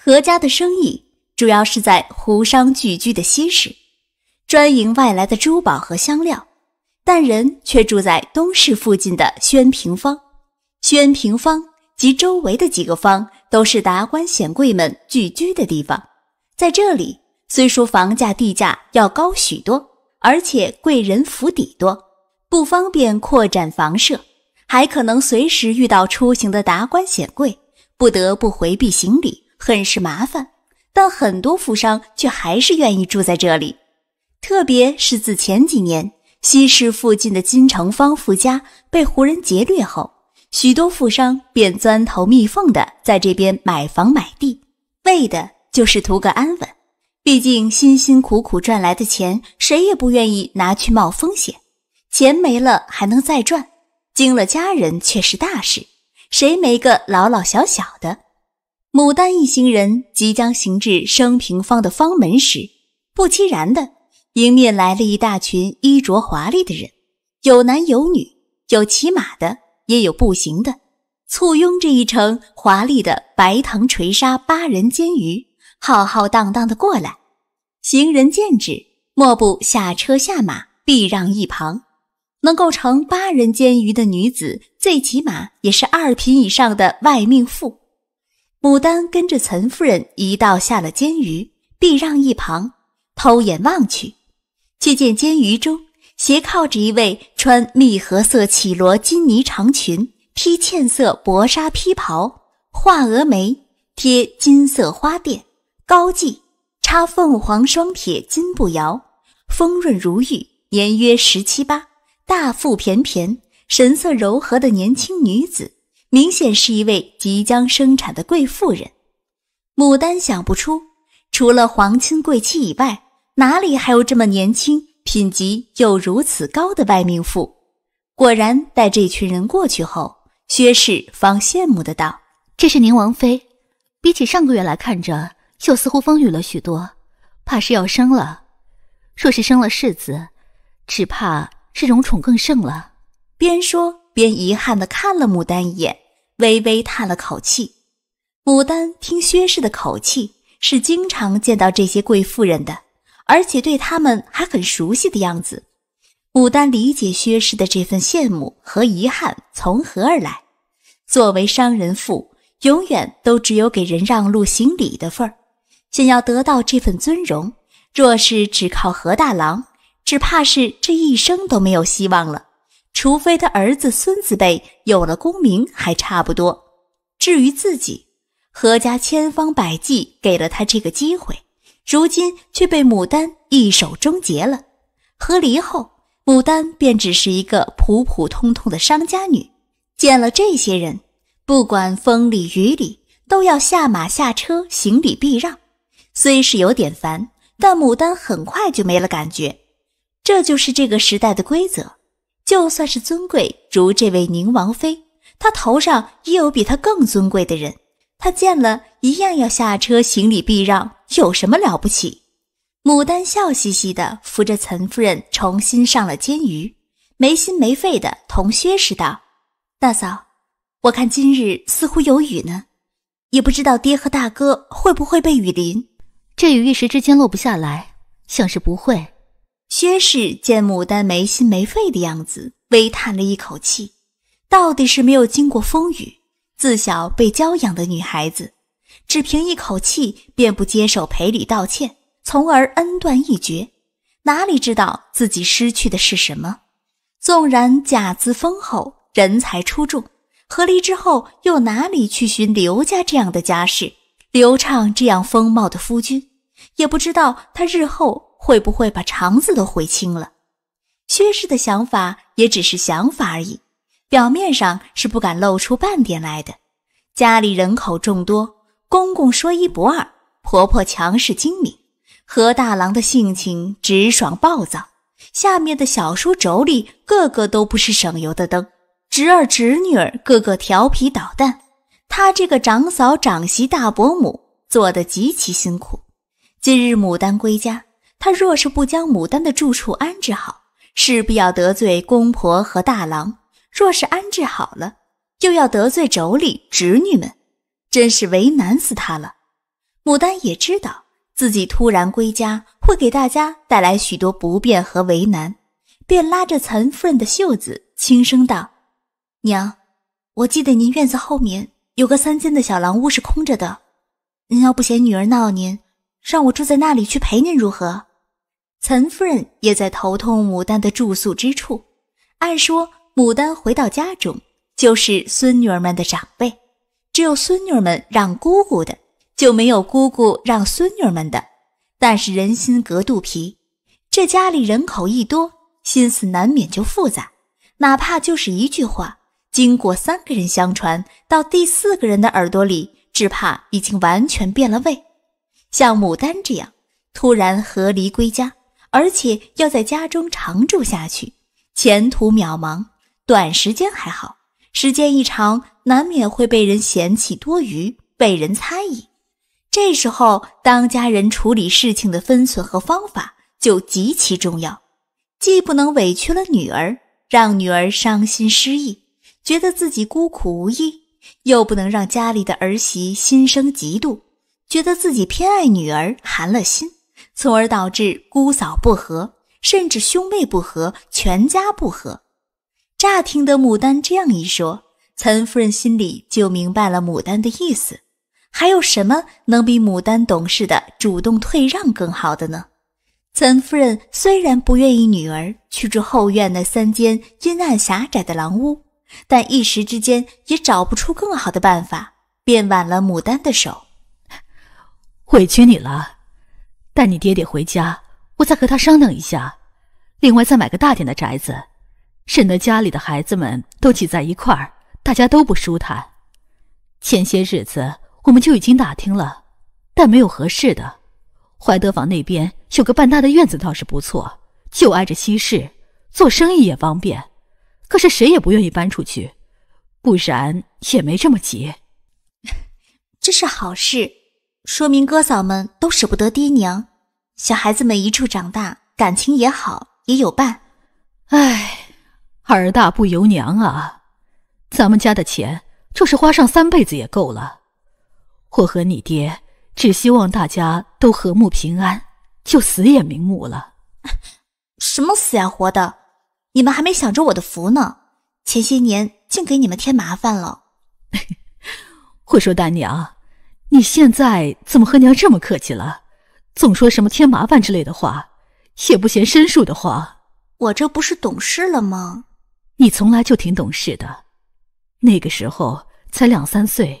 何家的生意主要是在湖商聚居的西市，专营外来的珠宝和香料，但人却住在东市附近的宣平坊。宣平坊及周围的几个坊都是达官显贵们聚居的地方。在这里，虽说房价地价要高许多，而且贵人府邸多，不方便扩展房舍，还可能随时遇到出行的达官显贵，不得不回避行礼。很是麻烦，但很多富商却还是愿意住在这里。特别是自前几年西市附近的金城方富家被胡人劫掠后，许多富商便钻头密缝的在这边买房买地，为的就是图个安稳。毕竟辛辛苦苦赚来的钱，谁也不愿意拿去冒风险。钱没了还能再赚，惊了家人却是大事。谁没个老老小小的？牡丹一行人即将行至升平坊的方门时，不期然的迎面来了一大群衣着华丽的人，有男有女，有骑马的，也有步行的，簇拥着一乘华丽的白藤垂纱八人间舆，浩浩荡荡的过来。行人见之，莫不下车下马避让一旁。能够乘八人间舆的女子，最起码也是二品以上的外命妇。牡丹跟着岑夫人一道下了监鱼，避让一旁，偷眼望去，却见监鱼中斜靠着一位穿蜜合色绮罗金泥长裙，披茜色薄纱披袍，画蛾眉，贴金色花钿，高髻，插凤凰双铁金步摇，丰润如玉，年约十七八，大腹便便，神色柔和的年轻女子。明显是一位即将生产的贵妇人，牡丹想不出，除了皇亲贵戚以外，哪里还有这么年轻、品级又如此高的外命妇？果然，带这群人过去后，薛氏方羡慕的道：“这是宁王妃，比起上个月来看着，又似乎风雨了许多，怕是要生了。若是生了世子，只怕是荣宠更盛了。”边说。便遗憾地看了牡丹一眼，微微叹了口气。牡丹听薛氏的口气，是经常见到这些贵妇人的，而且对他们还很熟悉的样子。牡丹理解薛氏的这份羡慕和遗憾从何而来。作为商人妇，永远都只有给人让路、行礼的份儿。想要得到这份尊荣，若是只靠何大郎，只怕是这一生都没有希望了。除非他儿子孙子辈有了功名，还差不多。至于自己，何家千方百计给了他这个机会，如今却被牡丹一手终结了。和离后，牡丹便只是一个普普通通的商家女。见了这些人，不管风里雨里，都要下马下车行礼避让。虽是有点烦，但牡丹很快就没了感觉。这就是这个时代的规则。就算是尊贵如这位宁王妃，她头上也有比她更尊贵的人。她见了一样要下车行礼避让，有什么了不起？牡丹笑嘻嘻地扶着岑夫人重新上了监舆，没心没肺地同薛氏道：“大嫂，我看今日似乎有雨呢，也不知道爹和大哥会不会被雨淋。这雨一时之间落不下来，想是不会。”薛氏见牡丹没心没肺的样子，微叹了一口气。到底是没有经过风雨，自小被娇养的女孩子，只凭一口气便不接受赔礼道歉，从而恩断义绝，哪里知道自己失去的是什么？纵然家资丰厚，人才出众，和离之后又哪里去寻刘家这样的家世，刘畅这样风貌的夫君？也不知道他日后。会不会把肠子都悔青了？薛氏的想法也只是想法而已，表面上是不敢露出半点来的。家里人口众多，公公说一不二，婆婆强势精明，何大郎的性情直爽暴躁，下面的小叔妯娌个个都不是省油的灯，侄儿侄女儿个个调皮捣蛋，他这个长嫂长媳大伯母做得极其辛苦。今日牡丹归家。他若是不将牡丹的住处安置好，势必要得罪公婆和大郎；若是安置好了，又要得罪妯娌、侄女们，真是为难死他了。牡丹也知道自己突然归家会给大家带来许多不便和为难，便拉着岑夫人的袖子，轻声道：“娘，我记得您院子后面有个三间的小狼屋是空着的，您要不嫌女儿闹您，让我住在那里去陪您如何？”岑夫人也在头痛牡丹的住宿之处。按说，牡丹回到家中就是孙女儿们的长辈，只有孙女儿们让姑姑的，就没有姑姑让孙女儿们的。但是人心隔肚皮，这家里人口一多，心思难免就复杂。哪怕就是一句话，经过三个人相传到第四个人的耳朵里，只怕已经完全变了味。像牡丹这样突然和离归家。而且要在家中常住下去，前途渺茫。短时间还好，时间一长，难免会被人嫌弃多余，被人猜疑。这时候，当家人处理事情的分寸和方法就极其重要。既不能委屈了女儿，让女儿伤心失意，觉得自己孤苦无依；又不能让家里的儿媳心生嫉妒，觉得自己偏爱女儿，寒了心。从而导致姑嫂不和，甚至兄妹不和，全家不和。乍听得牡丹这样一说，岑夫人心里就明白了牡丹的意思。还有什么能比牡丹懂事的主动退让更好的呢？岑夫人虽然不愿意女儿去住后院那三间阴暗狭窄的狼屋，但一时之间也找不出更好的办法，便挽了牡丹的手，委屈你了。带你爹爹回家，我再和他商量一下。另外再买个大点的宅子，省得家里的孩子们都挤在一块儿，大家都不舒坦。前些日子我们就已经打听了，但没有合适的。怀德坊那边有个半大的院子倒是不错，就挨着西市，做生意也方便。可是谁也不愿意搬出去，不然也没这么急。这是好事，说明哥嫂们都舍不得爹娘。小孩子们一处长大，感情也好，也有伴。唉，儿大不由娘啊！咱们家的钱就是花上三辈子也够了。我和你爹只希望大家都和睦平安，就死也瞑目了。什么死呀活的？你们还没享着我的福呢。前些年净给你们添麻烦了。我说大娘，你现在怎么和娘这么客气了？总说什么添麻烦之类的话，也不嫌生疏的话，我这不是懂事了吗？你从来就挺懂事的，那个时候才两三岁，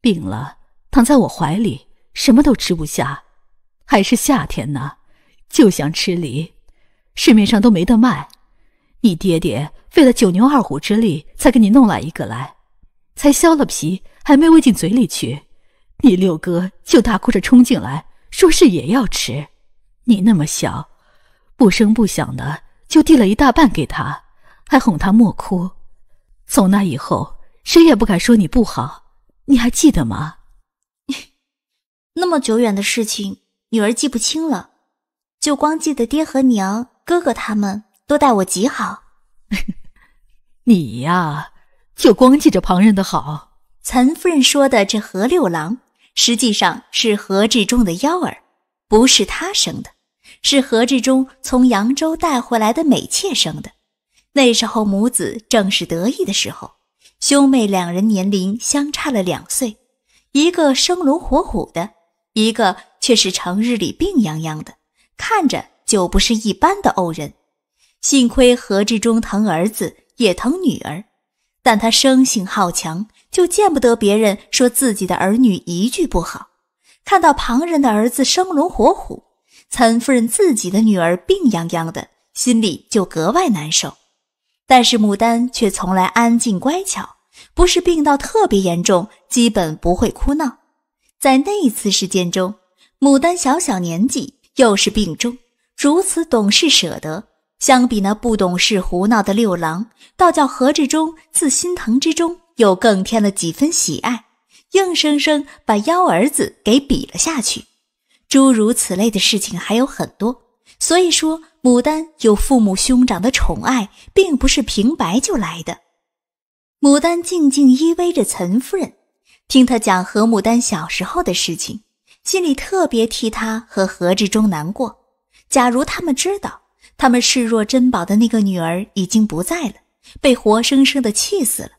病了躺在我怀里，什么都吃不下，还是夏天呢，就想吃梨，市面上都没得卖，你爹爹费了九牛二虎之力才给你弄来一个来，才削了皮，还没喂进嘴里去，你六哥就大哭着冲进来。说是也要吃，你那么小，不声不响的就递了一大半给他，还哄他莫哭。从那以后，谁也不敢说你不好。你还记得吗？那么久远的事情，女儿记不清了，就光记得爹和娘、哥哥他们都待我极好。你呀，就光记着旁人的好。岑夫人说的这何六郎。实际上是何志忠的幺儿，不是他生的，是何志忠从扬州带回来的美妾生的。那时候母子正是得意的时候，兄妹两人年龄相差了两岁，一个生龙活虎的，一个却是成日里病殃殃的，看着就不是一般的怄人。幸亏何志忠疼儿子也疼女儿，但他生性好强。就见不得别人说自己的儿女一句不好，看到旁人的儿子生龙活虎，岑夫人自己的女儿病殃殃的，心里就格外难受。但是牡丹却从来安静乖巧，不是病到特别严重，基本不会哭闹。在那一次事件中，牡丹小小年纪又是病重，如此懂事舍得，相比那不懂事胡闹的六郎，倒叫何志忠自心疼之中。又更添了几分喜爱，硬生生把幺儿子给比了下去。诸如此类的事情还有很多，所以说牡丹有父母兄长的宠爱，并不是平白就来的。牡丹静静依偎着岑夫人，听她讲何牡丹小时候的事情，心里特别替她和何志忠难过。假如他们知道，他们视若珍宝的那个女儿已经不在了，被活生生的气死了。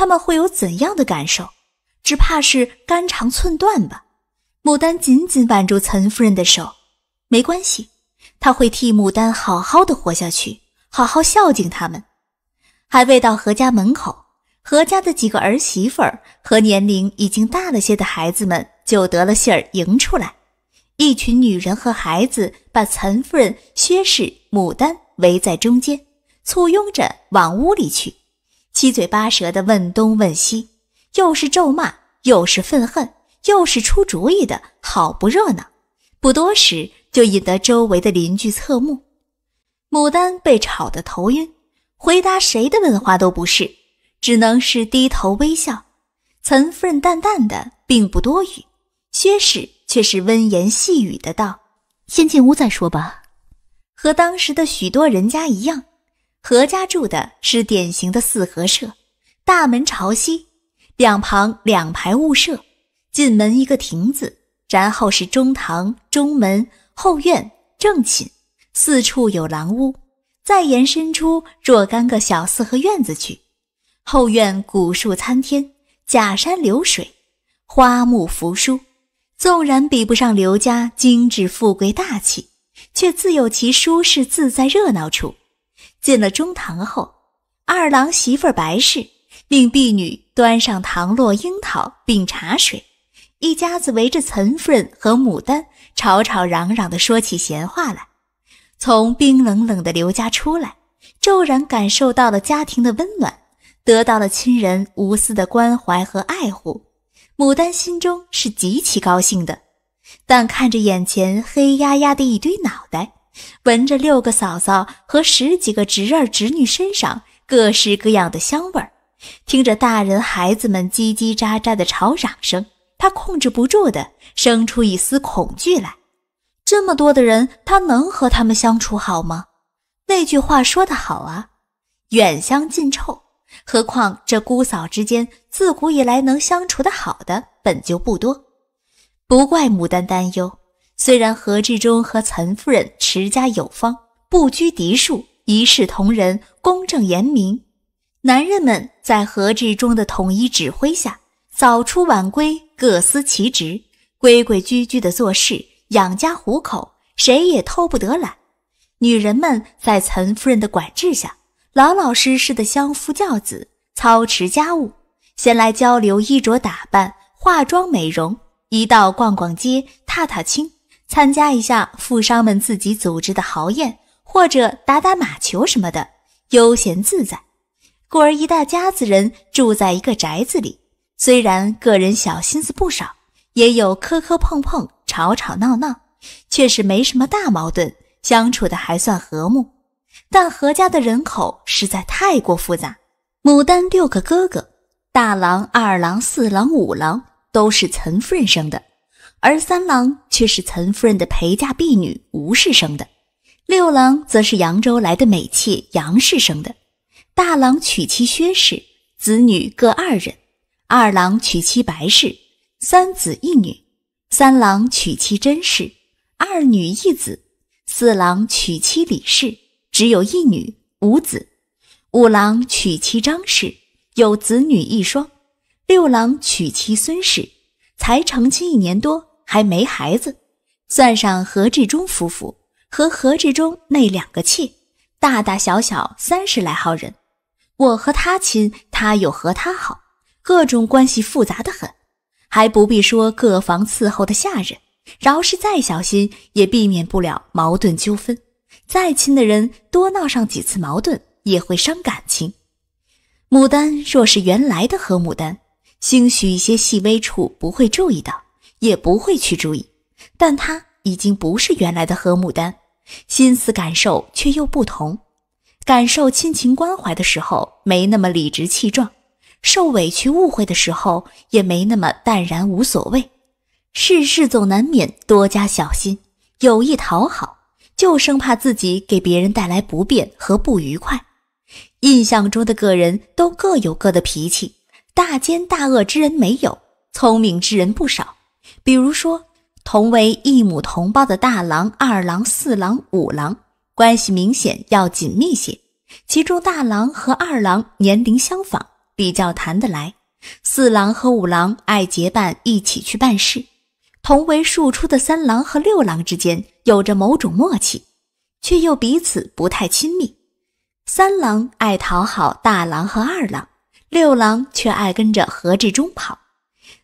他们会有怎样的感受？只怕是肝肠寸断吧。牡丹紧紧挽住岑夫人的手，没关系，他会替牡丹好好的活下去，好好孝敬他们。还未到何家门口，何家的几个儿媳妇儿和年龄已经大了些的孩子们就得了信儿迎出来，一群女人和孩子把岑夫人、薛氏、牡丹围在中间，簇拥着往屋里去。七嘴八舌的问东问西，又是咒骂，又是愤恨，又是出主意的，好不热闹。不多时，就引得周围的邻居侧目。牡丹被吵得头晕，回答谁的问话都不是，只能是低头微笑。岑夫人淡淡的，并不多语。薛氏却是温言细语的道：“先进屋再说吧。”和当时的许多人家一样。何家住的是典型的四合舍，大门朝西，两旁两排屋舍，进门一个亭子，然后是中堂、中门、后院、正寝，四处有廊屋，再延伸出若干个小四合院子去。后院古树参天，假山流水，花木扶疏，纵然比不上刘家精致富贵大气，却自有其舒适自在热闹处。进了中堂后，二郎媳妇白氏命婢女端上糖落樱桃并茶水，一家子围着岑夫人和牡丹吵吵嚷嚷地说起闲话来。从冰冷冷的刘家出来，骤然感受到了家庭的温暖，得到了亲人无私的关怀和爱护，牡丹心中是极其高兴的。但看着眼前黑压压的一堆脑袋。闻着六个嫂嫂和十几个侄儿侄女身上各式各样的香味儿，听着大人孩子们叽叽喳喳的吵嚷声，他控制不住的生出一丝恐惧来。这么多的人，他能和他们相处好吗？那句话说得好啊，“远香近臭”，何况这姑嫂之间，自古以来能相处的好的本就不多。不怪牡丹担忧。虽然何志忠和岑夫人持家有方，不拘嫡庶，一视同仁，公正严明。男人们在何志忠的统一指挥下，早出晚归，各司其职，规规矩矩地做事，养家糊口，谁也偷不得懒。女人们在岑夫人的管制下，老老实实地相夫教子，操持家务，闲来交流衣着打扮、化妆美容，一道逛逛街、踏踏青。参加一下富商们自己组织的豪宴，或者打打马球什么的，悠闲自在。故而一大家子人住在一个宅子里，虽然个人小心思不少，也有磕磕碰碰、吵吵闹闹，却是没什么大矛盾，相处的还算和睦。但何家的人口实在太过复杂，牡丹六个哥哥，大郎、二郎、四郎、五郎都是岑夫人生的。而三郎却是岑夫人的陪嫁婢女吴氏生的，六郎则是扬州来的美妾杨氏生的，大郎娶妻薛氏，子女各二人；二郎娶妻白氏，三子一女；三郎娶妻甄氏，二女一子；四郎娶妻李氏，只有一女无子；五郎娶妻张氏，有子女一双；六郎娶妻孙氏，才成亲一年多。还没孩子，算上何志忠夫妇和何志忠那两个妾，大大小小三十来号人。我和他亲，他又和他好，各种关系复杂的很。还不必说各房伺候的下人，饶是再小心，也避免不了矛盾纠纷。再亲的人多闹上几次矛盾，也会伤感情。牡丹若是原来的何牡丹，兴许一些细微处不会注意到。也不会去注意，但他已经不是原来的何牡丹，心思感受却又不同。感受亲情关怀的时候，没那么理直气壮；受委屈误会的时候，也没那么淡然无所谓。事事总难免多加小心，有意讨好，就生怕自己给别人带来不便和不愉快。印象中的个人都各有各的脾气，大奸大恶之人没有，聪明之人不少。比如说，同为一母同胞的大郎、二郎、四郎、五郎关系明显要紧密些。其中大郎和二郎年龄相仿，比较谈得来；四郎和五郎爱结伴一起去办事。同为庶出的三郎和六郎之间有着某种默契，却又彼此不太亲密。三郎爱讨好大郎和二郎，六郎却爱跟着何志忠跑。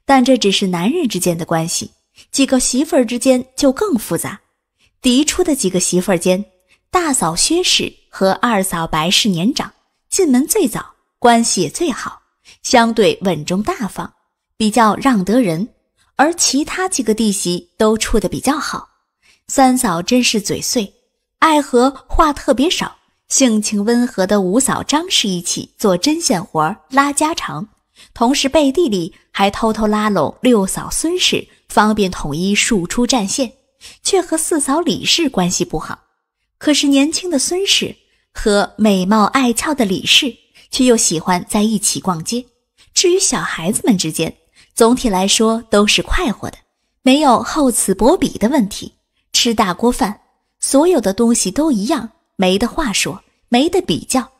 但这只是男人之间的关系，几个媳妇儿之间就更复杂。嫡出的几个媳妇儿间，大嫂薛氏和二嫂白氏年长，进门最早，关系也最好，相对稳重大方，比较让得人；而其他几个弟媳都处得比较好。三嫂真是嘴碎，爱和话特别少，性情温和的五嫂张氏一起做针线活，拉家常。同时背地里还偷偷拉拢六嫂孙氏，方便统一庶出战线，却和四嫂李氏关系不好。可是年轻的孙氏和美貌爱俏的李氏，却又喜欢在一起逛街。至于小孩子们之间，总体来说都是快活的，没有厚此薄彼的问题。吃大锅饭，所有的东西都一样，没得话说，没得比较。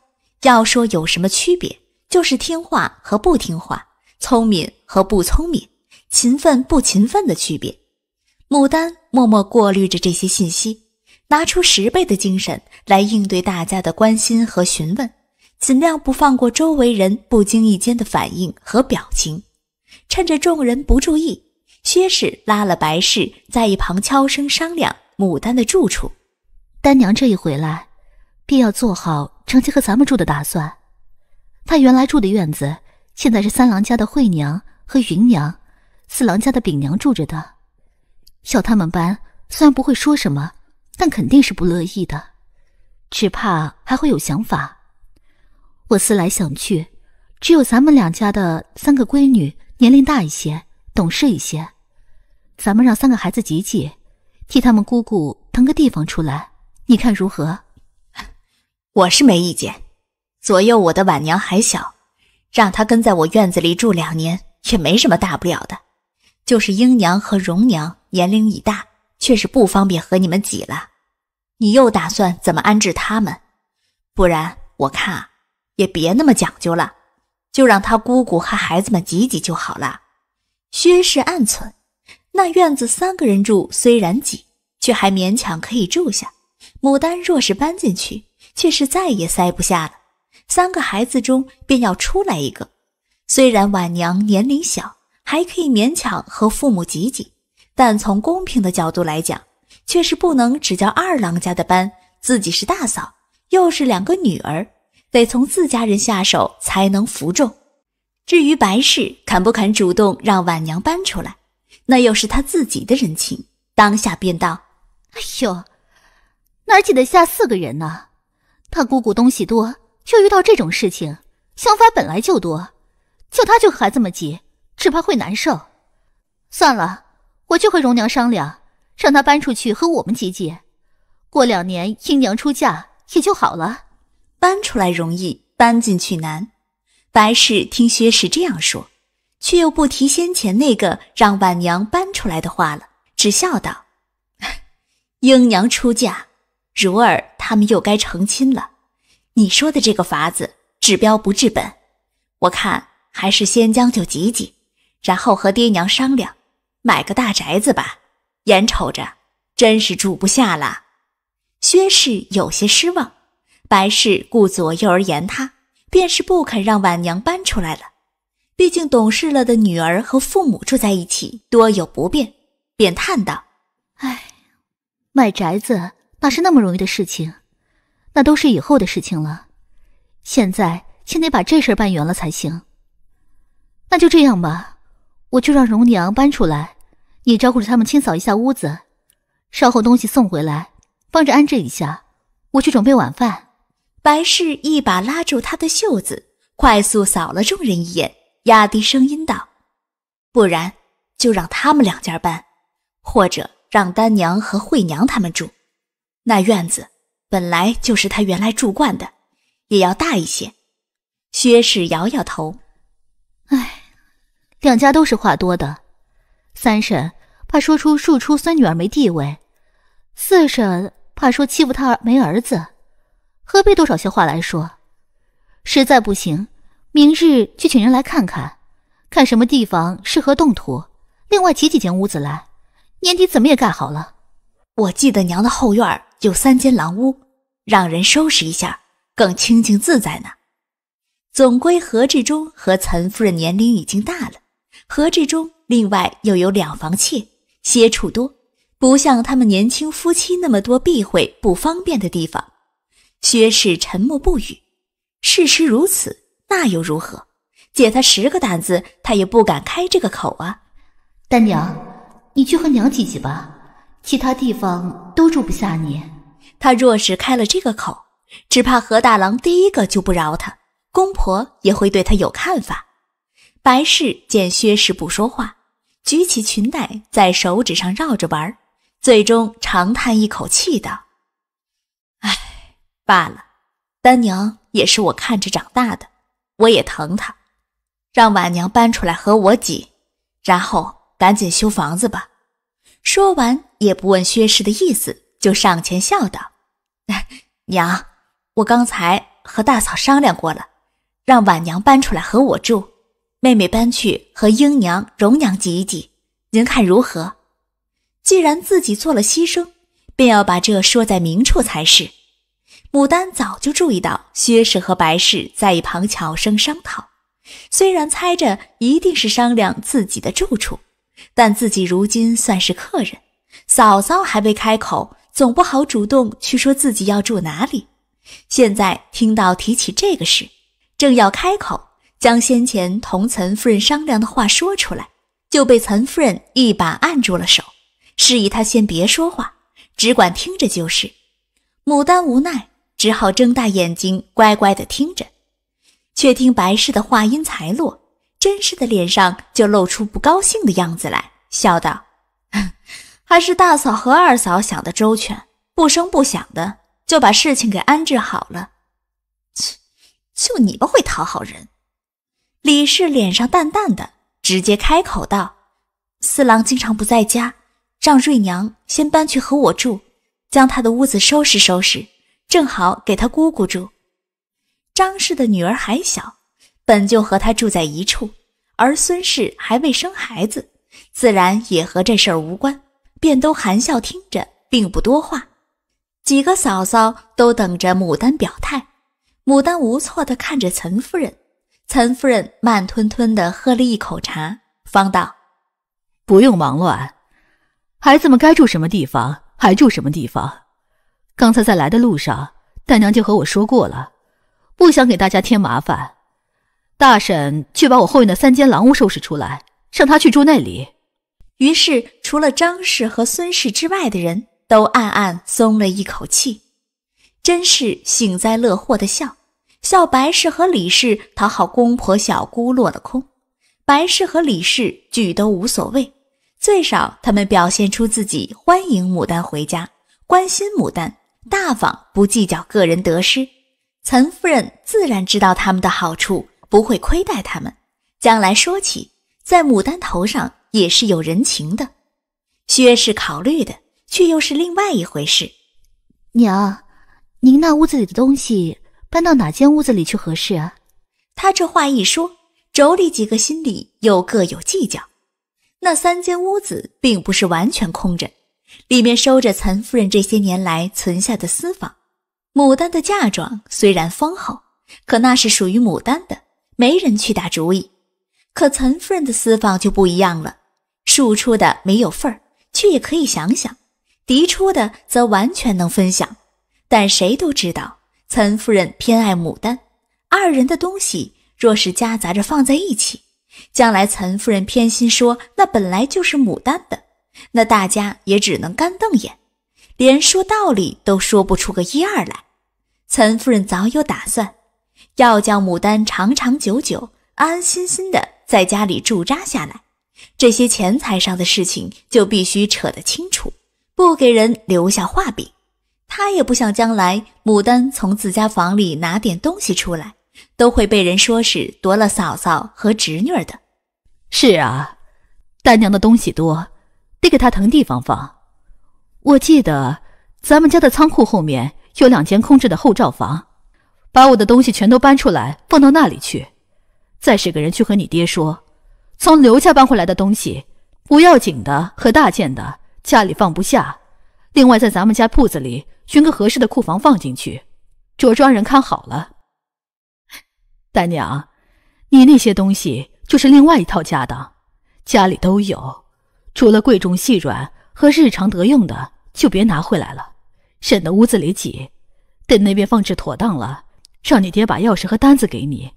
要说有什么区别？就是听话和不听话，聪明和不聪明，勤奋不勤奋的区别。牡丹默默过滤着这些信息，拿出十倍的精神来应对大家的关心和询问，尽量不放过周围人不经意间的反应和表情。趁着众人不注意，薛氏拉了白氏在一旁悄声商量牡丹的住处。丹娘这一回来，便要做好长期和咱们住的打算。他原来住的院子，现在是三郎家的惠娘和芸娘，四郎家的丙娘住着的。要他们搬，虽然不会说什么，但肯定是不乐意的，只怕还会有想法。我思来想去，只有咱们两家的三个闺女年龄大一些，懂事一些，咱们让三个孩子挤挤，替他们姑姑腾个地方出来，你看如何？我是没意见。左右我的晚娘还小，让她跟在我院子里住两年也没什么大不了的。就是瑛娘和荣娘年龄已大，却是不方便和你们挤了。你又打算怎么安置他们？不然我看啊，也别那么讲究了，就让他姑姑和孩子们挤挤就好了。薛氏暗忖，那院子三个人住虽然挤，却还勉强可以住下。牡丹若是搬进去，却是再也塞不下了。三个孩子中便要出来一个，虽然晚娘年龄小，还可以勉强和父母挤挤，但从公平的角度来讲，却是不能只叫二郎家的班，自己是大嫂，又是两个女儿，得从自家人下手才能服众。至于白氏肯不肯主动让晚娘搬出来，那又是她自己的人情。当下便道：“哎呦，哪挤得下四个人呢？他姑姑东西多。”就遇到这种事情，想法本来就多，叫她这和孩子们急，只怕会难受。算了，我就和荣娘商量，让她搬出去和我们挤挤。过两年瑛娘出嫁也就好了。搬出来容易，搬进去难。白氏听薛氏这样说，却又不提先前那个让晚娘搬出来的话了，只笑道：“ 英娘出嫁，如儿他们又该成亲了。”你说的这个法子治标不治本，我看还是先将就挤挤，然后和爹娘商量，买个大宅子吧。眼瞅着真是住不下了，薛氏有些失望。白氏顾左右而言他，便是不肯让晚娘搬出来了。毕竟懂事了的女儿和父母住在一起多有不便，便叹道：“哎，买宅子哪是那么容易的事情。”那都是以后的事情了，现在先得把这事办圆了才行。那就这样吧，我就让荣娘搬出来，你招呼着他们清扫一下屋子，稍后东西送回来，帮着安置一下。我去准备晚饭。白氏一把拉住她的袖子，快速扫了众人一眼，压低声音道：“不然就让他们两家搬，或者让丹娘和慧娘他们住那院子。”本来就是他原来住惯的，也要大一些。薛氏摇摇头，唉，两家都是话多的。三婶怕说出庶出孙女儿没地位，四婶怕说欺负他儿没儿子，何必多少些话来说？实在不行，明日去请人来看看，看什么地方适合动土，另外起几间屋子来，年底怎么也盖好了。我记得娘的后院有三间狼屋，让人收拾一下，更清静自在呢。总归何志忠和岑夫人年龄已经大了，何志忠另外又有两房妾，接触多，不像他们年轻夫妻那么多避讳不方便的地方。薛氏沉默不语，事实如此，那又如何？借他十个胆子，他也不敢开这个口啊。丹娘，你去和娘挤挤吧。其他地方都住不下你，他若是开了这个口，只怕何大郎第一个就不饶他，公婆也会对他有看法。白氏见薛氏不说话，举起裙带在手指上绕着玩，最终长叹一口气道：“唉，罢了，丹娘也是我看着长大的，我也疼她，让晚娘搬出来和我挤，然后赶紧修房子吧。”说完，也不问薛氏的意思，就上前笑道：“ 娘，我刚才和大嫂商量过了，让晚娘搬出来和我住，妹妹搬去和英娘、荣娘挤一挤，您看如何？既然自己做了牺牲，便要把这说在明处才是。”牡丹早就注意到薛氏和白氏在一旁悄声商讨，虽然猜着一定是商量自己的住处。但自己如今算是客人，嫂嫂还未开口，总不好主动去说自己要住哪里。现在听到提起这个事，正要开口将先前同岑夫人商量的话说出来，就被岑夫人一把按住了手，示意她先别说话，只管听着就是。牡丹无奈，只好睁大眼睛，乖乖地听着。却听白氏的话音才落。甄氏的脸上就露出不高兴的样子来，笑道：“还是大嫂和二嫂想的周全，不声不响的就把事情给安置好了。切，就你们会讨好人。”李氏脸上淡淡的，直接开口道：“四郎经常不在家，让瑞娘先搬去和我住，将他的屋子收拾收拾，正好给他姑姑住。张氏的女儿还小。”本就和他住在一处，而孙氏还未生孩子，自然也和这事儿无关，便都含笑听着，并不多话。几个嫂嫂都等着牡丹表态，牡丹无措地看着岑夫人，岑夫人慢吞吞地喝了一口茶，方道：“不用忙乱，孩子们该住什么地方还住什么地方。刚才在来的路上，大娘就和我说过了，不想给大家添麻烦。”大婶去把我后院的三间狼屋收拾出来，让她去住那里。于是，除了张氏和孙氏之外的人都暗暗松了一口气，真是幸灾乐祸的笑。笑白氏和李氏讨好公婆小姑落了空。白氏和李氏俱都无所谓，最少他们表现出自己欢迎牡丹回家，关心牡丹，大方不计较个人得失。岑夫人自然知道他们的好处。不会亏待他们，将来说起，在牡丹头上也是有人情的。薛氏考虑的，却又是另外一回事。娘，您那屋子里的东西搬到哪间屋子里去合适啊？他这话一说，妯娌几个心里又各有计较。那三间屋子并不是完全空着，里面收着岑夫人这些年来存下的私房。牡丹的嫁妆虽然丰厚，可那是属于牡丹的。没人去打主意，可岑夫人的私房就不一样了。庶出的没有份儿，却也可以想想；嫡出的则完全能分享。但谁都知道岑夫人偏爱牡丹，二人的东西若是夹杂着放在一起，将来岑夫人偏心说那本来就是牡丹的，那大家也只能干瞪眼，连说道理都说不出个一二来。岑夫人早有打算。要叫牡丹长长久久、安安心心的在家里驻扎下来，这些钱财上的事情就必须扯得清楚，不给人留下画柄。他也不想将来牡丹从自家房里拿点东西出来，都会被人说是夺了嫂嫂和侄女儿的。是啊，丹娘的东西多，得给她腾地方放。我记得咱们家的仓库后面有两间空置的后罩房。把我的东西全都搬出来，放到那里去。再使个人去和你爹说，从刘家搬回来的东西，不要紧的和大件的家里放不下。另外，在咱们家铺子里寻个合适的库房放进去，着庄人看好了。大娘，你那些东西就是另外一套家当，家里都有，除了贵重细软和日常得用的，就别拿回来了，省得屋子里挤。等那边放置妥当了。让你爹把钥匙和单子给你，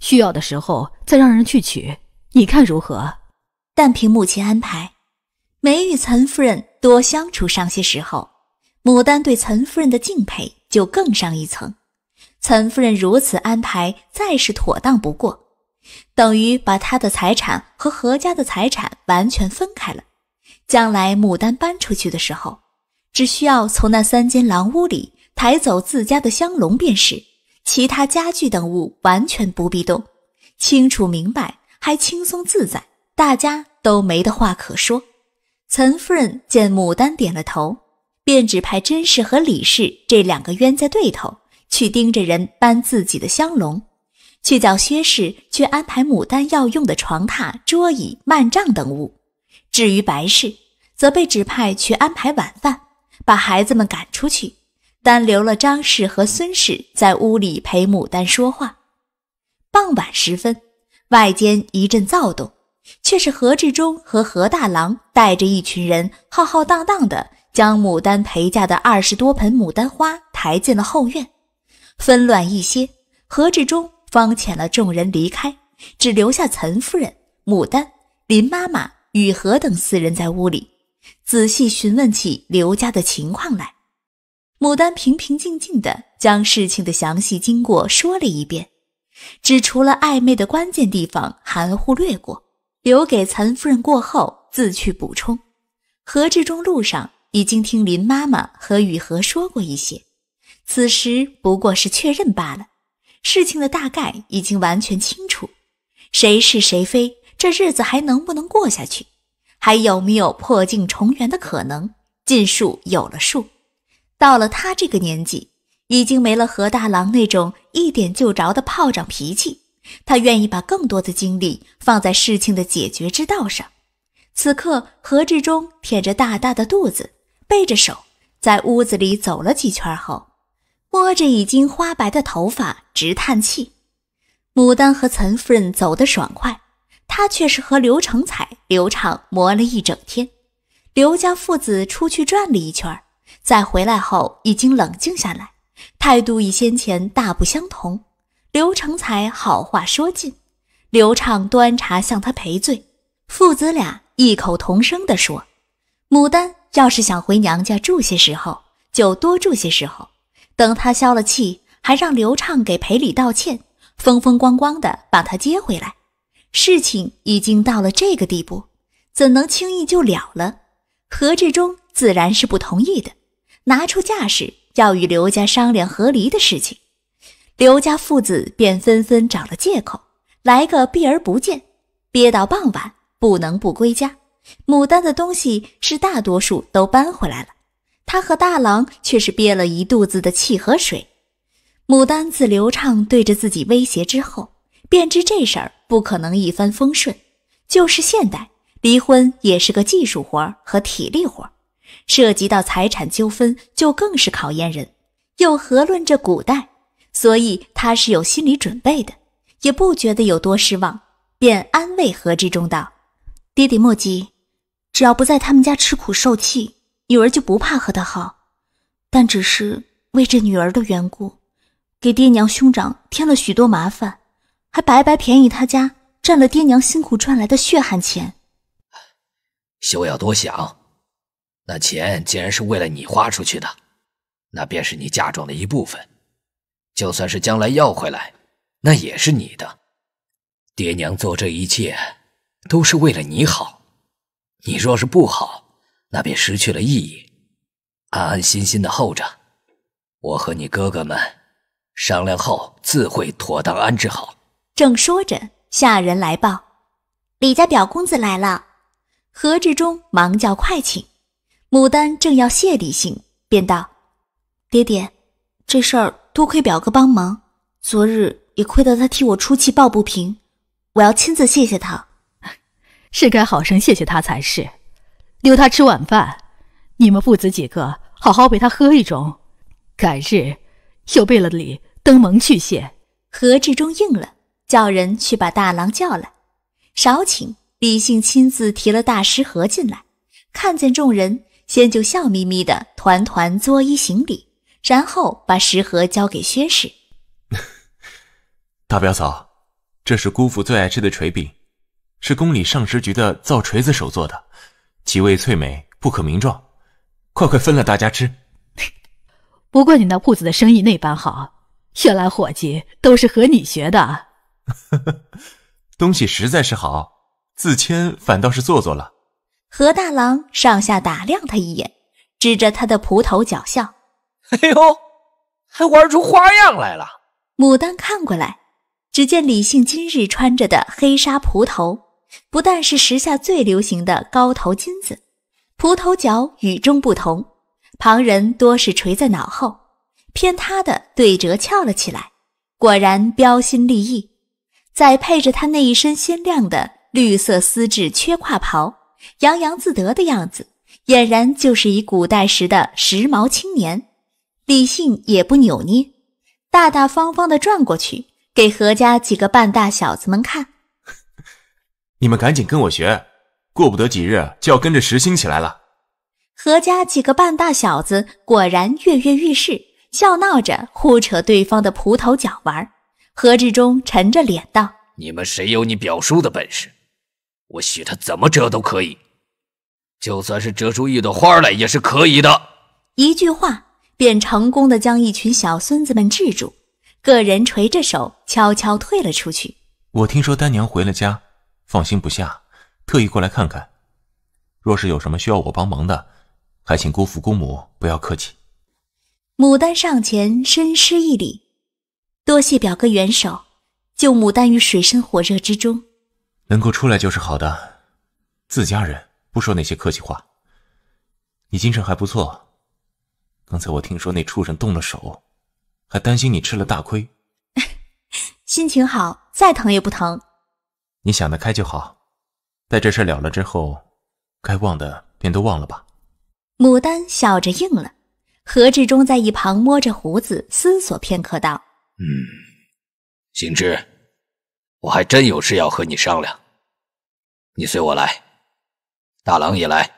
需要的时候再让人去取，你看如何？但凭母亲安排。没与岑夫人多相处上些时候，牡丹对岑夫人的敬佩就更上一层。岑夫人如此安排，再是妥当不过，等于把她的财产和何家的财产完全分开了。将来牡丹搬出去的时候，只需要从那三间狼屋里抬走自家的香笼便是。其他家具等物完全不必动，清楚明白，还轻松自在，大家都没得话可说。岑夫人见牡丹点了头，便指派甄氏和李氏这两个冤家对头去盯着人搬自己的香笼，去叫薛氏去安排牡丹要用的床榻、桌椅、幔帐等物。至于白氏，则被指派去安排晚饭，把孩子们赶出去。单留了张氏和孙氏在屋里陪牡丹说话。傍晚时分，外间一阵躁动，却是何志忠和何大郎带着一群人浩浩荡荡的将牡丹陪嫁的二十多盆牡丹花抬进了后院。纷乱一些，何志忠方遣了众人离开，只留下岑夫人、牡丹、林妈妈、雨荷等四人在屋里，仔细询问起刘家的情况来。牡丹平平静静地将事情的详细经过说了一遍，只除了暧昧的关键地方含糊略过，留给岑夫人过后自去补充。何志忠路上已经听林妈妈和雨禾说过一些，此时不过是确认罢了。事情的大概已经完全清楚，谁是谁非，这日子还能不能过下去，还有没有破镜重圆的可能，尽数有了数。到了他这个年纪，已经没了何大郎那种一点就着的炮仗脾气。他愿意把更多的精力放在事情的解决之道上。此刻，何志忠舔着大大的肚子，背着手在屋子里走了几圈后，摸着已经花白的头发直叹气。牡丹和岑夫人走得爽快，他却是和刘成彩、刘畅磨了一整天。刘家父子出去转了一圈。在回来后，已经冷静下来，态度与先前大不相同。刘成才好话说尽，刘畅端茶向他赔罪，父子俩异口同声地说：“牡丹要是想回娘家住些时候，就多住些时候。等他消了气，还让刘畅给赔礼道歉，风风光光地把他接回来。事情已经到了这个地步，怎能轻易就了了？”何志忠自然是不同意的。拿出架势要与刘家商量和离的事情，刘家父子便纷纷找了借口，来个避而不见。憋到傍晚，不能不归家。牡丹的东西是大多数都搬回来了，他和大郎却是憋了一肚子的气和水。牡丹自刘畅对着自己威胁之后，便知这事儿不可能一帆风顺。就是现代离婚也是个技术活和体力活。涉及到财产纠纷，就更是考验人，又何论这古代？所以他是有心理准备的，也不觉得有多失望，便安慰何志忠道：“爹爹莫急，只要不在他们家吃苦受气，女儿就不怕和他好。但只是为这女儿的缘故，给爹娘兄长添了许多麻烦，还白白便宜他家，占了爹娘辛苦赚来的血汗钱。休要多想。”那钱既然是为了你花出去的，那便是你嫁妆的一部分。就算是将来要回来，那也是你的。爹娘做这一切都是为了你好，你若是不好，那便失去了意义。安安心心的候着，我和你哥哥们商量后，自会妥当安置好。正说着，下人来报：“李家表公子来了。”何志忠忙叫快请。牡丹正要谢李信，便道：“爹爹，这事儿多亏表哥帮忙，昨日也亏得他替我出气抱不平，我要亲自谢谢他，是该好生谢谢他才是。留他吃晚饭，你们父子几个好好陪他喝一盅，改日又备了礼登门去谢。”何志忠应了，叫人去把大郎叫来。少请。李信亲自提了大食盒进来，看见众人。先就笑眯眯的团团作揖行礼，然后把食盒交给薛氏 大表嫂：“这是姑父最爱吃的锤饼，是宫里上食局的造锤子手做的，其味脆美，不可名状。快快分了大家吃。不过你那铺子的生意那般好，原来伙计都是和你学的。东西实在是好，自谦反倒是做作了。”何大郎上下打量他一眼，指着他的蒲头角笑：“哎呦，还玩出花样来了！”牡丹看过来，只见李信今日穿着的黑纱蒲头，不但是时下最流行的高头巾子，蒲头角与众不同，旁人多是垂在脑后，偏他的对折翘了起来，果然标新立异。再配着他那一身鲜亮的绿色丝质缺胯袍。洋洋自得的样子，俨然就是一古代时的时髦青年。理性也不扭捏，大大方方地转过去，给何家几个半大小子们看。你们赶紧跟我学，过不得几日就要跟着时兴起来了。何家几个半大小子果然跃跃欲试，笑闹着互扯对方的葡萄角玩。何志忠沉着脸道：“你们谁有你表叔的本事？”我许他怎么折都可以，就算是折出一朵花来也是可以的。一句话便成功的将一群小孙子们制住，个人垂着手悄悄退了出去。我听说丹娘回了家，放心不下，特意过来看看。若是有什么需要我帮忙的，还请姑父姑母不要客气。牡丹上前深施一礼，多谢表哥援手，救牡丹于水深火热之中。能够出来就是好的，自家人不说那些客气话。你精神还不错，刚才我听说那畜生动了手，还担心你吃了大亏。心情好，再疼也不疼。你想得开就好，待这事了了之后，该忘的便都忘了吧。牡丹笑着应了。何志忠在一旁摸着胡子思索片刻，道：“嗯，行之。”我还真有事要和你商量，你随我来。大郎也来。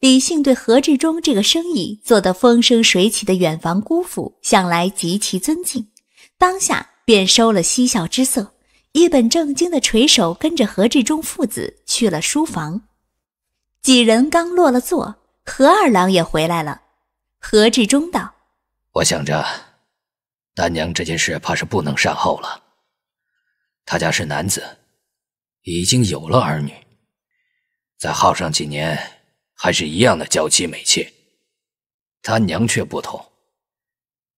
李姓对何志忠这个生意做得风生水起的远房姑父向来极其尊敬，当下便收了嬉笑之色，一本正经的垂手跟着何志忠父子去了书房。几人刚落了座，何二郎也回来了。何志忠道：“我想着，丹娘这件事怕是不能善后了。”他家是男子，已经有了儿女，再耗上几年还是一样的娇妻美妾。他娘却不同，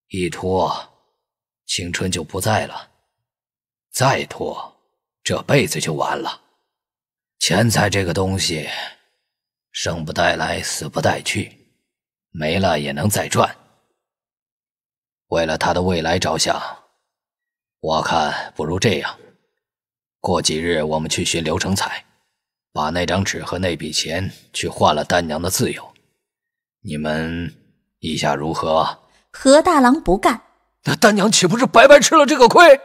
一拖青春就不在了，再拖这辈子就完了。钱财这个东西，生不带来，死不带去，没了也能再赚。为了他的未来着想，我看不如这样。过几日，我们去寻刘成才，把那张纸和那笔钱去换了丹娘的自由。你们意下如何？何大郎不干，那丹娘岂不是白白吃了这个亏？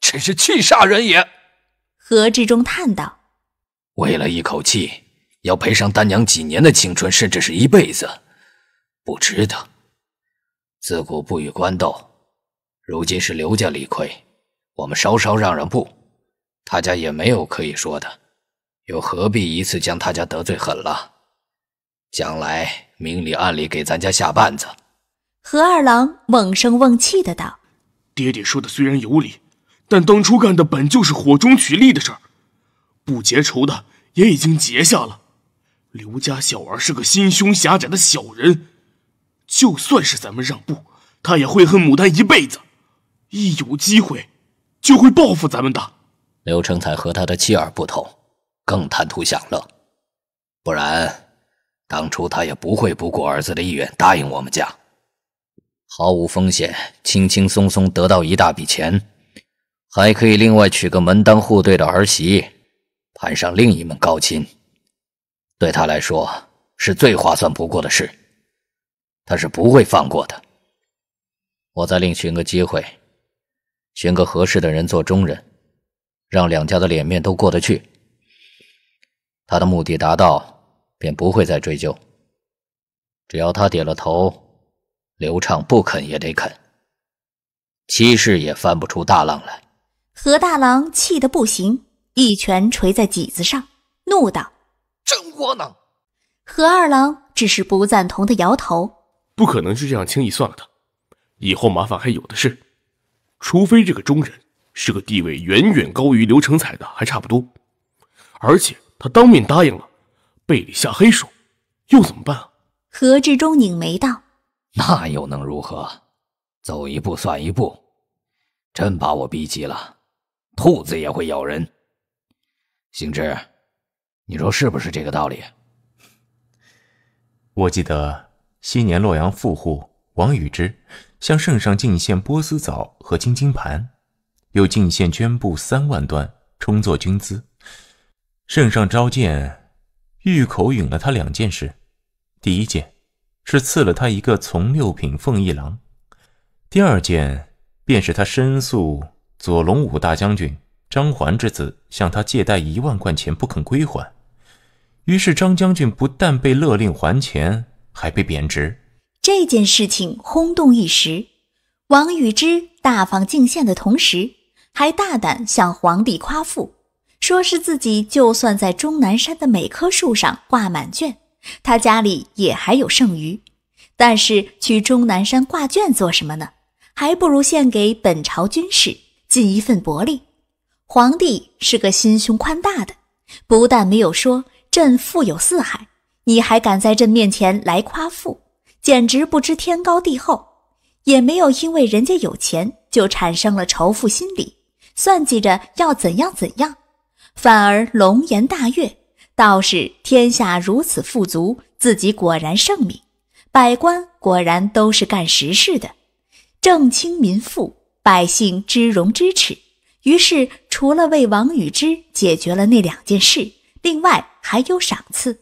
真是气煞人也！何志忠叹道：“为了一口气，要赔上丹娘几年的青春，甚至是一辈子，不值得。自古不与官斗，如今是刘家理亏，我们稍稍让让步。”他家也没有可以说的，又何必一次将他家得罪狠了？将来明里暗里给咱家下绊子。何二郎瓮声瓮气的道：“爹爹说的虽然有理，但当初干的本就是火中取栗的事儿，不结仇的也已经结下了。刘家小儿是个心胸狭窄的小人，就算是咱们让步，他也会恨牡丹一辈子，一有机会就会报复咱们的。”刘成才和他的妻儿不同，更贪图享乐，不然，当初他也不会不顾儿子的意愿答应我们家，毫无风险，轻轻松松得到一大笔钱，还可以另外娶个门当户对的儿媳，攀上另一门高亲，对他来说是最划算不过的事，他是不会放过的。我再另寻个机会，寻个合适的人做中人。让两家的脸面都过得去，他的目的达到，便不会再追究。只要他点了头，刘畅不肯也得肯，七世也翻不出大浪来。何大郎气得不行，一拳捶在椅子上，怒道：“真窝囊！”何二郎只是不赞同的摇头：“不可能就这样轻易算了他，以后麻烦还有的是，除非这个中人。”是个地位远远高于刘成彩的，还差不多。而且他当面答应了，背里下黑手，又怎么办啊？何志忠拧眉道：“那又能如何？走一步算一步。真把我逼急了，兔子也会咬人。行之，你说是不是这个道理？”我记得昔年洛阳富户王禹之向圣上进献波斯枣和金晶盘。又进献绢布三万端，充作军资。圣上召见，御口允了他两件事：第一件是赐了他一个从六品奉一郎；第二件便是他申诉左龙武大将军张环之子向他借贷一万贯钱不肯归还，于是张将军不但被勒令还钱，还被贬职。这件事情轰动一时。王与之大方进献的同时。还大胆向皇帝夸父，说是自己就算在终南山的每棵树上挂满卷，他家里也还有剩余。但是去终南山挂卷做什么呢？还不如献给本朝军士，尽一份薄力。皇帝是个心胸宽大的，不但没有说朕富有四海，你还敢在朕面前来夸父，简直不知天高地厚。也没有因为人家有钱就产生了仇富心理。算计着要怎样怎样，反而龙颜大悦。倒是天下如此富足，自己果然圣明，百官果然都是干实事的，正清民富，百姓知荣知耻。于是，除了为王禹之解决了那两件事，另外还有赏赐。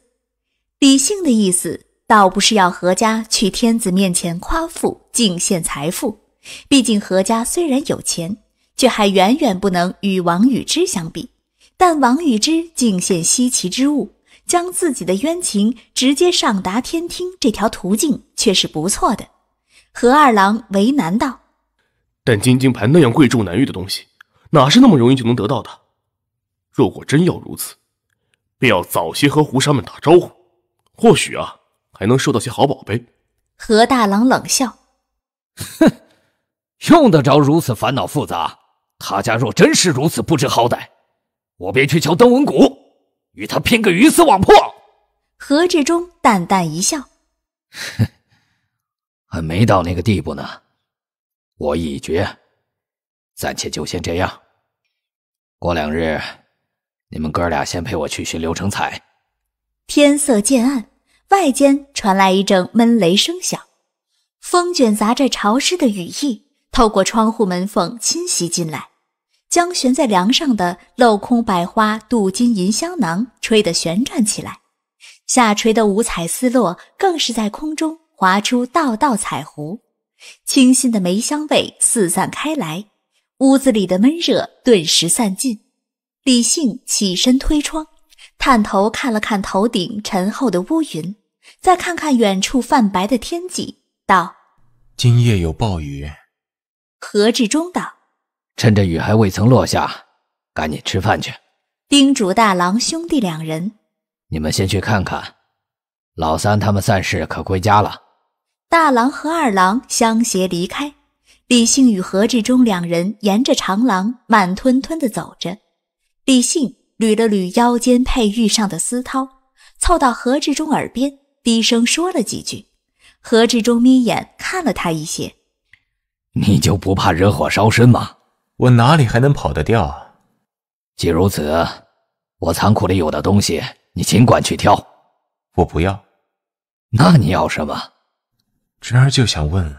李姓的意思，倒不是要何家去天子面前夸父敬献财富。毕竟何家虽然有钱。却还远远不能与王与之相比，但王与之敬献稀奇之物，将自己的冤情直接上达天听，这条途径却是不错的。何二郎为难道，但金晶盘那样贵重难遇的东西，哪是那么容易就能得到的？若果真要如此，便要早些和胡商们打招呼，或许啊，还能收到些好宝贝。何大郎冷笑，哼，用得着如此烦恼复杂？他家若真是如此不知好歹，我便去求登闻鼓，与他拼个鱼死网破。何志忠淡淡一笑：“还没到那个地步呢，我已决，暂且就先这样。过两日，你们哥俩先陪我去寻刘成才。”天色渐暗，外间传来一阵闷雷声响，风卷杂着潮湿的雨意，透过窗户门缝侵袭进来。将悬在梁上的镂空百花镀金银香囊吹得旋转起来，下垂的五彩丝络更是在空中划出道道彩弧，清新的梅香味四散开来，屋子里的闷热顿时散尽。李信起身推窗，探头看了看头顶沉厚的乌云，再看看远处泛白的天际，道：“今夜有暴雨。”何志忠道。趁着雨还未曾落下，赶紧吃饭去。叮嘱大郎兄弟两人：“你们先去看看老三他们散事可归家了。”大郎和二郎相携离开。李信与何志忠两人沿着长廊慢吞吞地走着。李信捋了捋腰间佩玉上的丝绦，凑到何志忠耳边低声说了几句。何志忠眯眼看了他一些：“你就不怕惹火烧身吗？”我哪里还能跑得掉啊！既如此，我仓库里有的东西，你尽管去挑。我不要。那你要什么？侄儿就想问：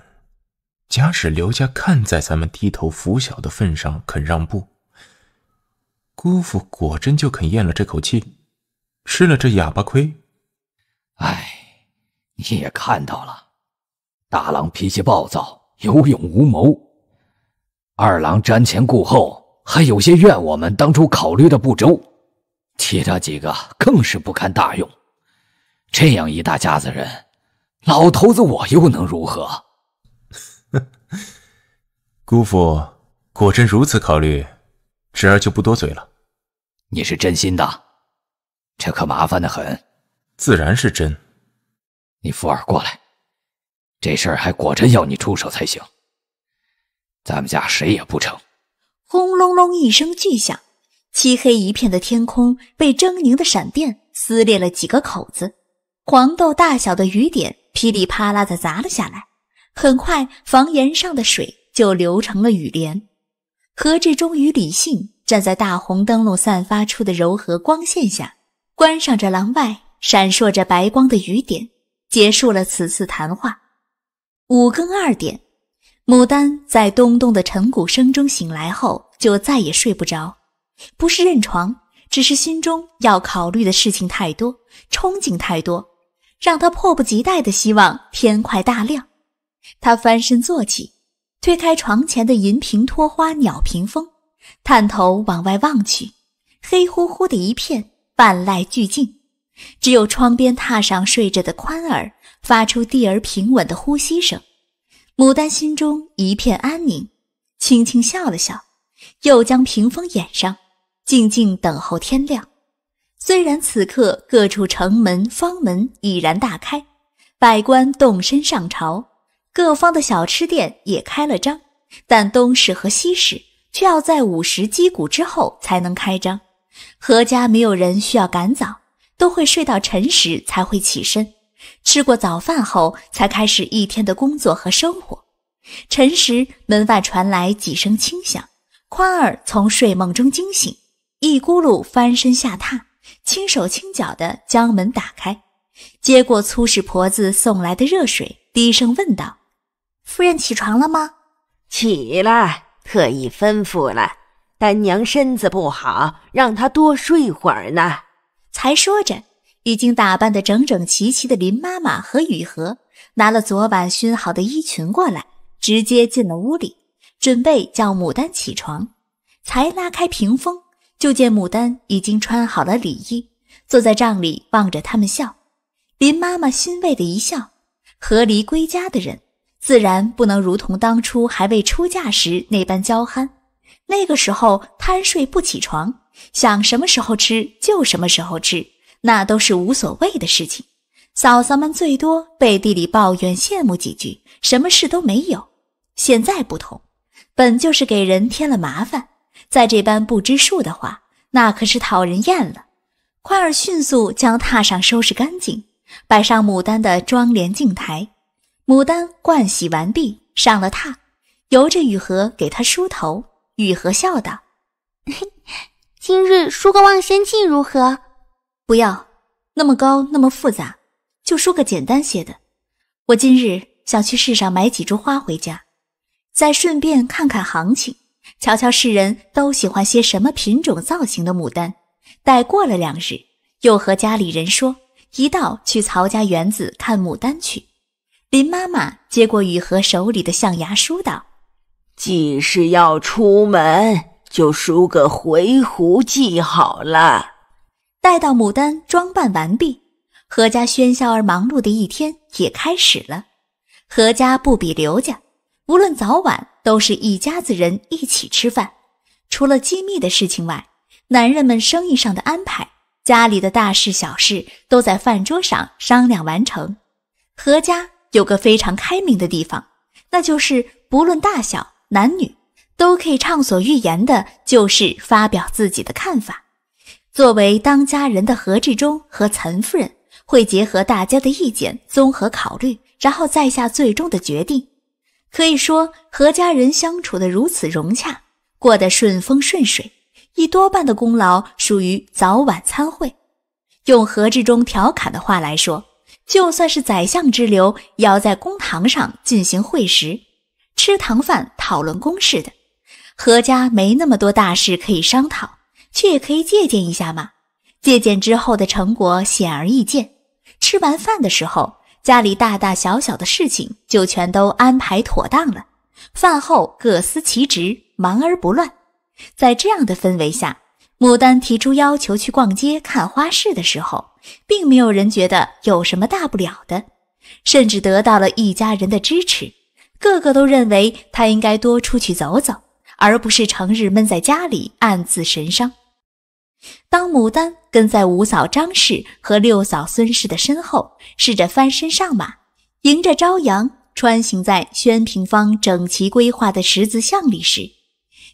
假使刘家看在咱们低头拂晓的份上肯让步，姑父果真就肯咽了这口气，吃了这哑巴亏？哎，你也看到了，大郎脾气暴躁，有勇无谋。二郎瞻前顾后，还有些怨我们当初考虑的不周，其他几个更是不堪大用。这样一大家子人，老头子我又能如何？姑父果真如此考虑，侄儿就不多嘴了。你是真心的，这可麻烦的很。自然是真，你扶儿过来，这事儿还果真要你出手才行。咱们家谁也不成。轰隆隆一声巨响，漆黑一片的天空被狰狞的闪电撕裂了几个口子，黄豆大小的雨点噼里啪啦的砸了下来。很快，房檐上的水就流成了雨帘。何志忠与李信站在大红灯笼散发出的柔和光线下，观赏着廊外闪烁着白光的雨点，结束了此次谈话。五更二点。牡丹在咚咚的晨鼓声中醒来后，就再也睡不着。不是认床，只是心中要考虑的事情太多，憧憬太多，让他迫不及待地希望天快大亮。他翻身坐起，推开床前的银屏托花鸟屏风，探头往外望去，黑乎乎的一片，万籁俱静，只有窗边榻上睡着的宽儿发出低而平稳的呼吸声。牡丹心中一片安宁，轻轻笑了笑，又将屏风掩上，静静等候天亮。虽然此刻各处城门、方门已然大开，百官动身上朝，各方的小吃店也开了张，但东市和西市却要在午时击鼓之后才能开张。何家没有人需要赶早，都会睡到辰时才会起身。吃过早饭后，才开始一天的工作和生活。辰时，门外传来几声轻响，宽儿从睡梦中惊醒，一咕噜翻身下榻，轻手轻脚地将门打开，接过粗使婆子送来的热水，低声问道：“夫人起床了吗？”“起来，特意吩咐了，丹娘身子不好，让她多睡会儿呢。”才说着。已经打扮得整整齐齐的林妈妈和雨禾拿了昨晚熏好的衣裙过来，直接进了屋里，准备叫牡丹起床。才拉开屏风，就见牡丹已经穿好了礼衣，坐在帐里望着他们笑。林妈妈欣慰的一笑。和离归家的人，自然不能如同当初还未出嫁时那般娇憨。那个时候贪睡不起床，想什么时候吃就什么时候吃。那都是无所谓的事情，嫂嫂们最多背地里抱怨羡慕几句，什么事都没有。现在不同，本就是给人添了麻烦，在这般不知数的话，那可是讨人厌了。快儿迅速将榻上收拾干净，摆上牡丹的妆帘镜台。牡丹盥洗完毕，上了榻，由着雨荷给她梳头。雨荷笑道：“ 今日梳个望仙镜如何？”不要那么高，那么复杂，就说个简单些的。我今日想去市上买几株花回家，再顺便看看行情，瞧瞧世人都喜欢些什么品种、造型的牡丹。待过了两日，又和家里人说，一道去曹家园子看牡丹去。林妈妈接过雨禾手里的象牙梳，道：“既是要出门，就梳个回鹘髻好了。”待到牡丹装扮完毕，何家喧嚣而忙碌的一天也开始了。何家不比刘家，无论早晚都是一家子人一起吃饭。除了机密的事情外，男人们生意上的安排，家里的大事小事都在饭桌上商量完成。何家有个非常开明的地方，那就是不论大小男女，都可以畅所欲言的，就是发表自己的看法。作为当家人的何志忠和岑夫人会结合大家的意见综合考虑，然后再下最终的决定。可以说，何家人相处的如此融洽，过得顺风顺水，一多半的功劳属于早晚餐会。用何志忠调侃的话来说，就算是宰相之流，也要在公堂上进行会食、吃堂饭、讨论公事的。何家没那么多大事可以商讨。却也可以借鉴一下嘛。借鉴之后的成果显而易见。吃完饭的时候，家里大大小小的事情就全都安排妥当了。饭后各司其职，忙而不乱。在这样的氛围下，牡丹提出要求去逛街看花市的时候，并没有人觉得有什么大不了的，甚至得到了一家人的支持。个个都认为她应该多出去走走，而不是成日闷在家里暗自神伤。当牡丹跟在五嫂张氏和六嫂孙氏的身后，试着翻身上马，迎着朝阳穿行在宣平坊整齐规划的十字巷里时，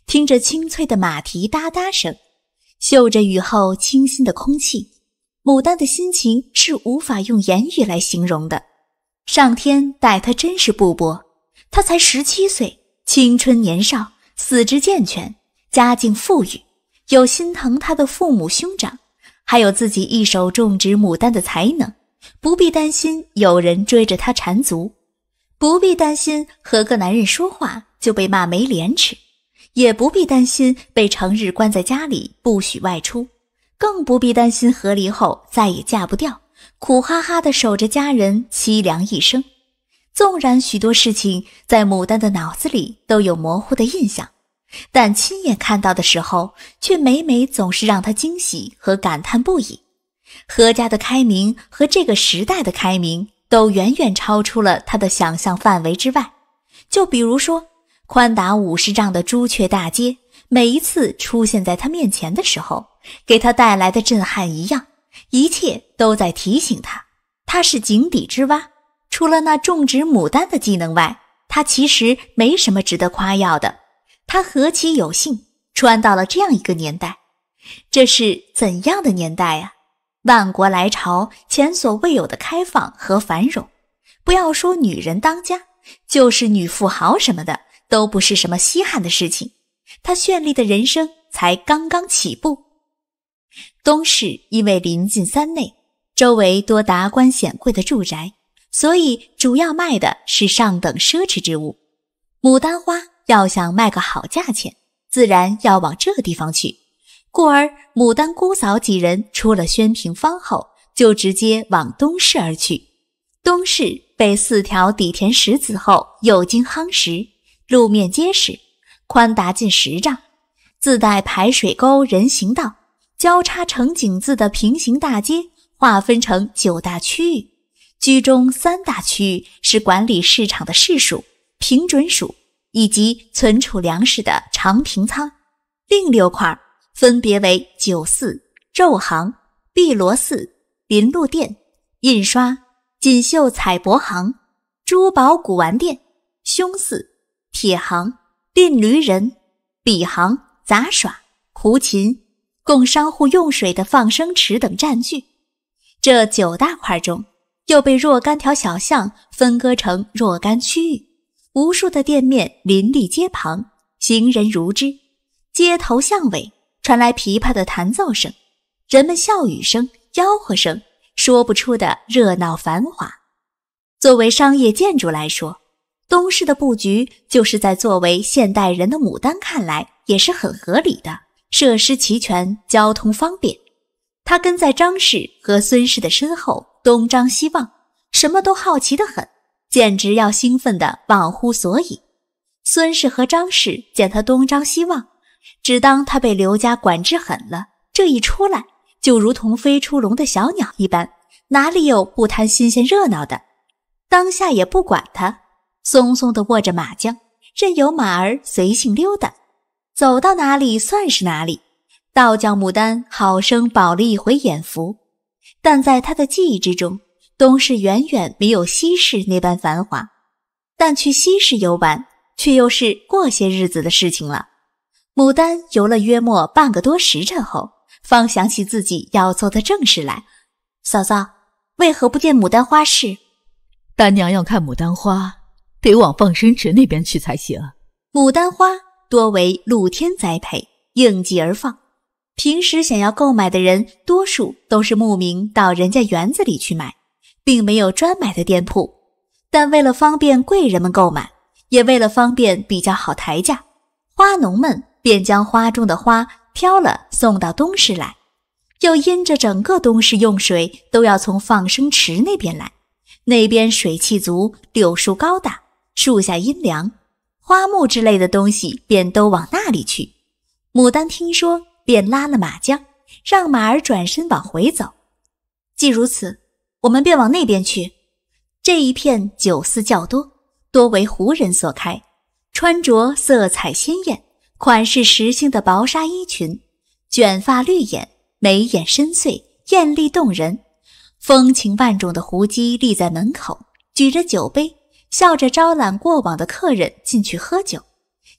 听着清脆的马蹄哒哒声，嗅着雨后清新的空气，牡丹的心情是无法用言语来形容的。上天待她真是不薄，她才十七岁，青春年少，四肢健全，家境富裕。有心疼他的父母兄长，还有自己一手种植牡丹的才能，不必担心有人追着他缠足，不必担心和个男人说话就被骂没廉耻，也不必担心被成日关在家里不许外出，更不必担心和离后再也嫁不掉，苦哈哈的守着家人，凄凉一生。纵然许多事情在牡丹的脑子里都有模糊的印象。但亲眼看到的时候，却每每总是让他惊喜和感叹不已。何家的开明和这个时代的开明，都远远超出了他的想象范围之外。就比如说，宽达五十丈的朱雀大街，每一次出现在他面前的时候，给他带来的震撼一样，一切都在提醒他，他是井底之蛙。除了那种植牡丹的技能外，他其实没什么值得夸耀的。他何其有幸，穿到了这样一个年代，这是怎样的年代呀？万国来朝，前所未有的开放和繁荣。不要说女人当家，就是女富豪什么的，都不是什么稀罕的事情。她绚丽的人生才刚刚起步。东市因为临近三内，周围多达官显贵的住宅，所以主要卖的是上等奢侈之物，牡丹花。要想卖个好价钱，自然要往这地方去。故而，牡丹姑嫂几人出了宣平坊后，就直接往东市而去。东市被四条底田石子后又经夯实，路面结实，宽达近十丈，自带排水沟、人行道，交叉成井字的平行大街，划分成九大区域。居中三大区域是管理市场的市署、平准署。以及存储粮食的长平仓，另六块分别为酒肆、肉行、碧螺寺、林路店、印刷、锦绣彩帛行、珠宝古玩店、凶肆、铁行、赁驴人、笔行、杂耍、胡琴、供商户用水的放生池等占据。这九大块中，又被若干条小巷分割成若干区域。无数的店面林立街旁，行人如织，街头巷尾传来琵琶的弹奏声，人们笑语声、吆喝声，说不出的热闹繁华。作为商业建筑来说，东市的布局就是在作为现代人的牡丹看来也是很合理的，设施齐全，交通方便。他跟在张氏和孙氏的身后，东张西望，什么都好奇的很。简直要兴奋的忘乎所以。孙氏和张氏见他东张西望，只当他被刘家管制狠了。这一出来，就如同飞出笼的小鸟一般，哪里有不贪新鲜热闹的？当下也不管他，松松地握着马缰，任由马儿随性溜达，走到哪里算是哪里。道将牡丹好生饱了一回眼福，但在他的记忆之中。东市远远没有西市那般繁华，但去西市游玩却又是过些日子的事情了。牡丹游了约莫半个多时辰后，方想起自己要做的正事来。嫂嫂，为何不见牡丹花市？丹娘要看牡丹花，得往放生池那边去才行。牡丹花多为露天栽培，应季而放。平时想要购买的人，多数都是慕名到人家园子里去买。并没有专买的店铺，但为了方便贵人们购买，也为了方便比较好抬价，花农们便将花中的花挑了送到东市来。又因着整个东市用水都要从放生池那边来，那边水气足，柳树高大，树下阴凉，花木之类的东西便都往那里去。牡丹听说，便拉了马缰，让马儿转身往回走。既如此。我们便往那边去，这一片酒肆较多，多为胡人所开，穿着色彩鲜艳、款式时兴的薄纱衣裙，卷发绿眼，眉眼深邃，艳丽动人，风情万种的胡姬立在门口，举着酒杯，笑着招揽过往的客人进去喝酒。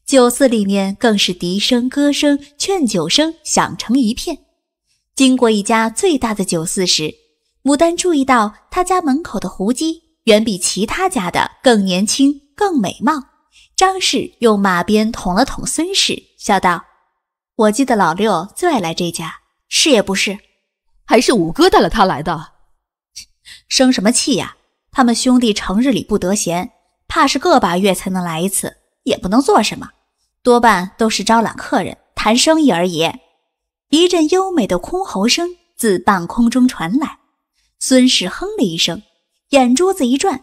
酒肆里面更是笛声、歌声、劝酒声响成一片。经过一家最大的酒肆时。牡丹注意到，他家门口的胡姬远比其他家的更年轻、更美貌。张氏用马鞭捅了捅孙氏，笑道：“我记得老六最爱来这家，是也不是？还是五哥带了他来的？生什么气呀？他们兄弟成日里不得闲，怕是个把月才能来一次，也不能做什么，多半都是招揽客人、谈生意而已。”一阵优美的箜篌声自半空中传来。孙氏哼了一声，眼珠子一转，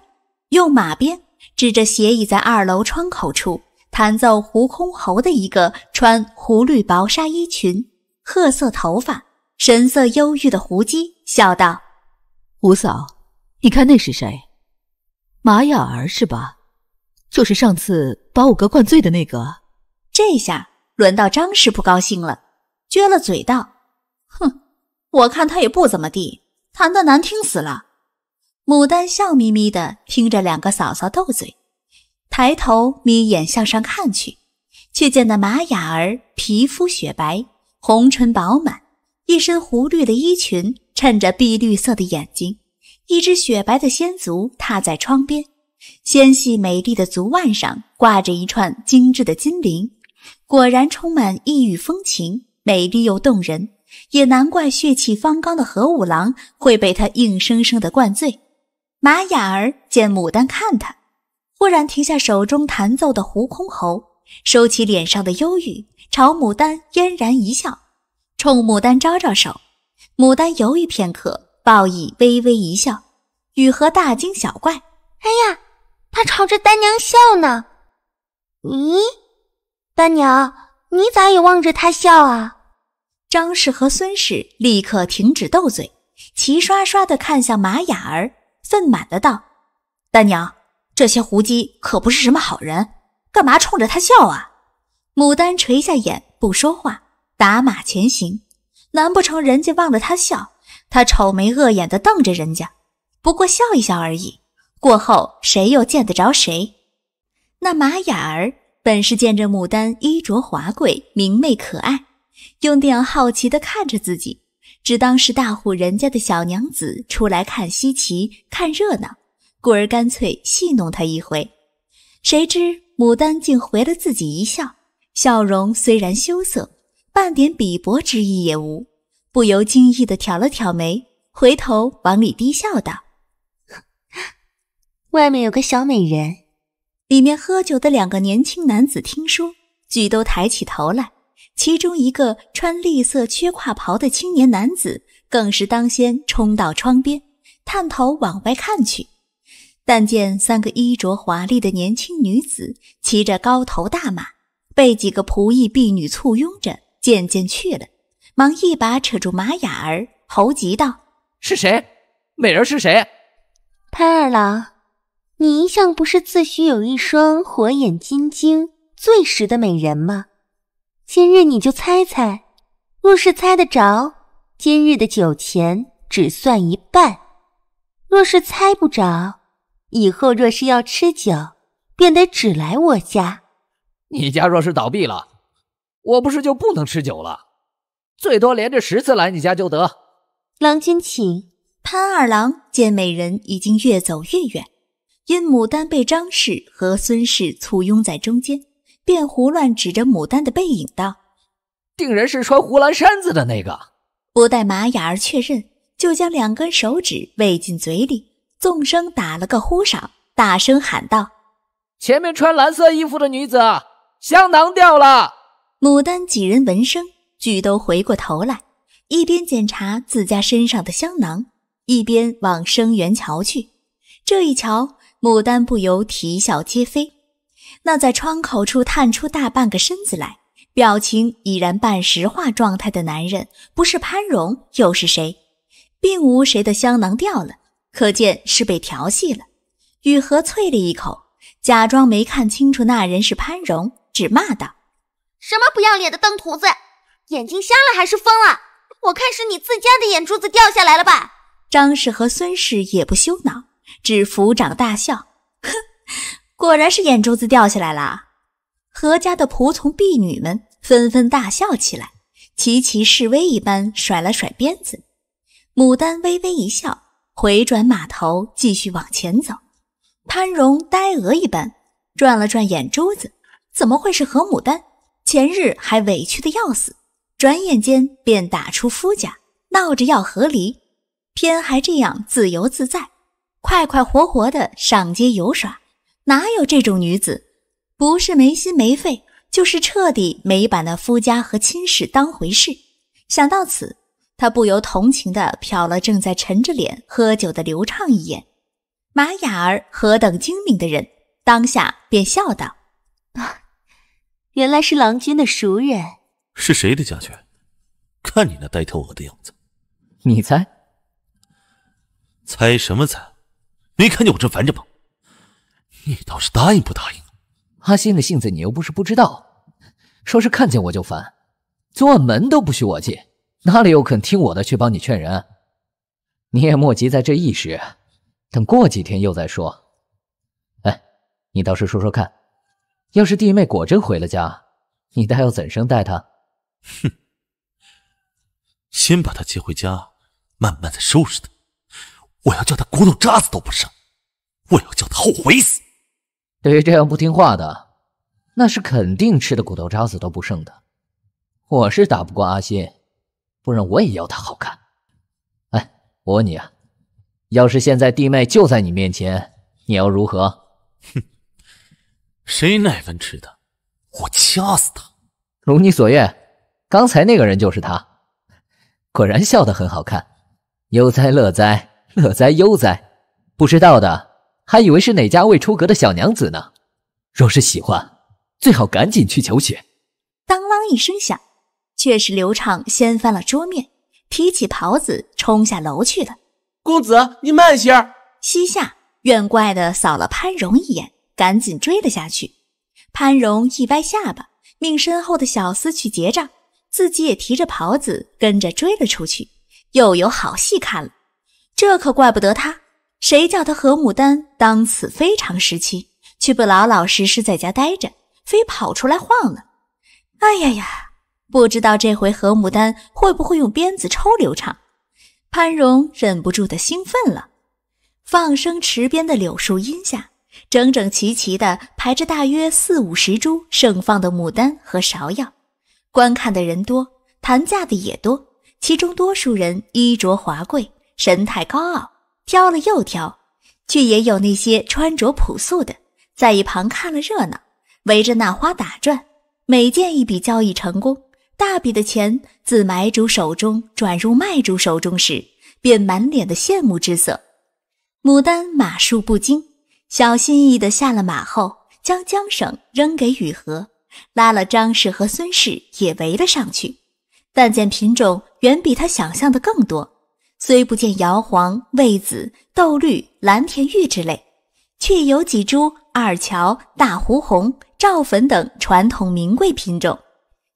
用马鞭指着斜倚在二楼窗口处弹奏胡箜篌的一个穿湖绿薄纱衣裙、褐色头发、神色忧郁的胡姬，笑道：“胡嫂，你看那是谁？马雅儿是吧？就是上次把五哥灌醉的那个。”这下轮到张氏不高兴了，撅了嘴道：“哼，我看他也不怎么地。”谈的难听死了！牡丹笑眯眯的听着两个嫂嫂斗嘴，抬头眯眼向上看去，却见那玛雅儿皮肤雪白，红唇饱满，一身湖绿的衣裙衬着碧绿色的眼睛，一只雪白的仙足踏在窗边，纤细美丽的足腕上挂着一串精致的金铃，果然充满异域风情，美丽又动人。也难怪血气方刚的何五郎会被他硬生生的灌醉。马雅儿见牡丹看他，忽然停下手中弹奏的胡箜篌，收起脸上的忧郁，朝牡丹嫣然一笑，冲牡丹招招手。牡丹犹豫片刻，报以微微一笑。雨禾大惊小怪：“哎呀，他朝着丹娘笑呢！咦，丹娘，你咋也望着他笑啊？”张氏和孙氏立刻停止斗嘴，齐刷刷地看向马雅儿，愤满的道：“大娘，这些胡姬可不是什么好人，干嘛冲着她笑啊？”牡丹垂下眼，不说话，打马前行。难不成人家望着她笑，她丑眉恶眼地瞪着人家？不过笑一笑而已，过后谁又见得着谁？那马雅儿本是见着牡丹衣着华贵、明媚可爱。用那样好奇地看着自己，只当是大户人家的小娘子出来看稀奇、看热闹，故而干脆戏弄她一回。谁知牡丹竟回了自己一笑，笑容虽然羞涩，半点鄙薄之意也无，不由惊异地挑了挑眉，回头往里低笑道：“外面有个小美人。”里面喝酒的两个年轻男子听说，俱都抬起头来。其中一个穿绿色缺胯袍的青年男子，更是当先冲到窗边，探头往外看去。但见三个衣着华丽的年轻女子，骑着高头大马，被几个仆役婢女簇拥着渐渐去了。忙一把扯住马雅儿，猴急道：“是谁？美人是谁？”潘二郎，你一向不是自诩有一双火眼金睛，最识得美人吗？今日你就猜猜，若是猜得着，今日的酒钱只算一半；若是猜不着，以后若是要吃酒，便得只来我家。你家若是倒闭了，我不是就不能吃酒了？最多连着十次来你家就得。郎君，请潘二郎见美人已经越走越远，因牡丹被张氏和孙氏簇拥在中间。便胡乱指着牡丹的背影道：“定然是穿湖蓝衫子的那个。”不待玛雅儿确认，就将两根手指喂进嘴里，纵声打了个呼哨，大声喊道：“前面穿蓝色衣服的女子，香囊掉了！”牡丹几人闻声，俱都回过头来，一边检查自家身上的香囊，一边往生源瞧去。这一瞧，牡丹不由啼笑皆非。那在窗口处探出大半个身子来，表情已然半石化状态的男人，不是潘荣又是谁？并无谁的香囊掉了，可见是被调戏了。雨禾啐了一口，假装没看清楚那人是潘荣，只骂道：“什么不要脸的登徒子，眼睛瞎了还是疯了？我看是你自家的眼珠子掉下来了吧！”张氏和孙氏也不羞恼，只抚掌大笑，哼。果然是眼珠子掉下来了！何家的仆从婢女们纷纷大笑起来，齐齐示威一般甩了甩鞭子。牡丹微微一笑，回转马头，继续往前走。潘荣呆鹅一般转了转眼珠子，怎么会是何牡丹？前日还委屈的要死，转眼间便打出夫家，闹着要和离，偏还这样自由自在、快快活活的上街游耍。哪有这种女子，不是没心没肺，就是彻底没把那夫家和亲事当回事。想到此，他不由同情地瞟了正在沉着脸喝酒的刘畅一眼。马雅儿何等精明的人，当下便笑道：“啊，原来是郎君的熟人，是谁的家眷？看你那呆头鹅的样子，你猜？猜什么猜？没看见我正烦着吗？”你倒是答应不答应？阿星的性子你又不是不知道，说是看见我就烦，昨晚门都不许我进，哪里有肯听我的去帮你劝人？你也莫急，在这一时，等过几天又再说。哎，你倒是说说看，要是弟妹果真回了家，你待要怎生待她？哼，先把她接回家，慢慢的收拾她，我要叫她骨头渣子都不剩，我要叫她后悔死。对于这样不听话的，那是肯定吃的骨头渣子都不剩的。我是打不过阿信，不然我也要他好看。哎，我问你啊，要是现在弟妹就在你面前，你要如何？哼，谁奶粉吃的？我掐死他！如你所愿，刚才那个人就是他。果然笑得很好看，悠哉乐哉，乐哉悠哉。不知道的。还以为是哪家未出阁的小娘子呢？若是喜欢，最好赶紧去求学。当啷一声响，却是刘畅掀翻了桌面，提起袍子冲下楼去了。公子，你慢些。西夏怨怪的扫了潘荣一眼，赶紧追了下去。潘荣一歪下巴，命身后的小厮去结账，自己也提着袍子跟着追了出去。又有好戏看了，这可怪不得他。谁叫他何牡丹当此非常时期，却不老老实实在家待着，非跑出来晃呢？哎呀呀！不知道这回何牡丹会不会用鞭子抽刘畅？潘荣忍不住的兴奋了。放生池边的柳树荫下，整整齐齐地排着大约四五十株盛放的牡丹和芍药。观看的人多，谈价的也多，其中多数人衣着华贵，神态高傲。挑了又挑，却也有那些穿着朴素的，在一旁看了热闹，围着那花打转。每见一笔交易成功，大笔的钱自买主手中转入卖主手中时，便满脸的羡慕之色。牡丹马术不精，小心翼翼地下了马后，将缰绳扔给雨禾，拉了张氏和孙氏也围了上去。但见品种远比他想象的更多。虽不见姚黄、魏紫、豆绿、蓝田玉之类，却有几株二乔、大湖红、赵粉等传统名贵品种，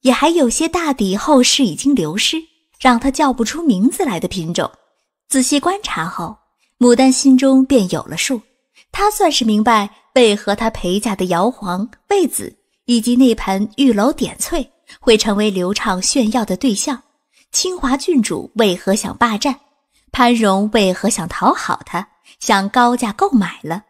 也还有些大抵后世已经流失，让他叫不出名字来的品种。仔细观察后，牡丹心中便有了数，他算是明白为何他陪嫁的姚黄、魏紫以及那盆玉楼点翠会成为刘畅炫耀的对象，清华郡主为何想霸占。潘荣为何想讨好他，想高价购买了？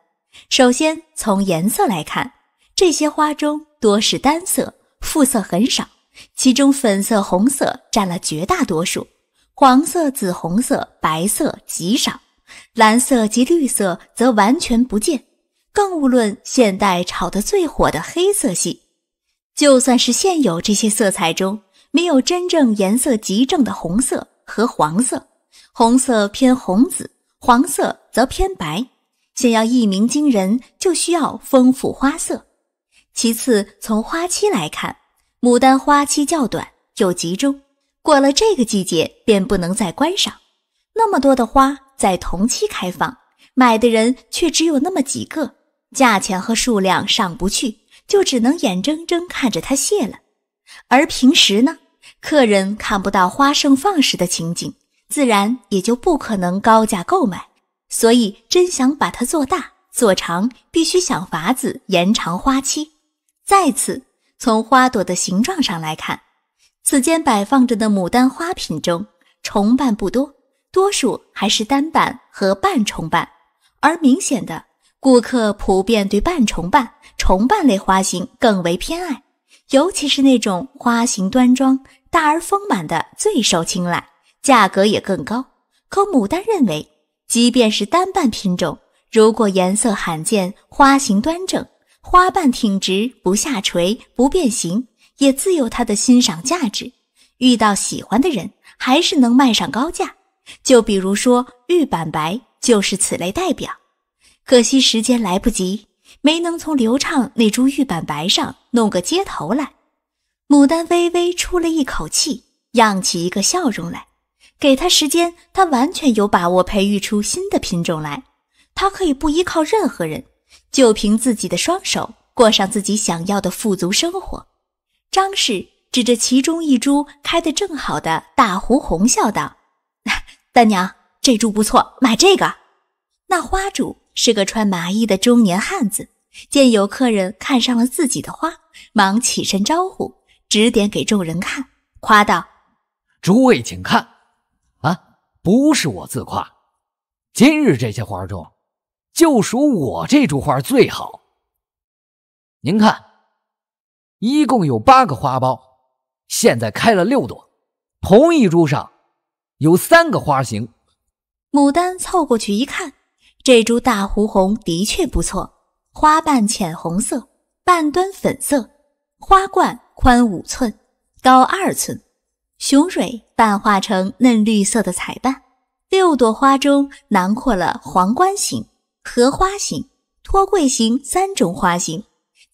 首先从颜色来看，这些花中多是单色，复色很少。其中粉色、红色占了绝大多数，黄色、紫红色、白色极少，蓝色及绿色则完全不见。更无论现代炒得最火的黑色系，就算是现有这些色彩中，没有真正颜色极正的红色和黄色。红色偏红紫，黄色则偏白。想要一鸣惊人，就需要丰富花色。其次，从花期来看，牡丹花期较短，又集中，过了这个季节便不能再观赏。那么多的花在同期开放，买的人却只有那么几个，价钱和数量上不去，就只能眼睁睁看着它谢了。而平时呢，客人看不到花盛放时的情景。自然也就不可能高价购买，所以真想把它做大做长，必须想法子延长花期。再次，从花朵的形状上来看，此间摆放着的牡丹花品中，重瓣不多，多数还是单瓣和半重瓣。而明显的，顾客普遍对半重瓣、重瓣类花型更为偏爱，尤其是那种花型端庄、大而丰满的，最受青睐。价格也更高，可牡丹认为，即便是单瓣品种，如果颜色罕见、花型端正、花瓣挺直不下垂不变形，也自有它的欣赏价值。遇到喜欢的人，还是能卖上高价。就比如说玉板白就是此类代表，可惜时间来不及，没能从刘畅那株玉板白上弄个接头来。牡丹微微出了一口气，漾起一个笑容来。给他时间，他完全有把握培育出新的品种来。他可以不依靠任何人，就凭自己的双手过上自己想要的富足生活。张氏指着其中一株开得正好的大胡红，笑道：“大 娘，这株不错，买这个。”那花主是个穿麻衣的中年汉子，见有客人看上了自己的花，忙起身招呼，指点给众人看，夸道：“诸位请看。”不是我自夸，今日这些花中，就属我这株花最好。您看，一共有八个花苞，现在开了六朵。同一株上有三个花型。牡丹凑过去一看，这株大湖红的确不错，花瓣浅红色，半端粉色，花冠宽五寸，高二寸。雄蕊淡化成嫩绿色的彩瓣，六朵花中囊括了皇冠型、荷花型、托桂型三种花型，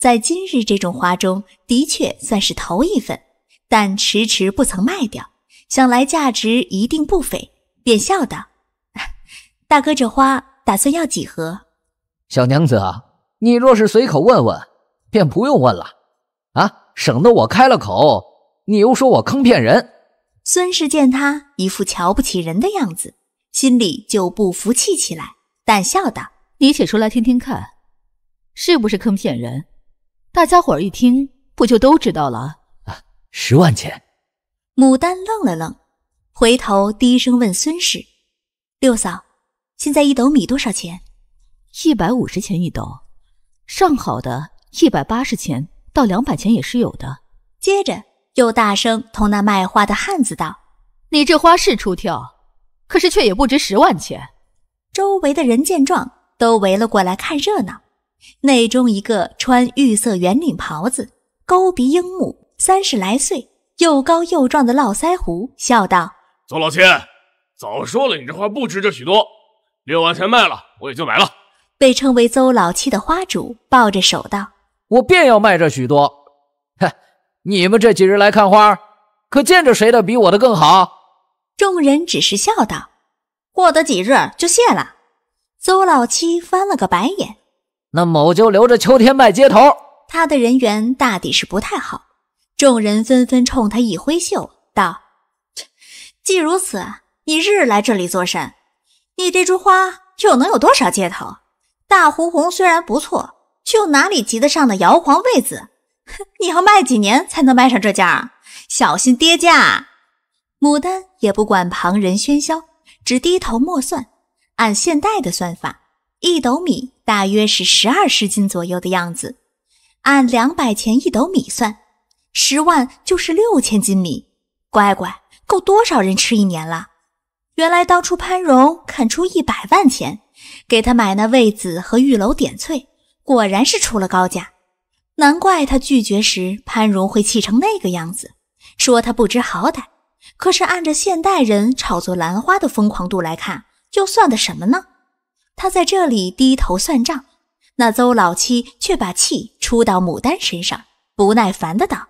在今日这种花中的确算是头一份，但迟迟不曾卖掉，想来价值一定不菲，便笑道：“ 大哥，这花打算要几盒？”小娘子，你若是随口问问，便不用问了，啊，省得我开了口，你又说我坑骗人。孙氏见他一副瞧不起人的样子，心里就不服气起来，但笑道：“你写出来听听看，是不是坑骗人？”大家伙儿一听，不就都知道了？啊，十万钱！牡丹愣了愣，回头低声问孙氏：“六嫂，现在一斗米多少钱？”“一百五十钱一斗，上好的一百八十钱，到两百钱也是有的。”接着。又大声同那卖花的汉子道：“你这花是出挑，可是却也不值十万钱。”周围的人见状，都围了过来看热闹。内中一个穿玉色圆领袍子、勾鼻鹰目、三十来岁、又高又壮的络腮胡笑道：“邹老七，早说了，你这花不值这许多，六万钱卖了我也就买了。”被称为邹老七的花主抱着手道：“我便要卖这许多。”你们这几日来看花，可见着谁的比我的更好？众人只是笑道：“过得几日就谢了。”邹老七翻了个白眼：“那某就留着秋天卖接头。”他的人缘大抵是不太好，众人纷纷冲他一挥袖，道：“既如此，你日来这里做甚？你这株花又能有多少接头？大红红虽然不错，却又哪里及得上那姚黄魏子？你 要卖几年才能卖上这价？小心跌价。牡丹也不管旁人喧嚣，只低头默算。按现代的算法，一斗米大约是十二十斤左右的样子。按两百钱一斗米算，十万就是六千斤米。乖乖，够多少人吃一年了！原来当初潘荣肯出一百万钱给他买那魏子和玉楼点翠，果然是出了高价。难怪他拒绝时，潘荣会气成那个样子，说他不知好歹。可是按照现代人炒作兰花的疯狂度来看，又算得什么呢？他在这里低头算账，那邹老七却把气出到牡丹身上，不耐烦的道：“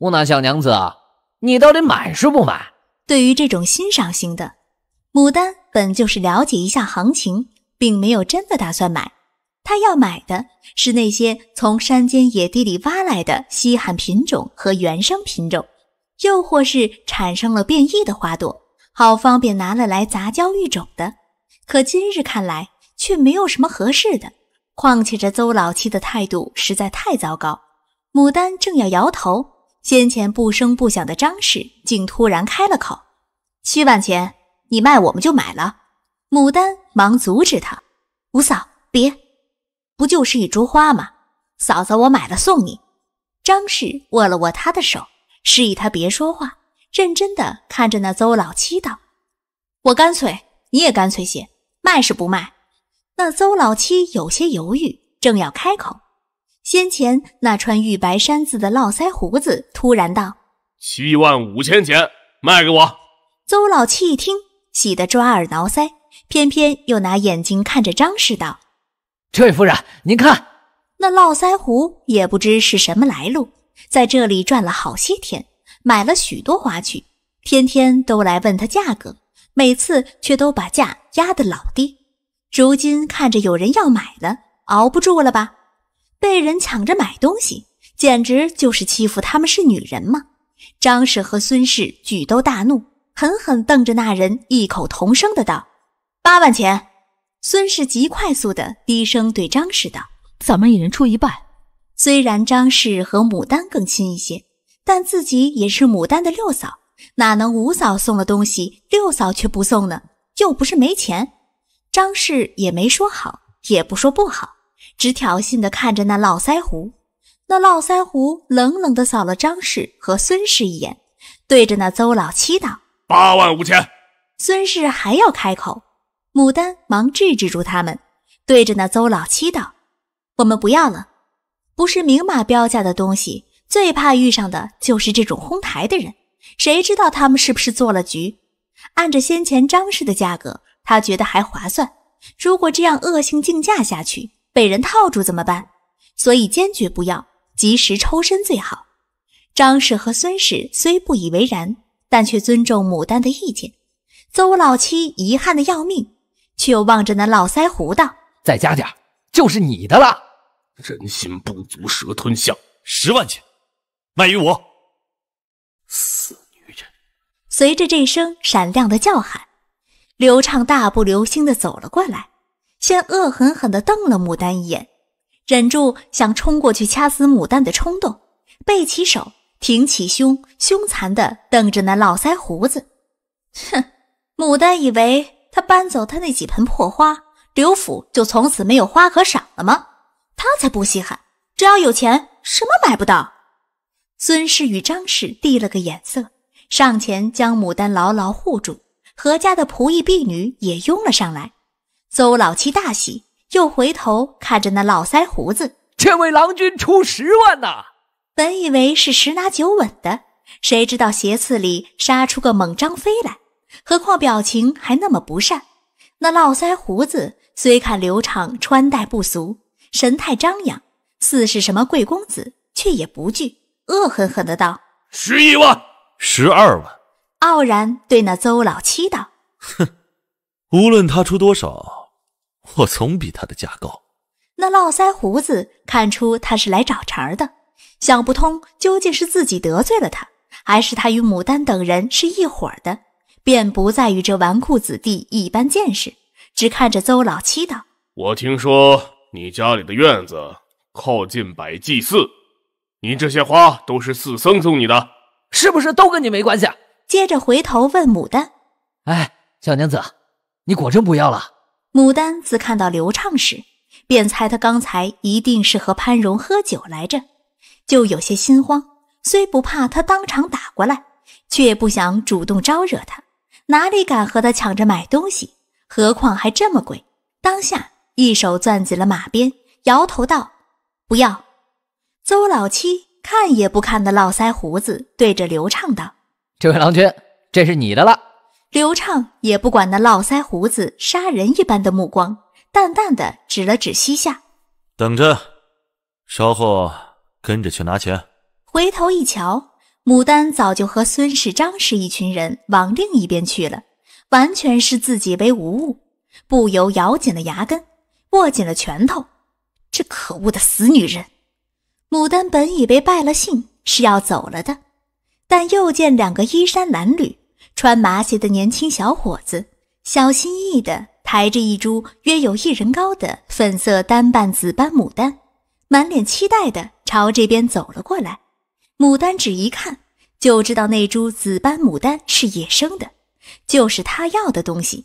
木那小娘子，你到底买是不买？”对于这种欣赏型的牡丹，本就是了解一下行情，并没有真的打算买。他要买的是那些从山间野地里挖来的稀罕品种和原生品种，又或是产生了变异的花朵，好方便拿了来杂交育种的。可今日看来却没有什么合适的，况且这邹老七的态度实在太糟糕。牡丹正要摇头，先前不声不响的张氏竟突然开了口：“七万钱，你卖我们就买了。”牡丹忙阻止他：“五嫂，别。”不就是一株花吗？嫂嫂，我买了送你。张氏握了握他的手，示意他别说话，认真的看着那邹老七道：“我干脆，你也干脆些，卖是不卖？”那邹老七有些犹豫，正要开口，先前那穿玉白衫子的络腮胡子突然道：“七万五千钱卖给我。”邹老七一听，喜得抓耳挠腮，偏偏又拿眼睛看着张氏道。这位夫人，您看那络腮胡也不知是什么来路，在这里转了好些天，买了许多花去，天天都来问他价格，每次却都把价压得老低。如今看着有人要买了，熬不住了吧？被人抢着买东西，简直就是欺负他们是女人嘛！张氏和孙氏举都大怒，狠狠瞪着那人，异口同声的道：“八万钱。”孙氏极快速的低声对张氏道：“咱们一人出一半。”虽然张氏和牡丹更亲一些，但自己也是牡丹的六嫂，哪能五嫂送了东西，六嫂却不送呢？又不是没钱。张氏也没说好，也不说不好，只挑衅的看着那络腮胡。那络腮胡冷冷的扫了张氏和孙氏一眼，对着那邹老七道：“八万五千。”孙氏还要开口。牡丹忙制止住他们，对着那邹老七道：“我们不要了，不是明码标价的东西，最怕遇上的就是这种哄抬的人。谁知道他们是不是做了局？按着先前张氏的价格，他觉得还划算。如果这样恶性竞价下去，被人套住怎么办？所以坚决不要，及时抽身最好。”张氏和孙氏虽不以为然，但却尊重牡丹的意见。邹老七遗憾的要命。却又望着那老腮胡道：“再加点，就是你的了。人心不足蛇吞象，十万钱卖于我。死女人！”随着这声闪亮的叫喊，刘畅大步流星的走了过来，先恶狠狠地瞪了牡丹一眼，忍住想冲过去掐死牡丹的冲动，背起手，挺起胸，凶残的瞪着那老腮胡子。哼，牡丹以为。他搬走他那几盆破花，刘府就从此没有花可赏了吗？他才不稀罕，只要有钱，什么买不到。孙氏与张氏递了个眼色，上前将牡丹牢牢护住。何家的仆役婢女也拥了上来。邹老七大喜，又回头看着那络腮胡子：“这位郎君出十万呐！”本以为是十拿九稳的，谁知道斜刺里杀出个猛张飞来。何况表情还那么不善。那络腮胡子虽看刘畅，穿戴不俗，神态张扬，似是什么贵公子，却也不惧，恶狠狠的道：“十一万，十二万。”傲然对那邹老七道：“哼，无论他出多少，我总比他的价高。”那络腮胡子看出他是来找茬的，想不通究竟是自己得罪了他，还是他与牡丹等人是一伙的。便不再与这纨绔子弟一般见识，只看着邹老七道：“我听说你家里的院子靠近百济寺，你这些花都是寺僧送你的，是不是都跟你没关系？”接着回头问牡丹：“哎，小娘子，你果真不要了？”牡丹自看到刘畅时，便猜他刚才一定是和潘荣喝酒来着，就有些心慌。虽不怕他当场打过来，却也不想主动招惹他。哪里敢和他抢着买东西？何况还这么贵！当下一手攥紧了马鞭，摇头道：“不要。”邹老七看也不看那络腮胡子，对着刘畅道：“这位郎君，这是你的了。”刘畅也不管那络腮胡子杀人一般的目光，淡淡的指了指膝下，等着，稍后跟着去拿钱。回头一瞧。牡丹早就和孙氏、张氏一群人往另一边去了，完全视自己为无物，不由咬紧了牙根，握紧了拳头。这可恶的死女人！牡丹本以为拜了兴是要走了的，但又见两个衣衫褴褛、穿麻鞋的年轻小伙子，小心翼翼地抬着一株约有一人高的粉色单瓣紫斑牡丹，满脸期待地朝这边走了过来。牡丹只一看就知道那株紫斑牡丹是野生的，就是他要的东西。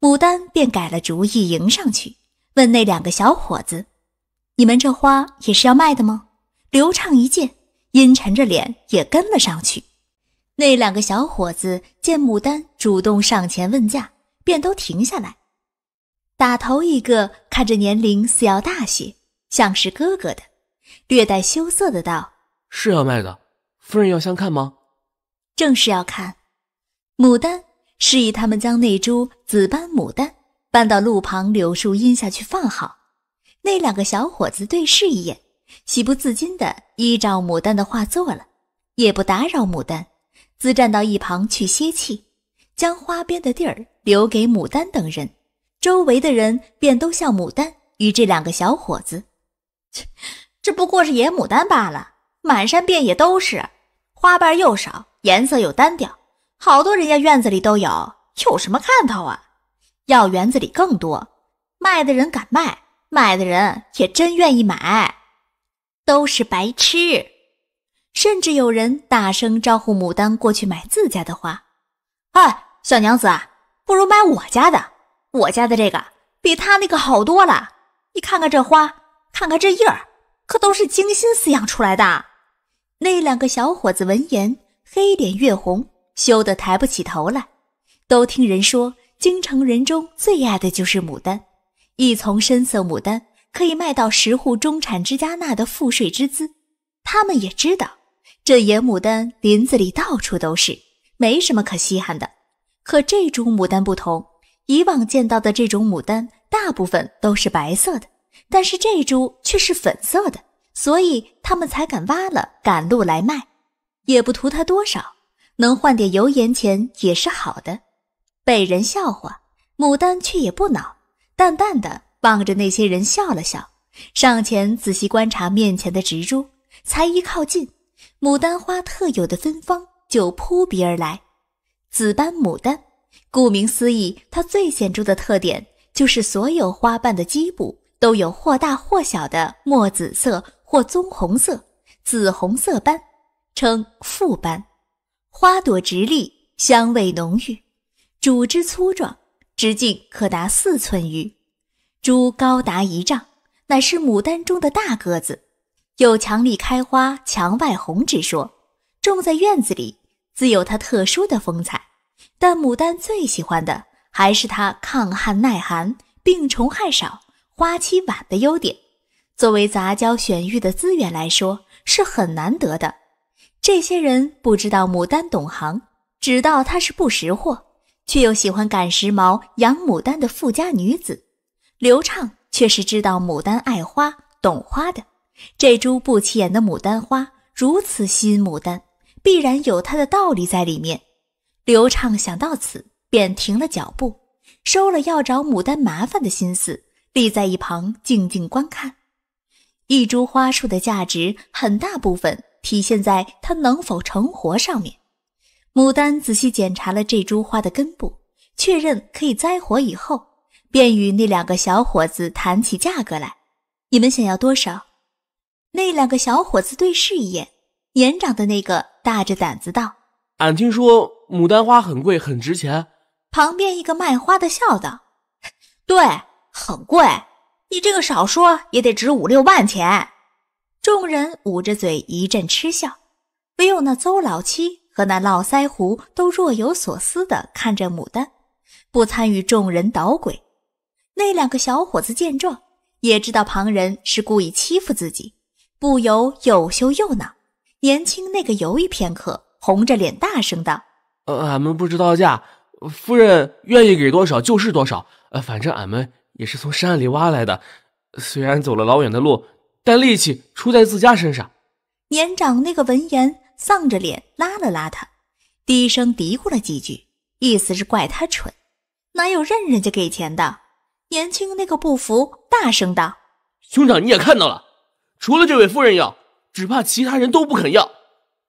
牡丹便改了主意，迎上去问那两个小伙子：“你们这花也是要卖的吗？”刘畅一见，阴沉着脸也跟了上去。那两个小伙子见牡丹主动上前问价，便都停下来。打头一个看着年龄似要大些，像是哥哥的，略带羞涩的道。是要卖的，夫人要相看吗？正是要看。牡丹示意他们将那株紫斑牡丹搬到路旁柳树荫下去放好。那两个小伙子对视一眼，喜不自禁的依照牡丹的话做了，也不打扰牡丹，自站到一旁去歇气，将花边的地儿留给牡丹等人。周围的人便都笑牡丹与这两个小伙子，这不过是野牡丹罢了。满山遍野都是，花瓣又少，颜色又单调，好多人家院子里都有，有什么看头啊？药园子里更多，卖的人敢卖，买的人也真愿意买，都是白痴。甚至有人大声招呼牡丹过去买自家的花：“哎，小娘子啊，不如买我家的，我家的这个比他那个好多了。你看看这花，看看这叶儿，可都是精心饲养出来的。”那两个小伙子闻言，黑脸越红，羞得抬不起头来。都听人说，京城人中最爱的就是牡丹，一丛深色牡丹可以卖到十户中产之家那的赋税之资。他们也知道，这野牡丹林子里到处都是，没什么可稀罕的。可这株牡丹不同，以往见到的这种牡丹大部分都是白色的，但是这株却是粉色的。所以他们才敢挖了赶路来卖，也不图他多少，能换点油盐钱也是好的。被人笑话，牡丹却也不恼，淡淡的望着那些人笑了笑，上前仔细观察面前的植株。才一靠近，牡丹花特有的芬芳就扑鼻而来。紫斑牡丹，顾名思义，它最显著的特点就是所有花瓣的基部都有或大或小的墨紫色。或棕红色、紫红色斑，称副斑。花朵直立，香味浓郁，主枝粗壮，直径可达四寸余，株高达一丈，乃是牡丹中的大个子。有“墙里开花墙外红”之说，种在院子里自有它特殊的风采。但牡丹最喜欢的还是它抗旱耐寒、病虫害少、花期晚的优点。作为杂交选育的资源来说是很难得的。这些人不知道牡丹懂行，只道它是不识货，却又喜欢赶时髦养牡丹的富家女子。刘畅却是知道牡丹爱花懂花的。这株不起眼的牡丹花如此吸引牡丹，必然有它的道理在里面。刘畅想到此，便停了脚步，收了要找牡丹麻烦的心思，立在一旁静静观看。一株花树的价值很大部分体现在它能否成活上面。牡丹仔细检查了这株花的根部，确认可以栽活以后，便与那两个小伙子谈起价格来：“你们想要多少？”那两个小伙子对视一眼，年长的那个大着胆子道：“俺听说牡丹花很贵，很值钱。”旁边一个卖花的笑道：“对，很贵。”你这个少说也得值五六万钱，众人捂着嘴一阵嗤笑，唯有那邹老七和那络腮胡都若有所思地看着牡丹，不参与众人捣鬼。那两个小伙子见状，也知道旁人是故意欺负自己，不由又羞又恼。年轻那个犹豫片刻，红着脸大声道：“俺们不知道价，夫人愿意给多少就是多少。呃，反正俺们。”也是从山里挖来的，虽然走了老远的路，但力气出在自家身上。年长那个闻言丧着脸拉了拉他，低声嘀咕了几句，意思是怪他蠢，哪有认人家给钱的？年轻那个不服，大声道：“兄长，你也看到了，除了这位夫人要，只怕其他人都不肯要。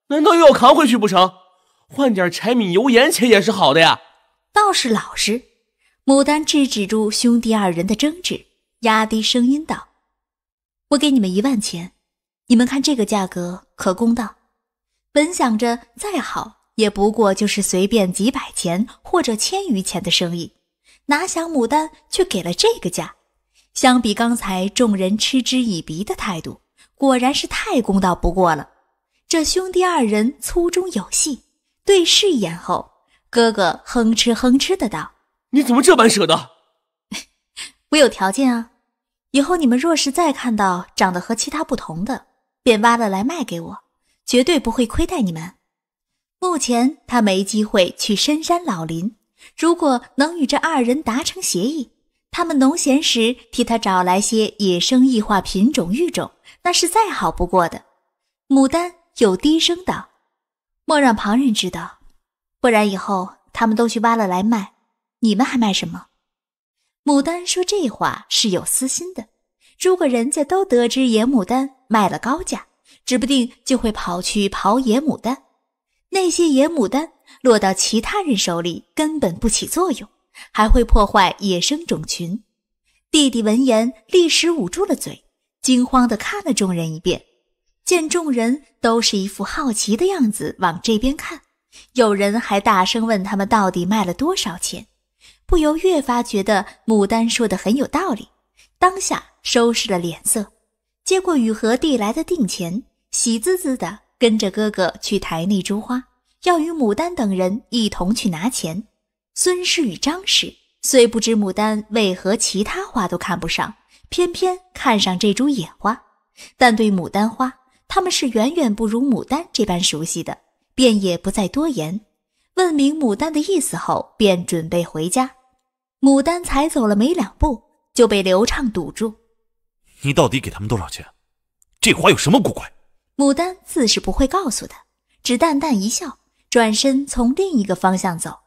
难道又要扛回去不成？换点柴米油盐钱也是好的呀。”倒是老实。牡丹制止住兄弟二人的争执，压低声音道：“我给你们一万钱，你们看这个价格可公道？本想着再好也不过就是随便几百钱或者千余钱的生意，哪想牡丹却给了这个价？相比刚才众人嗤之以鼻的态度，果然是太公道不过了。这兄弟二人粗中有细，对视一眼后，哥哥哼哧哼哧的道。”你怎么这般舍得？我有条件啊！以后你们若是再看到长得和其他不同的，便挖了来卖给我，绝对不会亏待你们。目前他没机会去深山老林，如果能与这二人达成协议，他们农闲时替他找来些野生异化品种育种，那是再好不过的。牡丹有低声道：“莫让旁人知道，不然以后他们都去挖了来卖。”你们还卖什么？牡丹说这话是有私心的。如果人家都得知野牡丹卖了高价，指不定就会跑去刨野牡丹。那些野牡丹落到其他人手里，根本不起作用，还会破坏野生种群。弟弟闻言，立时捂住了嘴，惊慌的看了众人一遍，见众人都是一副好奇的样子往这边看，有人还大声问他们到底卖了多少钱。不由越发觉得牡丹说的很有道理，当下收拾了脸色，接过雨禾递来的定钱，喜滋滋的跟着哥哥去抬那株花，要与牡丹等人一同去拿钱。孙氏与张氏虽不知牡丹为何其他花都看不上，偏偏看上这株野花，但对牡丹花他们是远远不如牡丹这般熟悉的，便也不再多言。问明牡丹的意思后，便准备回家。牡丹才走了没两步，就被刘畅堵住。你到底给他们多少钱？这话有什么古怪？牡丹自是不会告诉他，只淡淡一笑，转身从另一个方向走。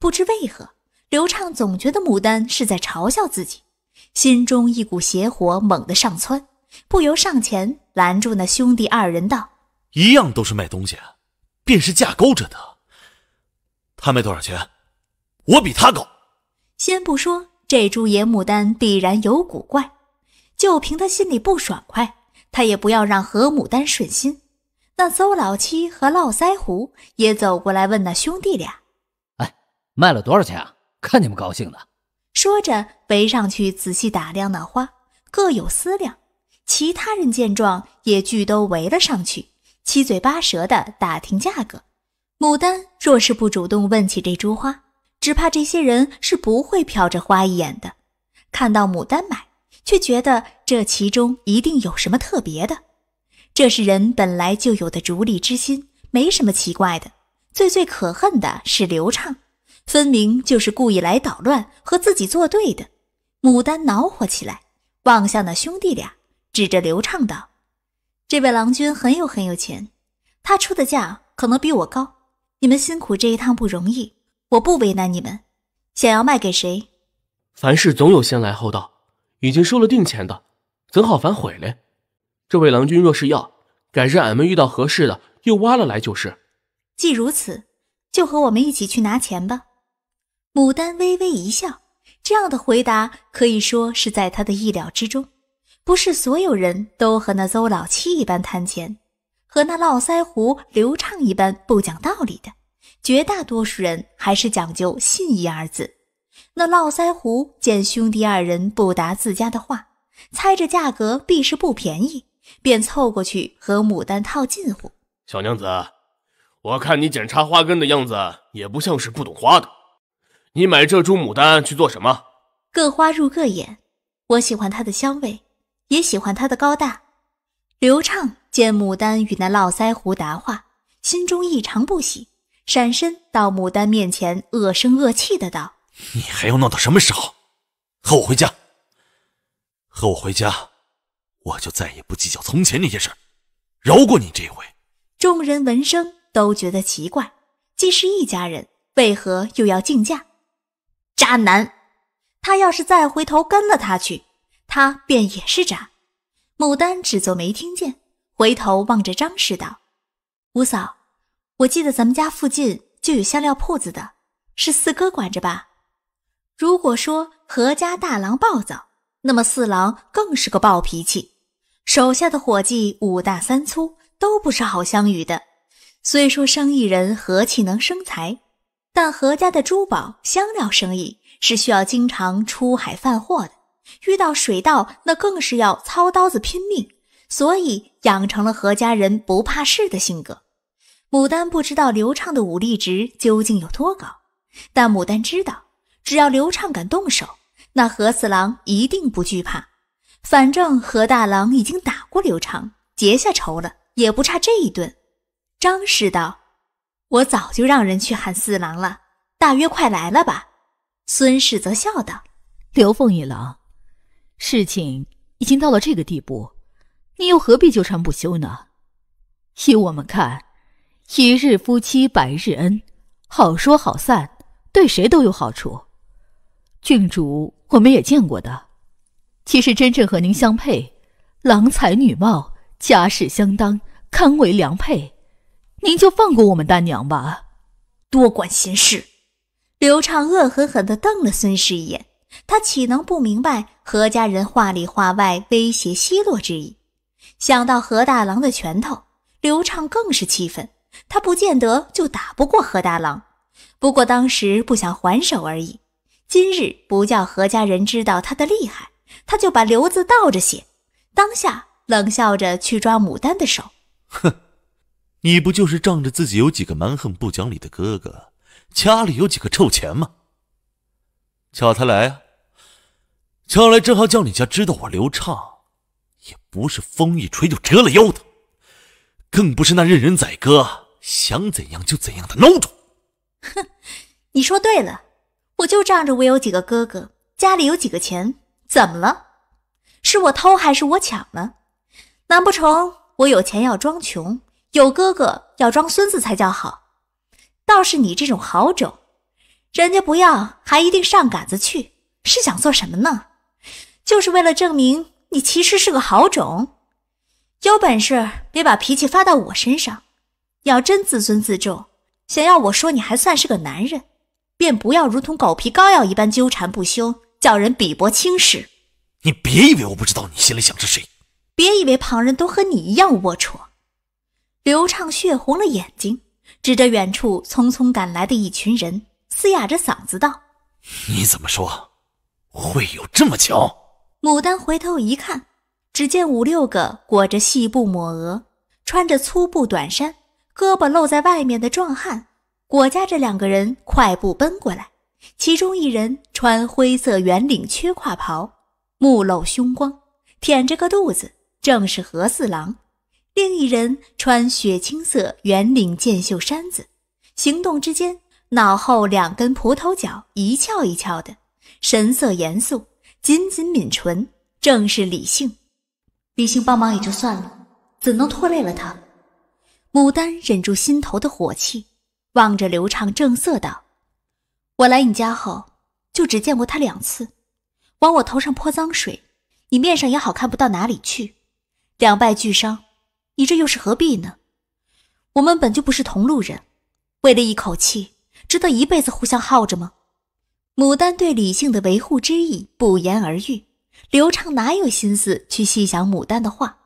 不知为何，刘畅总觉得牡丹是在嘲笑自己，心中一股邪火猛地上窜，不由上前拦住那兄弟二人道：“一样都是卖东西，便是架高者得。他卖多少钱，我比他高。”先不说这株野牡丹必然有古怪，就凭他心里不爽快，他也不要让何牡丹顺心。那邹老七和络腮胡也走过来问那兄弟俩：“哎，卖了多少钱啊？看你们高兴的。”说着围上去仔细打量那花，各有思量。其他人见状也俱都围了上去，七嘴八舌的打听价格。牡丹若是不主动问起这株花。只怕这些人是不会瞟着花一眼的。看到牡丹买，却觉得这其中一定有什么特别的。这是人本来就有的逐利之心，没什么奇怪的。最最可恨的是刘畅，分明就是故意来捣乱，和自己作对的。牡丹恼火起来，望向那兄弟俩，指着刘畅道：“这位郎君很有很有钱，他出的价可能比我高。你们辛苦这一趟不容易。”我不为难你们，想要卖给谁？凡事总有先来后到，已经收了定钱的，怎好反悔嘞？这位郎君若是要，改日俺们遇到合适的，又挖了来就是。既如此，就和我们一起去拿钱吧。牡丹微微一笑，这样的回答可以说是在他的意料之中。不是所有人都和那邹老七一般贪钱，和那络腮胡刘畅一般不讲道理的。绝大多数人还是讲究“信义”二字。那络腮胡见兄弟二人不答自家的话，猜着价格必是不便宜，便凑过去和牡丹套近乎：“小娘子，我看你剪插花根的样子，也不像是不懂花的。你买这株牡丹去做什么？”“各花入各眼，我喜欢它的香味，也喜欢它的高大。”刘畅见牡丹与那络腮胡答话，心中异常不喜。闪身到牡丹面前，恶声恶气的道：“你还要闹到什么时候？和我回家，和我回家，我就再也不计较从前那些事儿，饶过你这一回。”众人闻声都觉得奇怪，既是一家人，为何又要竞价？渣男，他要是再回头跟了他去，他便也是渣。牡丹只做没听见，回头望着张氏道：“五嫂。”我记得咱们家附近就有香料铺子的，是四哥管着吧？如果说何家大郎暴躁，那么四郎更是个暴脾气，手下的伙计五大三粗，都不是好相与的。虽说生意人和气能生财，但何家的珠宝香料生意是需要经常出海贩货的，遇到水道那更是要操刀子拼命，所以养成了何家人不怕事的性格。牡丹不知道刘畅的武力值究竟有多高，但牡丹知道，只要刘畅敢动手，那何四郎一定不惧怕。反正何大郎已经打过刘畅，结下仇了，也不差这一顿。张氏道：“我早就让人去喊四郎了，大约快来了吧。”孙氏则笑道：“刘凤一郎，事情已经到了这个地步，你又何必纠缠不休呢？依我们看。”一日夫妻百日恩，好说好散，对谁都有好处。郡主，我们也见过的。其实真正和您相配，郎才女貌，家世相当，堪为良配。您就放过我们丹娘吧。多管闲事！刘畅恶狠狠的瞪了孙氏一眼，他岂能不明白何家人话里话外威胁奚落之意？想到何大郎的拳头，刘畅更是气愤。他不见得就打不过何大郎，不过当时不想还手而已。今日不叫何家人知道他的厉害，他就把“刘”字倒着写。当下冷笑着去抓牡丹的手：“哼，你不就是仗着自己有几个蛮横不讲理的哥哥，家里有几个臭钱吗？叫他来啊！将来正好叫你家知道，我刘畅也不是风一吹就折了腰的，更不是那任人宰割。”想怎样就怎样的孬种，哼！你说对了，我就仗着我有几个哥哥，家里有几个钱，怎么了？是我偷还是我抢呢？难不成我有钱要装穷，有哥哥要装孙子才叫好？倒是你这种好种，人家不要还一定上杆子去，是想做什么呢？就是为了证明你其实是个好种，有本事别把脾气发到我身上。要真自尊自重，想要我说你还算是个男人，便不要如同狗皮膏药一般纠缠不休，叫人鄙薄轻视。你别以为我不知道你心里想着谁，别以为旁人都和你一样龌龊。刘畅血红了眼睛，指着远处匆匆赶来的一群人，嘶哑着嗓子道：“你怎么说？会有这么巧？”牡丹回头一看，只见五六个裹着细布抹额，穿着粗布短衫。胳膊露在外面的壮汉，裹挟着两个人快步奔过来，其中一人穿灰色圆领缺胯袍，目露凶光，腆着个肚子，正是何四郎；另一人穿血青色圆领箭袖衫子，行动之间脑后两根葡萄角一翘一翘的，神色严肃，紧紧抿唇，正是李姓。李姓帮忙也就算了，怎能拖累了他？牡丹忍住心头的火气，望着刘畅正色道：“我来你家后，就只见过他两次，往我头上泼脏水，你面上也好看不到哪里去，两败俱伤，你这又是何必呢？我们本就不是同路人，为了一口气，值得一辈子互相耗着吗？”牡丹对李姓的维护之意不言而喻，刘畅哪有心思去细想牡丹的话，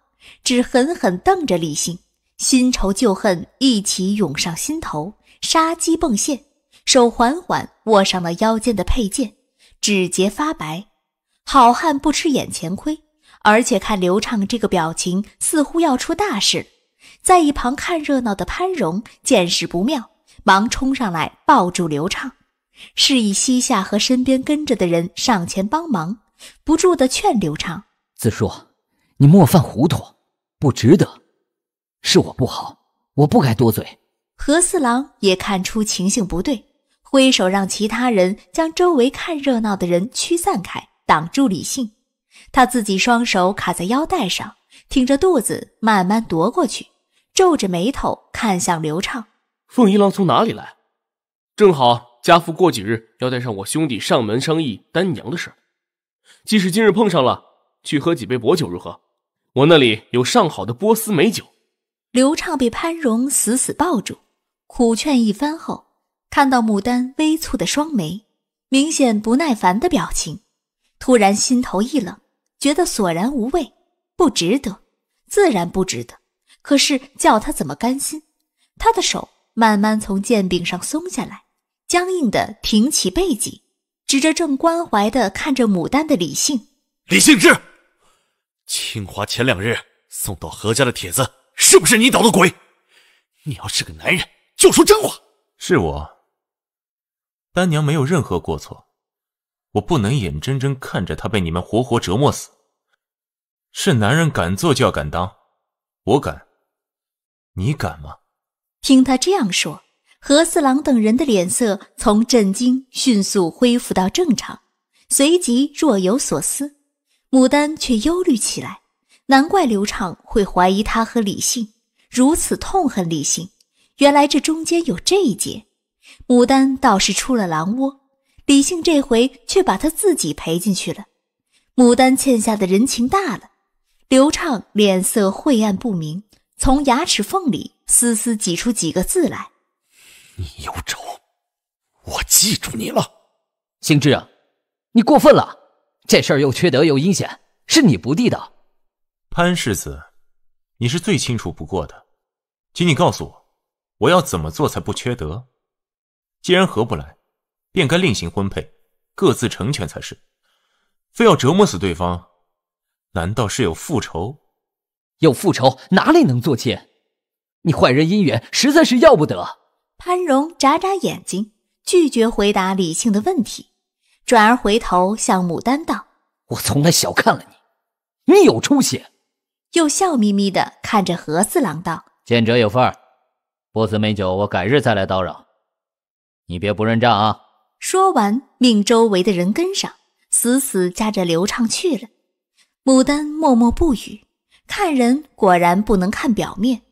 只狠狠瞪着李姓。新仇旧恨一起涌上心头，杀机迸现，手缓缓握上了腰间的佩剑，指节发白。好汉不吃眼前亏，而且看刘畅这个表情，似乎要出大事。在一旁看热闹的潘荣见势不妙，忙冲上来抱住刘畅，示意西夏和身边跟着的人上前帮忙，不住的劝刘畅：“子硕，你莫犯糊涂，不值得。”是我不好，我不该多嘴。何四郎也看出情形不对，挥手让其他人将周围看热闹的人驱散开，挡住李信。他自己双手卡在腰带上，挺着肚子慢慢踱过去，皱着眉头看向刘畅。凤一郎从哪里来？正好家父过几日要带上我兄弟上门商议丹娘的事儿，使今日碰上了，去喝几杯薄酒如何？我那里有上好的波斯美酒。刘畅被潘荣死死抱住，苦劝一番后，看到牡丹微蹙的双眉，明显不耐烦的表情，突然心头一冷，觉得索然无味，不值得，自然不值得。可是叫他怎么甘心？他的手慢慢从剑柄上松下来，僵硬的挺起背脊，指着正关怀的看着牡丹的李信：“李信之，清华前两日送到何家的帖子。”是不是你捣的鬼？你要是个男人，就说真话。是我，丹娘没有任何过错，我不能眼睁睁看着她被你们活活折磨死。是男人，敢做就要敢当。我敢，你敢吗？听他这样说，何四郎等人的脸色从震惊迅速恢复到正常，随即若有所思。牡丹却忧虑起来。难怪刘畅会怀疑他和李信如此痛恨李信，原来这中间有这一劫。牡丹倒是出了狼窝，李信这回却把他自己赔进去了。牡丹欠下的人情大了，刘畅脸色晦暗不明，从牙齿缝里丝丝挤出几个字来：“你有种，我记住你了。”行知啊，你过分了，这事儿又缺德又阴险，是你不地道。潘世子，你是最清楚不过的，请你告诉我，我要怎么做才不缺德？既然合不来，便该另行婚配，各自成全才是。非要折磨死对方，难道是有复仇？有复仇哪里能做妾？你坏人姻缘实在是要不得。潘荣眨眨眼睛，拒绝回答李靖的问题，转而回头向牡丹道：“我从来小看了你，你有出息。”又笑眯眯地看着何四郎道：“见者有份儿，不辞美酒，我改日再来叨扰。你别不认账啊！”说完，命周围的人跟上，死死夹着刘畅去了。牡丹默默不语，看人果然不能看表面。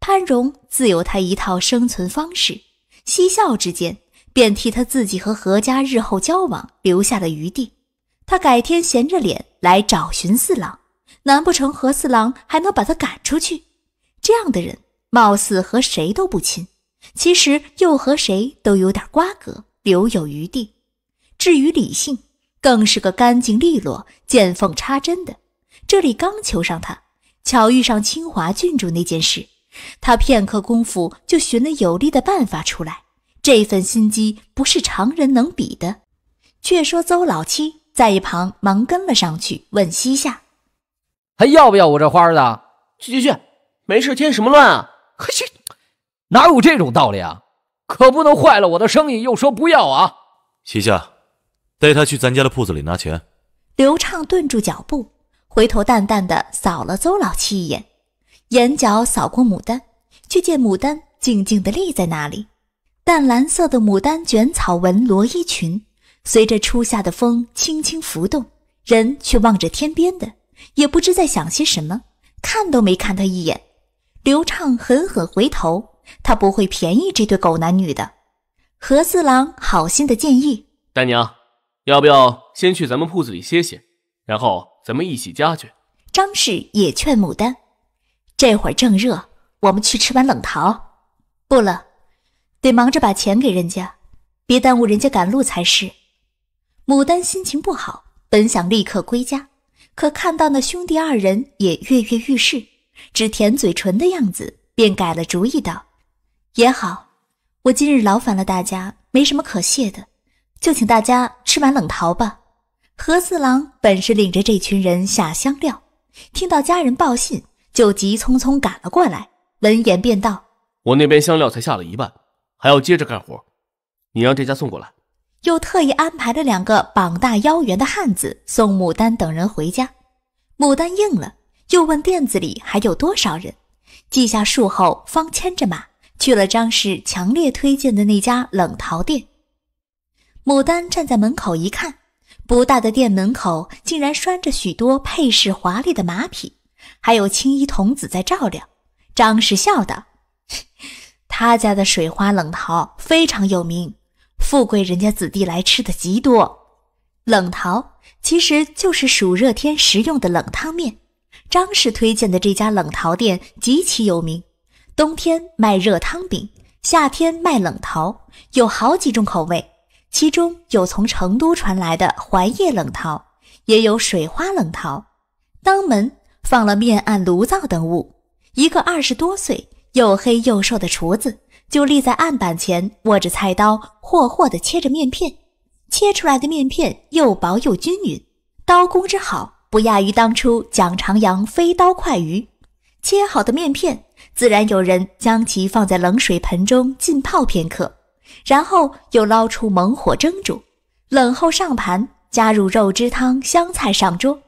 潘荣自有他一套生存方式，嬉笑之间，便替他自己和何家日后交往留下了余地。他改天闲着脸来找寻四郎。难不成何四郎还能把他赶出去？这样的人貌似和谁都不亲，其实又和谁都有点瓜葛，留有余地。至于李信，更是个干净利落、见缝插针的。这里刚求上他，巧遇上清华郡主那件事，他片刻功夫就寻了有利的办法出来。这份心机不是常人能比的。却说邹老七在一旁忙跟了上去，问西夏。还要不要我这花儿的？去去去，没事添什么乱啊！去，哪有这种道理啊？可不能坏了我的生意，又说不要啊！西夏，带他去咱家的铺子里拿钱。刘畅顿住脚步，回头淡淡的扫了邹老七一眼，眼角扫过牡丹，却见牡丹静静的立在那里，淡蓝色的牡丹卷草纹罗衣裙，随着初夏的风轻轻浮动，人却望着天边的。也不知在想些什么，看都没看他一眼。刘畅狠狠回头，他不会便宜这对狗男女的。何四郎好心的建议：“丹娘，要不要先去咱们铺子里歇歇，然后咱们一起家去？”张氏也劝牡丹：“这会儿正热，我们去吃碗冷桃。”不了，得忙着把钱给人家，别耽误人家赶路才是。牡丹心情不好，本想立刻归家。可看到那兄弟二人也跃跃欲试，只舔嘴唇的样子，便改了主意道：“也好，我今日劳烦了大家，没什么可谢的，就请大家吃完冷桃吧。”何四郎本是领着这群人下香料，听到家人报信，就急匆匆赶了过来。闻言便道：“我那边香料才下了一半，还要接着干活，你让这家送过来。”又特意安排了两个膀大腰圆的汉子送牡丹等人回家。牡丹应了，又问店子里还有多少人，记下数后，方牵着马去了张氏强烈推荐的那家冷淘店。牡丹站在门口一看，不大的店门口竟然拴着许多配饰华丽的马匹，还有青衣童子在照料。张氏笑道：“ 他家的水花冷淘非常有名。”富贵人家子弟来吃的极多，冷淘其实就是暑热天食用的冷汤面。张氏推荐的这家冷淘店极其有名，冬天卖热汤饼，夏天卖冷淘，有好几种口味，其中有从成都传来的槐叶冷淘，也有水花冷淘。当门放了面案、炉灶等物，一个二十多岁又黑又瘦的厨子。就立在案板前，握着菜刀，霍霍地切着面片。切出来的面片又薄又均匀，刀工之好不亚于当初蒋长阳飞刀快鱼。切好的面片，自然有人将其放在冷水盆中浸泡片刻，然后又捞出猛火蒸煮，冷后上盘，加入肉汁汤、香菜上桌。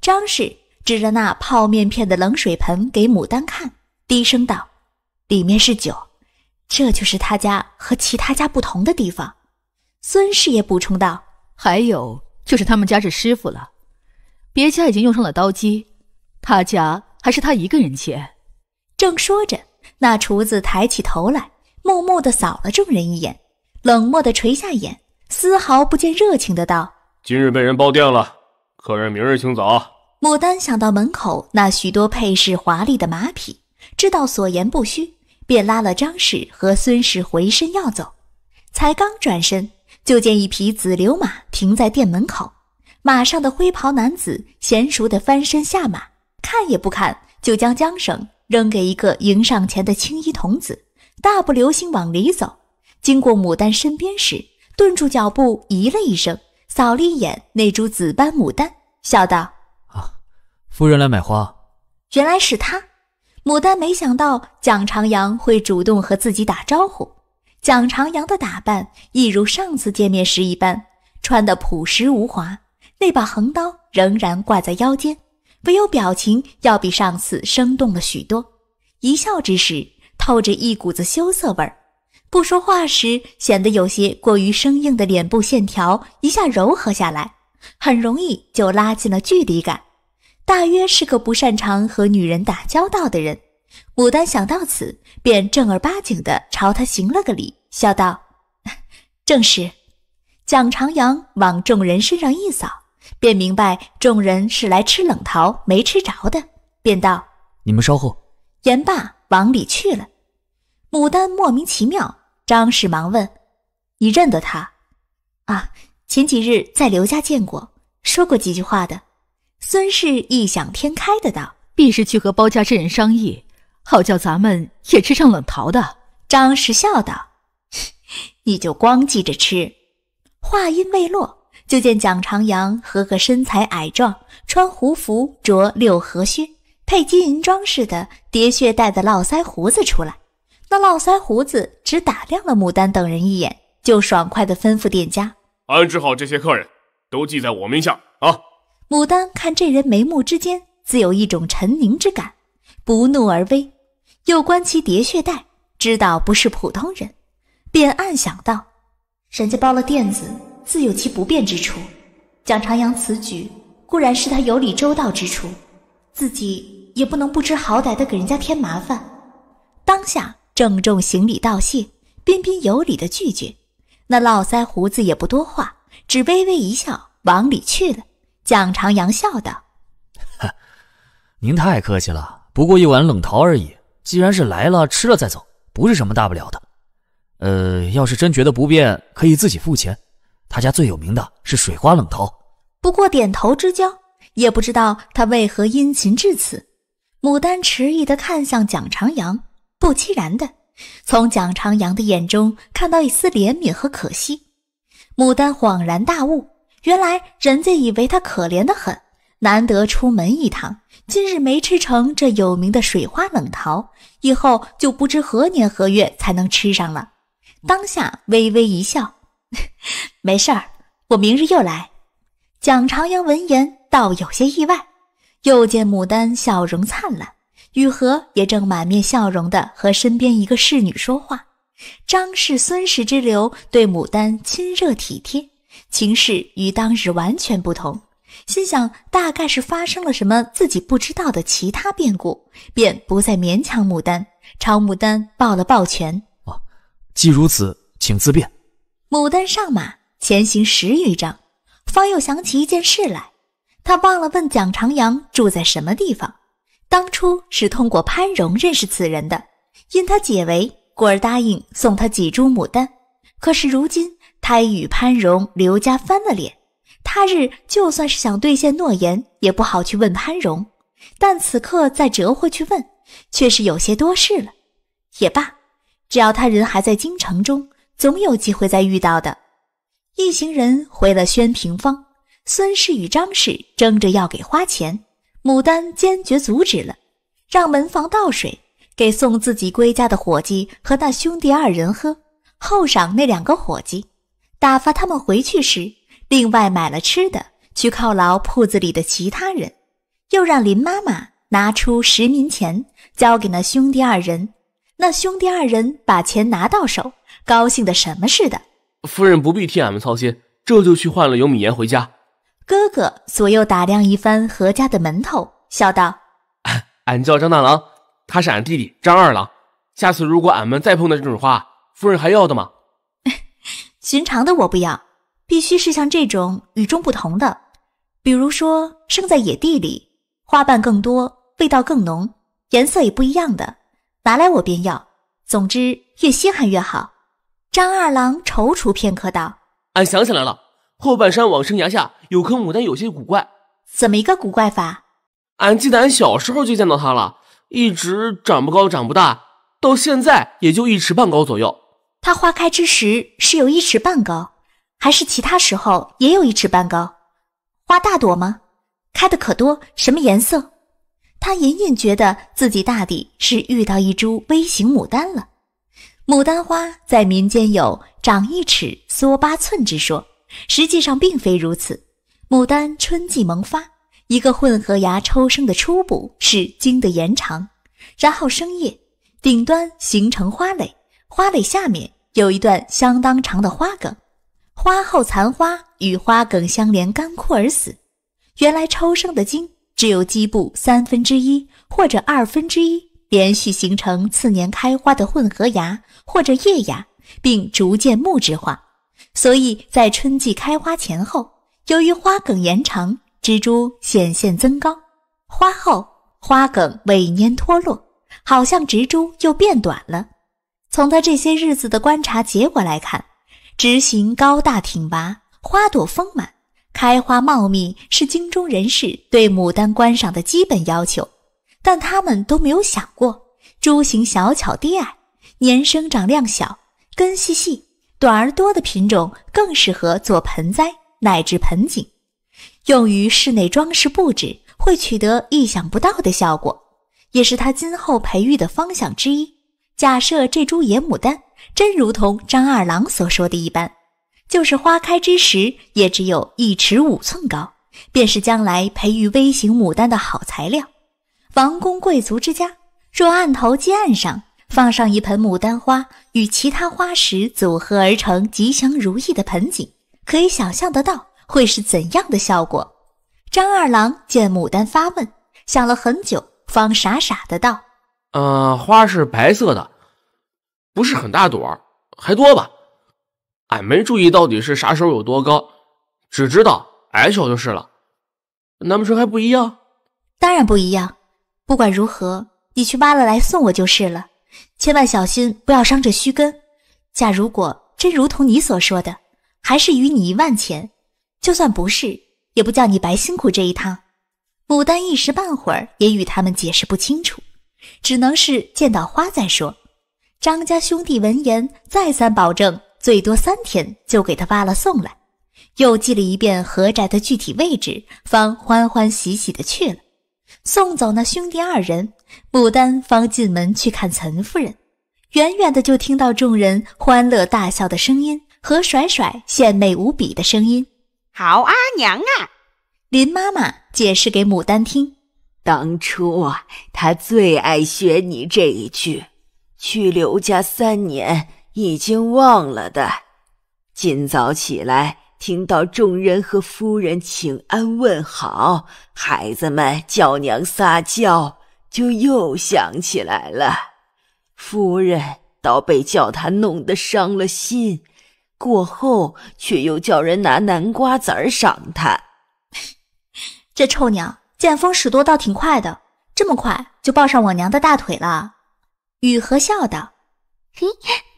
张氏指着那泡面片的冷水盆给牡丹看，低声道：“里面是酒。”这就是他家和其他家不同的地方，孙师爷补充道。还有就是他们家是师傅了，别家已经用上了刀机，他家还是他一个人切。正说着，那厨子抬起头来，默默的扫了众人一眼，冷漠的垂下眼，丝毫不见热情的道：“今日被人包店了，客人明日请早。”牡丹想到门口那许多配饰华丽的马匹，知道所言不虚。便拉了张氏和孙氏回身要走，才刚转身，就见一匹紫流马停在店门口，马上的灰袍男子娴熟的翻身下马，看也不看，就将缰绳扔给一个迎上前的青衣童子，大步流星往里走。经过牡丹身边时，顿住脚步，咦了一声，扫了一眼那株紫斑牡丹，笑道：“啊，夫人来买花，原来是他。”牡丹没想到蒋长阳会主动和自己打招呼。蒋长阳的打扮一如上次见面时一般，穿得朴实无华，那把横刀仍然挂在腰间，唯有表情要比上次生动了许多。一笑之时，透着一股子羞涩味儿；不说话时，显得有些过于生硬的脸部线条一下柔和下来，很容易就拉近了距离感。大约是个不擅长和女人打交道的人。牡丹想到此，便正儿八经地朝他行了个礼，笑道：“ 正是。”蒋长阳往众人身上一扫，便明白众人是来吃冷桃没吃着的，便道：“你们稍后。”言罢往里去了。牡丹莫名其妙，张氏忙问：“你认得他？啊，前几日在刘家见过，说过几句话的。”孙氏异想天开的道：“必是去和包家之人商议，好叫咱们也吃上冷淘的。”张氏笑道：“ 你就光记着吃。”话音未落，就见蒋长阳和个身材矮壮、穿胡服、着六合靴、配金银装饰的叠血带的络腮胡子出来。那络腮胡子只打量了牡丹等人一眼，就爽快的吩咐店家：“安置好这些客人，都记在我名下啊。”牡丹看这人眉目之间自有一种沉凝之感，不怒而威。又观其叠血袋，知道不是普通人，便暗想道：“人家包了垫子，自有其不便之处。蒋长阳此举固然是他有理周到之处，自己也不能不知好歹的给人家添麻烦。”当下郑重行礼道谢，彬彬有礼的拒绝。那络腮胡子也不多话，只微微一笑，往里去了。蒋长阳笑道：“哈，您太客气了。不过一碗冷桃而已。既然是来了，吃了再走，不是什么大不了的。呃，要是真觉得不便，可以自己付钱。他家最有名的是水花冷桃。不过点头之交，也不知道他为何殷勤至此。”牡丹迟疑的看向蒋长阳，不期然的从蒋长阳的眼中看到一丝怜悯和可惜。牡丹恍然大悟。原来人家以为他可怜的很，难得出门一趟，今日没吃成这有名的水花冷桃，以后就不知何年何月才能吃上了。当下微微一笑，没事儿，我明日又来。蒋长阳闻言倒有些意外，又见牡丹笑容灿烂，雨禾也正满面笑容的和身边一个侍女说话，张氏、孙氏之流对牡丹亲热体贴。情势与当日完全不同，心想大概是发生了什么自己不知道的其他变故，便不再勉强牡丹，朝牡丹抱了抱拳。哦，既如此，请自便。牡丹上马前行十余丈，方又想起一件事来，他忘了问蒋长阳住在什么地方。当初是通过潘荣认识此人的，因他解围，故而答应送他几株牡丹。可是如今。他与潘荣刘家翻了脸，他日就算是想兑现诺言，也不好去问潘荣。但此刻再折回去问，却是有些多事了。也罢，只要他人还在京城中，总有机会再遇到的。一行人回了宣平坊，孙氏与张氏争着要给花钱，牡丹坚决阻止了，让门房倒水给送自己归家的伙计和那兄弟二人喝，后赏那两个伙计。打发他们回去时，另外买了吃的去犒劳铺子里的其他人，又让林妈妈拿出十名钱交给那兄弟二人。那兄弟二人把钱拿到手，高兴的什么似的。夫人不必替俺们操心，这就去换了油米盐回家。哥哥左右打量一番何家的门头，笑道：“俺叫张大郎，他是俺弟弟张二郎。下次如果俺们再碰到这种花，夫人还要的吗？”寻常的我不要，必须是像这种与众不同的，比如说生在野地里，花瓣更多，味道更浓，颜色也不一样的，拿来我便要。总之越稀罕越好。张二郎踌躇片刻道：“俺想起来了，后半山往生崖下有棵牡丹，有些古怪。怎么一个古怪法？俺记得俺小时候就见到它了，一直长不高，长不大，到现在也就一尺半高左右。”它花开之时是有一尺半高，还是其他时候也有一尺半高？花大朵吗？开的可多？什么颜色？他隐隐觉得自己大抵是遇到一株微型牡丹了。牡丹花在民间有“长一尺，缩八寸”之说，实际上并非如此。牡丹春季萌发，一个混合芽抽生的初步是茎的延长，然后生叶，顶端形成花蕾，花蕾下面。有一段相当长的花梗，花后残花与花梗相连，干枯而死。原来抽生的茎只有基部三分之一或者二分之一，连续形成次年开花的混合芽或者叶芽，并逐渐木质化。所以在春季开花前后，由于花梗延长，植株显现增高；花后花梗萎蔫脱落，好像植株又变短了。从他这些日子的观察结果来看，直行高大挺拔，花朵丰满，开花茂密，是京中人士对牡丹观赏的基本要求。但他们都没有想过，株形小巧低矮，年生长量小，根细细、短而多的品种更适合做盆栽乃至盆景，用于室内装饰布置，会取得意想不到的效果，也是他今后培育的方向之一。假设这株野牡丹真如同张二郎所说的一般，就是花开之时也只有一尺五寸高，便是将来培育微型牡丹的好材料。王公贵族之家若案头、接案上放上一盆牡丹花与其他花石组合而成吉祥如意的盆景，可以想象得到会是怎样的效果。张二郎见牡丹发问，想了很久，方傻傻的道。嗯，花是白色的，不是很大朵，还多吧？俺没注意到底是啥时候有多高，只知道矮小就是了。难不成还不一样？当然不一样。不管如何，你去挖了来送我就是了。千万小心，不要伤着须根。假如果真如同你所说的，还是与你一万钱。就算不是，也不叫你白辛苦这一趟。牡丹一时半会儿也与他们解释不清楚。只能是见到花再说。张家兄弟闻言，再三保证，最多三天就给他挖了送来，又记了一遍何宅的具体位置，方欢欢喜喜的去了。送走那兄弟二人，牡丹方进门去看岑夫人，远远的就听到众人欢乐大笑的声音和甩甩献媚无比的声音。好阿娘啊！林妈妈解释给牡丹听。当初他最爱学你这一句。去刘家三年，已经忘了的。今早起来，听到众人和夫人请安问好，孩子们叫娘撒娇，就又想起来了。夫人倒被叫他弄得伤了心，过后却又叫人拿南瓜子儿赏他。这臭娘！见风使舵倒挺快的，这么快就抱上我娘的大腿了。雨禾笑道：“嘿，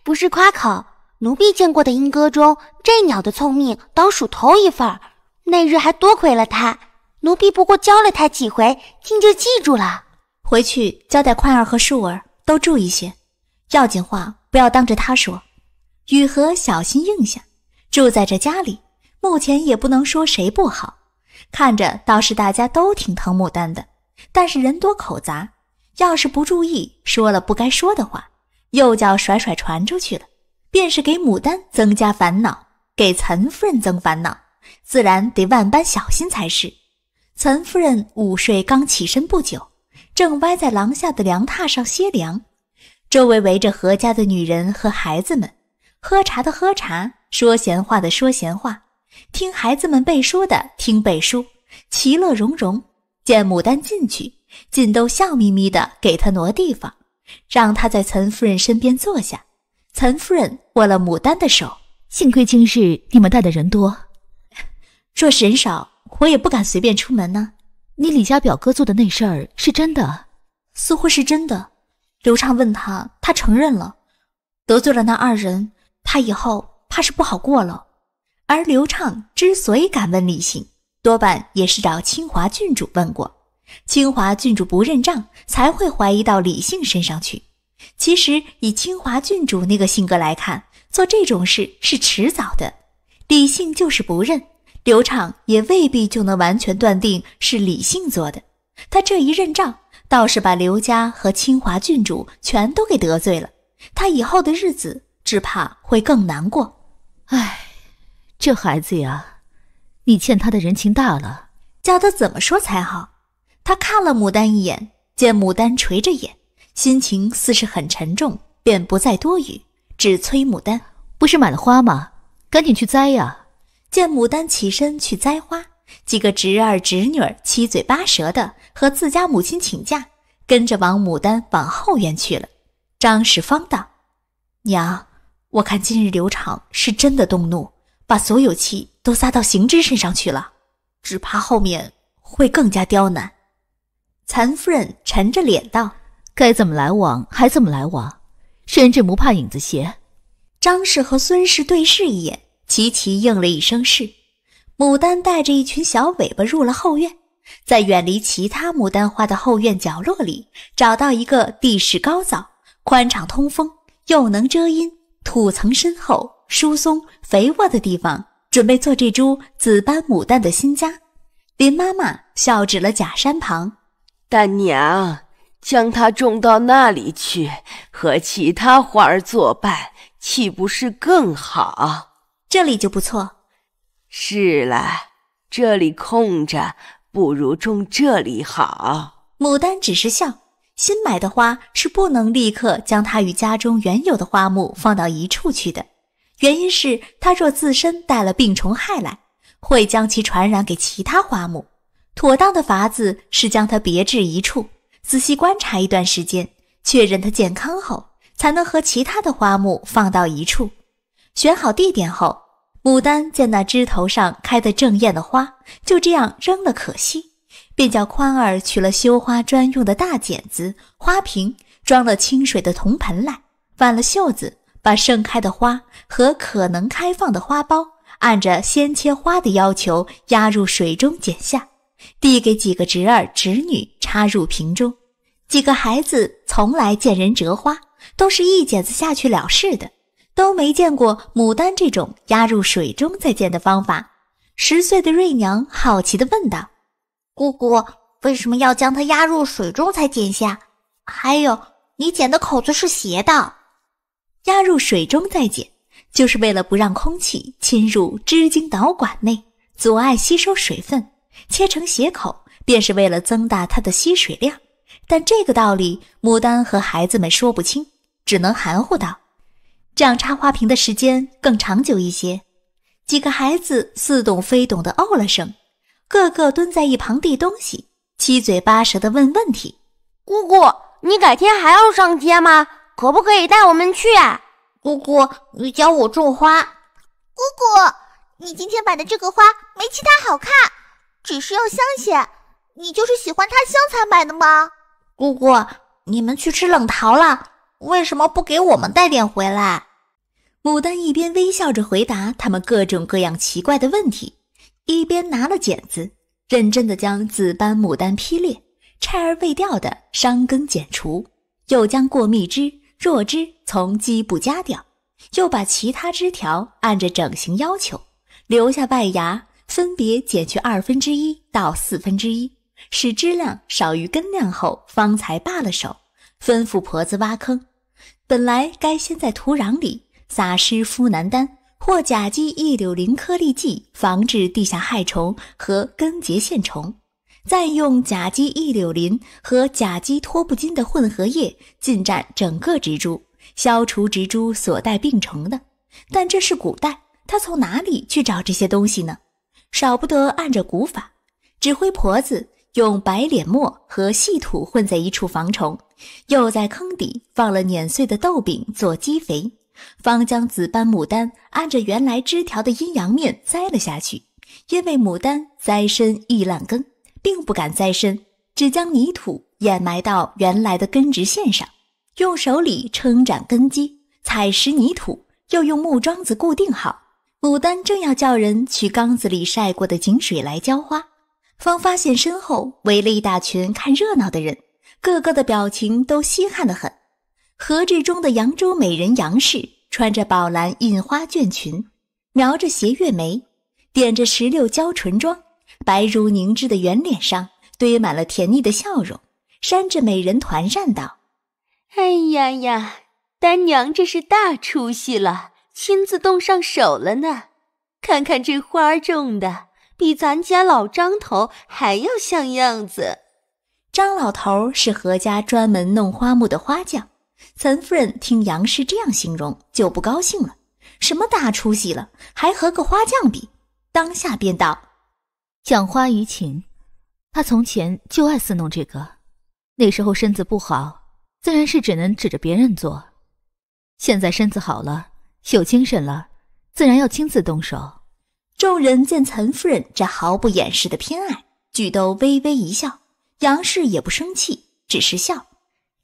不是夸口，奴婢见过的莺歌中，这鸟的聪明倒数头一份儿。那日还多亏了它，奴婢不过教了它几回，竟就记住了。回去交代宽儿和树儿都注意些，要紧话不要当着他说。”雨禾小心应下。住在这家里，目前也不能说谁不好。看着倒是大家都挺疼牡丹的，但是人多口杂，要是不注意说了不该说的话，又叫甩甩传出去了，便是给牡丹增加烦恼，给岑夫人增烦恼，自然得万般小心才是。岑夫人午睡刚起身不久，正歪在廊下的凉榻上歇凉，周围围着何家的女人和孩子们，喝茶的喝茶，说闲话的说闲话。听孩子们背书的，听背书，其乐融融。见牡丹进去，竟都笑眯眯的给他挪地方，让他在岑夫人身边坐下。岑夫人握了牡丹的手，幸亏今日你们带的人多，若是人少，我也不敢随便出门呢。你李家表哥做的那事儿是真的，似乎是真的。刘畅问他，他承认了，得罪了那二人，他以后怕是不好过了。而刘畅之所以敢问李信，多半也是找清华郡主问过。清华郡主不认账，才会怀疑到李信身上去。其实以清华郡主那个性格来看，做这种事是迟早的。李信就是不认，刘畅也未必就能完全断定是李信做的。他这一认账，倒是把刘家和清华郡主全都给得罪了。他以后的日子只怕会更难过。唉。这孩子呀，你欠他的人情大了，叫他怎么说才好？他看了牡丹一眼，见牡丹垂着眼，心情似是很沉重，便不再多语，只催牡丹：“不是买了花吗？赶紧去栽呀！”见牡丹起身去栽花，几个侄儿侄女七嘴八舌的和自家母亲请假，跟着王牡丹往后院去了。张世芳道：“娘，我看今日刘厂是真的动怒。”把所有气都撒到行知身上去了，只怕后面会更加刁难。残夫人沉着脸道：“该怎么来往还怎么来往，身正不怕影子斜。”张氏和孙氏对视一眼，齐齐应了一声“是”。牡丹带着一群小尾巴入了后院，在远离其他牡丹花的后院角落里，找到一个地势高燥、宽敞通风、又能遮阴、土层深厚。疏松肥沃的地方，准备做这株紫斑牡丹的新家。林妈妈笑指了假山旁：“大娘，将它种到那里去，和其他花儿作伴，岂不是更好？”这里就不错。是了，这里空着，不如种这里好。牡丹只是笑，新买的花是不能立刻将它与家中原有的花木放到一处去的。原因是它若自身带了病虫害来，会将其传染给其他花木。妥当的法子是将它别置一处，仔细观察一段时间，确认它健康后，才能和其他的花木放到一处。选好地点后，牡丹见那枝头上开得正艳的花，就这样扔了可惜，便叫宽儿取了修花专用的大剪子、花瓶、装了清水的铜盆来，挽了袖子。把盛开的花和可能开放的花苞，按着先切花的要求压入水中剪下，递给几个侄儿侄女插入瓶中。几个孩子从来见人折花，都是一剪子下去了事的，都没见过牡丹这种压入水中再剪的方法。十岁的瑞娘好奇地问道：“姑姑，为什么要将它压入水中才剪下？还有，你剪的口子是斜的。”压入水中再剪，就是为了不让空气侵入织茎导管内，阻碍吸收水分。切成斜口，便是为了增大它的吸水量。但这个道理，牡丹和孩子们说不清，只能含糊道：“这样插花瓶的时间更长久一些。”几个孩子似懂非懂的哦了声，个个蹲在一旁递东西，七嘴八舌的问问题：“姑姑，你改天还要上街吗？”可不可以带我们去啊，姑姑？你教我种花。姑姑，你今天买的这个花没其他好看，只是要香些。你就是喜欢它香才买的吗？姑姑，你们去吃冷桃了，为什么不给我们带点回来？牡丹一边微笑着回答他们各种各样奇怪的问题，一边拿了剪子，认真的将紫斑牡丹劈裂，拆而未掉的伤根剪除，又将过蜜枝。弱枝从基部掐掉，又把其他枝条按着整形要求，留下外芽，分别减去二分之一到四分之一，使枝量少于根量后，方才罢了手，吩咐婆子挖坑。本来该先在土壤里撒施呋喃丹或甲基异柳磷颗粒剂，防治地下害虫和根结线虫。再用甲基异柳林和甲基托布津的混合液浸蘸整个植株，消除植株所带病虫的。但这是古代，他从哪里去找这些东西呢？少不得按着古法，指挥婆子用白脸墨和细土混在一处防虫，又在坑底放了碾碎的豆饼做基肥，方将紫斑牡丹按着原来枝条的阴阳面栽了下去。因为牡丹栽深易烂根。并不敢再深，只将泥土掩埋到原来的根直线上，用手里撑展根基，踩实泥土，又用木桩子固定好。牡丹正要叫人取缸子里晒过的井水来浇花，方发现身后围了一大群看热闹的人，个个的表情都稀罕得很。何志中的扬州美人杨氏，穿着宝蓝印花绢裙，描着斜月眉，点着石榴娇唇妆。白如凝脂的圆脸上堆满了甜腻的笑容，扇着美人团扇道：“哎呀呀，丹娘这是大出息了，亲自动上手了呢。看看这花种的，比咱家老张头还要像样子。”张老头是何家专门弄花木的花匠。岑夫人听杨氏这样形容，就不高兴了：“什么大出息了，还和个花匠比？”当下便道。讲花怡情，他从前就爱弄这个。那时候身子不好，自然是只能指着别人做。现在身子好了，有精神了，自然要亲自动手。众人见岑夫人这毫不掩饰的偏爱，俱都微微一笑。杨氏也不生气，只是笑。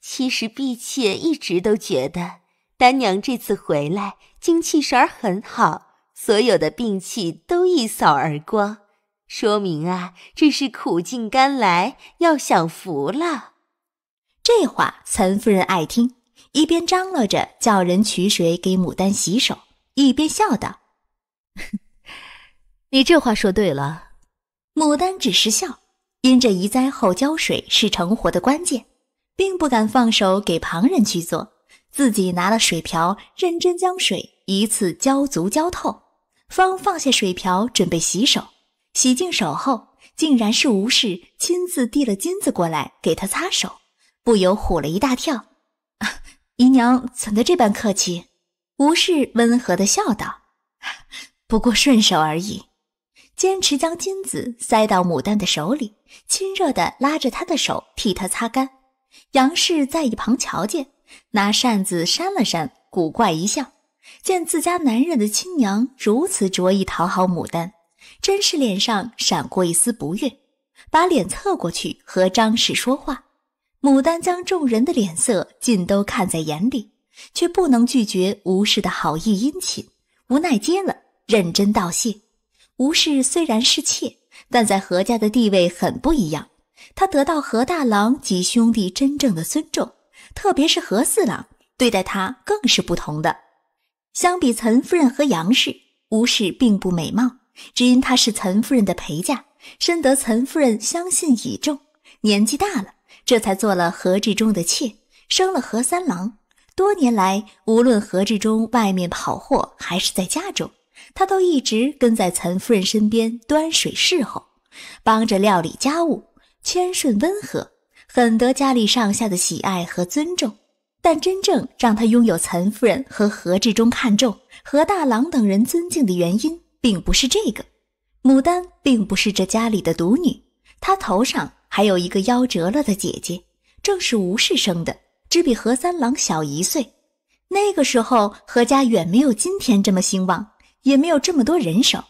其实婢妾一直都觉得丹娘这次回来精气神儿很好，所有的病气都一扫而光。说明啊，这是苦尽甘来，要享福了。这话岑夫人爱听，一边张罗着叫人取水给牡丹洗手，一边笑道：“ 你这话说对了。”牡丹只是笑，因这移栽后浇水是成活的关键，并不敢放手给旁人去做，自己拿了水瓢，认真将水一次浇足浇透，方放下水瓢，准备洗手。洗净手后，竟然是吴氏亲自递了金子过来给他擦手，不由唬了一大跳。姨娘怎的这般客气？吴氏温和的笑道：“ 不过顺手而已。”坚持将金子塞到牡丹的手里，亲热的拉着她的手替她擦干。杨氏在一旁瞧见，拿扇子扇了扇，古怪一笑，见自家男人的亲娘如此着意讨好牡丹。甄氏脸上闪过一丝不悦，把脸侧过去和张氏说话。牡丹将众人的脸色尽都看在眼里，却不能拒绝吴氏的好意殷勤，无奈接了，认真道谢。吴氏虽然是妾，但在何家的地位很不一样，她得到何大郎及兄弟真正的尊重，特别是何四郎对待她更是不同的。相比岑夫人和杨氏，吴氏并不美貌。只因她是岑夫人的陪嫁，深得岑夫人相信倚重。年纪大了，这才做了何志忠的妾，生了何三郎。多年来，无论何志忠外面跑货，还是在家中，她都一直跟在岑夫人身边端水侍候，帮着料理家务，谦顺温和，很得家里上下的喜爱和尊重。但真正让她拥有岑夫人和何志忠看重、何大郎等人尊敬的原因，并不是这个，牡丹并不是这家里的独女，她头上还有一个夭折了的姐姐，正是吴氏生的，只比何三郎小一岁。那个时候何家远没有今天这么兴旺，也没有这么多人手。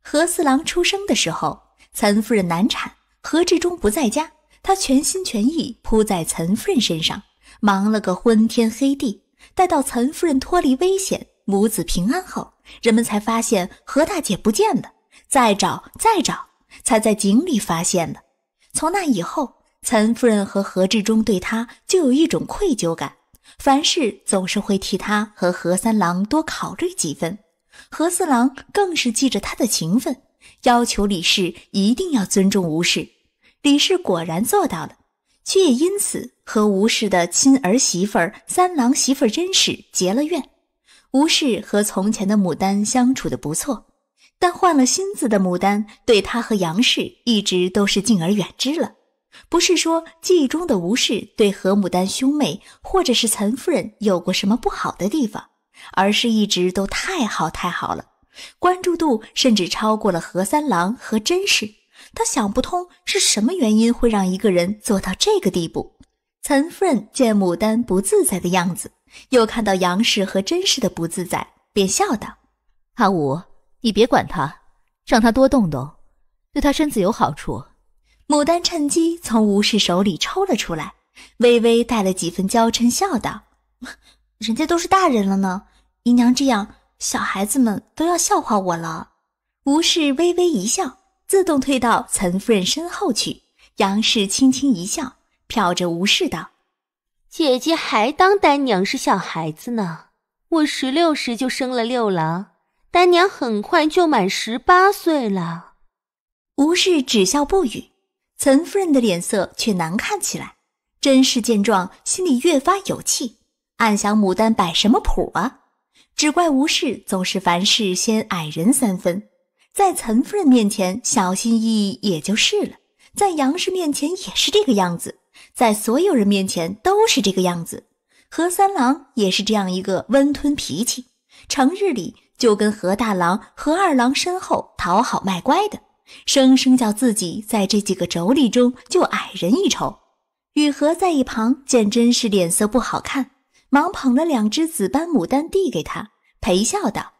何四郎出生的时候，岑夫人难产，何志忠不在家，他全心全意扑在岑夫人身上，忙了个昏天黑地。待到岑夫人脱离危险，母子平安后。人们才发现何大姐不见了，再找再找，才在井里发现的。从那以后，岑夫人和何志忠对她就有一种愧疚感，凡事总是会替她和何三郎多考虑几分。何四郎更是记着他的情分，要求李氏一定要尊重吴氏。李氏果然做到了，却也因此和吴氏的亲儿媳妇儿三郎媳妇甄氏结了怨。吴氏和从前的牡丹相处的不错，但换了新字的牡丹对他和杨氏一直都是敬而远之了。不是说记忆中的吴氏对何牡丹兄妹或者是岑夫人有过什么不好的地方，而是一直都太好太好了，关注度甚至超过了何三郎和甄氏。他想不通是什么原因会让一个人做到这个地步。岑夫人见牡丹不自在的样子。又看到杨氏和甄氏的不自在，便笑道：“阿武，你别管他，让他多动动，对他身子有好处。”牡丹趁机从吴氏手里抽了出来，微微带了几分娇嗔，笑道：“人家都是大人了呢，姨娘这样，小孩子们都要笑话我了。”吴氏微微一笑，自动退到岑夫人身后去。杨氏轻轻一笑，瞟着吴氏道。姐姐还当丹娘是小孩子呢，我十六时就生了六郎，丹娘很快就满十八岁了。吴氏只笑不语，岑夫人的脸色却难看起来。甄氏见状，心里越发有气，暗想牡丹摆什么谱啊？只怪吴氏总是凡事先矮人三分，在岑夫人面前小心翼翼也就是了，在杨氏面前也是这个样子。在所有人面前都是这个样子，何三郎也是这样一个温吞脾气，成日里就跟何大郎、何二郎身后讨好卖乖的，生生叫自己在这几个妯娌中就矮人一筹。雨禾在一旁见真是脸色不好看，忙捧了两只紫斑牡丹递给他，陪笑道：“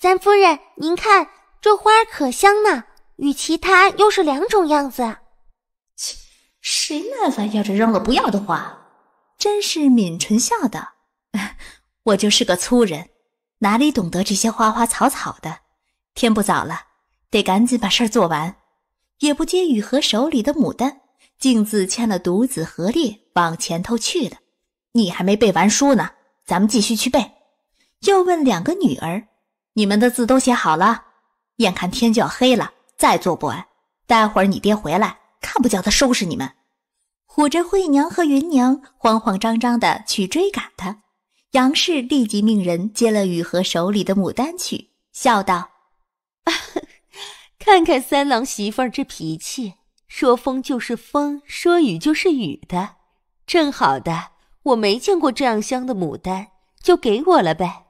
三夫人，您看这花可香呢，与其他又是两种样子。”谁耐烦要这扔了不要的话？真是抿唇笑道：“我就是个粗人，哪里懂得这些花花草草的？天不早了，得赶紧把事儿做完。”也不接雨禾手里的牡丹，径自牵了独子何烈往前头去了。你还没背完书呢，咱们继续去背。又问两个女儿：“你们的字都写好了？眼看天就要黑了，再做不完，待会儿你爹回来。”看不叫他收拾你们，唬着惠娘和云娘慌慌张张的去追赶他。杨氏立即命人接了雨荷手里的牡丹去，笑道：“看看三郎媳妇儿这脾气，说风就是风，说雨就是雨的，正好的，我没见过这样香的牡丹，就给我了呗。”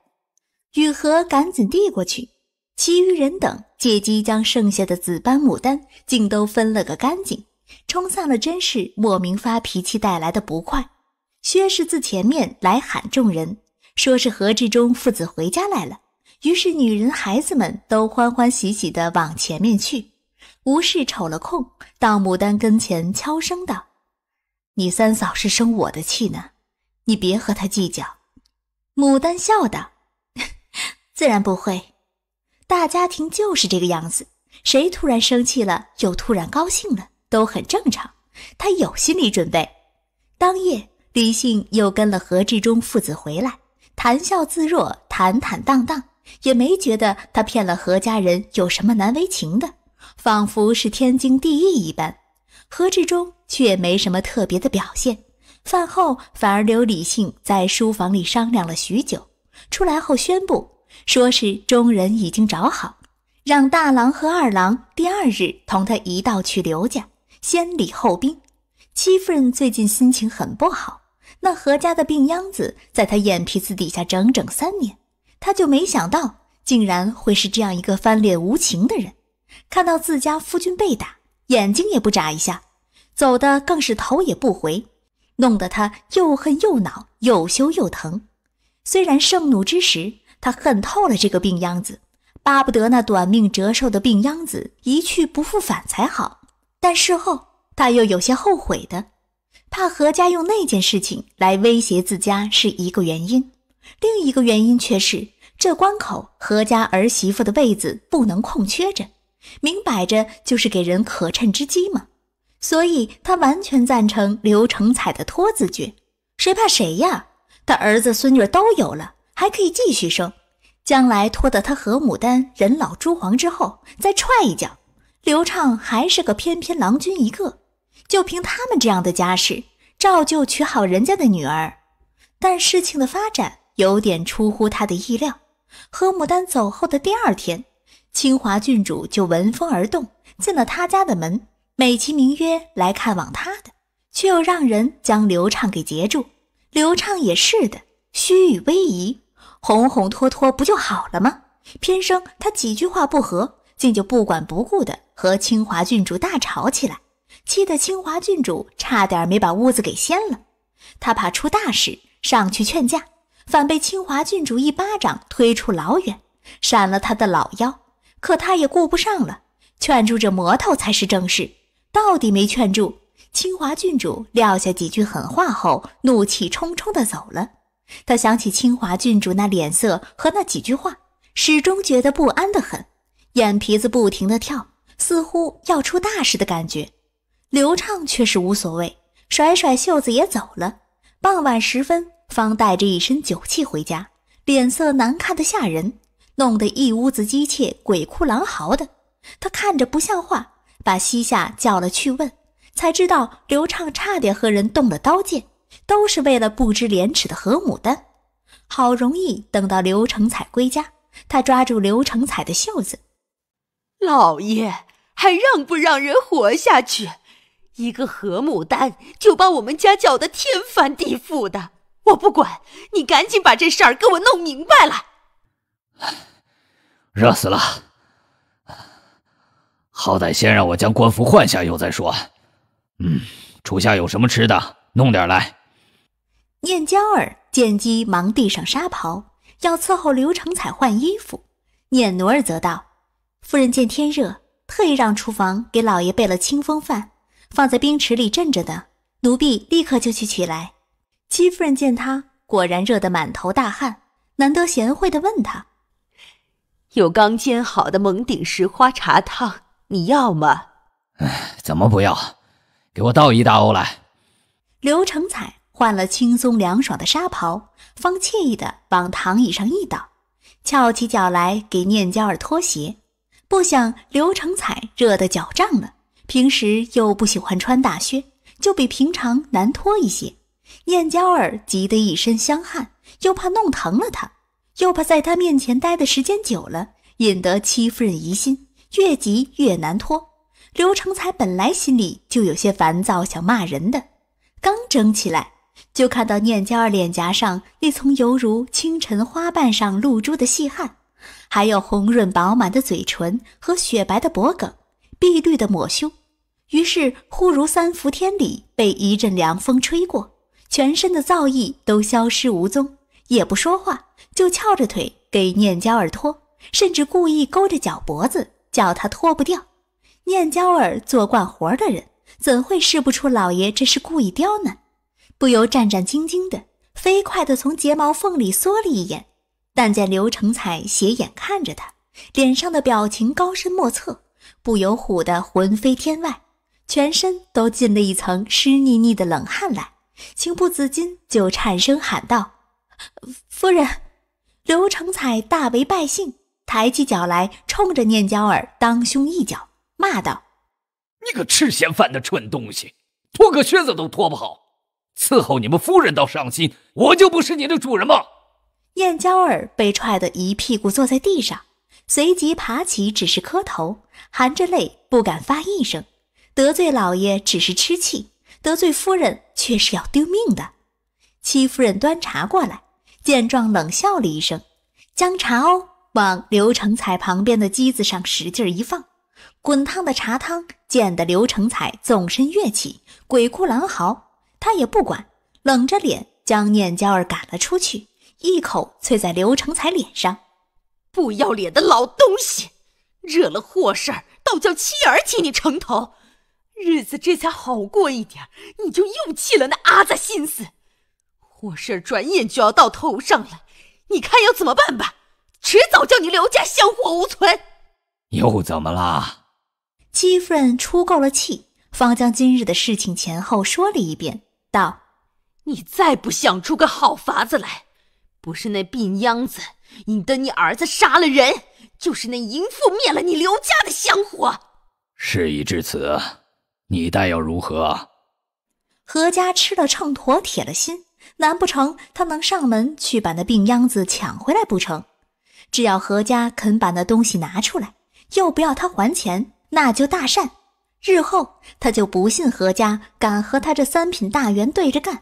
雨荷赶紧递过去。其余人等借机将剩下的紫斑牡丹竟都分了个干净，冲散了甄氏莫名发脾气带来的不快。薛氏自前面来喊众人，说是何志忠父子回家来了。于是女人孩子们都欢欢喜喜的往前面去。吴氏瞅了空，到牡丹跟前悄声道：“你三嫂是生我的气呢，你别和她计较。”牡丹笑道：“ 自然不会。”大家庭就是这个样子，谁突然生气了，又突然高兴了，都很正常。他有心理准备。当夜，李信又跟了何志忠父子回来，谈笑自若，坦坦荡荡，也没觉得他骗了何家人有什么难为情的，仿佛是天经地义一般。何志忠却没什么特别的表现，饭后反而留李信在书房里商量了许久，出来后宣布。说是中人已经找好，让大郎和二郎第二日同他一道去刘家，先礼后兵。戚夫人最近心情很不好，那何家的病秧子在她眼皮子底下整整三年，她就没想到竟然会是这样一个翻脸无情的人。看到自家夫君被打，眼睛也不眨一下，走的更是头也不回，弄得她又恨又恼，又羞又疼。虽然盛怒之时。他恨透了这个病秧子，巴不得那短命折寿的病秧子一去不复返才好。但事后他又有些后悔的，怕何家用那件事情来威胁自家是一个原因，另一个原因却是这关口何家儿媳妇的位子不能空缺着，明摆着就是给人可趁之机嘛。所以，他完全赞成刘成彩的托字诀，谁怕谁呀？他儿子孙女都有了。还可以继续生，将来拖得他和牡丹人老珠黄之后，再踹一脚。刘畅还是个翩翩郎君一个，就凭他们这样的家世，照旧娶好人家的女儿。但事情的发展有点出乎他的意料。何牡丹走后的第二天，清华郡主就闻风而动，进了他家的门，美其名曰来看望他的，却又让人将刘畅给截住。刘畅也是的，须臾委蛇。哄哄拖拖不就好了吗？偏生他几句话不合，竟就不管不顾的和清华郡主大吵起来，气得清华郡主差点没把屋子给掀了。他怕出大事，上去劝架，反被清华郡主一巴掌推出老远，闪了他的老腰。可他也顾不上了，劝住这魔头才是正事。到底没劝住，清华郡主撂下几句狠话后，怒气冲冲的走了。他想起清华郡主那脸色和那几句话，始终觉得不安得很，眼皮子不停地跳，似乎要出大事的感觉。刘畅却是无所谓，甩甩袖子也走了。傍晚时分，方带着一身酒气回家，脸色难看的吓人，弄得一屋子姬妾鬼哭狼嚎的。他看着不像话，把西夏叫了去问，才知道刘畅差点和人动了刀剑。都是为了不知廉耻的何牡丹，好容易等到刘成彩归家，他抓住刘成彩的袖子：“老爷还让不让人活下去？一个何牡丹就把我们家搅得天翻地覆的。我不管你，赶紧把这事儿给我弄明白了。”热死了，好歹先让我将官服换下，又再说。嗯，初夏有什么吃的，弄点来。念娇儿见姬，忙递上纱袍，要伺候刘成彩换衣服。念奴儿则道：“夫人见天热，特意让厨房给老爷备了清风饭，放在冰池里镇着的。奴婢立刻就去取来。”姬夫人见他果然热得满头大汗，难得贤惠地问他：“有刚煎好的蒙顶石花茶汤，你要吗？”“哎，怎么不要？给我倒一大瓯来。”刘成彩。换了轻松凉爽的纱袍，方惬意地往躺椅上一倒，翘起脚来给念娇儿脱鞋。不想刘成才热得脚胀了，平时又不喜欢穿大靴，就比平常难脱一些。念娇儿急得一身香汗，又怕弄疼了他，又怕在他面前待的时间久了引得戚夫人疑心，越急越难脱。刘成才本来心里就有些烦躁，想骂人的，刚争起来。就看到念娇儿脸颊上那层犹如清晨花瓣上露珠的细汗，还有红润饱满的嘴唇和雪白的脖颈，碧绿的抹胸。于是忽如三伏天里被一阵凉风吹过，全身的燥意都消失无踪。也不说话，就翘着腿给念娇儿脱，甚至故意勾着脚脖子，叫她脱不掉。念娇儿做惯活的人，怎会试不出老爷这是故意刁难？不由战战兢兢的，飞快的从睫毛缝里缩了一眼，但见刘成彩斜眼看着他，脸上的表情高深莫测，不由唬得魂飞天外，全身都浸了一层湿腻腻的冷汗来，情不自禁就颤声喊道：“夫人！”刘成才大为败兴，抬起脚来冲着念娇儿当胸一脚，骂道：“你个吃闲饭的蠢东西，脱个靴子都脱不好！”伺候你们夫人倒上心，我就不是你的主人吗？燕娇儿被踹得一屁股坐在地上，随即爬起，只是磕头，含着泪不敢发一声。得罪老爷只是吃气，得罪夫人却是要丢命的。戚夫人端茶过来，见状冷笑了一声，将茶瓯往刘成彩旁边的机子上使劲一放，滚烫的茶汤溅得刘成彩纵身跃起，鬼哭狼嚎。他也不管，冷着脸将念娇儿赶了出去，一口啐在刘成才脸上：“不要脸的老东西，惹了祸事儿，倒叫妻儿替你承头，日子这才好过一点，你就又起了那阿杂心思，祸事儿转眼就要到头上了，你看要怎么办吧？迟早叫你刘家香火无存。”又怎么了？戚夫人出够了气，方将今日的事情前后说了一遍。道：“你再不想出个好法子来，不是那病秧子引得你儿子杀了人，就是那淫妇灭了你刘家的香火。事已至此，你待要如何？”何家吃了秤砣，铁了心。难不成他能上门去把那病秧子抢回来不成？只要何家肯把那东西拿出来，又不要他还钱，那就大善。日后他就不信何家敢和他这三品大员对着干。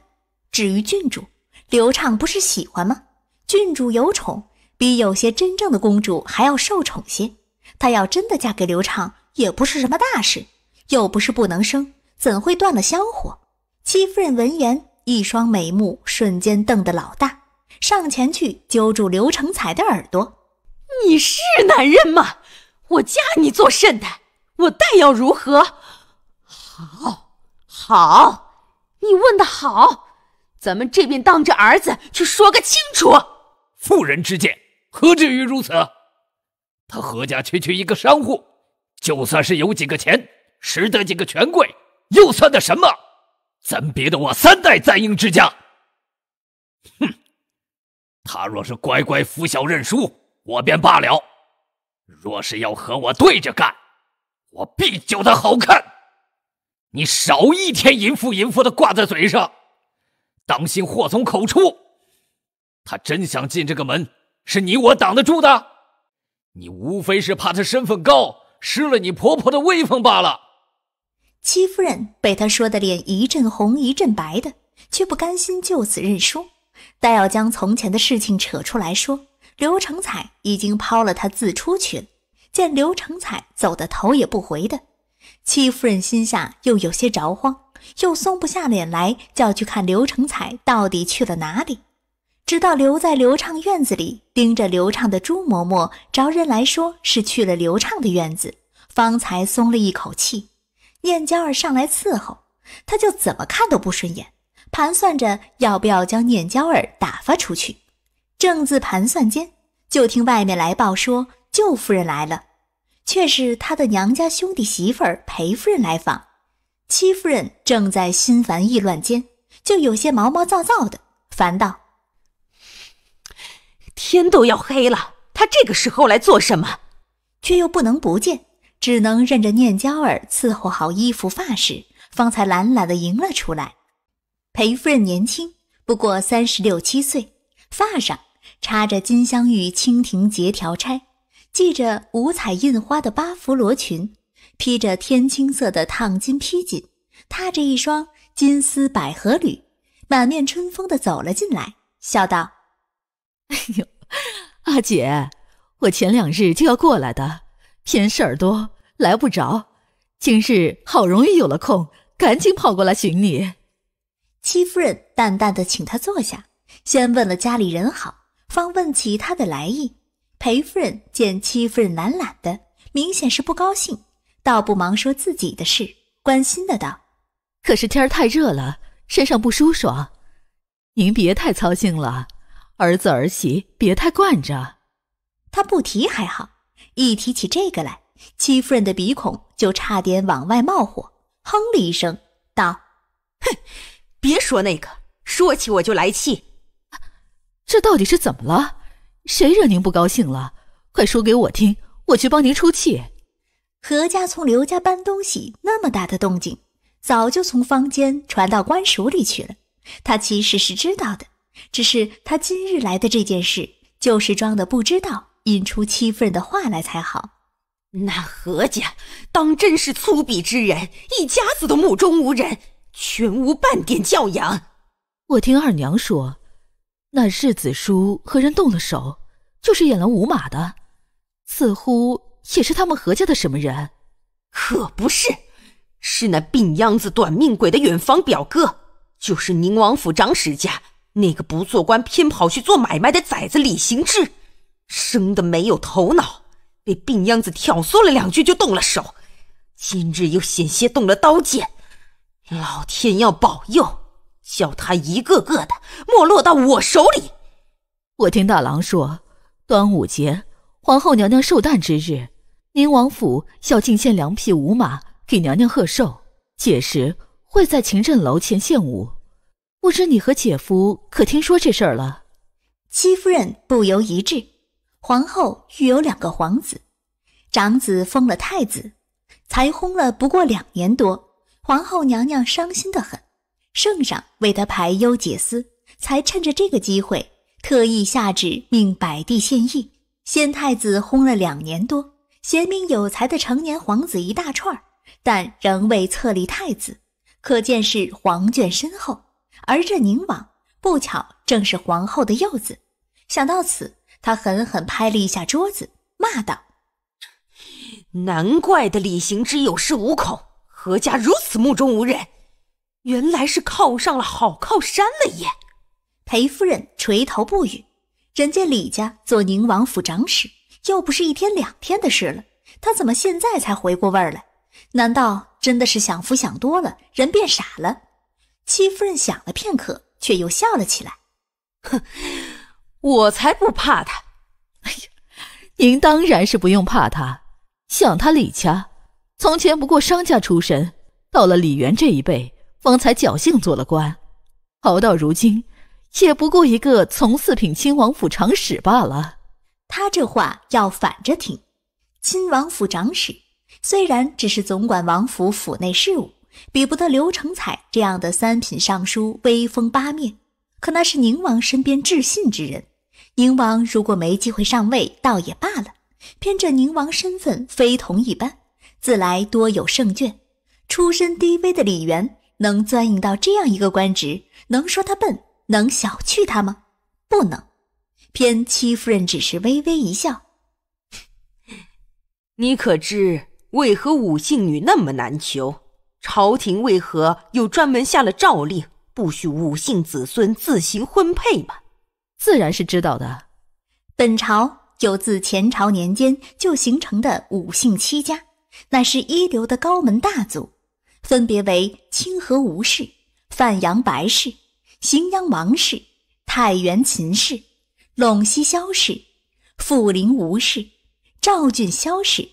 至于郡主，刘畅不是喜欢吗？郡主有宠，比有些真正的公主还要受宠些。她要真的嫁给刘畅，也不是什么大事，又不是不能生，怎会断了香火？戚夫人闻言，一双美目瞬间瞪得老大，上前去揪住刘成才的耳朵：“你是男人吗？我嫁你做甚的？”我待要如何？好，好，你问的好。咱们这边当着儿子去说个清楚。妇人之见，何至于如此？他何家区区一个商户，就算是有几个钱，识得几个权贵，又算得什么？咱别的，我三代簪缨之家。哼，他若是乖乖服小认输，我便罢了；若是要和我对着干，我必救他好看！你少一天“淫妇”“淫妇”的挂在嘴上，当心祸从口出。他真想进这个门，是你我挡得住的。你无非是怕他身份高，失了你婆婆的威风罢了。戚夫人被他说的脸一阵红一阵白的，却不甘心就此认输，但要将从前的事情扯出来说，刘成彩已经抛了她自出去了。见刘成彩走得头也不回的，戚夫人心下又有些着慌，又松不下脸来，叫去看刘成彩到底去了哪里。直到留在刘畅院子里盯着刘畅的朱嬷嬷着人来说是去了刘畅的院子，方才松了一口气。念娇儿上来伺候，她就怎么看都不顺眼，盘算着要不要将念娇儿打发出去。正自盘算间，就听外面来报说。舅夫人来了，却是他的娘家兄弟媳妇儿裴夫人来访。戚夫人正在心烦意乱间，就有些毛毛躁躁的，烦道：“天都要黑了，他这个时候来做什么？”却又不能不见，只能任着念娇儿伺候好衣服发饰，方才懒懒的迎了出来。裴夫人年轻，不过三十六七岁，发上插着金镶玉蜻蜓结条钗。系着五彩印花的八福罗裙，披着天青色的烫金披巾，踏着一双金丝百合履，满面春风的走了进来，笑道：“哎呦，阿姐，我前两日就要过来的，偏事儿多，来不着。今日好容易有了空，赶紧跑过来寻你。”戚夫人淡淡的请他坐下，先问了家里人好，方问起他的来意。裴夫人见戚夫人懒懒的，明显是不高兴，倒不忙说自己的事，关心的道：“可是天儿太热了，身上不舒爽。”“您别太操心了，儿子儿媳别太惯着。”他不提还好，一提起这个来，戚夫人的鼻孔就差点往外冒火，哼了一声道：“哼，别说那个，说起我就来气。这到底是怎么了？”谁惹您不高兴了？快说给我听，我去帮您出气。何家从刘家搬东西，那么大的动静，早就从坊间传到官署里去了。他其实是知道的，只是他今日来的这件事，就是装的不知道，引出戚夫人的话来才好。那何家当真是粗鄙之人，一家子都目中无人，全无半点教养。我听二娘说。那世子叔和人动了手，就是演了舞马的，似乎也是他们何家的什么人？可不是，是那病秧子短命鬼的远房表哥，就是宁王府长史家那个不做官偏跑去做买卖的崽子李行之，生的没有头脑，被病秧子挑唆了两句就动了手，今日又险些动了刀剑，老天要保佑。叫他一个个的没落到我手里。我听大郎说，端午节，皇后娘娘寿诞之日，宁王府要进献两匹舞马给娘娘贺寿，届时会在勤镇楼前献舞。不知你和姐夫可听说这事儿了？戚夫人不由一滞。皇后育有两个皇子，长子封了太子，才轰了不过两年多，皇后娘娘伤心的很。圣上为他排忧解思，才趁着这个机会，特意下旨命百帝献艺。先太子轰了两年多，贤明有才的成年皇子一大串但仍未册立太子，可见是皇眷深厚。而这宁王，不巧正是皇后的幼子。想到此，他狠狠拍了一下桌子，骂道：“难怪的李行之有恃无恐，何家如此目中无人。”原来是靠上了好靠山了耶！裴夫人垂头不语。人家李家做宁王府长史，又不是一天两天的事了，她怎么现在才回过味儿来？难道真的是享福享多了，人变傻了？戚夫人想了片刻，却又笑了起来：“哼，我才不怕他！哎呀，您当然是不用怕他。想他李家，从前不过商家出身，到了李元这一辈。”方才侥幸做了官，熬到如今，也不过一个从四品亲王府长史罢了。他这话要反着听，亲王府长史虽然只是总管王府府内事务，比不得刘成彩这样的三品尚书威风八面，可那是宁王身边至信之人。宁王如果没机会上位，倒也罢了；偏这宁王身份非同一般，自来多有胜券。出身低微的李元。能钻营到这样一个官职，能说他笨，能小觑他吗？不能。偏戚夫人只是微微一笑：“ 你可知为何武姓女那么难求？朝廷为何又专门下了诏令，不许武姓子孙自行婚配吗？”自然是知道的。本朝有自前朝年间就形成的武姓戚家，那是一流的高门大族。分别为清河吴氏、范阳白氏、荥阳王氏、太原秦氏、陇西萧氏、富陵吴氏、赵郡萧氏。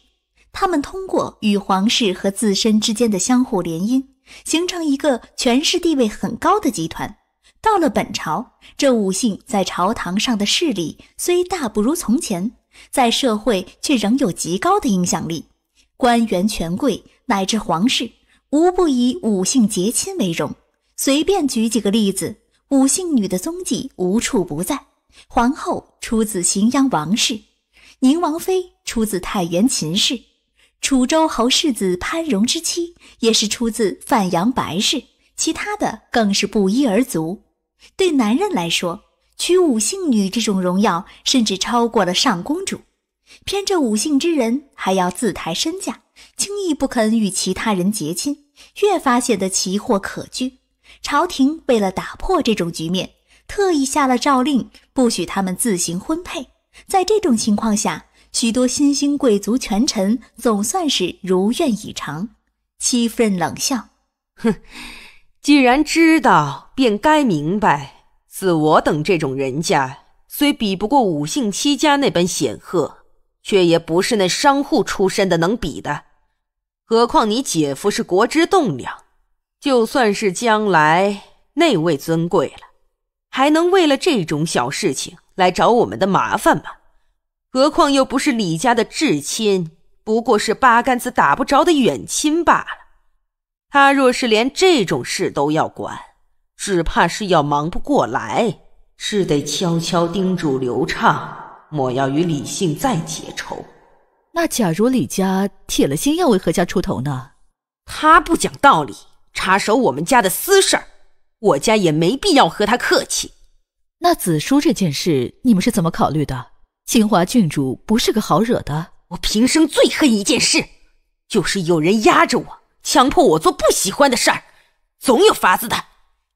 他们通过与皇室和自身之间的相互联姻，形成一个权势地位很高的集团。到了本朝，这五姓在朝堂上的势力虽大不如从前，在社会却仍有极高的影响力，官员、权贵乃至皇室。无不以五姓结亲为荣。随便举几个例子，五姓女的踪迹无处不在。皇后出自荥阳王氏，宁王妃出自太原秦氏，楚州侯世子潘荣之妻也是出自范阳白氏，其他的更是不一而足。对男人来说，娶五姓女这种荣耀，甚至超过了上公主。偏这五姓之人还要自抬身价，轻易不肯与其他人结亲。越发显得奇货可居。朝廷为了打破这种局面，特意下了诏令，不许他们自行婚配。在这种情况下，许多新兴贵族权臣总算是如愿以偿。戚夫人冷笑：“哼，既然知道，便该明白。自我等这种人家，虽比不过五姓戚家那般显赫，却也不是那商户出身的能比的。”何况你姐夫是国之栋梁，就算是将来那位尊贵了，还能为了这种小事情来找我们的麻烦吗？何况又不是李家的至亲，不过是八竿子打不着的远亲罢了。他若是连这种事都要管，只怕是要忙不过来，是得悄悄叮嘱刘畅，莫要与李姓再结仇。那假如李家铁了心要为何家出头呢？他不讲道理，插手我们家的私事儿，我家也没必要和他客气。那子舒这件事，你们是怎么考虑的？清华郡主不是个好惹的。我平生最恨一件事，就是有人压着我，强迫我做不喜欢的事儿。总有法子的。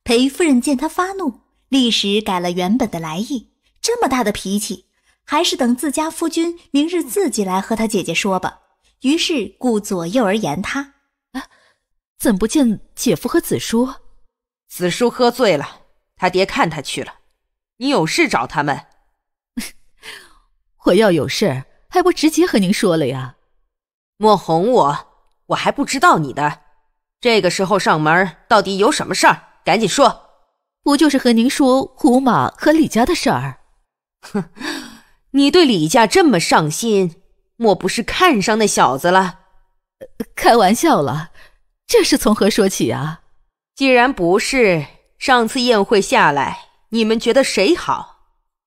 裴夫人见他发怒，立时改了原本的来意。这么大的脾气。还是等自家夫君明日自己来和他姐姐说吧。于是顾左右而言他。怎不见姐夫和子叔？”子叔喝醉了，他爹看他去了。你有事找他们？我要有事还不直接和您说了呀？莫哄我，我还不知道你的。这个时候上门，到底有什么事儿？赶紧说。不就是和您说胡马和李家的事儿？哼。你对李家这么上心，莫不是看上那小子了？开玩笑了，这是从何说起啊？既然不是上次宴会下来，你们觉得谁好？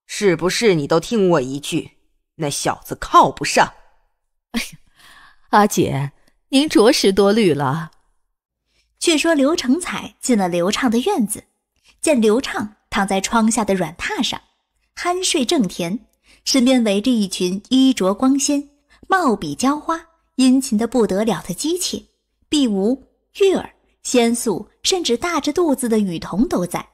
是不是你都听我一句，那小子靠不上？哎呀，阿姐，您着实多虑了。却说刘成彩进了刘畅的院子，见刘畅躺在窗下的软榻上，酣睡正甜。身边围着一群衣着光鲜、貌比娇花、殷勤的不得了的姬妾，碧梧、玉儿、仙素，甚至大着肚子的雨桐都在。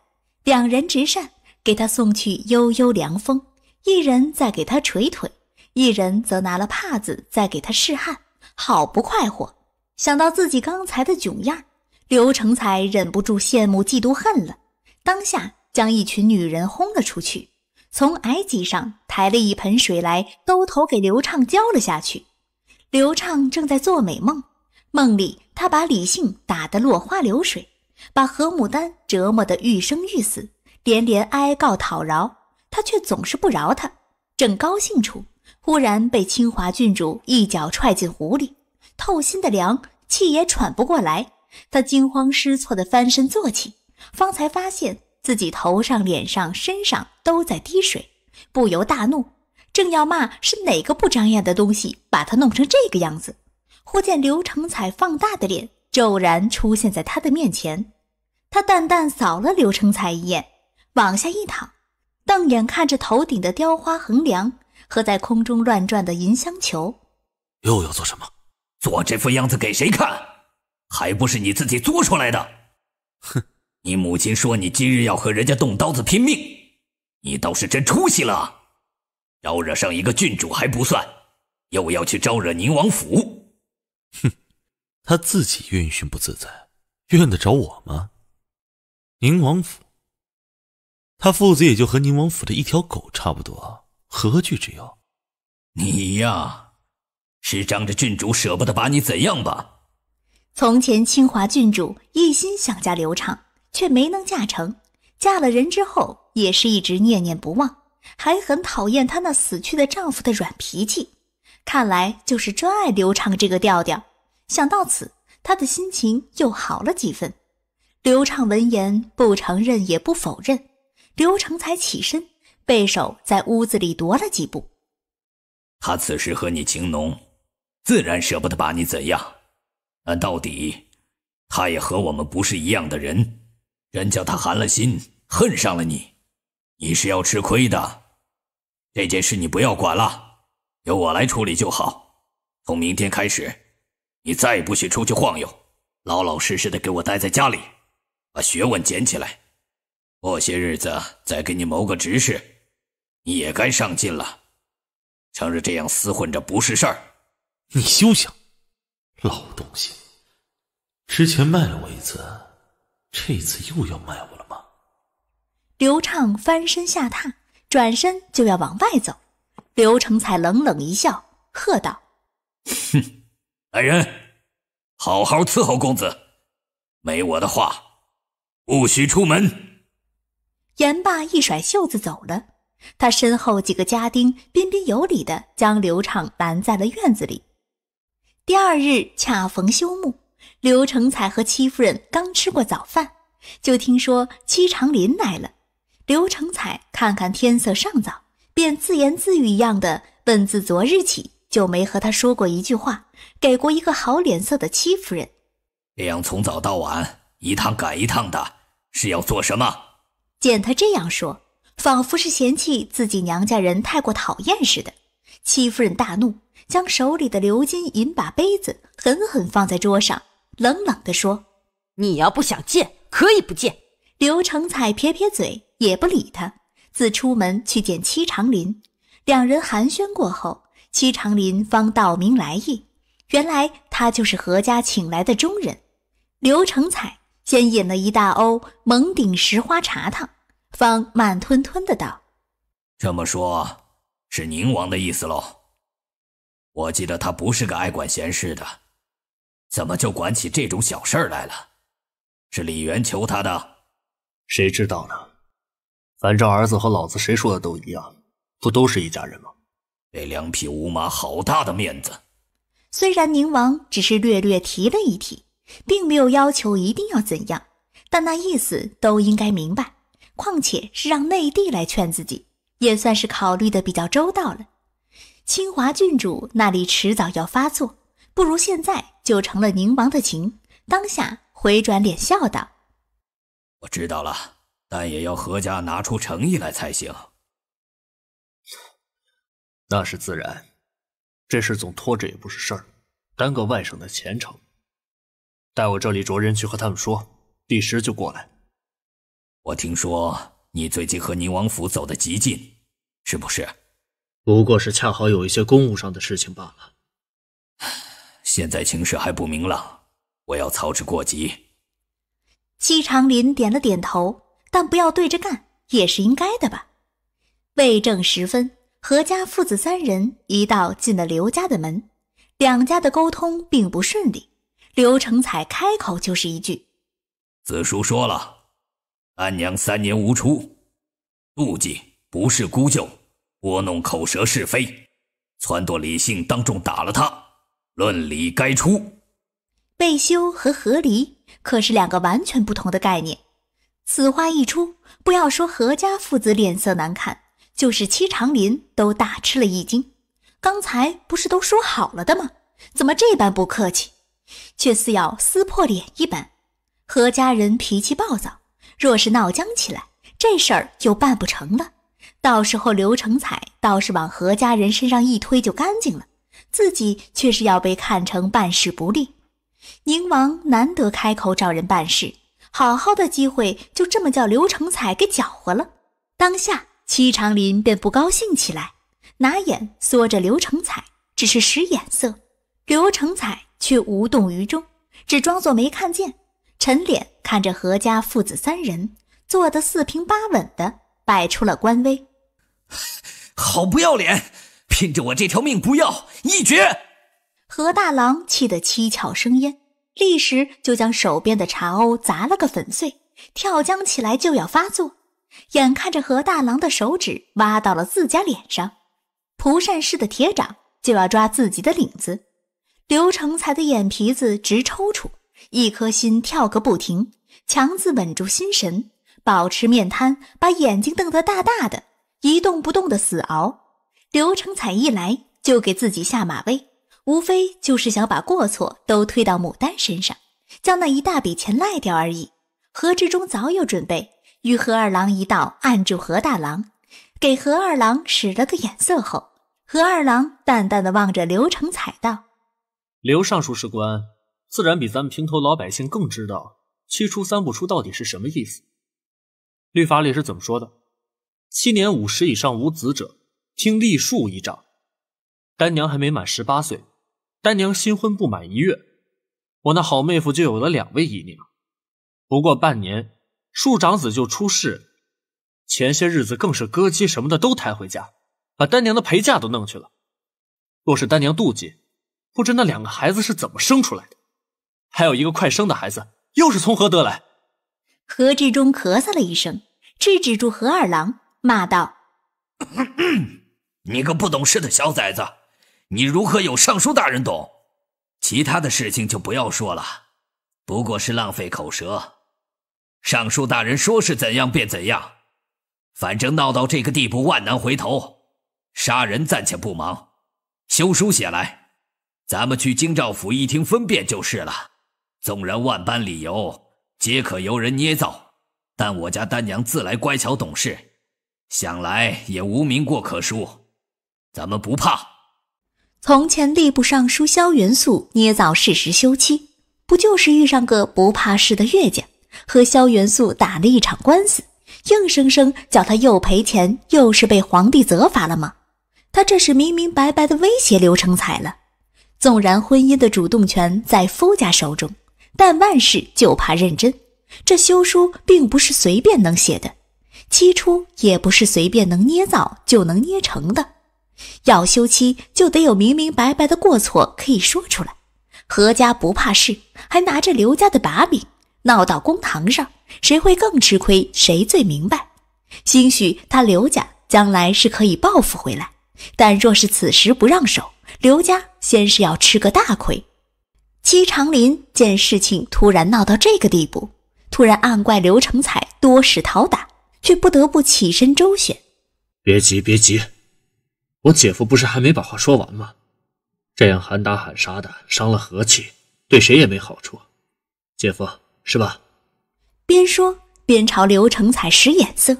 两人执扇给他送去悠悠凉风，一人在给他捶腿，一人则拿了帕子在给他试汗，好不快活。想到自己刚才的窘样，刘成才忍不住羡慕、嫉妒、恨了，当下将一群女人轰了出去。从矮几上抬了一盆水来，兜头给刘畅浇了下去。刘畅正在做美梦，梦里他把李信打得落花流水，把何牡丹折磨得欲生欲死，连连哀告讨饶，他却总是不饶他。正高兴处，忽然被清华郡主一脚踹进湖里，透心的凉，气也喘不过来。他惊慌失措地翻身坐起，方才发现。自己头上、脸上、身上都在滴水，不由大怒，正要骂是哪个不长眼的东西把他弄成这个样子，忽见刘成才放大的脸骤然出现在他的面前。他淡淡扫了刘成才一眼，往下一躺，瞪眼看着头顶的雕花横梁和在空中乱转的银香球，又要做什么？做这副样子给谁看？还不是你自己作出来的！哼。你母亲说你今日要和人家动刀子拼命，你倒是真出息了，招惹上一个郡主还不算，又要去招惹宁王府。哼，他自己怨寻不自在，怨得着我吗？宁王府，他父子也就和宁王府的一条狗差不多，何惧之有？你呀，是仗着郡主舍不得把你怎样吧？从前清华郡主一心想嫁刘畅，却没能嫁成，嫁了人之后也是一直念念不忘，还很讨厌她那死去的丈夫的软脾气。看来就是专爱刘畅这个调调。想到此，她的心情又好了几分。刘畅闻言，不承认也不否认。刘成才起身，背手在屋子里踱了几步。他此时和你情浓，自然舍不得把你怎样。但到底，他也和我们不是一样的人。人叫他寒了心，恨上了你，你是要吃亏的。这件事你不要管了，由我来处理就好。从明天开始，你再也不许出去晃悠，老老实实的给我待在家里，把学问捡起来。过些日子再给你谋个执事，你也该上进了。成日这样厮混着不是事儿，你休想！老东西，之前卖了我一次。这次又要卖我了吗？刘畅翻身下榻，转身就要往外走。刘成才冷冷一笑，喝道：“哼，来人，好好伺候公子。没我的话，不许出门。”言罢，一甩袖子走了。他身后几个家丁彬彬有礼的将刘畅拦在了院子里。第二日，恰逢休沐。刘成才和戚夫人刚吃过早饭，就听说戚长林来了。刘成才看看天色尚早，便自言自语一样的问：“自昨日起就没和他说过一句话，给过一个好脸色的戚夫人，这样从早到晚一趟赶一趟的，是要做什么？”见他这样说，仿佛是嫌弃自己娘家人太过讨厌似的。戚夫人大怒，将手里的鎏金银把杯子狠狠放在桌上。冷冷地说：“你要不想见，可以不见。”刘成彩撇撇嘴，也不理他，自出门去见戚长林。两人寒暄过后，戚长林方道明来意，原来他就是何家请来的中人。刘成彩先饮了一大瓯蒙顶石花茶汤，方慢吞吞的道：“这么说，是宁王的意思喽？我记得他不是个爱管闲事的。”怎么就管起这种小事儿来了？是李元求他的，谁知道呢？反正儿子和老子谁说的都一样，不都是一家人吗？那两匹乌马好大的面子！虽然宁王只是略略提了一提，并没有要求一定要怎样，但那意思都应该明白。况且是让内地来劝自己，也算是考虑的比较周到了。清华郡主那里迟早要发作。不如现在就成了宁王的情。当下回转脸笑道：“我知道了，但也要何家拿出诚意来才行。”那是自然，这事总拖着也不是事儿，耽搁外甥的前程。待我这里着人去和他们说，第十就过来。我听说你最近和宁王府走得极近，是不是？不过是恰好有一些公务上的事情罢了。现在情势还不明朗，我要操之过急。姬长林点了点头，但不要对着干也是应该的吧。未正时分，何家父子三人一道进了刘家的门，两家的沟通并不顺利。刘成才开口就是一句：“子书说了，安娘三年无出，妒忌不是姑舅，拨弄口舌是非，撺掇李信当众打了他。”论理该出，被休和和离可是两个完全不同的概念。此话一出，不要说何家父子脸色难看，就是戚长林都大吃了一惊。刚才不是都说好了的吗？怎么这般不客气，却似要撕破脸一般？何家人脾气暴躁，若是闹僵起来，这事儿就办不成了。到时候刘成彩倒是往何家人身上一推，就干净了。自己却是要被看成办事不力。宁王难得开口找人办事，好好的机会就这么叫刘成彩给搅和了。当下，戚长林便不高兴起来，拿眼缩着刘成彩，只是使眼色。刘成彩却无动于衷，只装作没看见。沉脸看着何家父子三人，坐得四平八稳的，摆出了官威。好不要脸！拼着我这条命不要一绝！何大郎气得七窍生烟，立时就将手边的茶瓯砸了个粉碎，跳江起来就要发作。眼看着何大郎的手指挖到了自家脸上，蒲扇似的铁掌就要抓自己的领子，刘成才的眼皮子直抽搐，一颗心跳个不停，强自稳住心神，保持面瘫，把眼睛瞪得大大的，一动不动的死熬。刘成彩一来就给自己下马威，无非就是想把过错都推到牡丹身上，将那一大笔钱赖掉而已。何志忠早有准备，与何二郎一道按住何大郎，给何二郎使了个眼色后，何二郎淡淡的望着刘成彩道：“刘尚书士官，自然比咱们平头老百姓更知道‘七出三不出’到底是什么意思。律法里是怎么说的？七年五十以上无子者。”听栗树一掌。丹娘还没满十八岁，丹娘新婚不满一月，我那好妹夫就有了两位姨娘。不过半年，树长子就出世，前些日子更是歌姬什么的都抬回家，把丹娘的陪嫁都弄去了。若是丹娘妒忌，不知那两个孩子是怎么生出来的，还有一个快生的孩子又是从何得来？何志忠咳嗽了一声，制止住何二郎，骂道。你个不懂事的小崽子，你如何有尚书大人懂？其他的事情就不要说了，不过是浪费口舌。尚书大人说是怎样便怎样，反正闹到这个地步，万难回头。杀人暂且不忙，休书写来，咱们去京兆府一听分辨就是了。纵然万般理由皆可由人捏造，但我家丹娘自来乖巧懂事，想来也无名过可书。咱们不怕。从前吏部尚书萧元素捏造事实休妻，不就是遇上个不怕事的岳家，和萧元素打了一场官司，硬生生叫他又赔钱，又是被皇帝责罚了吗？他这是明明白白的威胁刘成才了。纵然婚姻的主动权在夫家手中，但万事就怕认真。这休书并不是随便能写的，期初也不是随便能捏造就能捏成的。要休妻，就得有明明白白的过错可以说出来。何家不怕事，还拿着刘家的把柄，闹到公堂上，谁会更吃亏？谁最明白？兴许他刘家将来是可以报复回来，但若是此时不让手，刘家先是要吃个大亏。戚长林见事情突然闹到这个地步，突然暗怪刘成才多事讨打，却不得不起身周旋。别急，别急。我姐夫不是还没把话说完吗？这样喊打喊杀的，伤了和气，对谁也没好处。姐夫是吧？边说边朝刘成才使眼色。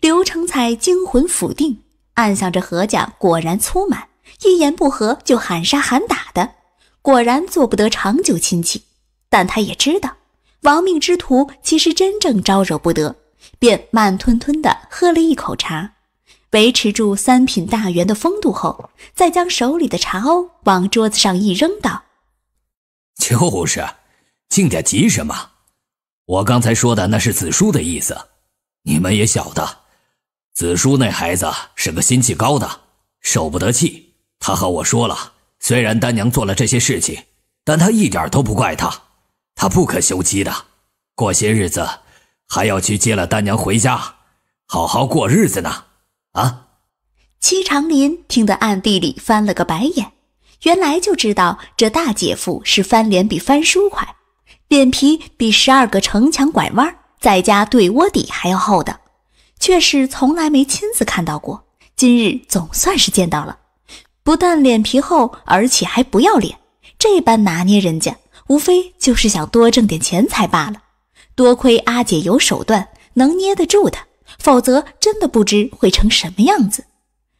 刘成才惊魂甫定，暗想着何家果然粗满，一言不合就喊杀喊打的，果然做不得长久亲戚。但他也知道亡命之徒其实真正招惹不得，便慢吞吞地喝了一口茶。维持住三品大员的风度后，再将手里的茶瓯往桌子上一扔，道：“就是，亲点急什么？我刚才说的那是子舒的意思，你们也晓得，子舒那孩子是个心气高的，受不得气。他和我说了，虽然丹娘做了这些事情，但他一点都不怪他。他不可休妻的，过些日子还要去接了丹娘回家，好好过日子呢。”啊！戚长林听得暗地里翻了个白眼，原来就知道这大姐夫是翻脸比翻书快，脸皮比十二个城墙拐弯，在家对窝底还要厚的，却是从来没亲自看到过。今日总算是见到了，不但脸皮厚，而且还不要脸，这般拿捏人家，无非就是想多挣点钱财罢了。多亏阿姐有手段，能捏得住他。否则，真的不知会成什么样子。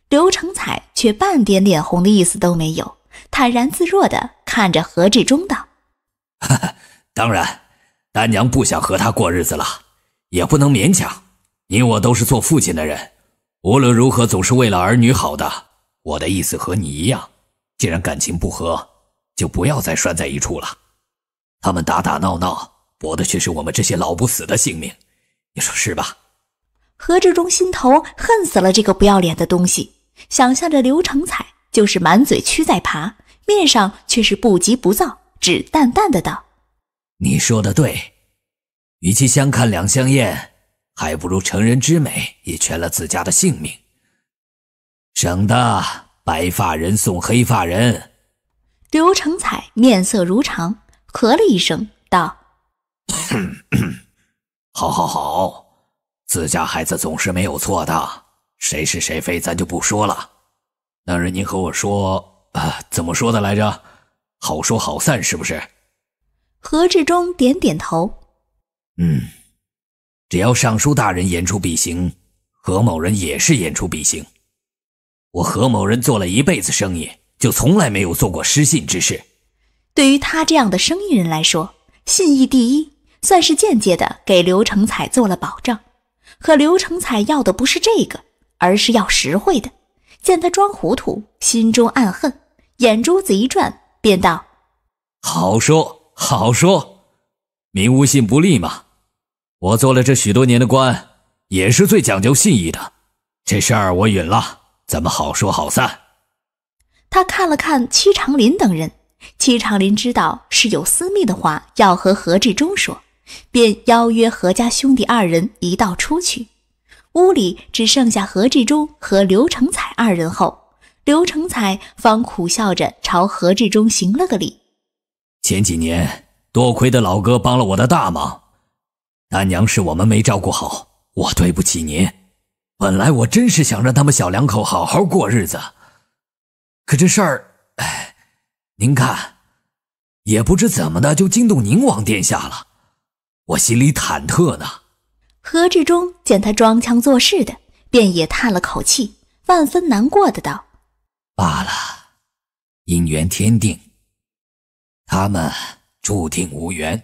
刘成彩却半点脸红的意思都没有，坦然自若的看着何志忠道：“ 当然，丹娘不想和他过日子了，也不能勉强。你我都是做父亲的人，无论如何总是为了儿女好的。我的意思和你一样，既然感情不和，就不要再拴在一处了。他们打打闹闹，搏的却是我们这些老不死的性命，你说是吧？”何志忠心头恨死了这个不要脸的东西，想象着刘成彩就是满嘴蛆在爬，面上却是不急不躁，只淡淡的道：“你说的对，与其相看两相厌，还不如成人之美，也全了自家的性命，省得白发人送黑发人。”刘成彩面色如常，咳了一声，道：“好好好。”自家孩子总是没有错的，谁是谁非，咱就不说了。那日您和我说，啊，怎么说的来着？好说好散，是不是？何志忠点点头，嗯，只要尚书大人言出必行，何某人也是言出必行。我何某人做了一辈子生意，就从来没有做过失信之事。对于他这样的生意人来说，信义第一，算是间接的给刘成才做了保证。可刘成彩要的不是这个，而是要实惠的。见他装糊涂，心中暗恨，眼珠子一转，便道：“好说好说，民无信不立嘛。我做了这许多年的官，也是最讲究信义的。这事儿我允了，咱们好说好散。”他看了看戚长林等人，戚长林知道是有私密的话要和何志忠说。便邀约何家兄弟二人一道出去，屋里只剩下何志忠和刘成才二人后，刘成才方苦笑着朝何志忠行了个礼：“前几年多亏的老哥帮了我的大忙，丹娘是我们没照顾好，我对不起您。本来我真是想让他们小两口好好过日子，可这事儿，哎，您看，也不知怎么的就惊动宁王殿下了。”我心里忐忑呢。何志忠见他装腔作势的，便也叹了口气，万分难过的道：“罢了，姻缘天定，他们注定无缘。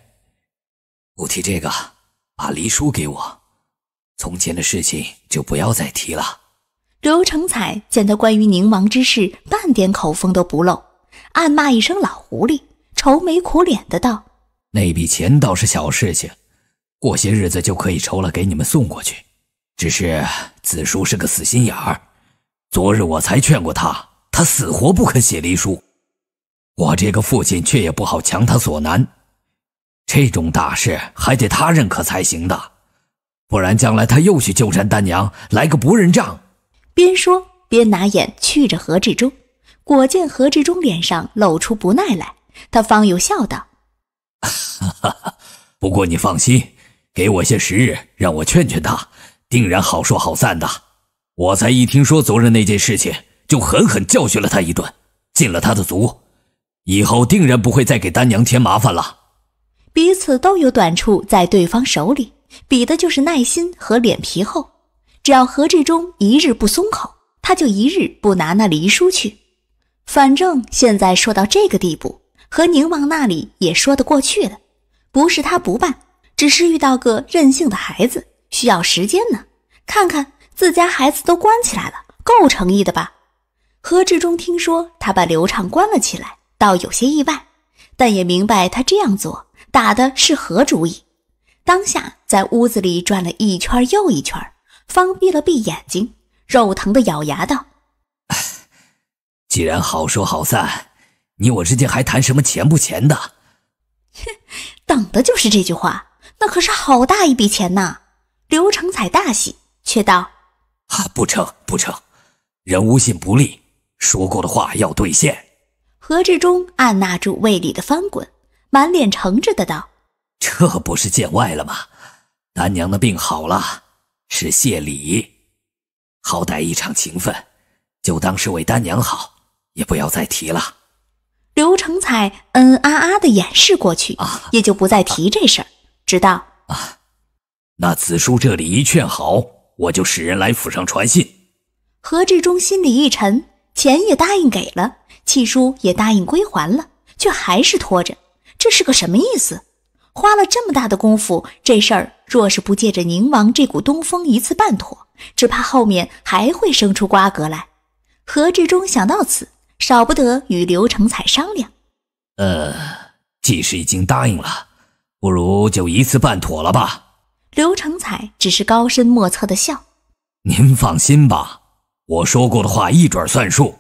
不提这个，把离书给我，从前的事情就不要再提了。”刘成彩见他关于宁王之事半点口风都不露，暗骂一声老狐狸，愁眉苦脸的道：“那笔钱倒是小事情。”过些日子就可以筹了，给你们送过去。只是子舒是个死心眼儿，昨日我才劝过他，他死活不肯写离书。我这个父亲却也不好强他所难，这种大事还得他认可才行的，不然将来他又去纠缠丹娘，来个不认账。边说边拿眼觑着何志忠，果见何志忠脸上露出不耐来，他方又笑道：“不过你放心。”给我些时日，让我劝劝他，定然好说好散的。我才一听说昨日那件事情，就狠狠教训了他一顿，禁了他的足，以后定然不会再给丹娘添麻烦了。彼此都有短处，在对方手里，比的就是耐心和脸皮厚。只要何志忠一日不松口，他就一日不拿那黎书去。反正现在说到这个地步，和宁王那里也说得过去了，不是他不办。只是遇到个任性的孩子，需要时间呢。看看自家孩子都关起来了，够诚意的吧？何志忠听说他把刘畅关了起来，倒有些意外，但也明白他这样做打的是何主意。当下在屋子里转了一圈又一圈，方闭了闭眼睛，肉疼的咬牙道：“ 既然好说好散，你我之间还谈什么钱不钱的？”哼，等的就是这句话。那可是好大一笔钱呐！刘成才大喜，却道：“啊，不成，不成，人无信不立，说过的话要兑现。”何志忠按捺住胃里的翻滚，满脸诚挚的道：“这不是见外了吗？丹娘的病好了，是谢礼，好歹一场情分，就当是为丹娘好，也不要再提了。”刘成才嗯啊啊的掩饰过去，也就不再提这事儿。知道啊，那子书这里一劝好，我就使人来府上传信。何志忠心里一沉，钱也答应给了，契书也答应归还了，却还是拖着，这是个什么意思？花了这么大的功夫，这事儿若是不借着宁王这股东风一次办妥，只怕后面还会生出瓜葛来。何志忠想到此，少不得与刘成彩商量。呃，既是已经答应了。不如就一次办妥了吧。刘成彩只是高深莫测的笑。您放心吧，我说过的话一准算数。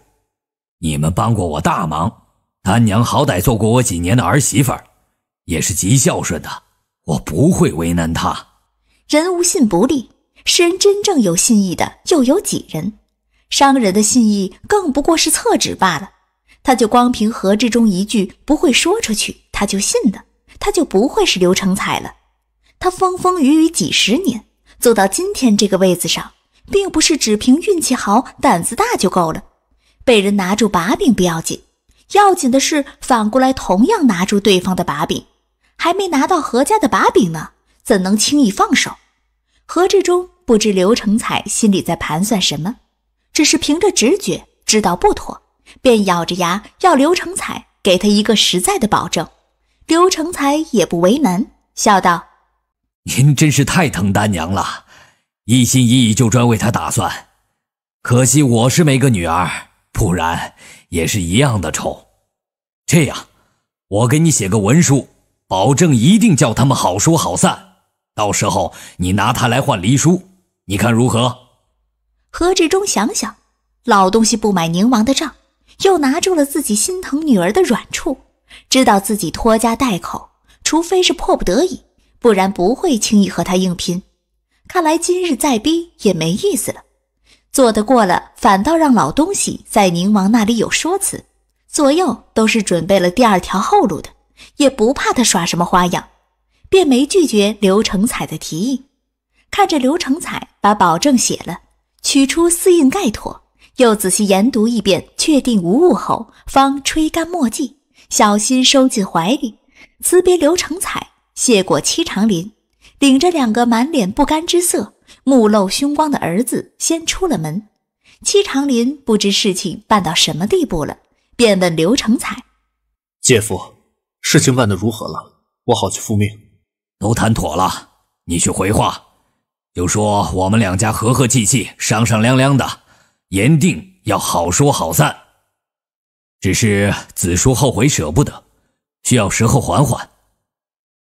你们帮过我大忙，丹娘好歹做过我几年的儿媳妇，也是极孝顺的，我不会为难她。人无信不立，世人真正有信义的又有几人？商人的信义更不过是厕纸罢了。他就光凭何志忠一句不会说出去，他就信的。他就不会是刘成才了。他风风雨雨几十年，坐到今天这个位子上，并不是只凭运气好、胆子大就够了。被人拿住把柄不要紧，要紧的是反过来同样拿住对方的把柄。还没拿到何家的把柄呢，怎能轻易放手？何志忠不知刘成才心里在盘算什么，只是凭着直觉知道不妥，便咬着牙要刘成才给他一个实在的保证。刘成才也不为难，笑道：“您真是太疼丹娘了，一心一意就专为她打算。可惜我是没个女儿，不然也是一样的愁。这样，我给你写个文书，保证一定叫他们好说好散。到时候你拿它来换离书，你看如何？”何志忠想想，老东西不买宁王的账，又拿住了自己心疼女儿的软处。知道自己拖家带口，除非是迫不得已，不然不会轻易和他硬拼。看来今日再逼也没意思了。做得过了，反倒让老东西在宁王那里有说辞，左右都是准备了第二条后路的，也不怕他耍什么花样，便没拒绝刘成彩的提议。看着刘成彩把保证写了，取出私印盖妥，又仔细研读一遍，确定无误后，方吹干墨迹。小心收进怀里，辞别刘成彩，谢过戚长林，领着两个满脸不甘之色、目露凶光的儿子先出了门。戚长林不知事情办到什么地步了，便问刘成彩：“姐夫，事情办得如何了？我好去复命。”“都谈妥了，你去回话，就说我们两家和和气气、商商量量的，言定要好说好散。”只是子舒后悔舍不得，需要时候缓缓，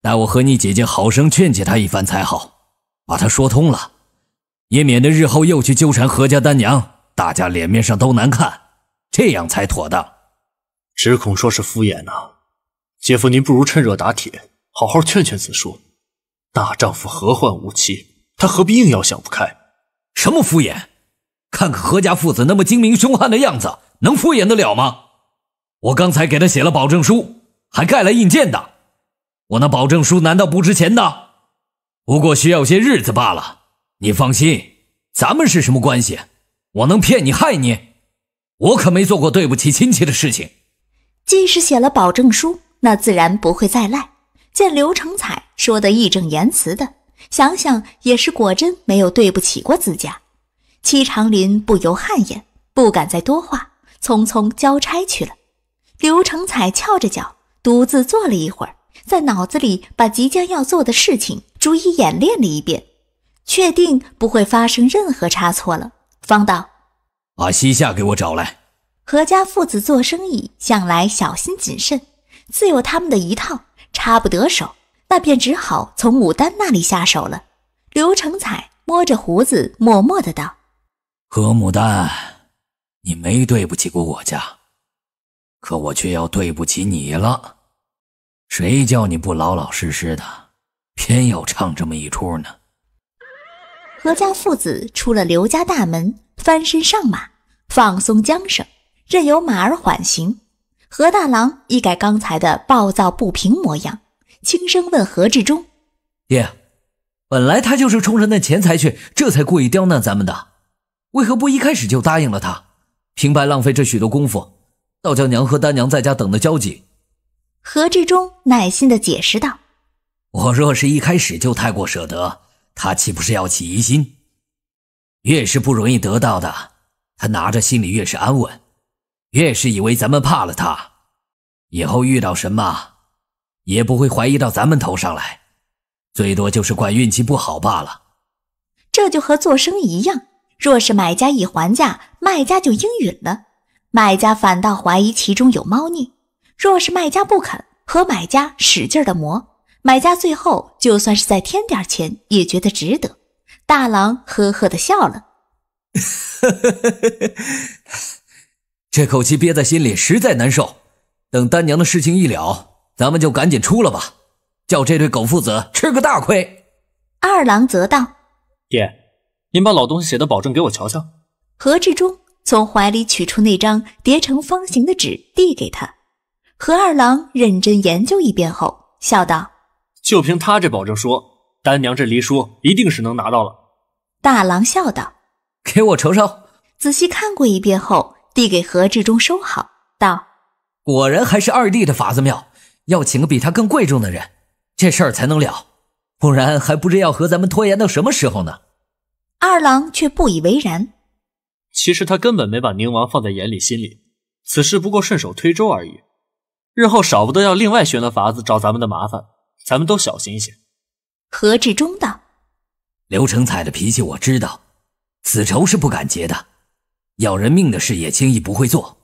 待我和你姐姐好生劝解他一番才好，把他说通了，也免得日后又去纠缠何家丹娘，大家脸面上都难看，这样才妥当。只恐说是敷衍呢，姐夫您不如趁热打铁，好好劝劝子舒。大丈夫何患无妻？他何必硬要想不开？什么敷衍？看看何家父子那么精明凶悍的样子，能敷衍得了吗？我刚才给他写了保证书，还盖了印鉴的。我那保证书难道不值钱的？不过需要些日子罢了。你放心，咱们是什么关系？我能骗你害你？我可没做过对不起亲戚的事情。既是写了保证书，那自然不会再赖。见刘成彩说的义正言辞的，想想也是果真没有对不起过自家。戚长林不由汗颜，不敢再多话，匆匆交差去了。刘成彩翘着脚，独自坐了一会儿，在脑子里把即将要做的事情逐一演练了一遍，确定不会发生任何差错了。方道：“把西夏给我找来。”何家父子做生意向来小心谨慎，自有他们的一套。插不得手，那便只好从牡丹那里下手了。刘成彩摸着胡子，默默的道：“何牡丹，你没对不起过我家。”可我却要对不起你了，谁叫你不老老实实的，偏要唱这么一出呢？何家父子出了刘家大门，翻身上马，放松缰绳，任由马儿缓行。何大郎一改刚才的暴躁不平模样，轻声问何志忠：“爹，本来他就是冲着那钱财去，这才故意刁难咱们的，为何不一开始就答应了他？平白浪费这许多功夫？”倒叫娘和丹娘在家等的焦急，何志忠耐心地解释道：“我若是一开始就太过舍得，他岂不是要起疑心？越是不容易得到的，他拿着心里越是安稳，越是以为咱们怕了他。以后遇到什么，也不会怀疑到咱们头上来，最多就是怪运气不好罢了。这就和做生意一样，若是买家一还价，卖家就应允了。”卖家反倒怀疑其中有猫腻，若是卖家不肯和买家使劲的磨，买家最后就算是再添点钱也觉得值得。大郎呵呵的笑了，这口气憋在心里实在难受。等丹娘的事情一了，咱们就赶紧出了吧，叫这对狗父子吃个大亏。二郎则道：“爹，您把老东西写的保证给我瞧瞧。”何志忠。从怀里取出那张叠成方形的纸，递给他。何二郎认真研究一遍后，笑道：“就凭他这保证书，丹娘这梨书一定是能拿到了。”大郎笑道：“给我瞅瞅。”仔细看过一遍后，递给何志忠收好，道：“果然还是二弟的法子妙。要请个比他更贵重的人，这事儿才能了。不然还不知要和咱们拖延到什么时候呢。”二郎却不以为然。其实他根本没把宁王放在眼里，心里此事不过顺手推舟而已。日后少不得要另外寻了法子找咱们的麻烦，咱们都小心些。何志忠道：“刘成彩的脾气我知道，此仇是不敢结的，要人命的事也轻易不会做，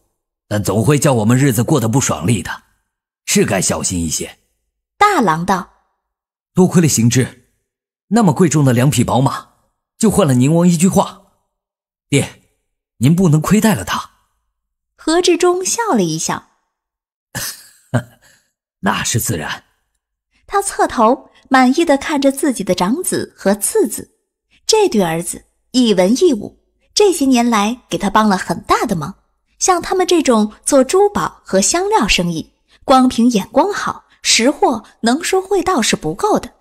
但总会叫我们日子过得不爽利的，是该小心一些。”大郎道：“多亏了行知，那么贵重的两匹宝马，就换了宁王一句话，爹。”您不能亏待了他。何志忠笑了一笑，那是自然。他侧头满意的看着自己的长子和次子，这对儿子一文一武，这些年来给他帮了很大的忙。像他们这种做珠宝和香料生意，光凭眼光好、识货、能说会道是不够的，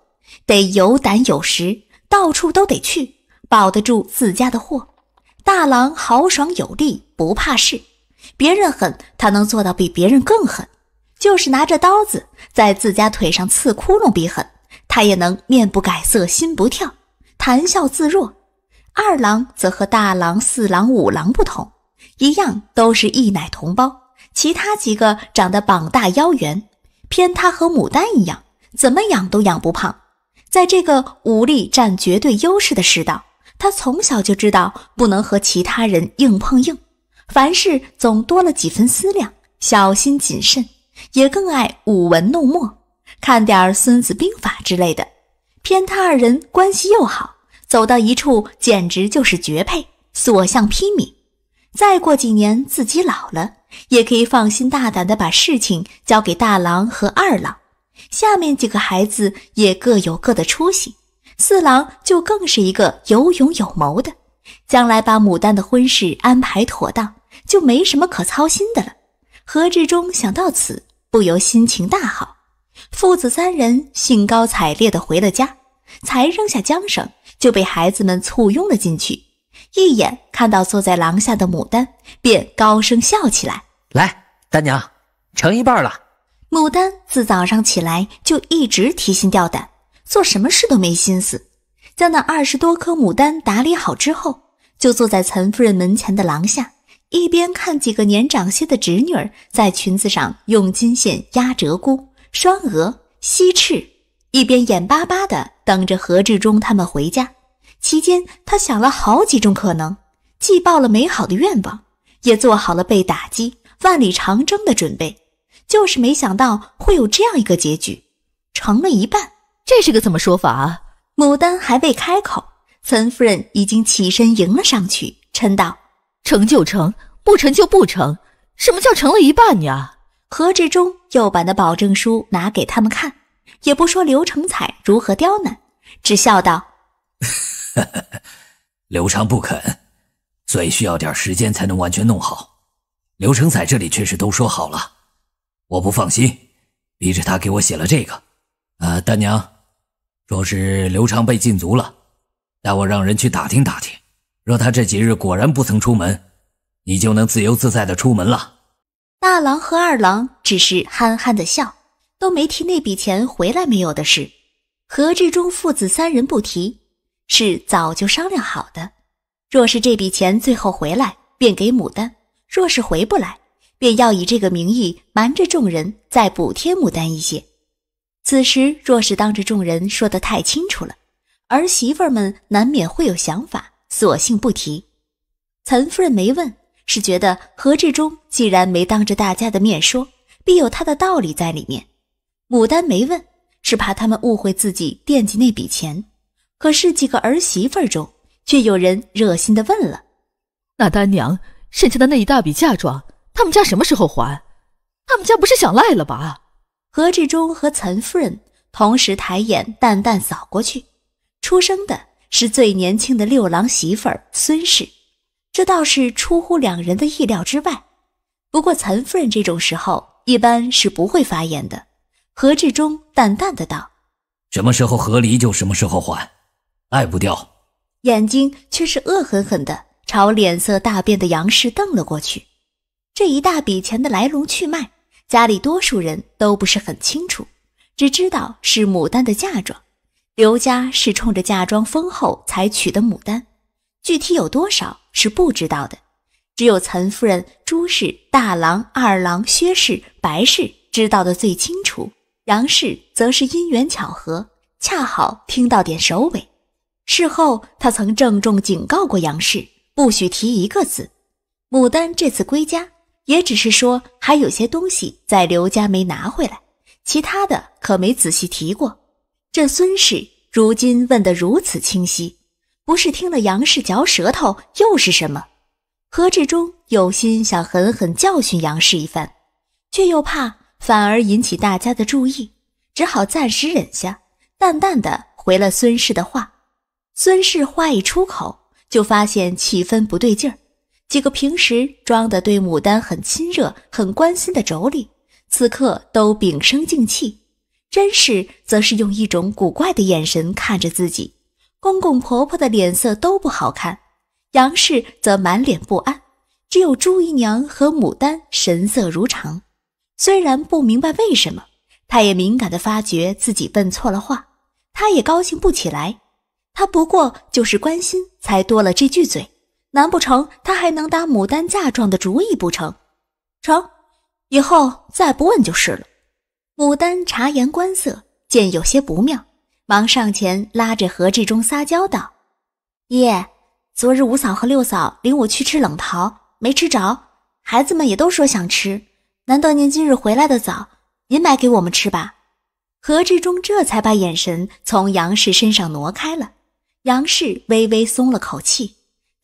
得有胆有识，到处都得去，保得住自家的货。大郎豪爽有力，不怕事，别人狠他能做到比别人更狠，就是拿着刀子在自家腿上刺窟窿比狠，他也能面不改色心不跳，谈笑自若。二郎则和大郎、四郎、五郎不同，一样都是一奶同胞，其他几个长得膀大腰圆，偏他和牡丹一样，怎么养都养不胖。在这个武力占绝对优势的世道。他从小就知道不能和其他人硬碰硬，凡事总多了几分思量，小心谨慎，也更爱舞文弄墨，看点《孙子兵法》之类的。偏他二人关系又好，走到一处简直就是绝配，所向披靡。再过几年自己老了，也可以放心大胆地把事情交给大郎和二郎，下面几个孩子也各有各的出息。四郎就更是一个有勇有谋的，将来把牡丹的婚事安排妥当，就没什么可操心的了。何志忠想到此，不由心情大好。父子三人兴高采烈地回了家，才扔下缰绳，就被孩子们簇拥了进去。一眼看到坐在廊下的牡丹，便高声笑起来：“来，丹娘，盛一半了。”牡丹自早上起来就一直提心吊胆。做什么事都没心思。将那二十多颗牡丹打理好之后，就坐在岑夫人门前的廊下，一边看几个年长些的侄女儿在裙子上用金线压折钩、双鹅、西翅，一边眼巴巴地等着何志忠他们回家。期间，他想了好几种可能，既抱了美好的愿望，也做好了被打击万里长征的准备，就是没想到会有这样一个结局，成了一半。这是个怎么说法啊？牡丹还未开口，岑夫人已经起身迎了上去，嗔道：“成就成，不成就不成。什么叫成了一半呀？”何志忠又把那保证书拿给他们看，也不说刘成彩如何刁难，只笑道：“ 刘昌不肯，所以需要点时间才能完全弄好。刘成彩这里却是都说好了，我不放心，逼着他给我写了这个。呃，丹娘。”若是刘畅被禁足了，待我让人去打听打听。若他这几日果然不曾出门，你就能自由自在的出门了。大郎和二郎只是憨憨的笑，都没提那笔钱回来没有的事。何志忠父子三人不提，是早就商量好的。若是这笔钱最后回来，便给牡丹；若是回不来，便要以这个名义瞒着众人，再补贴牡丹一些。此时若是当着众人说的太清楚了，儿媳妇们难免会有想法，索性不提。岑夫人没问，是觉得何志忠既然没当着大家的面说，必有他的道理在里面。牡丹没问，是怕他们误会自己惦记那笔钱。可是几个儿媳妇中，却有人热心地问了：“那丹娘剩下的那一大笔嫁妆，他们家什么时候还？他们家不是想赖了吧？”何志忠和岑夫人同时抬眼，淡淡扫过去。出生的是最年轻的六郎媳妇儿孙氏，这倒是出乎两人的意料之外。不过岑夫人这种时候一般是不会发言的。何志忠淡淡的道：“什么时候和离就什么时候还，爱不掉。”眼睛却是恶狠狠的朝脸色大变的杨氏瞪了过去。这一大笔钱的来龙去脉。家里多数人都不是很清楚，只知道是牡丹的嫁妆。刘家是冲着嫁妆丰厚才娶的牡丹，具体有多少是不知道的。只有岑夫人、朱氏、大郎、二郎、薛氏、白氏知道的最清楚。杨氏则是因缘巧合，恰好听到点首尾。事后，他曾郑重警告过杨氏，不许提一个字。牡丹这次归家。也只是说还有些东西在刘家没拿回来，其他的可没仔细提过。这孙氏如今问得如此清晰，不是听了杨氏嚼舌头又是什么？何志忠有心想狠狠教训杨氏一番，却又怕反而引起大家的注意，只好暂时忍下，淡淡的回了孙氏的话。孙氏话一出口，就发现气氛不对劲儿。几个平时装的对牡丹很亲热、很关心的妯娌，此刻都屏声静气；甄氏则是用一种古怪的眼神看着自己；公公婆婆的脸色都不好看；杨氏则满脸不安；只有朱姨娘和牡丹神色如常。虽然不明白为什么，她也敏感地发觉自己问错了话，她也高兴不起来。她不过就是关心，才多了这句嘴。难不成他还能打牡丹嫁妆的主意不成？成，以后再不问就是了。牡丹察言观色，见有些不妙，忙上前拉着何志忠撒娇道：“爷，昨日五嫂和六嫂领我去吃冷桃，没吃着，孩子们也都说想吃。难得您今日回来的早，您买给我们吃吧。”何志忠这才把眼神从杨氏身上挪开了，杨氏微微松了口气。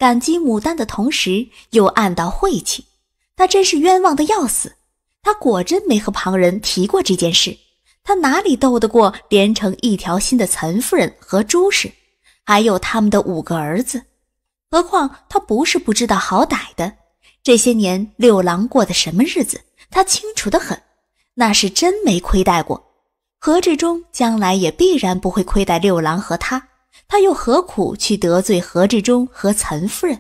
感激牡丹的同时，又暗道晦气。他真是冤枉的要死。他果真没和旁人提过这件事。他哪里斗得过连成一条心的岑夫人和朱氏，还有他们的五个儿子？何况他不是不知道好歹的。这些年六郎过的什么日子，他清楚的很。那是真没亏待过。何志忠将来也必然不会亏待六郎和他。他又何苦去得罪何志忠和岑夫人？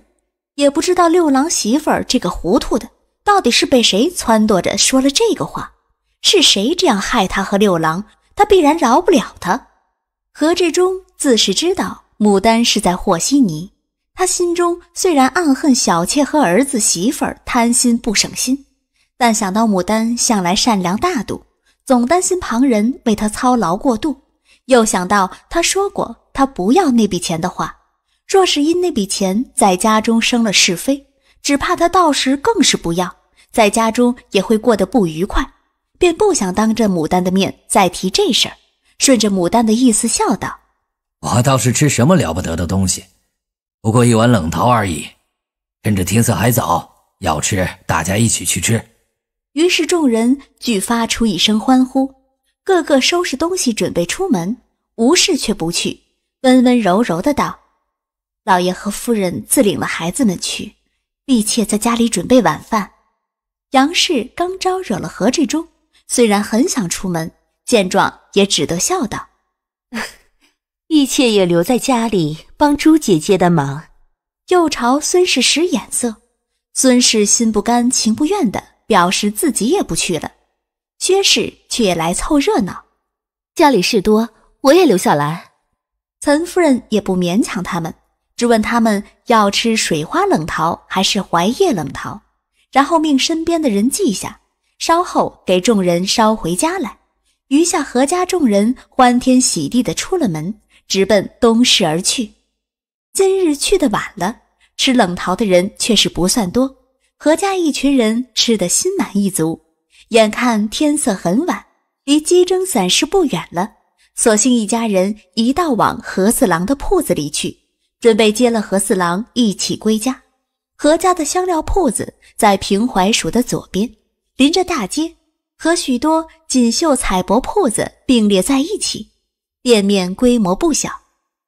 也不知道六郎媳妇儿这个糊涂的，到底是被谁撺掇着说了这个话？是谁这样害他和六郎？他必然饶不了他。何志忠自是知道牡丹是在和稀泥。他心中虽然暗恨小妾和儿子媳妇儿贪心不省心，但想到牡丹向来善良大度，总担心旁人为他操劳过度。又想到他说过。他不要那笔钱的话，若是因那笔钱在家中生了是非，只怕他到时更是不要，在家中也会过得不愉快，便不想当着牡丹的面再提这事儿，顺着牡丹的意思笑道：“我倒是吃什么了不得的东西，不过一碗冷桃而已。趁着天色还早，要吃大家一起去吃。”于是众人俱发出一声欢呼，个个收拾东西准备出门。吴氏却不去。温温柔柔的道：“老爷和夫人自领了孩子们去，婢妾在家里准备晚饭。”杨氏刚招惹了何志忠，虽然很想出门，见状也只得笑道：“婢妾也留在家里帮朱姐姐的忙。”又朝孙氏使眼色，孙氏心不甘情不愿的表示自己也不去了。薛氏却也来凑热闹，家里事多，我也留下来。岑夫人也不勉强他们，只问他们要吃水花冷桃还是槐叶冷桃，然后命身边的人记下，稍后给众人捎回家来。余下何家众人欢天喜地的出了门，直奔东市而去。今日去的晚了，吃冷桃的人却是不算多，何家一群人吃的心满意足。眼看天色很晚，离鸡争散市不远了。索性一家人一道往何四郎的铺子里去，准备接了何四郎一起归家。何家的香料铺子在平槐署的左边，临着大街，和许多锦绣彩帛铺子并列在一起，店面规模不小，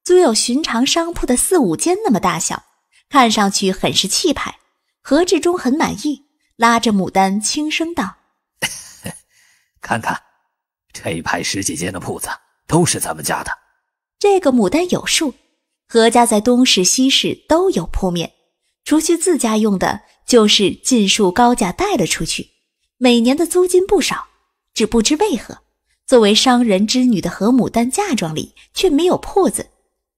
足有寻常商铺的四五间那么大小，看上去很是气派。何志忠很满意，拉着牡丹轻声道：“看看这一排十几间的铺子。”都是咱们家的。这个牡丹有数，何家在东市、西市都有铺面，除去自家用的，就是尽数高价带了出去。每年的租金不少，只不知为何，作为商人之女的何牡丹嫁妆里却没有铺子。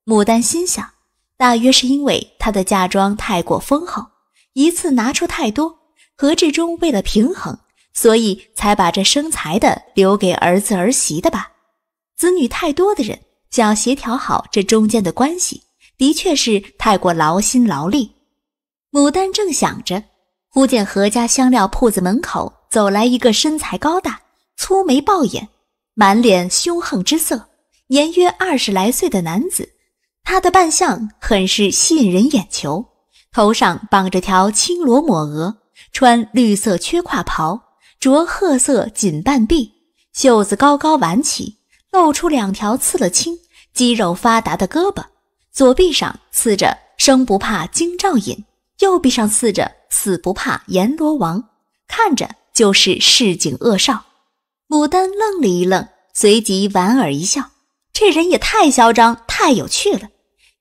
牡丹心想，大约是因为她的嫁妆太过丰厚，一次拿出太多，何志忠为了平衡，所以才把这生财的留给儿子儿媳的吧。子女太多的人，想要协调好这中间的关系，的确是太过劳心劳力。牡丹正想着，忽见何家香料铺子门口走来一个身材高大、粗眉豹眼、满脸凶横之色、年约二十来岁的男子。他的扮相很是吸引人眼球，头上绑着条青罗抹额，穿绿色缺胯袍，着褐色锦半臂，袖子高高挽起。露出两条刺了青、肌肉发达的胳膊，左臂上刺着“生不怕京兆尹”，右臂上刺着“死不怕阎罗王”，看着就是市井恶少。牡丹愣了一愣，随即莞尔一笑：“这人也太嚣张，太有趣了！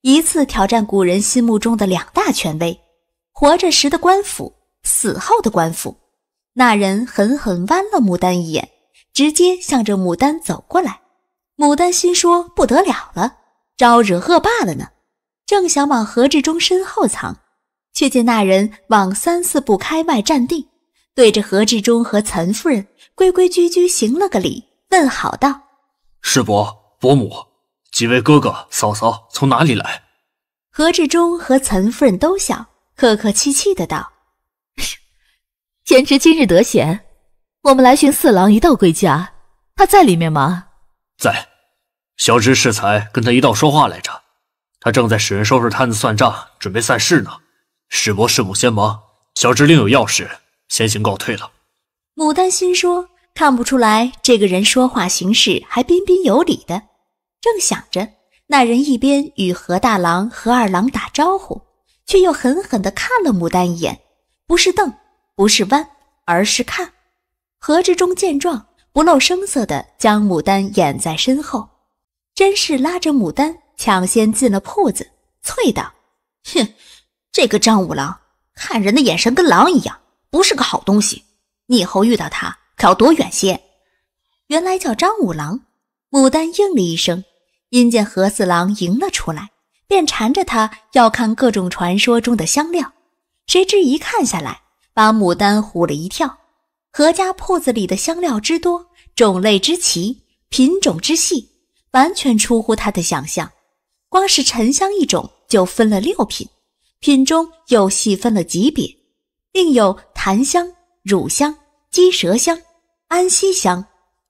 一次挑战古人心目中的两大权威，活着时的官府，死后的官府。”那人狠狠剜了牡丹一眼，直接向着牡丹走过来。牡丹心说：“不得了了，招惹恶霸了呢！”正想往何志忠身后藏，却见那人往三四步开外站定，对着何志忠和岑夫人规规矩矩行了个礼，问好道：“师伯伯母，几位哥哥嫂嫂从哪里来？”何志忠和岑夫人都笑，客客气气的道：“贤侄今日得闲，我们来寻四郎一道归家，他在里面吗？”在，小侄适才跟他一道说话来着，他正在使人收拾摊子、算账，准备散事呢。师伯、师母先忙，小侄另有要事，先行告退了。牡丹心说，看不出来这个人说话行事还彬彬有礼的。正想着，那人一边与何大郎、何二郎打招呼，却又狠狠地看了牡丹一眼，不是瞪，不是弯，而是看。何志忠见状。不露声色地将牡丹掩在身后，甄氏拉着牡丹抢先进了铺子，啐道：“哼，这个张五郎看人的眼神跟狼一样，不是个好东西。你以后遇到他可要躲远些。”原来叫张五郎，牡丹应了一声，因见何四郎迎了出来，便缠着他要看各种传说中的香料，谁知一看下来，把牡丹唬了一跳。何家铺子里的香料之多，种类之奇，品种之细，完全出乎他的想象。光是沉香一种，就分了六品，品中又细分了级别。另有檀香、乳香、鸡舌香、安息香、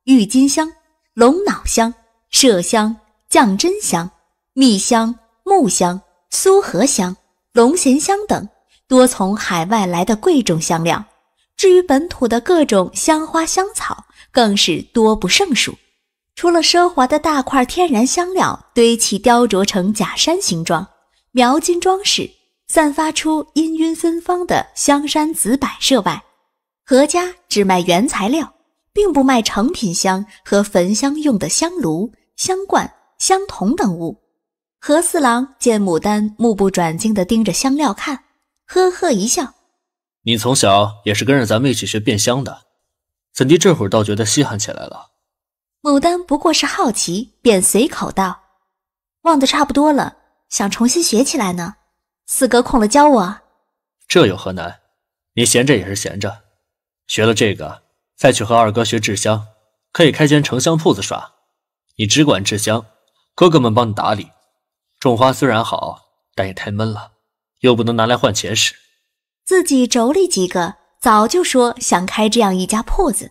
郁金香、龙脑香、麝香、降真香、蜜香、木香、苏合香、龙涎香等多从海外来的贵重香料。至于本土的各种香花香草，更是多不胜数。除了奢华的大块天然香料堆砌雕琢成假山形状、描金装饰，散发出氤氲芬芳的香山子摆设外，何家只卖原材料，并不卖成品香和焚香用的香炉、香罐、香筒等物。何四郎见牡丹目不转睛地盯着香料看，呵呵一笑。你从小也是跟着咱们一起学变香的，怎地这会儿倒觉得稀罕起来了？牡丹不过是好奇，便随口道：“忘得差不多了，想重新学起来呢。四哥空了教我，这有何难？你闲着也是闲着，学了这个，再去和二哥学制香，可以开间成香铺子耍。你只管制香，哥哥们帮你打理。种花虽然好，但也太闷了，又不能拿来换钱使。”自己妯娌几个早就说想开这样一家铺子，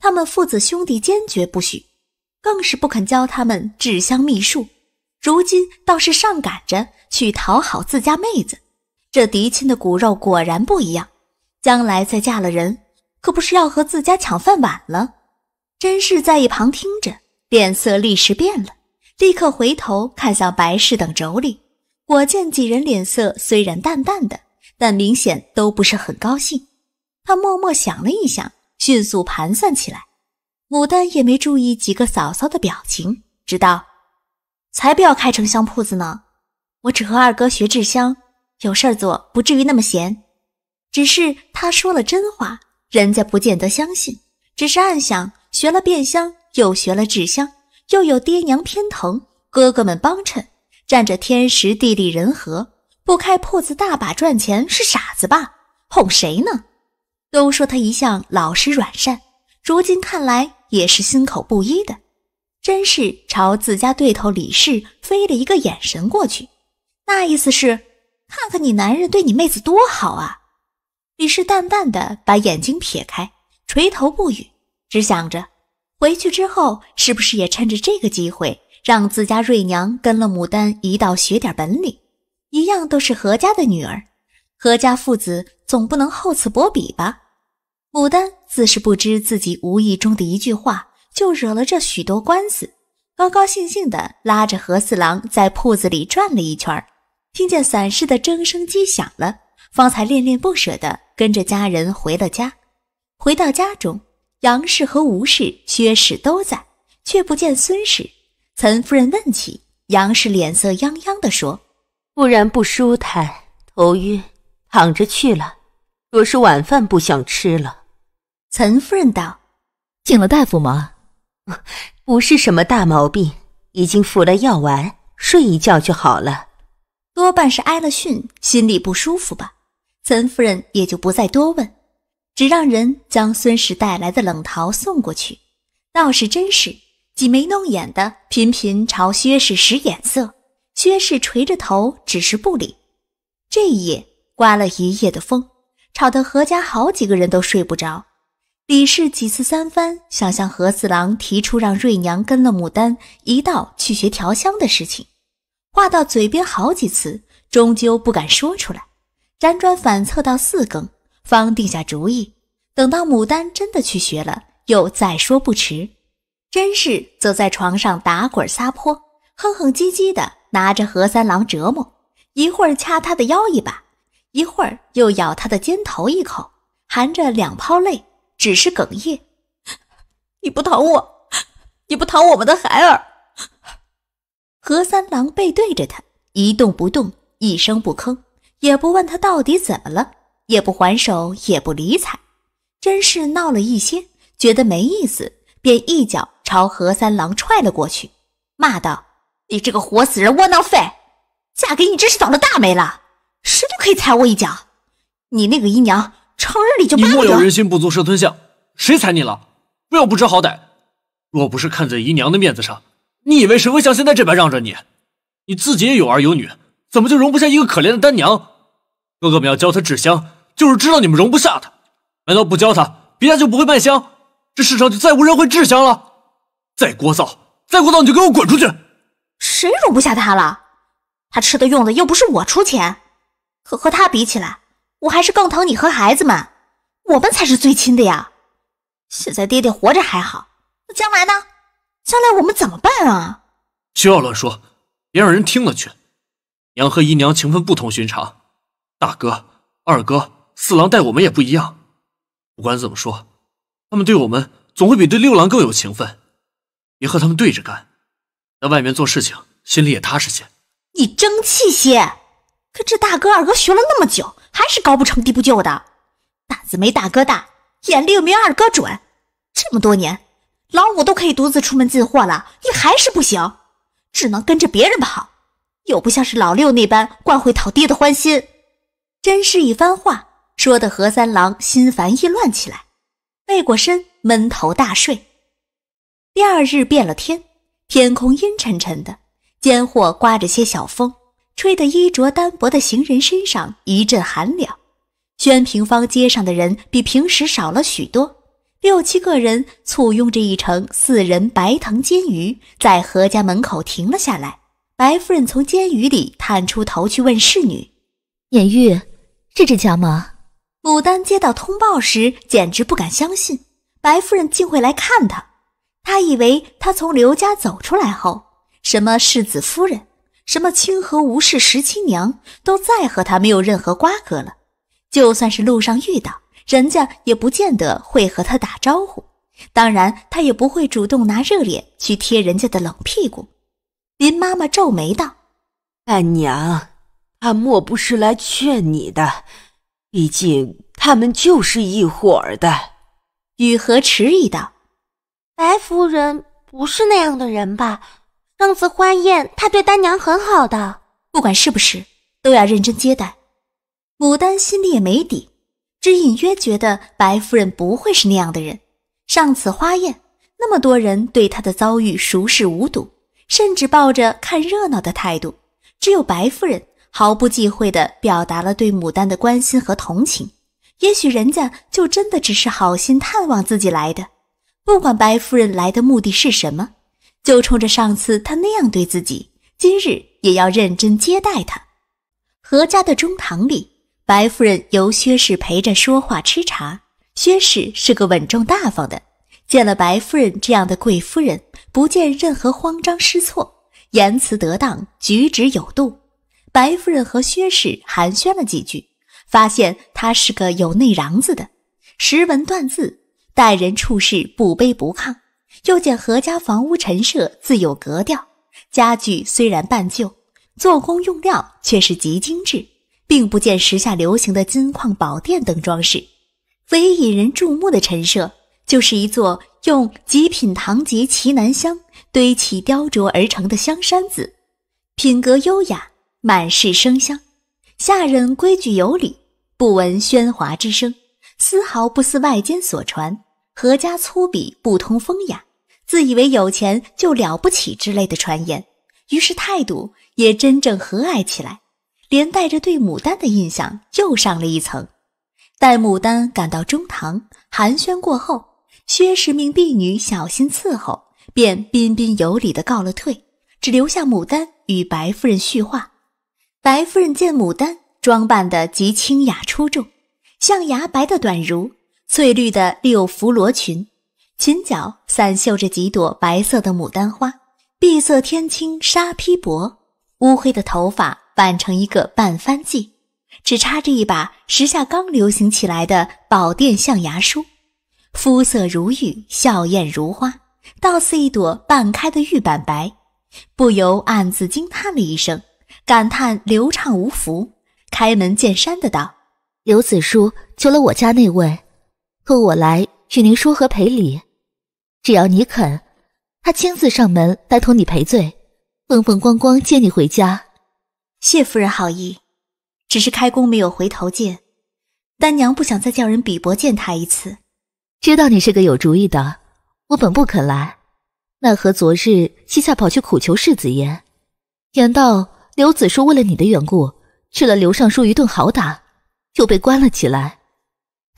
他们父子兄弟坚决不许，更是不肯教他们制香秘术。如今倒是上赶着去讨好自家妹子，这嫡亲的骨肉果然不一样，将来再嫁了人，可不是要和自家抢饭碗了。甄氏在一旁听着，脸色立时变了，立刻回头看向白氏等妯娌，果见几人脸色虽然淡淡的。但明显都不是很高兴。他默默想了一想，迅速盘算起来。牡丹也没注意几个嫂嫂的表情，直道：“才不要开成香铺子呢！我只和二哥学制香，有事儿做，不至于那么闲。”只是他说了真话，人家不见得相信。只是暗想，学了变香，又学了制香，又有爹娘偏疼，哥哥们帮衬，占着天时地利人和。不开铺子大把赚钱是傻子吧？哄谁呢？都说他一向老实软善，如今看来也是心口不一的。真是朝自家对头李氏飞了一个眼神过去，那意思是看看你男人对你妹子多好啊！李氏淡淡的把眼睛撇开，垂头不语，只想着回去之后是不是也趁着这个机会让自家瑞娘跟了牡丹一道学点本领。一样都是何家的女儿，何家父子总不能厚此薄彼吧？牡丹自是不知自己无意中的一句话就惹了这许多官司，高高兴兴的拉着何四郎在铺子里转了一圈听见散市的铮声机响了，方才恋恋不舍的跟着家人回了家。回到家中，杨氏和吴氏、薛氏都在，却不见孙氏。岑夫人问起，杨氏脸色泱泱的说。不然不舒坦，头晕，躺着去了。若是晚饭不想吃了，岑夫人道：“请了大夫吗？不是什么大毛病，已经服了药丸，睡一觉就好了。多半是挨了训，心里不舒服吧？”岑夫人也就不再多问，只让人将孙氏带来的冷桃送过去。倒是真是，挤眉弄眼的，频频朝薛氏使眼色。薛氏垂着头，只是不理。这一夜刮了一夜的风，吵得何家好几个人都睡不着。李氏几次三番想向何四郎提出让瑞娘跟了牡丹一道去学调香的事情，话到嘴边好几次，终究不敢说出来。辗转反侧到四更，方定下主意。等到牡丹真的去学了，又再说不迟。甄氏则在床上打滚撒泼，哼哼唧唧的。拿着何三郎折磨，一会儿掐他的腰一把，一会儿又咬他的肩头一口，含着两泡泪，只是哽咽：“你不疼我，你不疼我们的孩儿。”何三郎背对着他，一动不动，一声不吭，也不问他到底怎么了，也不还手，也不理睬。真是闹了一些，觉得没意思，便一脚朝何三郎踹了过去，骂道。你这个活死人窝囊废，嫁给你真是倒了大霉了。谁都可以踩我一脚，你那个姨娘成日里就巴不你莫人心不足蛇吞象，谁踩你了？不要不知好歹。若不是看在姨娘的面子上，你以为谁会像现在这般让着你？你自己也有儿有女，怎么就容不下一个可怜的丹娘？哥哥们要教她制香，就是知道你们容不下她。难道不教她，别家就不会卖香？这世上就再无人会制香了。再聒噪，再聒噪，你就给我滚出去！谁容不下他了？他吃的用的又不是我出钱，可和他比起来，我还是更疼你和孩子们。我们才是最亲的呀！现在爹爹活着还好，那将来呢？将来我们怎么办啊？休要乱说，别让人听了去。娘和姨娘情分不同寻常，大哥、二哥、四郎待我们也不一样。不管怎么说，他们对我们总会比对六郎更有情分。别和他们对着干，在外面做事情。心里也踏实些，你争气些。可这大哥二哥学了那么久，还是高不成低不就的，胆子没大哥大，眼力又没二哥准。这么多年，老五都可以独自出门进货了，你还是不行，只能跟着别人跑。又不像是老六那般惯会讨爹的欢心，真是一番话说的何三郎心烦意乱起来，背过身闷头大睡。第二日变了天，天空阴沉沉的。间或刮着些小风，吹得衣着单薄的行人身上一阵寒凉。宣平坊街上的人比平时少了许多，六七个人簇拥着一乘四人白藤煎鱼，在何家门口停了下来。白夫人从煎鱼里探出头去问侍女：“艳玉，是这家吗？”牡丹接到通报时，简直不敢相信白夫人竟会来看她。她以为她从刘家走出来后。什么世子夫人，什么清河吴氏十七娘，都再和他没有任何瓜葛了。就算是路上遇到，人家也不见得会和他打招呼。当然，他也不会主动拿热脸去贴人家的冷屁股。林妈妈皱眉道：“阿娘，他莫不是来劝你的？毕竟他们就是一伙儿的。”雨禾迟疑道：“白夫人不是那样的人吧？”上次欢宴，他对丹娘很好的。不管是不是，都要认真接待。牡丹心里也没底，只隐约觉得白夫人不会是那样的人。上次花宴，那么多人对她的遭遇熟视无睹，甚至抱着看热闹的态度，只有白夫人毫不忌讳地表达了对牡丹的关心和同情。也许人家就真的只是好心探望自己来的。不管白夫人来的目的是什么。就冲着上次他那样对自己，今日也要认真接待他。何家的中堂里，白夫人由薛氏陪着说话吃茶。薛氏是个稳重大方的，见了白夫人这样的贵夫人，不见任何慌张失措，言辞得当，举止有度。白夫人和薛氏寒暄了几句，发现他是个有内瓤子的，识文断字，待人处事不卑不亢。又见何家房屋陈设自有格调，家具虽然半旧，做工用料却是极精致，并不见时下流行的金矿宝殿等装饰。唯一引人注目的陈设，就是一座用极品堂吉奇楠香堆砌雕琢而成的香山子，品格优雅，满室生香。下人规矩有礼，不闻喧哗之声，丝毫不似外间所传。何家粗鄙不通风雅，自以为有钱就了不起之类的传言，于是态度也真正和蔼起来，连带着对牡丹的印象又上了一层。待牡丹赶到中堂，寒暄过后，薛氏命婢女小心伺候，便彬彬有礼地告了退，只留下牡丹与白夫人叙话。白夫人见牡丹装扮得极清雅出众，象牙白的短如翠绿的六福罗裙，裙角散绣着几朵白色的牡丹花。碧色天青纱披帛，乌黑的头发挽成一个半翻髻，只插着一把时下刚流行起来的宝殿象牙梳。肤色如玉，笑靥如花，倒似一朵半开的玉板白，不由暗自惊叹了一声，感叹流畅无福，开门见山的道：“刘子书救了我家那位。”托我来与您说和赔礼，只要你肯，他亲自上门来同你赔罪，风风光光接你回家。谢夫人好意，只是开弓没有回头箭。丹娘不想再叫人比伯见他一次。知道你是个有主意的，我本不肯来，奈何昨日西夏跑去苦求世子爷，言道刘子书为了你的缘故，吃了刘尚书一顿好打，又被关了起来。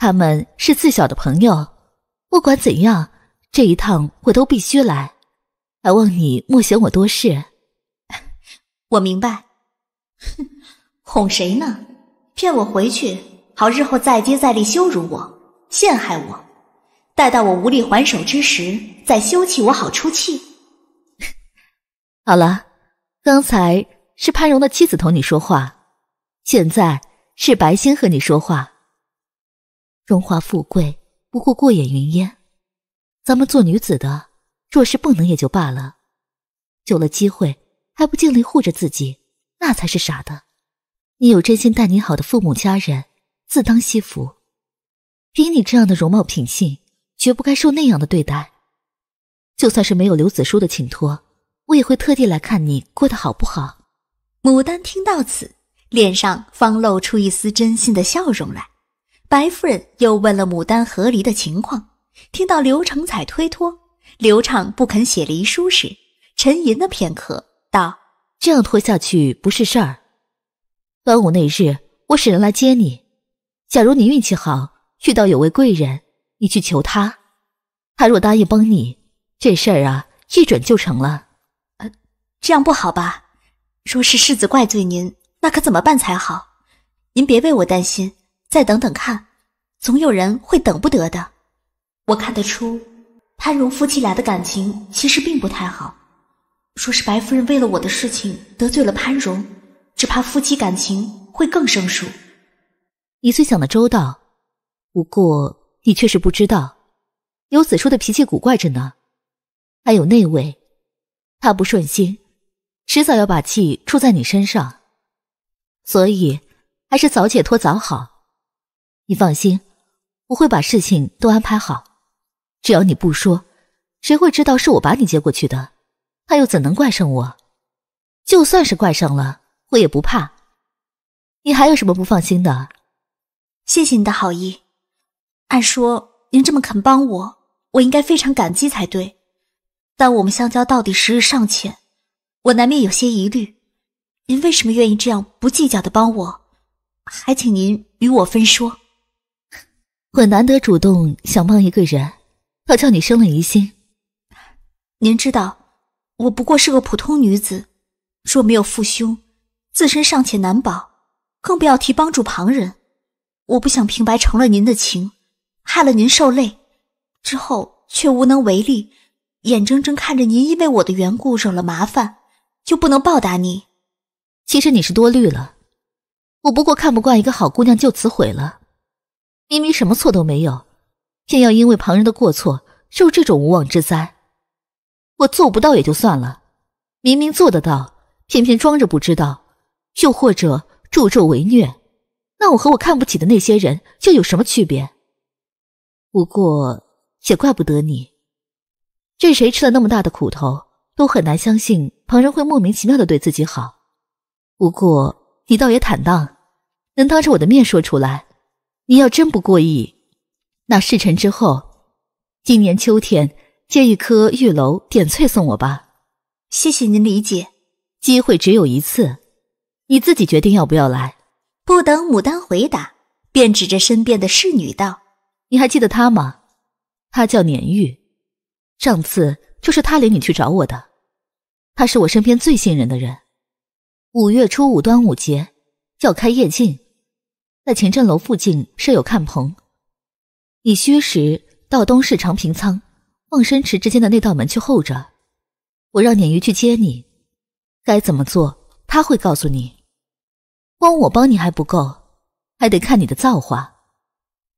他们是自小的朋友，不管怎样，这一趟我都必须来，还望你莫嫌我多事。我明白。哼，哄谁呢？骗我回去，好日后再接再厉羞辱我、陷害我，待到我无力还手之时再休弃我，好出气。好了，刚才是潘荣的妻子同你说话，现在是白星和你说话。荣华富贵不过过眼云烟，咱们做女子的，若是不能也就罢了，有了机会还不尽力护着自己，那才是傻的。你有真心待你好的父母家人，自当惜福。凭你这样的容貌品性，绝不该受那样的对待。就算是没有刘子书的请托，我也会特地来看你过得好不好。牡丹听到此，脸上方露出一丝真心的笑容来。白夫人又问了牡丹和离的情况，听到刘成彩推脱，刘畅不肯写离书时，沉吟了片刻，道：“这样拖下去不是事儿。端午那日，我使人来接你。假如你运气好，遇到有位贵人，你去求他，他若答应帮你，这事儿啊，一准就成了。呃，这样不好吧？若是世子怪罪您，那可怎么办才好？您别为我担心。”再等等看，总有人会等不得的。我看得出潘荣夫妻俩的感情其实并不太好。说是白夫人为了我的事情得罪了潘荣，只怕夫妻感情会更生疏。你虽想的周到，不过你却是不知道，游子初的脾气古怪着呢。还有那位，他不顺心，迟早要把气出在你身上。所以，还是早解脱早好。你放心，我会把事情都安排好。只要你不说，谁会知道是我把你接过去的？他又怎能怪上我？就算是怪上了，我也不怕。你还有什么不放心的？谢谢你的好意。按说您这么肯帮我，我应该非常感激才对。但我们相交到底时日尚浅，我难免有些疑虑。您为什么愿意这样不计较的帮我？还请您与我分说。我难得主动想帮一个人，倒叫你生了疑心。您知道，我不过是个普通女子，若没有父兄，自身尚且难保，更不要提帮助旁人。我不想平白成了您的情，害了您受累，之后却无能为力，眼睁睁看着您因为我的缘故惹了麻烦，就不能报答你。其实你是多虑了，我不过看不惯一个好姑娘就此毁了。明明什么错都没有，偏要因为旁人的过错受这种无妄之灾。我做不到也就算了，明明做得到，偏偏装着不知道，又或者助纣为虐，那我和我看不起的那些人又有什么区别？不过也怪不得你，任谁吃了那么大的苦头，都很难相信旁人会莫名其妙的对自己好。不过你倒也坦荡，能当着我的面说出来。你要真不过意，那事成之后，今年秋天借一颗玉楼点翠送我吧。谢谢您理解。机会只有一次，你自己决定要不要来。不等牡丹回答，便指着身边的侍女道：“你还记得她吗？她叫年玉，上次就是她领你去找我的。她是我身边最信任的人。五月初五端午节要开夜镜，在前镇楼附近设有看棚，你薛时到东市长平仓望生池之间的那道门去候着，我让鲶鱼去接你。该怎么做，他会告诉你。光我帮你还不够，还得看你的造化。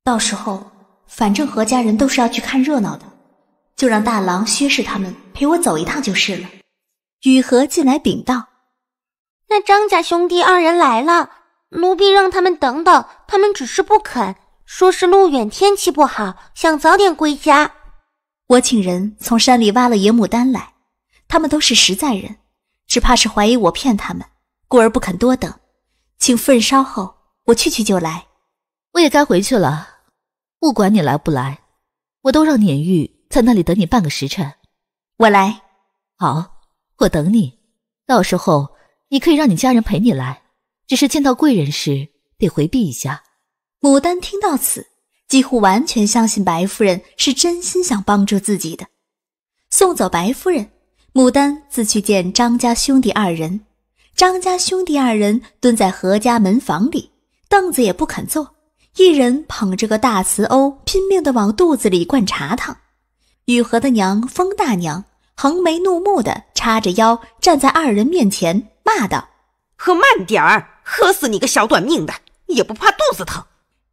到时候，反正何家人都是要去看热闹的，就让大郎、薛氏他们陪我走一趟就是了。雨禾进来禀道：“那张家兄弟二人来了。”奴婢让他们等等，他们只是不肯，说是路远天气不好，想早点归家。我请人从山里挖了野牡丹来，他们都是实在人，只怕是怀疑我骗他们，故而不肯多等。请夫人稍后，我去去就来。我也该回去了，不管你来不来，我都让碾玉在那里等你半个时辰。我来，好，我等你。到时候你可以让你家人陪你来。只是见到贵人时得回避一下。牡丹听到此，几乎完全相信白夫人是真心想帮助自己的。送走白夫人，牡丹自去见张家兄弟二人。张家兄弟二人蹲在何家门房里，凳子也不肯坐，一人捧着个大瓷瓯，拼命地往肚子里灌茶汤。雨禾的娘风大娘横眉怒目的叉着腰站在二人面前，骂道：“喝慢点儿！”喝死你个小短命的，也不怕肚子疼！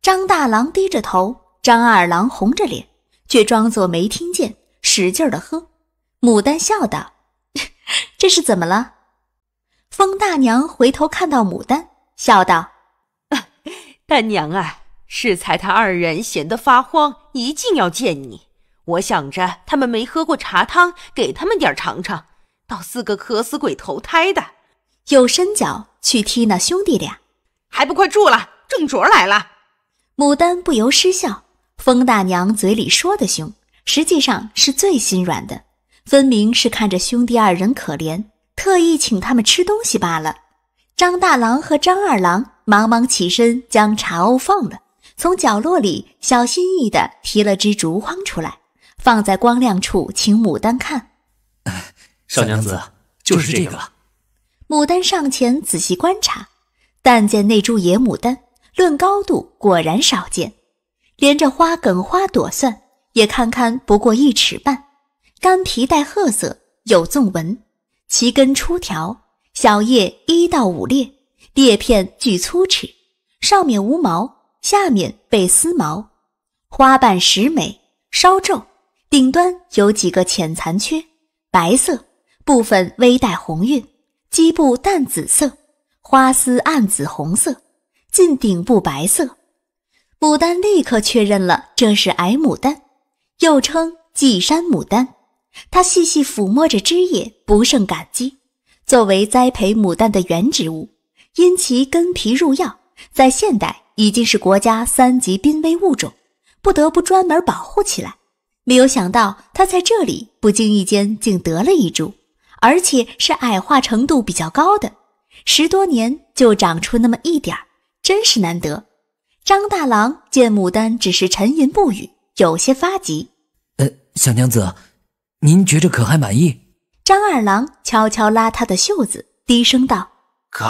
张大郎低着头，张二郎红着脸，却装作没听见，使劲儿喝。牡丹笑道：“ 这是怎么了？”风大娘回头看到牡丹，笑道：“ 大娘啊，适才他二人闲得发慌，一定要见你。我想着他们没喝过茶汤，给他们点儿尝尝，倒似个渴死鬼投胎的。”又伸脚去踢那兄弟俩，还不快住了！正卓来了。牡丹不由失笑，风大娘嘴里说的凶，实际上是最心软的，分明是看着兄弟二人可怜，特意请他们吃东西罢了。张大郎和张二郎忙忙起身，将茶瓯放了，从角落里小心翼翼地提了只竹筐出来，放在光亮处，请牡丹看。少娘子，就是这个了。牡丹上前仔细观察，但见那株野牡丹，论高度果然少见，连着花梗、花朵算，也堪堪不过一尺半。干皮带褐色，有纵纹，其根粗条，小叶一到五裂，裂片具粗齿，上面无毛，下面被丝毛。花瓣十枚，稍皱，顶端有几个浅残缺，白色，部分微带红晕。基部淡紫色，花丝暗紫红色，近顶部白色。牡丹立刻确认了这是矮牡丹，又称济山牡丹。他细细抚摸着枝叶，不胜感激。作为栽培牡丹的原植物，因其根皮入药，在现代已经是国家三级濒危物种，不得不专门保护起来。没有想到他在这里不经意间竟得了一株。而且是矮化程度比较高的，十多年就长出那么一点儿，真是难得。张大郎见牡丹只是沉吟不语，有些发急。呃，小娘子，您觉着可还满意？张二郎悄悄拉他的袖子，低声道：“哥，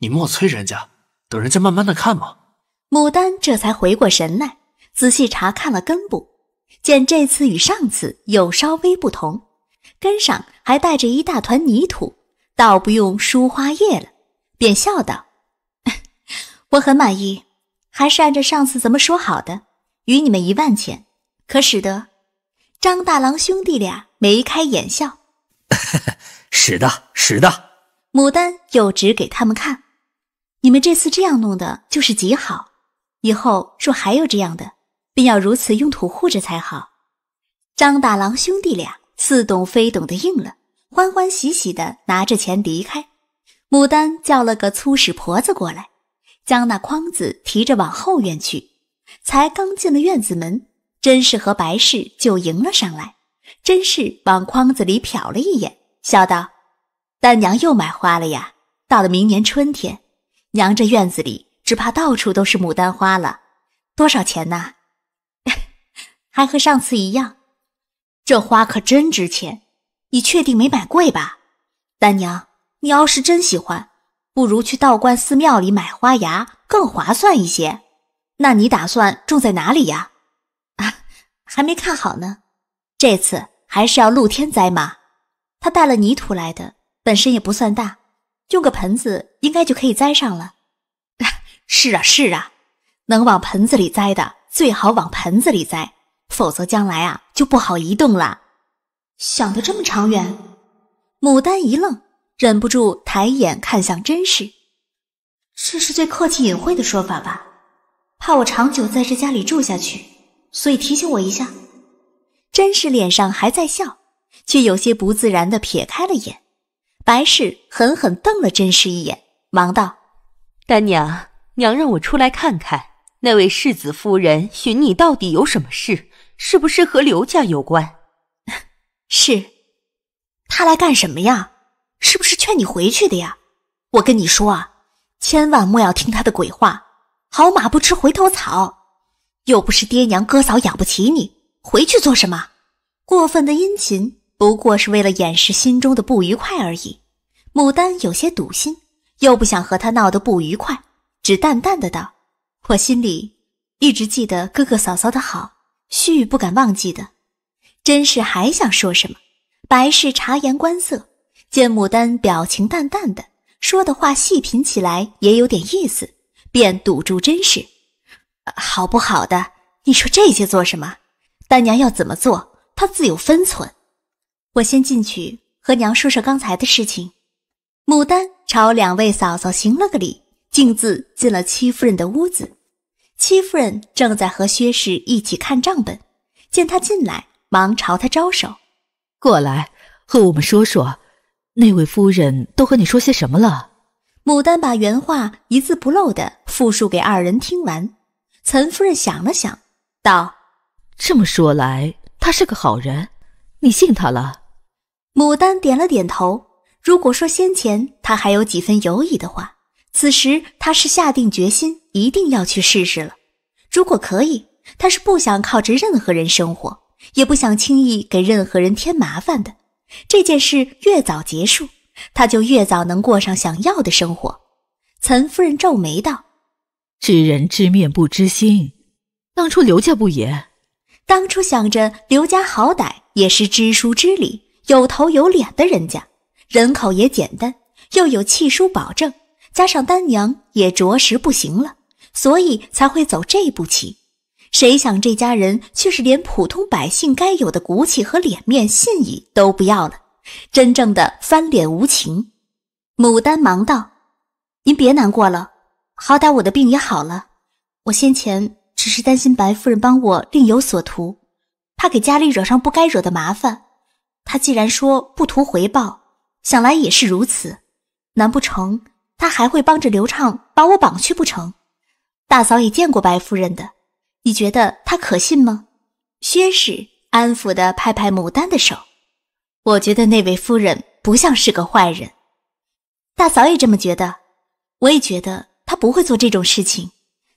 你莫催人家，等人家慢慢的看嘛。”牡丹这才回过神来，仔细查看了根部，见这次与上次有稍微不同。根上还带着一大团泥土，倒不用梳花叶了。便笑道：“ 我很满意，还是按照上次咱们说好的，与你们一万钱，可使得？”张大郎兄弟俩眉开眼笑：“使的，使的。”牡丹又指给他们看：“你们这次这样弄的就是极好，以后若还有这样的，便要如此用土护着才好。”张大郎兄弟俩。似懂非懂的应了，欢欢喜喜的拿着钱离开。牡丹叫了个粗使婆子过来，将那筐子提着往后院去。才刚进了院子门，甄氏和白氏就迎了上来。甄氏往筐子里瞟了一眼，笑道：“丹娘又买花了呀？到了明年春天，娘这院子里只怕到处都是牡丹花了。多少钱呢？还和上次一样。”这花可真值钱，你确定没买贵吧？丹娘，你要是真喜欢，不如去道观、寺庙里买花芽更划算一些。那你打算种在哪里呀？啊，还没看好呢。这次还是要露天栽嘛。他带了泥土来的，本身也不算大，用个盆子应该就可以栽上了。是啊，是啊，能往盆子里栽的最好往盆子里栽，否则将来啊。就不好移动啦。想得这么长远，牡丹一愣，忍不住抬眼看向甄氏。这是最客气隐晦的说法吧？怕我长久在这家里住下去，所以提醒我一下。甄氏脸上还在笑，却有些不自然地撇开了眼。白氏狠狠瞪了甄氏一眼，忙道：“丹娘，娘让我出来看看，那位世子夫人寻你到底有什么事。”是不是和刘家有关？是，他来干什么呀？是不是劝你回去的呀？我跟你说啊，千万莫要听他的鬼话。好马不吃回头草，又不是爹娘哥嫂养不起你，回去做什么？过分的殷勤，不过是为了掩饰心中的不愉快而已。牡丹有些堵心，又不想和他闹得不愉快，只淡淡的道：“我心里一直记得哥哥嫂嫂的好。”旭不敢忘记的，真是还想说什么。白氏察言观色，见牡丹表情淡淡的，说的话细品起来也有点意思，便堵住甄氏：“好不好的，你说这些做什么？丹娘要怎么做，她自有分寸。我先进去和娘说说刚才的事情。”牡丹朝两位嫂嫂行了个礼，径自进了戚夫人的屋子。戚夫人正在和薛氏一起看账本，见他进来，忙朝他招手：“过来，和我们说说，那位夫人都和你说些什么了？”牡丹把原话一字不漏的复述给二人。听完，岑夫人想了想，道：“这么说来，他是个好人，你信他了？”牡丹点了点头。如果说先前她还有几分犹疑的话，此时，他是下定决心，一定要去试试了。如果可以，他是不想靠着任何人生活，也不想轻易给任何人添麻烦的。这件事越早结束，他就越早能过上想要的生活。岑夫人皱眉道：“知人知面不知心，当初刘家不也……当初想着刘家好歹也是知书知礼、有头有脸的人家，人口也简单，又有契书保证。”加上丹娘也着实不行了，所以才会走这步棋。谁想这家人却是连普通百姓该有的骨气和脸面、信义都不要了，真正的翻脸无情。牡丹忙道：“您别难过了，好歹我的病也好了。我先前只是担心白夫人帮我另有所图，怕给家里惹上不该惹的麻烦。她既然说不图回报，想来也是如此。难不成？”他还会帮着刘畅把我绑去不成？大嫂也见过白夫人的，你觉得她可信吗？薛氏安抚的拍拍牡丹的手，我觉得那位夫人不像是个坏人。大嫂也这么觉得，我也觉得她不会做这种事情。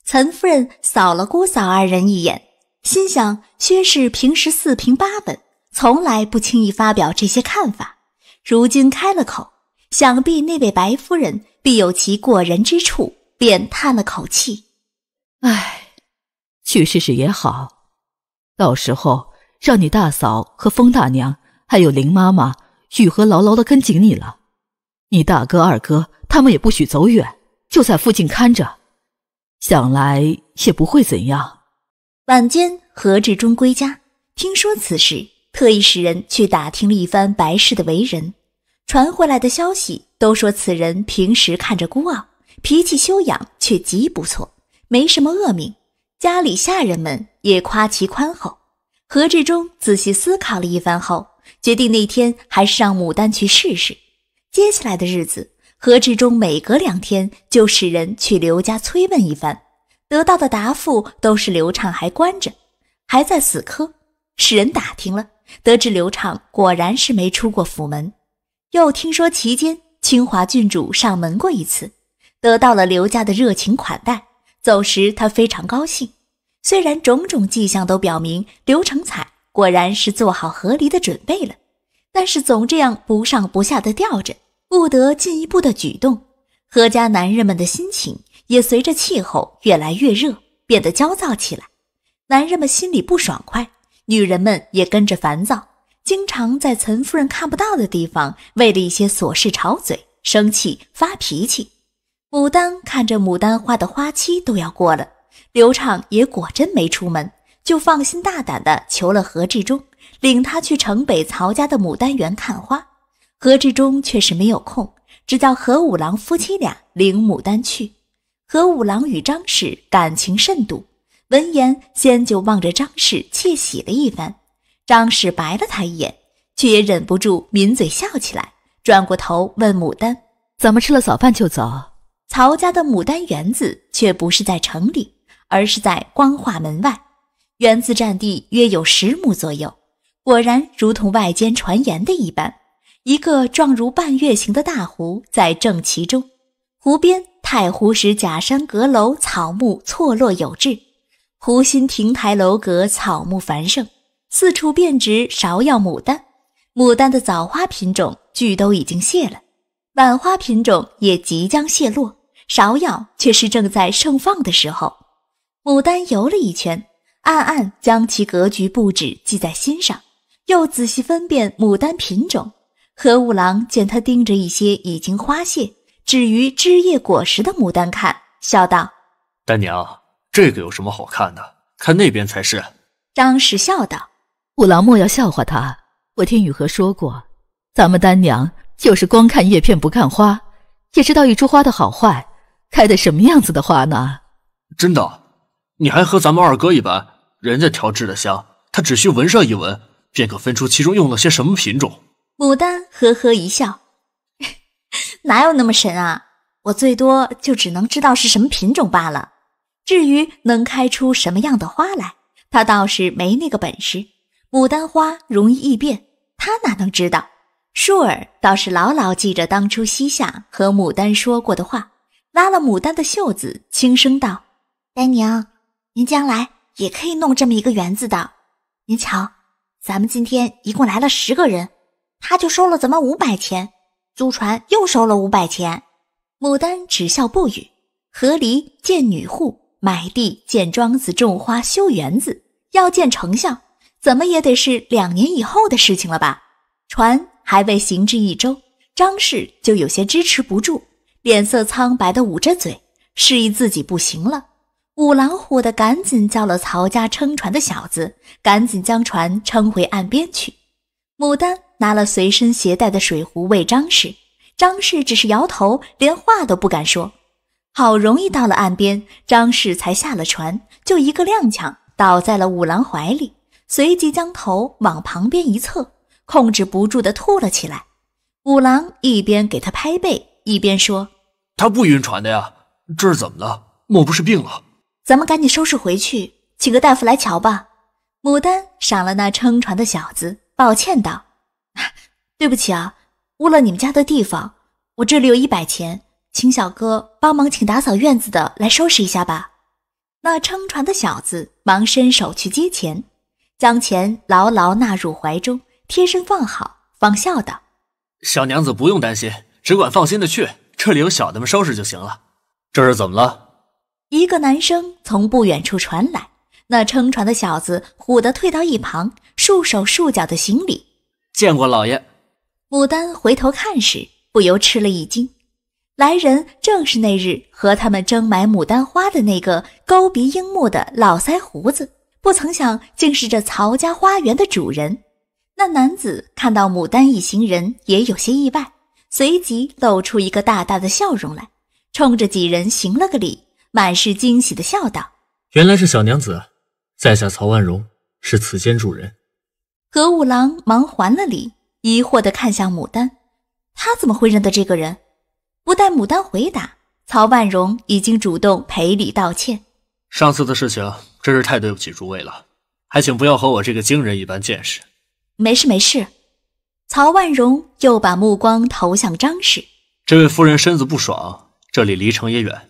岑夫人扫了姑嫂二人一眼，心想：薛氏平时四平八稳，从来不轻易发表这些看法，如今开了口，想必那位白夫人。必有其过人之处，便叹了口气：“唉，去试试也好。到时候让你大嫂和风大娘，还有林妈妈、雨禾牢牢的跟紧你了。你大哥、二哥他们也不许走远，就在附近看着。想来也不会怎样。”晚间，何志忠归家，听说此事，特意使人去打听了一番白氏的为人。传回来的消息都说，此人平时看着孤傲，脾气修养却极不错，没什么恶名。家里下人们也夸其宽厚。何志忠仔细思考了一番后，决定那天还是让牡丹去试试。接下来的日子，何志忠每隔两天就使人去刘家催问一番，得到的答复都是刘畅还关着，还在死磕。使人打听了，得知刘畅果然是没出过府门。又听说其间，清华郡主上门过一次，得到了刘家的热情款待。走时，他非常高兴。虽然种种迹象都表明，刘成彩果然是做好和离的准备了，但是总这样不上不下的吊着，不得进一步的举动，何家男人们的心情也随着气候越来越热，变得焦躁起来。男人们心里不爽快，女人们也跟着烦躁。经常在岑夫人看不到的地方为了一些琐事吵嘴、生气、发脾气。牡丹看着牡丹花的花期都要过了，刘畅也果真没出门，就放心大胆地求了何志忠，领他去城北曹家的牡丹园看花。何志忠却是没有空，只叫何五郎夫妻俩领牡丹去。何五郎与张氏感情甚笃，闻言先就望着张氏窃喜了一番。张氏白了他一眼，却也忍不住抿嘴笑起来，转过头问牡丹：“怎么吃了早饭就走？”曹家的牡丹园子却不是在城里，而是在光化门外。园子占地约有十亩左右，果然如同外间传言的一般，一个状如半月形的大湖在正其中，湖边太湖石、假山、阁楼、草木错落有致，湖心亭台楼阁、草木繁盛。四处遍植芍药、牡丹，牡丹的早花品种俱都已经谢了，晚花品种也即将谢落，芍药却是正在盛放的时候。牡丹游了一圈，暗暗将其格局布置记在心上，又仔细分辨牡丹品种。何五郎见他盯着一些已经花谢、止于枝叶果实的牡丹看，笑道：“丹娘，这个有什么好看的？看那边才是。”张氏笑道。五郎莫要笑话他，我听雨禾说过，咱们丹娘就是光看叶片不看花，也知道一株花的好坏，开的什么样子的花呢？真的，你还和咱们二哥一般，人家调制的香，他只需闻上一闻，便可分出其中用了些什么品种。牡丹呵呵一笑，哪有那么神啊？我最多就只能知道是什么品种罢了，至于能开出什么样的花来，他倒是没那个本事。牡丹花容易易变，他哪能知道？树儿倒是牢牢记着当初西夏和牡丹说过的话，拉了牡丹的袖子，轻声道：“丹娘，您将来也可以弄这么一个园子的。您瞧，咱们今天一共来了十个人，他就收了咱们五百钱，租船又收了五百钱。”牡丹只笑不语。河狸见女户买地建庄子种花修园子，要见丞相。怎么也得是两年以后的事情了吧？船还未行至一周，张氏就有些支持不住，脸色苍白的捂着嘴，示意自己不行了。五郎火的，赶紧叫了曹家撑船的小子，赶紧将船撑回岸边去。牡丹拿了随身携带的水壶喂张氏，张氏只是摇头，连话都不敢说。好容易到了岸边，张氏才下了船，就一个踉跄，倒在了五郎怀里。随即将头往旁边一侧，控制不住的吐了起来。五郎一边给他拍背，一边说：“他不晕船的呀，这是怎么了？莫不是病了？咱们赶紧收拾回去，请个大夫来瞧吧。”牡丹赏了那撑船的小子，抱歉道：“对不起啊，误了你们家的地方。我这里有一百钱，请小哥帮忙，请打扫院子的来收拾一下吧。”那撑船的小子忙伸手去接钱。将钱牢牢纳入怀中，贴身放好，方笑道：“小娘子不用担心，只管放心的去，这里有小的们收拾就行了。”这是怎么了？一个男声从不远处传来，那撑船的小子唬得退到一旁，束手束脚的行礼：“见过老爷。”牡丹回头看时，不由吃了一惊，来人正是那日和他们争买牡丹花的那个勾鼻鹰目的老腮胡子。不曾想，竟是这曹家花园的主人。那男子看到牡丹一行人，也有些意外，随即露出一个大大的笑容来，冲着几人行了个礼，满是惊喜的笑道：“原来是小娘子，在下曹万荣，是此间主人。”何五郎忙还了礼，疑惑地看向牡丹，他怎么会认得这个人？不待牡丹回答，曹万荣已经主动赔礼道歉：“上次的事情。”真是太对不起诸位了，还请不要和我这个京人一般见识。没事没事。曹万荣又把目光投向张氏，这位夫人身子不爽，这里离城也远，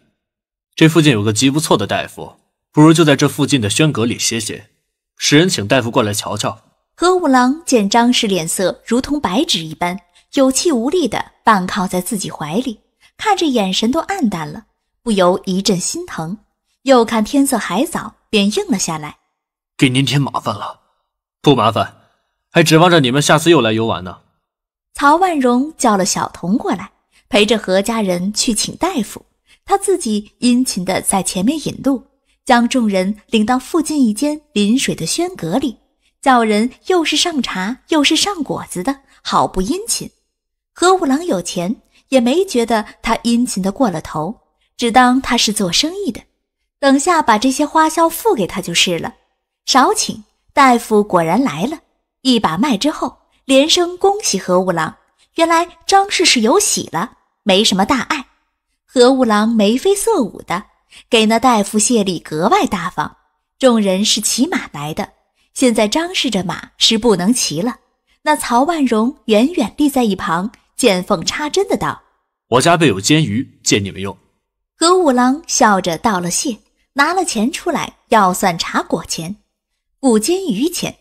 这附近有个极不错的大夫，不如就在这附近的轩阁里歇歇，使人请大夫过来瞧瞧。何五郎见张氏脸色如同白纸一般，有气无力的半靠在自己怀里，看着眼神都暗淡了，不由一阵心疼。又看天色还早，便应了下来。给您添麻烦了，不麻烦，还指望着你们下次又来游玩呢。曹万荣叫了小童过来，陪着何家人去请大夫，他自己殷勤的在前面引路，将众人领到附近一间临水的轩阁里，叫人又是上茶又是上果子的，好不殷勤。何五郎有钱，也没觉得他殷勤的过了头，只当他是做生意的。等下把这些花销付给他就是了。少请，大夫果然来了，一把脉之后，连声恭喜何五郎。原来张氏是有喜了，没什么大碍。何五郎眉飞色舞的，给那大夫谢礼格外大方。众人是骑马来的，现在张氏这马是不能骑了。那曹万荣远远立在一旁，见缝插针的道：“我家备有煎鱼，借你们用。”何五郎笑着道了谢。拿了钱出来，要算茶果钱、古监余钱。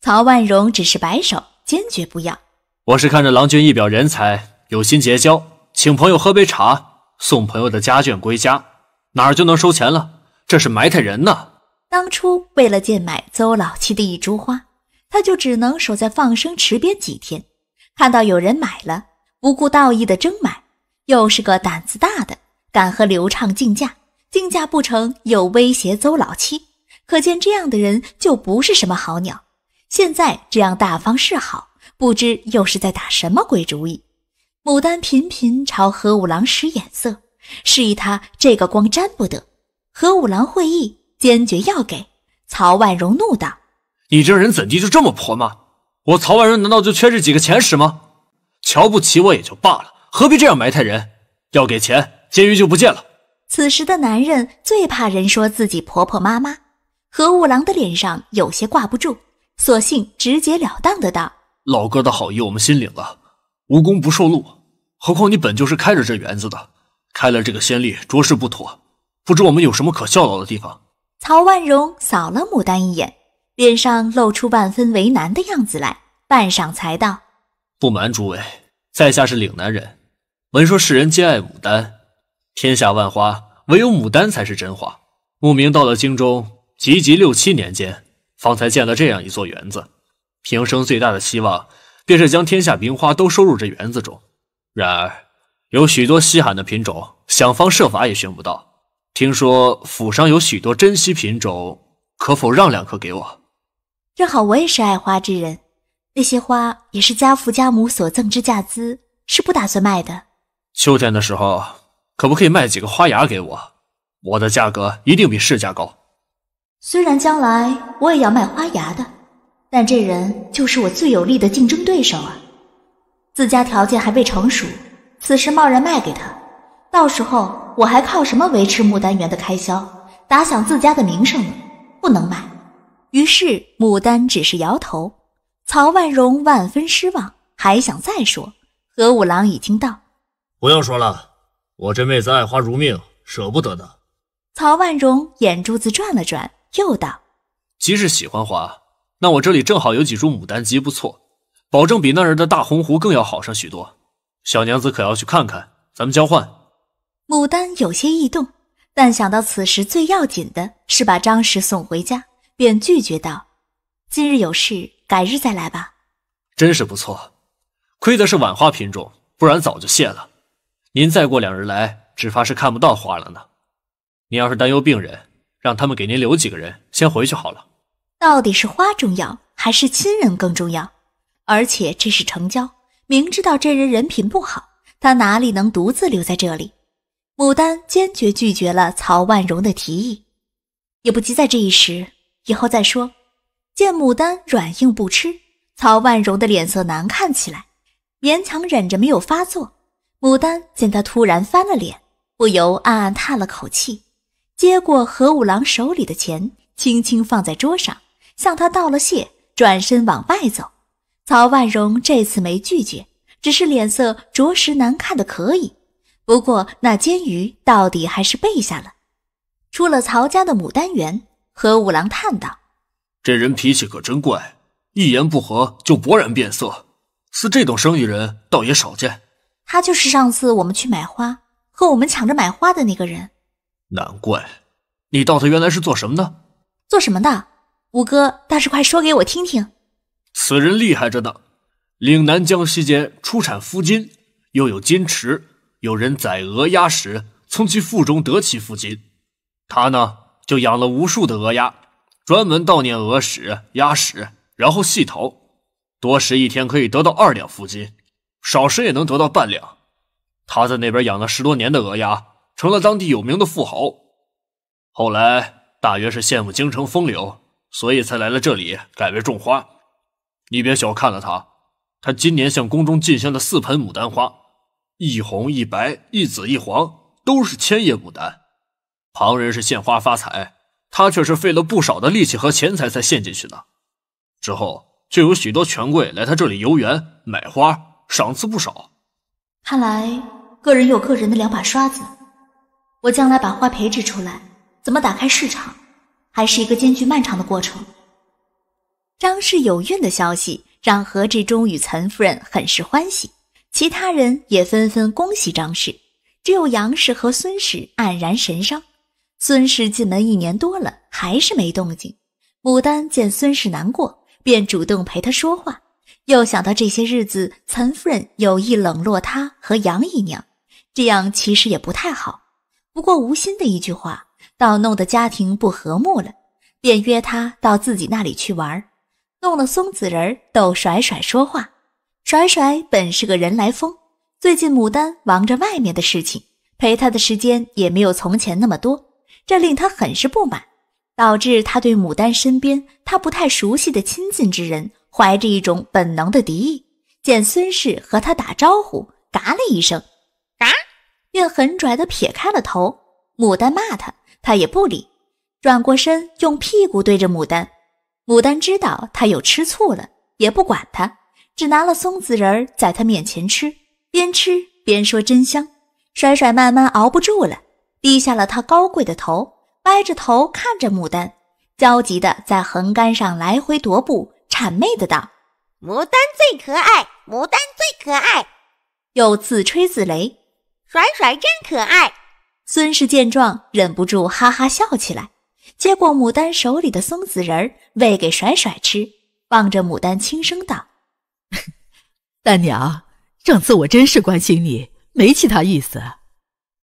曹万荣只是摆手，坚决不要。我是看着郎君一表人才，有心结交，请朋友喝杯茶，送朋友的家眷归家，哪儿就能收钱了？这是埋汰人呢。当初为了贱买邹老七的一株花，他就只能守在放生池边几天，看到有人买了，不顾道义的争买，又是个胆子大的，敢和刘畅竞价。竞价不成，又威胁邹老七，可见这样的人就不是什么好鸟。现在这样大方示好，不知又是在打什么鬼主意。牡丹频频朝何五郎使眼色，示意他这个光沾不得。何五郎会意，坚决要给曹万荣怒道：“你这人怎地就这么泼吗？我曹万荣难道就缺这几个钱使吗？瞧不起我也就罢了，何必这样埋汰人？要给钱，监狱就不见了。”此时的男人最怕人说自己婆婆妈妈，何五郎的脸上有些挂不住，索性直截了当的道：“老哥的好意，我们心领了。无功不受禄，何况你本就是开着这园子的，开了这个先例，着实不妥。不知我们有什么可效劳的地方？”曹万荣扫了牡丹一眼，脸上露出万分为难的样子来，半晌才道：“不瞒诸位，在下是岭南人，闻说世人皆爱牡丹。”天下万花，唯有牡丹才是真花。慕名到了京中，吉吉六七年间，方才建了这样一座园子。平生最大的希望，便是将天下名花都收入这园子中。然而，有许多稀罕的品种，想方设法也寻不到。听说府上有许多珍稀品种，可否让两颗给我？正好我也是爱花之人，那些花也是家父家母所赠之嫁资，是不打算卖的。秋天的时候。可不可以卖几个花芽给我？我的价格一定比市价高。虽然将来我也要卖花芽的，但这人就是我最有力的竞争对手啊！自家条件还未成熟，此时贸然卖给他，到时候我还靠什么维持牡丹园的开销，打响自家的名声呢？不能卖。于是牡丹只是摇头。曹万荣万分失望，还想再说，何五郎已经到，不用说了。我这妹子爱花如命，舍不得呢。曹万荣眼珠子转了转，又道：“即是喜欢花，那我这里正好有几株牡丹，极不错，保证比那儿的大红湖更要好上许多。小娘子可要去看看？咱们交换。”牡丹有些异动，但想到此时最要紧的是把张氏送回家，便拒绝道：“今日有事，改日再来吧。”真是不错，亏得是晚花品种，不然早就谢了。您再过两日来，只怕是看不到花了呢。您要是担忧病人，让他们给您留几个人先回去好了。到底是花重要，还是亲人更重要？而且这是成交，明知道这人人品不好，他哪里能独自留在这里？牡丹坚决拒绝了曹万荣的提议，也不急在这一时，以后再说。见牡丹软硬不吃，曹万荣的脸色难看起来，勉强忍着没有发作。牡丹见他突然翻了脸，不由暗暗叹了口气，接过何五郎手里的钱，轻轻放在桌上，向他道了谢，转身往外走。曹万荣这次没拒绝，只是脸色着实难看的可以。不过那煎鱼到底还是备下了。出了曹家的牡丹园，何五郎叹道：“这人脾气可真怪，一言不合就勃然变色，似这种生意人倒也少见。”他就是上次我们去买花和我们抢着买花的那个人。难怪，你道他原来是做什么的？做什么的？五哥倒是快说给我听听。此人厉害着呢。岭南江西间出产夫金，又有金池，有人宰鹅鸭食，从其腹中得其夫金。他呢，就养了无数的鹅鸭，专门悼念鹅屎鸭屎，然后细淘，多时一天可以得到二两夫金。少时也能得到半两。他在那边养了十多年的鹅鸭，成了当地有名的富豪。后来大约是羡慕京城风流，所以才来了这里，改为种花。你别小看了他，他今年向宫中进献了四盆牡丹花，一红一白一紫一黄，都是千叶牡丹。旁人是献花发财，他却是费了不少的力气和钱财才献进去的。之后就有许多权贵来他这里游园买花。赏赐不少，看来个人有个人的两把刷子。我将来把花培植出来，怎么打开市场，还是一个艰巨漫长的过程。张氏有孕的消息让何志忠与岑夫人很是欢喜，其他人也纷纷恭喜张氏。只有杨氏和孙氏黯然神伤。孙氏进门一年多了，还是没动静。牡丹见孙氏难过，便主动陪她说话。又想到这些日子岑夫人有意冷落他和杨姨娘，这样其实也不太好。不过无心的一句话，倒弄得家庭不和睦了，便约他到自己那里去玩，弄了松子人逗甩甩说话。甩甩本是个人来疯，最近牡丹忙着外面的事情，陪他的时间也没有从前那么多，这令他很是不满，导致他对牡丹身边他不太熟悉的亲近之人。怀着一种本能的敌意，见孙氏和他打招呼，嘎了一声，嘎，便狠拽地撇开了头。牡丹骂他，他也不理，转过身用屁股对着牡丹。牡丹知道他又吃醋了，也不管他，只拿了松子仁在他面前吃，边吃边说真香。甩甩慢慢熬不住了，低下了他高贵的头，歪着头看着牡丹，焦急地在横杆上来回踱步。谄媚的道：“牡丹最可爱，牡丹最可爱。”又自吹自擂：“甩甩真可爱。”孙氏见状，忍不住哈哈笑起来，接过牡丹手里的松子仁儿喂给甩甩吃，望着牡丹轻声道：“ 丹娘，上次我真是关心你，没其他意思。”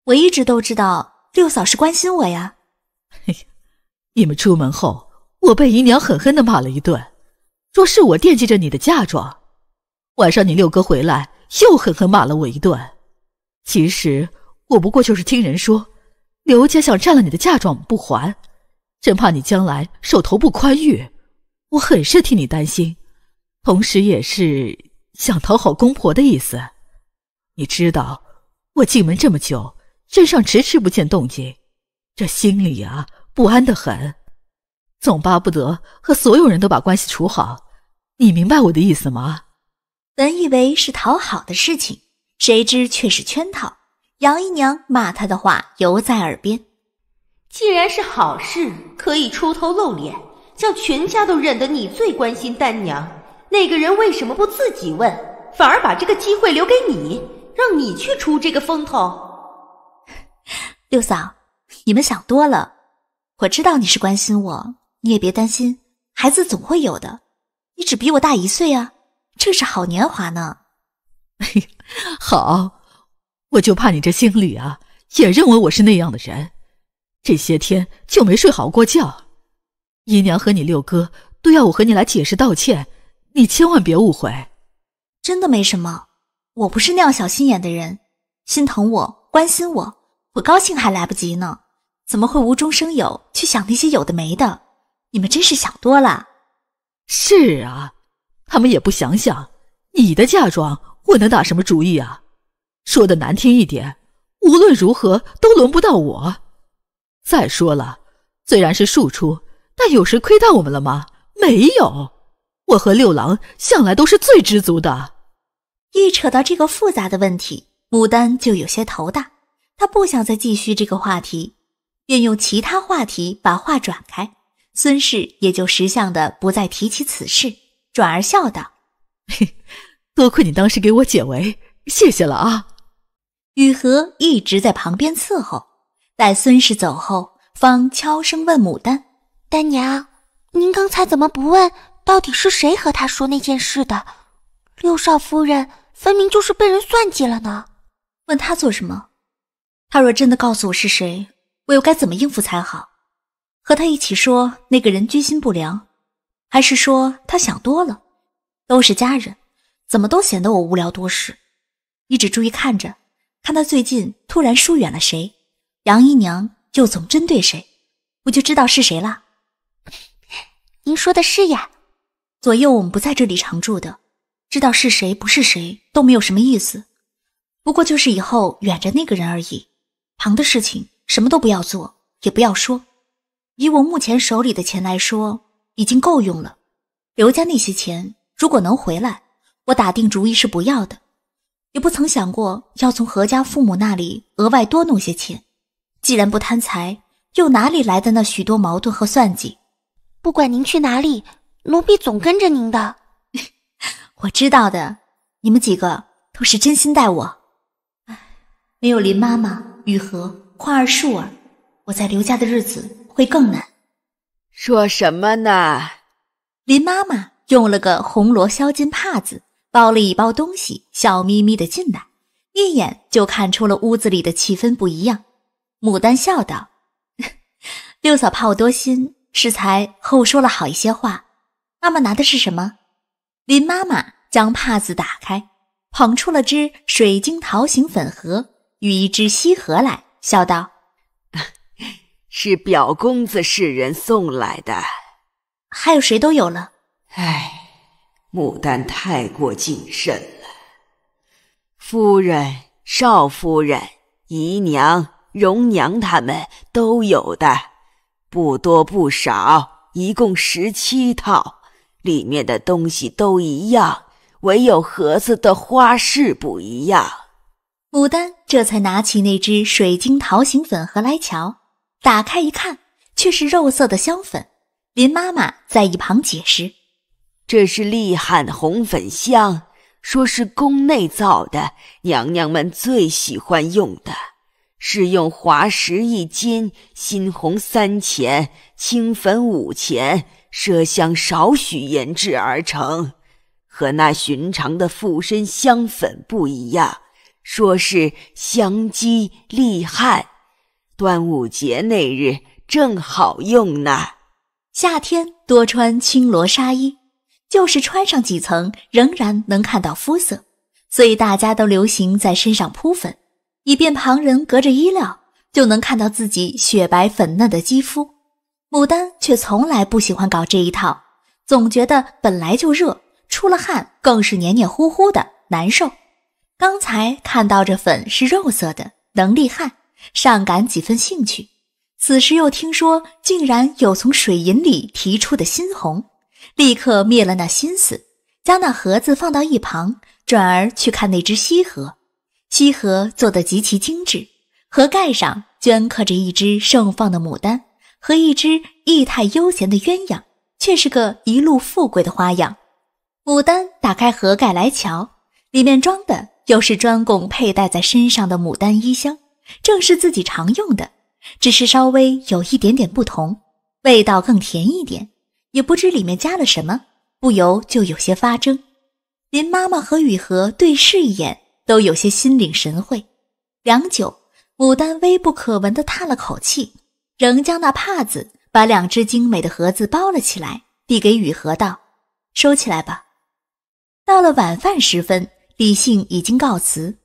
我一直都知道六嫂是关心我呀。嘿，你们出门后，我被姨娘狠狠地骂了一顿。若是我惦记着你的嫁妆，晚上你六哥回来又狠狠骂了我一顿。其实我不过就是听人说，刘家想占了你的嫁妆不还，真怕你将来手头不宽裕，我很是替你担心，同时也是想讨好公婆的意思。你知道我进门这么久，镇上迟迟不见动静，这心里啊不安的很，总巴不得和所有人都把关系处好。你明白我的意思吗？本以为是讨好的事情，谁知却是圈套。杨姨娘骂他的话犹在耳边。既然是好事，可以出头露脸，叫全家都认得你最关心丹娘。那个人为什么不自己问，反而把这个机会留给你，让你去出这个风头？六嫂，你们想多了。我知道你是关心我，你也别担心，孩子总会有的。你只比我大一岁啊，正是好年华呢。好，我就怕你这心里啊，也认为我是那样的人。这些天就没睡好过觉，姨娘和你六哥都要我和你来解释道歉，你千万别误会。真的没什么，我不是那样小心眼的人，心疼我，关心我，我高兴还来不及呢，怎么会无中生有去想那些有的没的？你们真是想多了。是啊，他们也不想想，你的嫁妆我能打什么主意啊？说的难听一点，无论如何都轮不到我。再说了，虽然是庶出，但有谁亏待我们了吗？没有，我和六郎向来都是最知足的。一扯到这个复杂的问题，牡丹就有些头大，她不想再继续这个话题，便用其他话题把话转开。孙氏也就识相的，不再提起此事，转而笑道：“嘿，多亏你当时给我解围，谢谢了啊。”雨禾一直在旁边伺候，待孙氏走后，方悄声问牡丹：“丹娘，您刚才怎么不问到底是谁和他说那件事的？六少夫人分明就是被人算计了呢。”“问他做什么？他若真的告诉我是谁，我又该怎么应付才好？”和他一起说那个人居心不良，还是说他想多了？都是家人，怎么都显得我无聊多事？你只注意看着，看他最近突然疏远了谁，杨姨娘又总针对谁，我就知道是谁了。您说的是呀，左右我们不在这里常住的，知道是谁不是谁都没有什么意思。不过就是以后远着那个人而已，旁的事情什么都不要做，也不要说。以我目前手里的钱来说，已经够用了。刘家那些钱，如果能回来，我打定主意是不要的。也不曾想过要从何家父母那里额外多弄些钱。既然不贪财，又哪里来的那许多矛盾和算计？不管您去哪里，奴婢总跟着您的。我知道的，你们几个都是真心待我。没有林妈妈、雨禾、花儿、树儿，我在刘家的日子。会更难，说什么呢？林妈妈用了个红罗削金帕子，包了一包东西，笑眯眯的进来，一眼就看出了屋子里的气氛不一样。牡丹笑道：“ 六嫂怕我多心，适才和我说了好一些话。”妈妈拿的是什么？林妈妈将帕子打开，捧出了只水晶桃形粉盒与一只锡盒来，笑道。是表公子世人送来的，还有谁都有了。唉，牡丹太过谨慎了。夫人、少夫人、姨娘、荣娘，他们都有的，不多不少，一共十七套，里面的东西都一样，唯有盒子的花式不一样。牡丹这才拿起那只水晶桃形粉盒来瞧。打开一看，却是肉色的香粉。林妈妈在一旁解释：“这是厉害红粉香，说是宫内造的，娘娘们最喜欢用的，是用华石一斤、新红三钱、青粉五钱、麝香少许研制而成，和那寻常的附身香粉不一样，说是香积利害。”端午节那日正好用呢，夏天多穿青罗纱衣，就是穿上几层仍然能看到肤色，所以大家都流行在身上铺粉，以便旁人隔着衣料就能看到自己雪白粉嫩的肌肤。牡丹却从来不喜欢搞这一套，总觉得本来就热，出了汗更是黏黏糊糊的难受。刚才看到这粉是肉色的，能利汗。上感几分兴趣，此时又听说竟然有从水银里提出的新红，立刻灭了那心思，将那盒子放到一旁，转而去看那只西河。西河做得极其精致，盒盖上镌刻着一只盛放的牡丹和一只意态悠闲的鸳鸯，却是个一路富贵的花样。牡丹打开盒盖来瞧，里面装的又是专供佩戴在身上的牡丹衣香。正是自己常用的，只是稍微有一点点不同，味道更甜一点，也不知里面加了什么，不由就有些发怔。林妈妈和雨禾对视一眼，都有些心领神会。良久，牡丹微不可闻地叹了口气，仍将那帕子把两只精美的盒子包了起来，递给雨禾道：“收起来吧。”到了晚饭时分，李信已经告辞。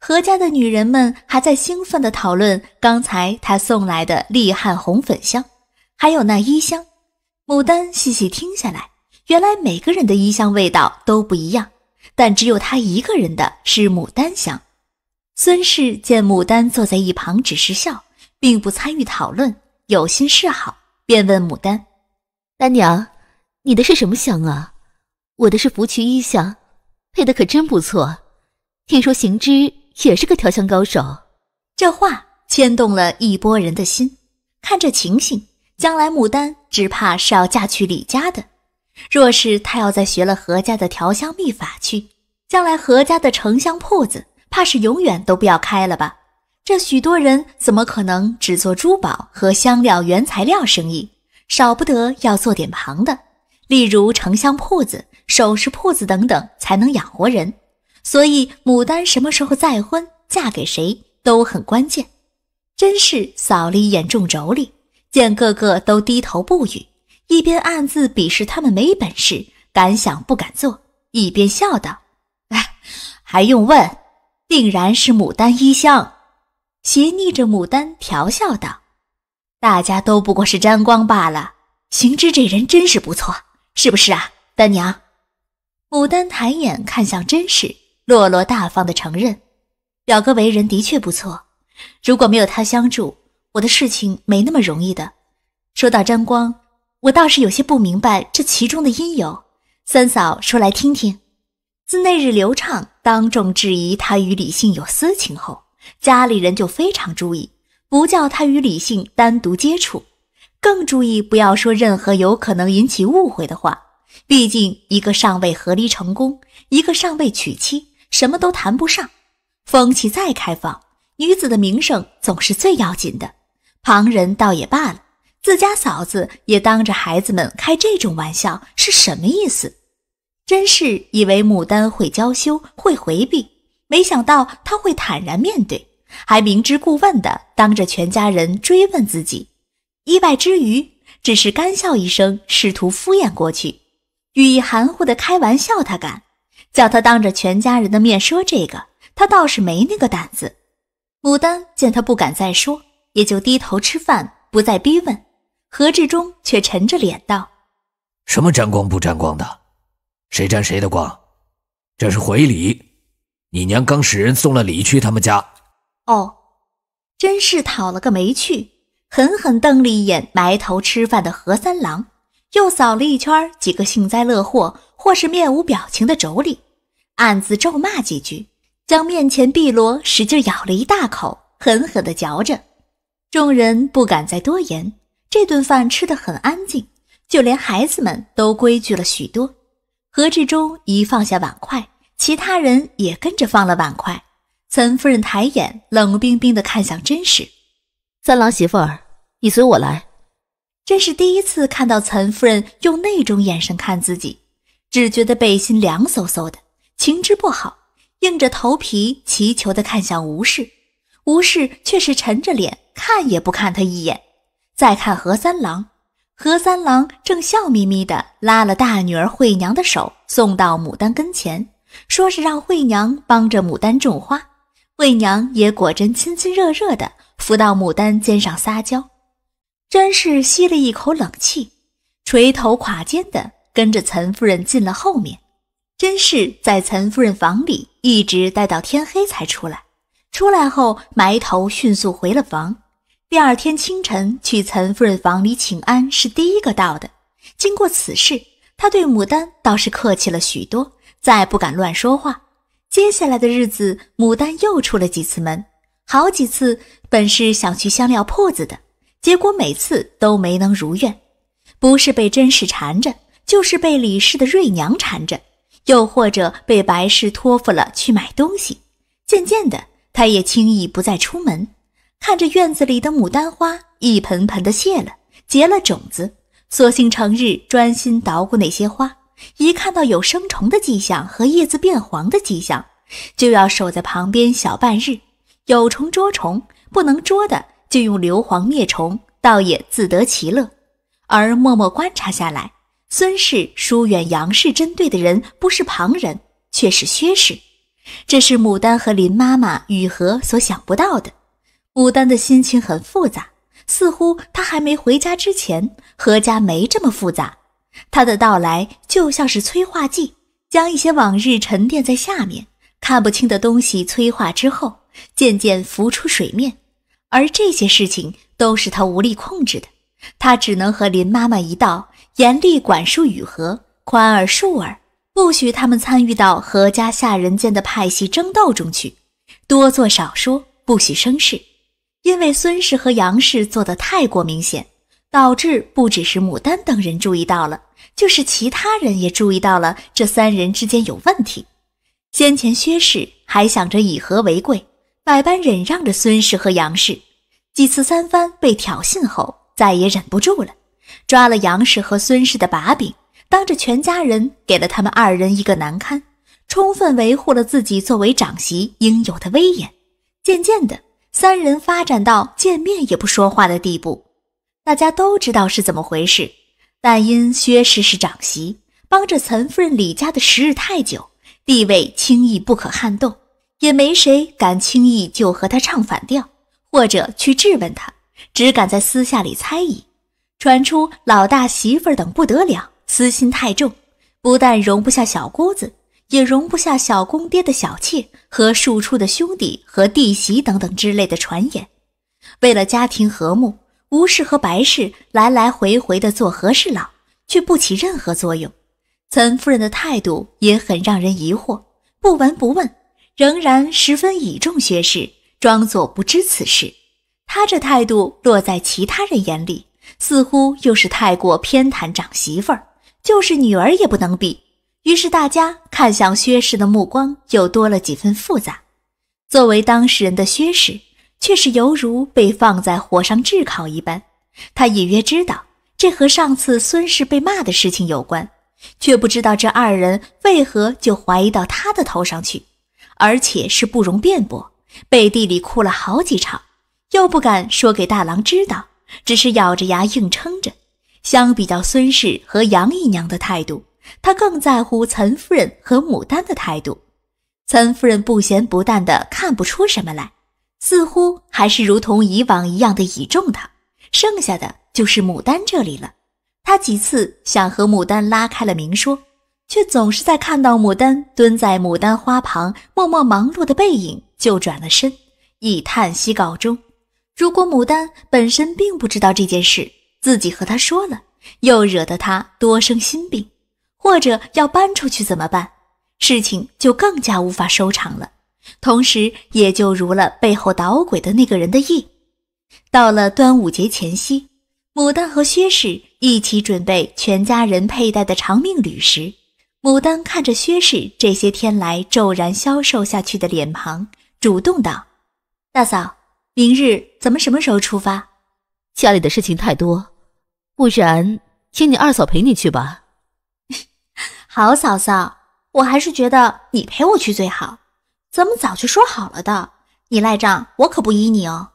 何家的女人们还在兴奋地讨论刚才他送来的丽汉红粉香，还有那衣香。牡丹细细听下来，原来每个人的衣香味道都不一样，但只有她一个人的是牡丹香。孙氏见牡丹坐在一旁只是笑，并不参与讨论，有心示好，便问牡丹：“丹娘，你的是什么香啊？我的是芙蕖衣香，配得可真不错。听说行知。”也是个调香高手，这话牵动了一波人的心。看这情形，将来牡丹只怕是要嫁去李家的。若是她要再学了何家的调香秘法去，将来何家的成香铺子怕是永远都不要开了吧？这许多人怎么可能只做珠宝和香料原材料生意？少不得要做点旁的，例如成香铺子、首饰铺子等等，才能养活人。所以，牡丹什么时候再婚、嫁给谁都很关键。甄氏扫了一眼众妯娌，见个个都低头不语，一边暗自鄙视他们没本事，敢想不敢做，一边笑道：“还用问？定然是牡丹衣香。”斜睨着牡丹，调笑道：“大家都不过是沾光罢了。行知这人真是不错，是不是啊，丹娘？”牡丹抬眼看向甄氏。落落大方的承认，表哥为人的确不错。如果没有他相助，我的事情没那么容易的。说到沾光，我倒是有些不明白这其中的因由。三嫂说来听听。自那日刘畅当众质疑他与李信有私情后，家里人就非常注意，不叫他与李信单独接触，更注意不要说任何有可能引起误会的话。毕竟一个尚未合离成功，一个尚未娶妻。什么都谈不上，风气再开放，女子的名声总是最要紧的。旁人倒也罢了，自家嫂子也当着孩子们开这种玩笑，是什么意思？真是以为牡丹会娇羞会回避，没想到她会坦然面对，还明知故问的当着全家人追问自己。意外之余，只是干笑一声，试图敷衍过去，语意含糊的开玩笑，他敢。叫他当着全家人的面说这个，他倒是没那个胆子。牡丹见他不敢再说，也就低头吃饭，不再逼问。何志忠却沉着脸道：“什么沾光不沾光的？谁沾谁的光？这是回礼。你娘刚使人送了礼去他们家。哦，真是讨了个没趣。”狠狠瞪了一眼埋头吃饭的何三郎，又扫了一圈几个幸灾乐祸或是面无表情的妯娌。暗自咒骂几句，将面前碧螺使劲咬了一大口，狠狠地嚼着。众人不敢再多言，这顿饭吃得很安静，就连孩子们都规矩了许多。何志忠一放下碗筷，其他人也跟着放了碗筷。岑夫人抬眼，冷冰冰地看向甄氏：“三郎媳妇儿，你随我来。”甄氏第一次看到岑夫人用那种眼神看自己，只觉得背心凉飕飕的。情之不好，硬着头皮祈求的看向吴氏，吴氏却是沉着脸，看也不看他一眼。再看何三郎，何三郎正笑眯眯的拉了大女儿惠娘的手，送到牡丹跟前，说是让惠娘帮着牡丹种花。惠娘也果真亲亲热热的扶到牡丹肩上撒娇。真氏吸了一口冷气，垂头垮肩的跟着岑夫人进了后面。甄氏在岑夫人房里一直待到天黑才出来。出来后埋头迅速回了房。第二天清晨去岑夫人房里请安是第一个到的。经过此事，他对牡丹倒是客气了许多，再不敢乱说话。接下来的日子，牡丹又出了几次门，好几次本是想去香料铺子的，结果每次都没能如愿，不是被甄氏缠着，就是被李氏的瑞娘缠着。又或者被白氏托付了去买东西，渐渐的，他也轻易不再出门。看着院子里的牡丹花一盆盆的谢了，结了种子，索性成日专心捣鼓那些花。一看到有生虫的迹象和叶子变黄的迹象，就要守在旁边小半日。有虫捉虫，不能捉的就用硫磺灭虫，倒也自得其乐，而默默观察下来。孙氏疏远杨氏，针对的人不是旁人，却是薛氏。这是牡丹和林妈妈雨禾所想不到的。牡丹的心情很复杂，似乎她还没回家之前，何家没这么复杂。她的到来就像是催化剂，将一些往日沉淀在下面、看不清的东西催化之后，渐渐浮出水面。而这些事情都是她无力控制的，她只能和林妈妈一道。严厉管束雨禾，宽而恕儿，不许他们参与到何家下人间的派系争斗中去，多做少说，不许生事。因为孙氏和杨氏做的太过明显，导致不只是牡丹等人注意到了，就是其他人也注意到了这三人之间有问题。先前薛氏还想着以和为贵，百般忍让着孙氏和杨氏，几次三番被挑衅后，再也忍不住了。抓了杨氏和孙氏的把柄，当着全家人给了他们二人一个难堪，充分维护了自己作为长媳应有的威严。渐渐的，三人发展到见面也不说话的地步。大家都知道是怎么回事，但因薛氏是长媳，帮着岑夫人李家的时日太久，地位轻易不可撼动，也没谁敢轻易就和他唱反调，或者去质问他，只敢在私下里猜疑。传出老大媳妇儿等不得了，私心太重，不但容不下小姑子，也容不下小公爹的小妾和庶出的兄弟和弟媳等等之类的传言。为了家庭和睦，吴氏和白氏来来回回的做和事佬，却不起任何作用。岑夫人的态度也很让人疑惑，不闻不问，仍然十分倚重学士，装作不知此事。她这态度落在其他人眼里。似乎又是太过偏袒长媳妇儿，就是女儿也不能比。于是大家看向薛氏的目光又多了几分复杂。作为当事人的薛氏，却是犹如被放在火上炙烤一般。他隐约知道这和上次孙氏被骂的事情有关，却不知道这二人为何就怀疑到他的头上去，而且是不容辩驳。背地里哭了好几场，又不敢说给大郎知道。只是咬着牙硬撑着。相比较孙氏和杨姨娘的态度，他更在乎岑夫人和牡丹的态度。岑夫人不咸不淡的看不出什么来，似乎还是如同以往一样的倚重他。剩下的就是牡丹这里了。他几次想和牡丹拉开了明说，却总是在看到牡丹蹲在牡丹花旁默默忙碌的背影，就转了身，以叹息告终。如果牡丹本身并不知道这件事，自己和他说了，又惹得他多生心病，或者要搬出去怎么办？事情就更加无法收场了。同时，也就如了背后捣鬼的那个人的意。到了端午节前夕，牡丹和薛氏一起准备全家人佩戴的长命缕时，牡丹看着薛氏这些天来骤然消瘦下去的脸庞，主动道：“大嫂。”明日咱们什么时候出发？家里的事情太多，不然请你二嫂陪你去吧。好嫂嫂，我还是觉得你陪我去最好。咱们早就说好了的，你赖账我可不依你哦。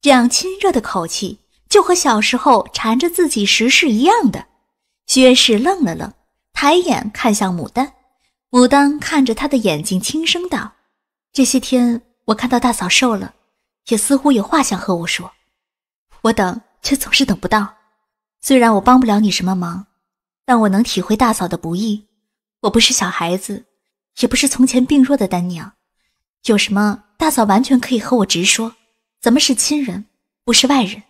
这样亲热的口气，就和小时候缠着自己时是一样的。薛氏愣了愣，抬眼看向牡丹，牡丹看着他的眼睛，轻声道：“这些天我看到大嫂瘦了。”也似乎有话想和我说，我等却总是等不到。虽然我帮不了你什么忙，但我能体会大嫂的不易。我不是小孩子，也不是从前病弱的丹娘，有什么大嫂完全可以和我直说。咱们是亲人，不是外人。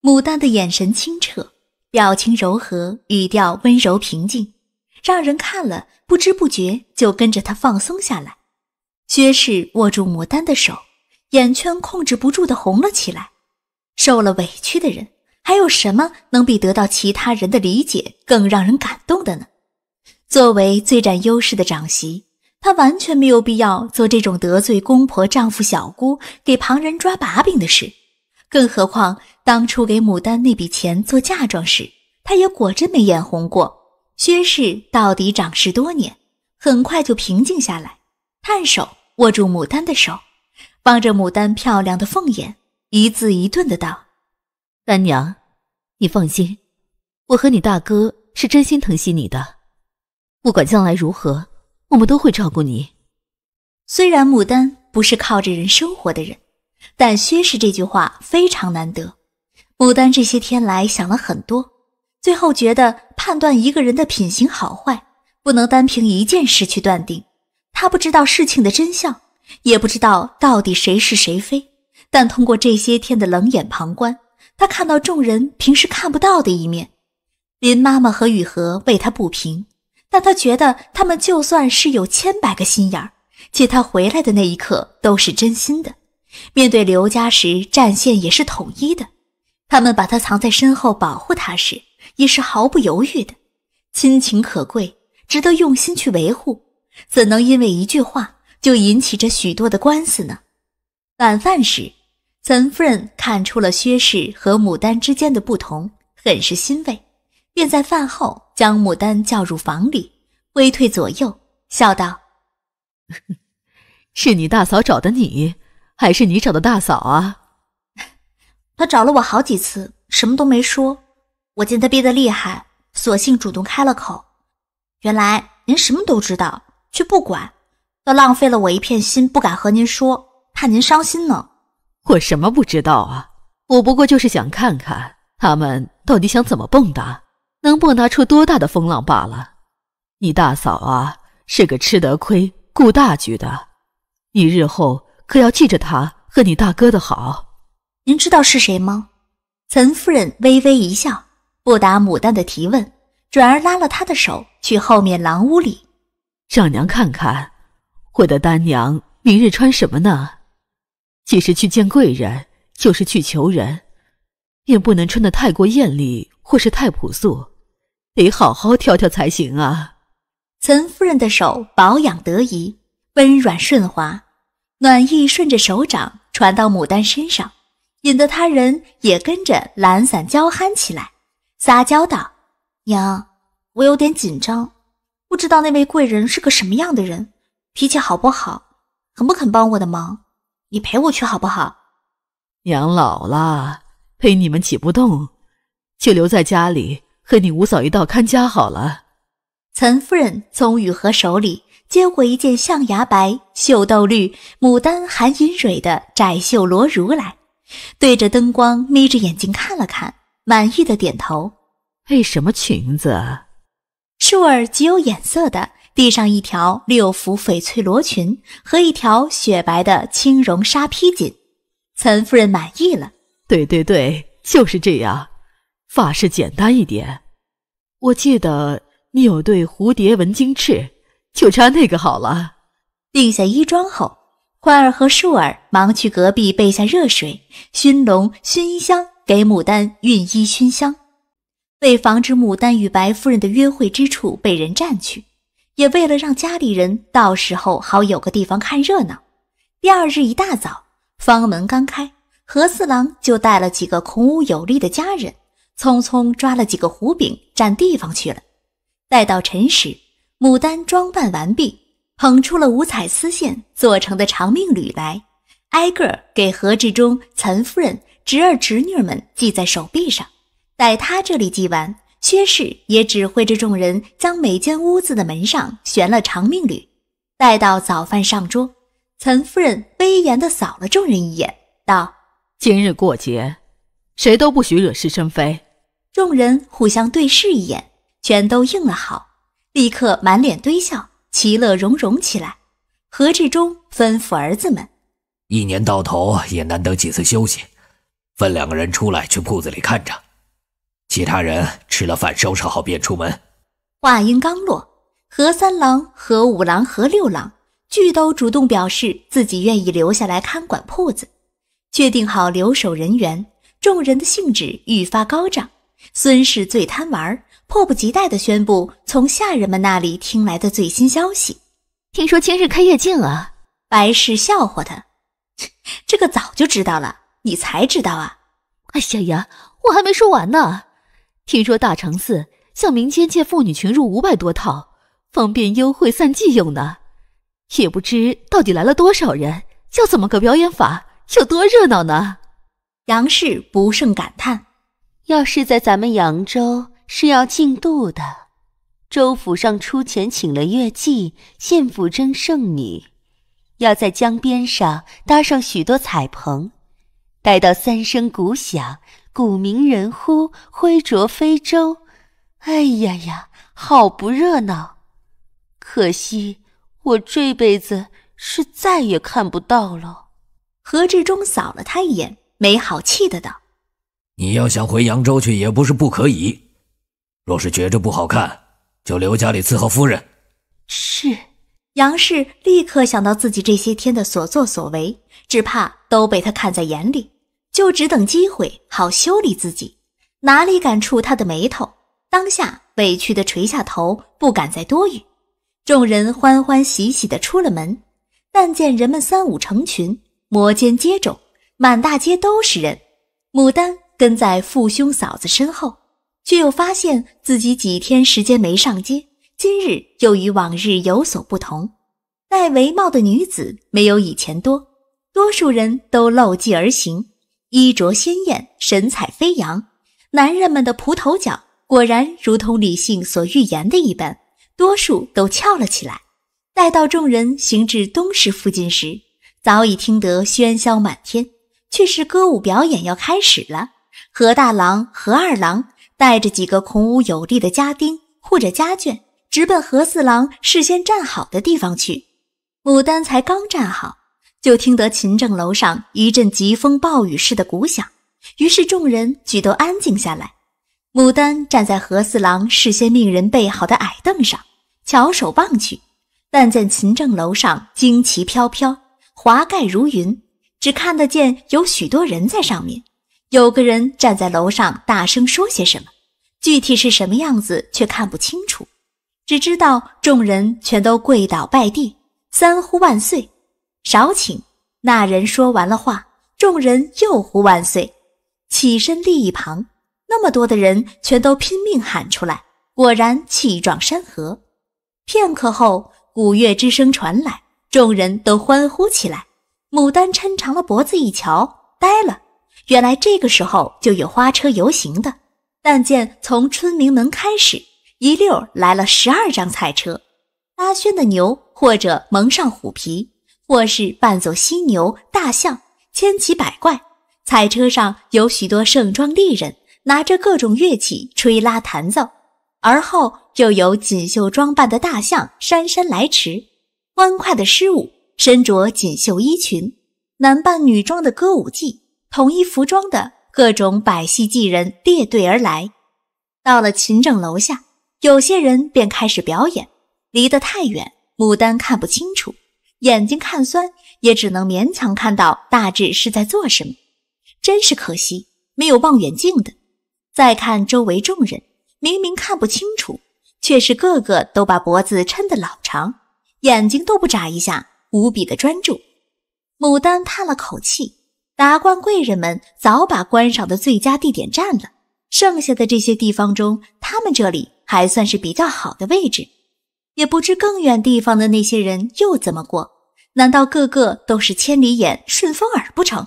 牡丹的眼神清澈，表情柔和，语调温柔平静，让人看了不知不觉就跟着她放松下来。薛氏握住牡丹的手。眼圈控制不住的红了起来。受了委屈的人，还有什么能比得到其他人的理解更让人感动的呢？作为最占优势的长媳，她完全没有必要做这种得罪公婆、丈夫、小姑，给旁人抓把柄的事。更何况当初给牡丹那笔钱做嫁妆时，她也果真没眼红过。薛氏到底长势多年，很快就平静下来，探手握住牡丹的手。望着牡丹漂亮的凤眼，一字一顿的道：“丹娘，你放心，我和你大哥是真心疼惜你的。不管将来如何，我们都会照顾你。虽然牡丹不是靠着人生活的人，但薛氏这句话非常难得。牡丹这些天来想了很多，最后觉得判断一个人的品行好坏，不能单凭一件事去断定。他不知道事情的真相。”也不知道到底谁是谁非，但通过这些天的冷眼旁观，他看到众人平时看不到的一面。林妈妈和雨禾为他不平，但他觉得他们就算是有千百个心眼儿，接他回来的那一刻都是真心的。面对刘家时，战线也是统一的；他们把他藏在身后保护他时，也是毫不犹豫的。亲情可贵，值得用心去维护，怎能因为一句话？就引起着许多的官司呢。晚饭时，岑夫人看出了薛氏和牡丹之间的不同，很是欣慰，便在饭后将牡丹叫入房里，微退左右，笑道：“ 是你大嫂找的你，还是你找的大嫂啊？” 她找了我好几次，什么都没说。我见她憋得厉害，索性主动开了口。原来连什么都知道，却不管。浪费了我一片心，不敢和您说，怕您伤心呢。我什么不知道啊？我不过就是想看看他们到底想怎么蹦跶，能蹦跶出多大的风浪罢了。你大嫂啊，是个吃得亏、顾大局的，你日后可要记着她和你大哥的好。您知道是谁吗？岑夫人微微一笑，不答牡丹的提问，转而拉了他的手去后面廊屋里，让娘看看。我的丹娘，明日穿什么呢？既是去见贵人，就是去求人，也不能穿得太过艳丽，或是太朴素，得好好挑挑才行啊。岑夫人的手保养得宜，温软顺滑，暖意顺着手掌传到牡丹身上，引得他人也跟着懒散娇憨起来，撒娇道：“娘，我有点紧张，不知道那位贵人是个什么样的人。”脾气好不好？肯不肯帮我的忙？你陪我去好不好？娘老了，陪你们起不动，就留在家里和你五嫂一道看家好了。岑夫人从雨禾手里接过一件象牙白、绣豆绿、牡丹含银蕊的窄袖罗襦来，对着灯光眯着眼睛看了看，满意的点头。配什么裙子？树儿极有眼色的。递上一条六幅翡翠罗裙和一条雪白的青绒纱披锦，岑夫人满意了。对对对，就是这样。发饰简单一点，我记得你有对蝴蝶纹金翅，就穿那个好了。定下衣装后，宽儿和树儿忙去隔壁备下热水熏笼、熏衣香，给牡丹熨衣熏香。为防止牡丹与白夫人的约会之处被人占去。也为了让家里人到时候好有个地方看热闹。第二日一大早，房门刚开，何四郎就带了几个孔武有力的家人，匆匆抓了几个胡饼占地方去了。待到辰时，牡丹装扮完毕，捧出了五彩丝线做成的长命缕来，挨个给何志忠、岑夫人、侄儿侄女们系在手臂上。待他这里系完。薛氏也指挥着众人将每间屋子的门上悬了长命缕。待到早饭上桌，岑夫人威严地扫了众人一眼，道：“今日过节，谁都不许惹是生非。”众人互相对视一眼，全都应了好，立刻满脸堆笑，其乐融融起来。何志忠吩咐儿子们：“一年到头也难得几次休息，分两个人出来去铺子里看着。”其他人吃了饭，收拾好便出门。话音刚落，何三郎、何五郎、何六郎俱都主动表示自己愿意留下来看管铺子。确定好留守人员，众人的兴致愈发高涨。孙氏最贪玩，迫不及待地宣布从下人们那里听来的最新消息：“听说今日开业镜了。”白氏笑话他：“这个早就知道了，你才知道啊！”“哎呀呀，我还没说完呢。”听说大成寺向民间借妇女群入五百多套，方便幽会散妓用呢。也不知到底来了多少人，要怎么个表演法，有多热闹呢？杨氏不胜感叹：要是在咱们扬州是要进度的，州府上出钱请了乐妓、县府争圣女，要在江边上搭上许多彩棚，待到三声鼓响。古名人呼灰着飞舟，哎呀呀，好不热闹！可惜我这辈子是再也看不到了。何志忠扫了他一眼，没好气的道：“你要想回扬州去，也不是不可以。若是觉着不好看，就留家里伺候夫人。”是。杨氏立刻想到自己这些天的所作所为，只怕都被他看在眼里。就只等机会，好修理自己，哪里敢触他的眉头？当下委屈的垂下头，不敢再多语。众人欢欢喜喜的出了门，但见人们三五成群，摩肩接踵，满大街都是人。牡丹跟在父兄嫂子身后，却又发现自己几天时间没上街，今日又与往日有所不同。戴帷帽的女子没有以前多，多数人都漏髻而行。衣着鲜艳，神采飞扬，男人们的蒲头角果然如同李信所预言的一般，多数都翘了起来。待到众人行至东市附近时，早已听得喧嚣满天，却是歌舞表演要开始了。何大郎、何二郎带着几个孔武有力的家丁护着家眷，直奔何四郎事先站好的地方去。牡丹才刚站好。就听得勤政楼上一阵疾风暴雨似的鼓响，于是众人俱都安静下来。牡丹站在何四郎事先命人备好的矮凳上，翘首望去，但见勤政楼上旌旗飘飘，华盖如云，只看得见有许多人在上面，有个人站在楼上大声说些什么，具体是什么样子却看不清楚，只知道众人全都跪倒拜地，三呼万岁。少请！那人说完了话，众人又呼万岁，起身立一旁。那么多的人全都拼命喊出来，果然气壮山河。片刻后，鼓乐之声传来，众人都欢呼起来。牡丹抻长了脖子一瞧，呆了。原来这个时候就有花车游行的。但见从春明门开始，一溜儿来了十二张彩车，阿轩的牛或者蒙上虎皮。或是扮作犀牛、大象，千奇百怪。彩车上有许多盛装丽人，拿着各种乐器吹拉弹奏。而后又有锦绣装扮的大象姗姗来迟，欢快的狮舞，身着锦绣衣裙，男扮女装的歌舞伎，统一服装的各种百戏妓人列队而来。到了勤政楼下，有些人便开始表演。离得太远，牡丹看不清楚。眼睛看酸，也只能勉强看到大致是在做什么，真是可惜，没有望远镜的。再看周围众人，明明看不清楚，却是个个都把脖子抻得老长，眼睛都不眨一下，无比的专注。牡丹叹了口气，达官贵人们早把观赏的最佳地点占了，剩下的这些地方中，他们这里还算是比较好的位置。也不知更远地方的那些人又怎么过？难道个个都是千里眼、顺风耳不成？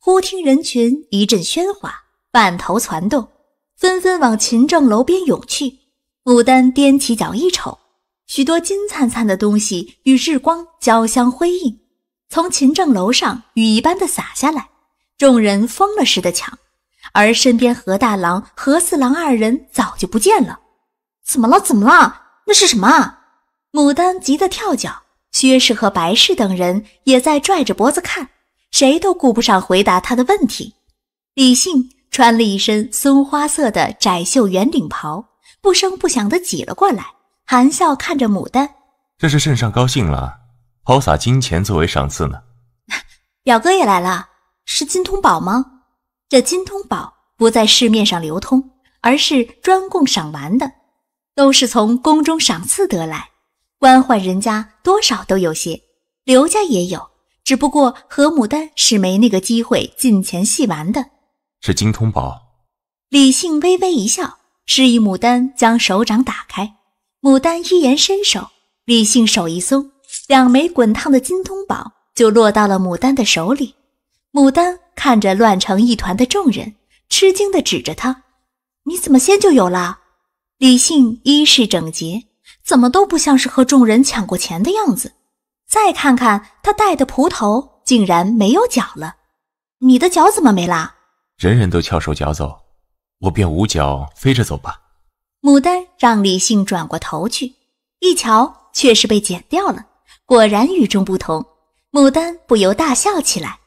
忽听人群一阵喧哗，半头攒动，纷纷往勤政楼边涌去。牡丹踮起脚一瞅，许多金灿灿的东西与日光交相辉映，从勤政楼上雨一般的洒下来。众人疯了似的抢，而身边何大郎、何四郎二人早就不见了。怎么了？怎么了？那是什么？牡丹急得跳脚，薛氏和白氏等人也在拽着脖子看，谁都顾不上回答他的问题。李信穿了一身松花色的窄袖圆领袍，不声不响地挤了过来，含笑看着牡丹：“这是圣上高兴了，抛洒金钱作为赏赐呢。”表哥也来了，是金通宝吗？这金通宝不在市面上流通，而是专供赏玩的，都是从宫中赏赐得来。官宦人家多少都有些，刘家也有，只不过何牡丹是没那个机会进前戏玩的。是金通宝。李信微微一笑，示意牡丹将手掌打开。牡丹依言伸手，李信手一松，两枚滚烫的金通宝就落到了牡丹的手里。牡丹看着乱成一团的众人，吃惊地指着他：“你怎么先就有了？”李信衣饰整洁。怎么都不像是和众人抢过钱的样子。再看看他戴的蒲头，竟然没有脚了。你的脚怎么没啦？人人都翘首脚走，我便无脚飞着走吧。牡丹让李信转过头去一瞧，却是被剪掉了。果然与众不同。牡丹不由大笑起来。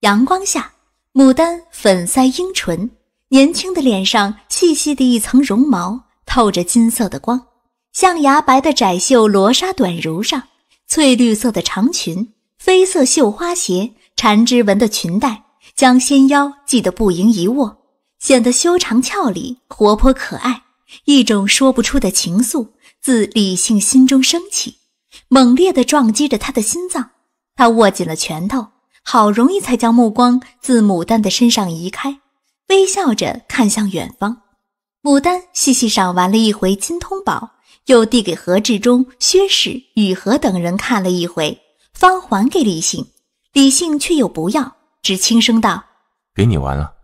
阳光下，牡丹粉腮樱唇，年轻的脸上细细的一层绒毛透着金色的光。象牙白的窄袖罗纱短襦上，翠绿色的长裙，绯色绣花鞋，缠枝纹的裙带将纤腰系得不盈一握，显得修长俏丽，活泼可爱。一种说不出的情愫自李信心中升起，猛烈地撞击着他的心脏。他握紧了拳头，好容易才将目光自牡丹的身上移开，微笑着看向远方。牡丹细细赏玩了一回金通宝。又递给何志忠、薛氏、雨禾等人看了一回，方还给李信。李信却又不要，只轻声道：“给你玩了。”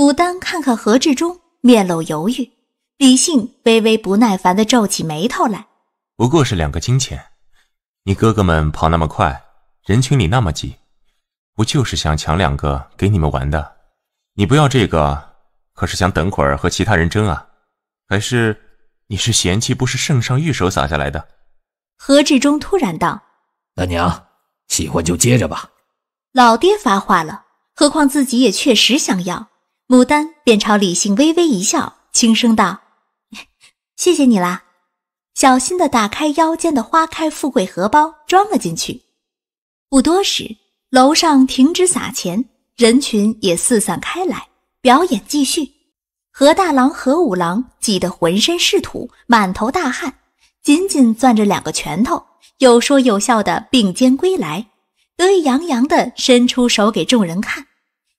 武丹看看何志忠，面露犹豫。李信微微不耐烦地皱起眉头来：“不过是两个金钱，你哥哥们跑那么快，人群里那么挤，不就是想抢两个给你们玩的？你不要这个，可是想等会儿和其他人争啊，还是？”你是嫌弃不是圣上玉手撒下来的？何志忠突然道：“大娘喜欢就接着吧。”老爹发话了，何况自己也确实想要牡丹，便朝李信微微一笑，轻声道：“谢谢你啦。”小心地打开腰间的花开富贵荷包，装了进去。不多时，楼上停止撒钱，人群也四散开来，表演继续。何大郎、何五郎挤得浑身是土，满头大汗，紧紧攥着两个拳头，有说有笑地并肩归来，得意洋洋地伸出手给众人看。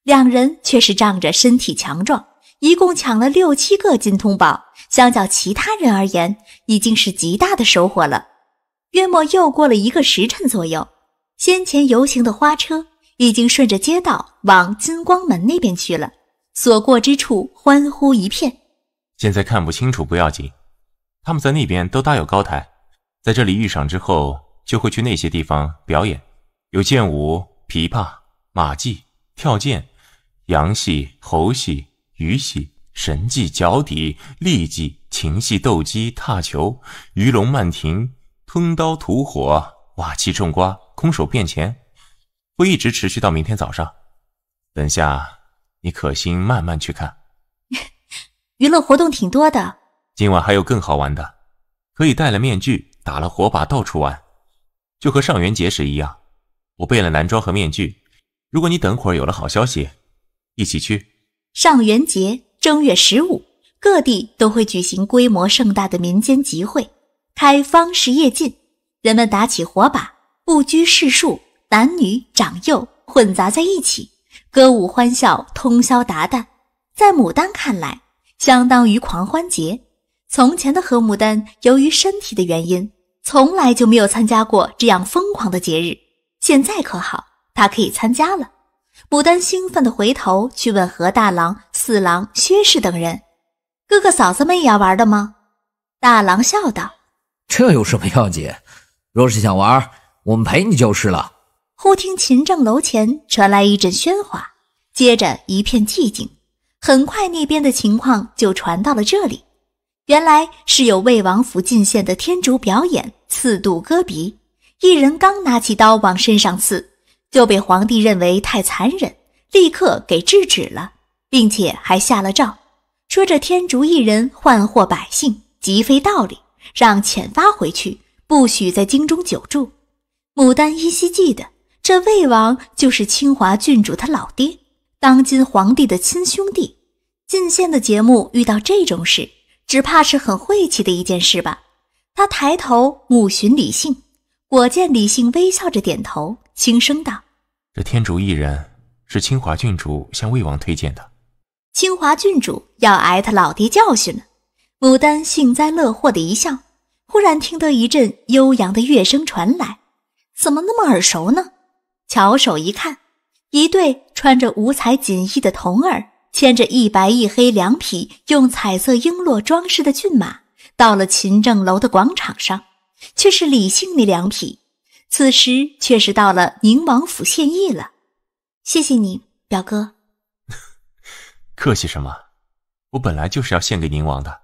两人却是仗着身体强壮，一共抢了六七个金通宝，相较其他人而言，已经是极大的收获了。约莫又过了一个时辰左右，先前游行的花车已经顺着街道往金光门那边去了。所过之处，欢呼一片。现在看不清楚不要紧，他们在那边都搭有高台，在这里遇上之后，就会去那些地方表演，有剑舞、琵琶、马技、跳剑、羊戏、猴戏、鱼戏、神技、脚底、力技、情戏、斗鸡、踏球、鱼龙漫庭、吞刀吐火、瓦器种瓜、空手变钱，会一直持续到明天早上。等下。你可心慢慢去看，娱乐活动挺多的。今晚还有更好玩的，可以戴了面具，打了火把到处玩，就和上元节时一样。我备了男装和面具。如果你等会儿有了好消息，一起去。上元节正月十五，各地都会举行规模盛大的民间集会，开方时夜禁，人们打起火把，不拘世数，男女长幼混杂在一起。歌舞欢笑，通宵达旦，在牡丹看来，相当于狂欢节。从前的何牡丹，由于身体的原因，从来就没有参加过这样疯狂的节日。现在可好，她可以参加了。牡丹兴奋地回头去问何大郎、四郎、薛氏等人：“哥哥嫂子们也要玩的吗？”大郎笑道：“这有什么要紧？若是想玩，我们陪你就是了。”忽听勤政楼前传来一阵喧哗，接着一片寂静。很快，那边的情况就传到了这里。原来是有魏王府进献的天竺表演刺肚割鼻，一人刚拿起刀往身上刺，就被皇帝认为太残忍，立刻给制止了，并且还下了诏，说这天竺一人祸百姓，极非道理，让遣发回去，不许在京中久住。牡丹依稀记得。这魏王就是清华郡主他老爹，当今皇帝的亲兄弟。进献的节目遇到这种事，只怕是很晦气的一件事吧？他抬头目寻李信，果见李信微笑着点头，轻声道：“这天竺艺人是清华郡主向魏王推荐的。”清华郡主要挨他老爹教训了。牡丹幸灾乐祸的一笑，忽然听得一阵悠扬的乐声传来，怎么那么耳熟呢？巧手一看，一对穿着五彩锦衣的童儿牵着一白一黑两匹用彩色璎珞装饰的骏马，到了勤政楼的广场上，却是李姓那两匹。此时却是到了宁王府献艺了。谢谢你，表哥。客气什么？我本来就是要献给宁王的。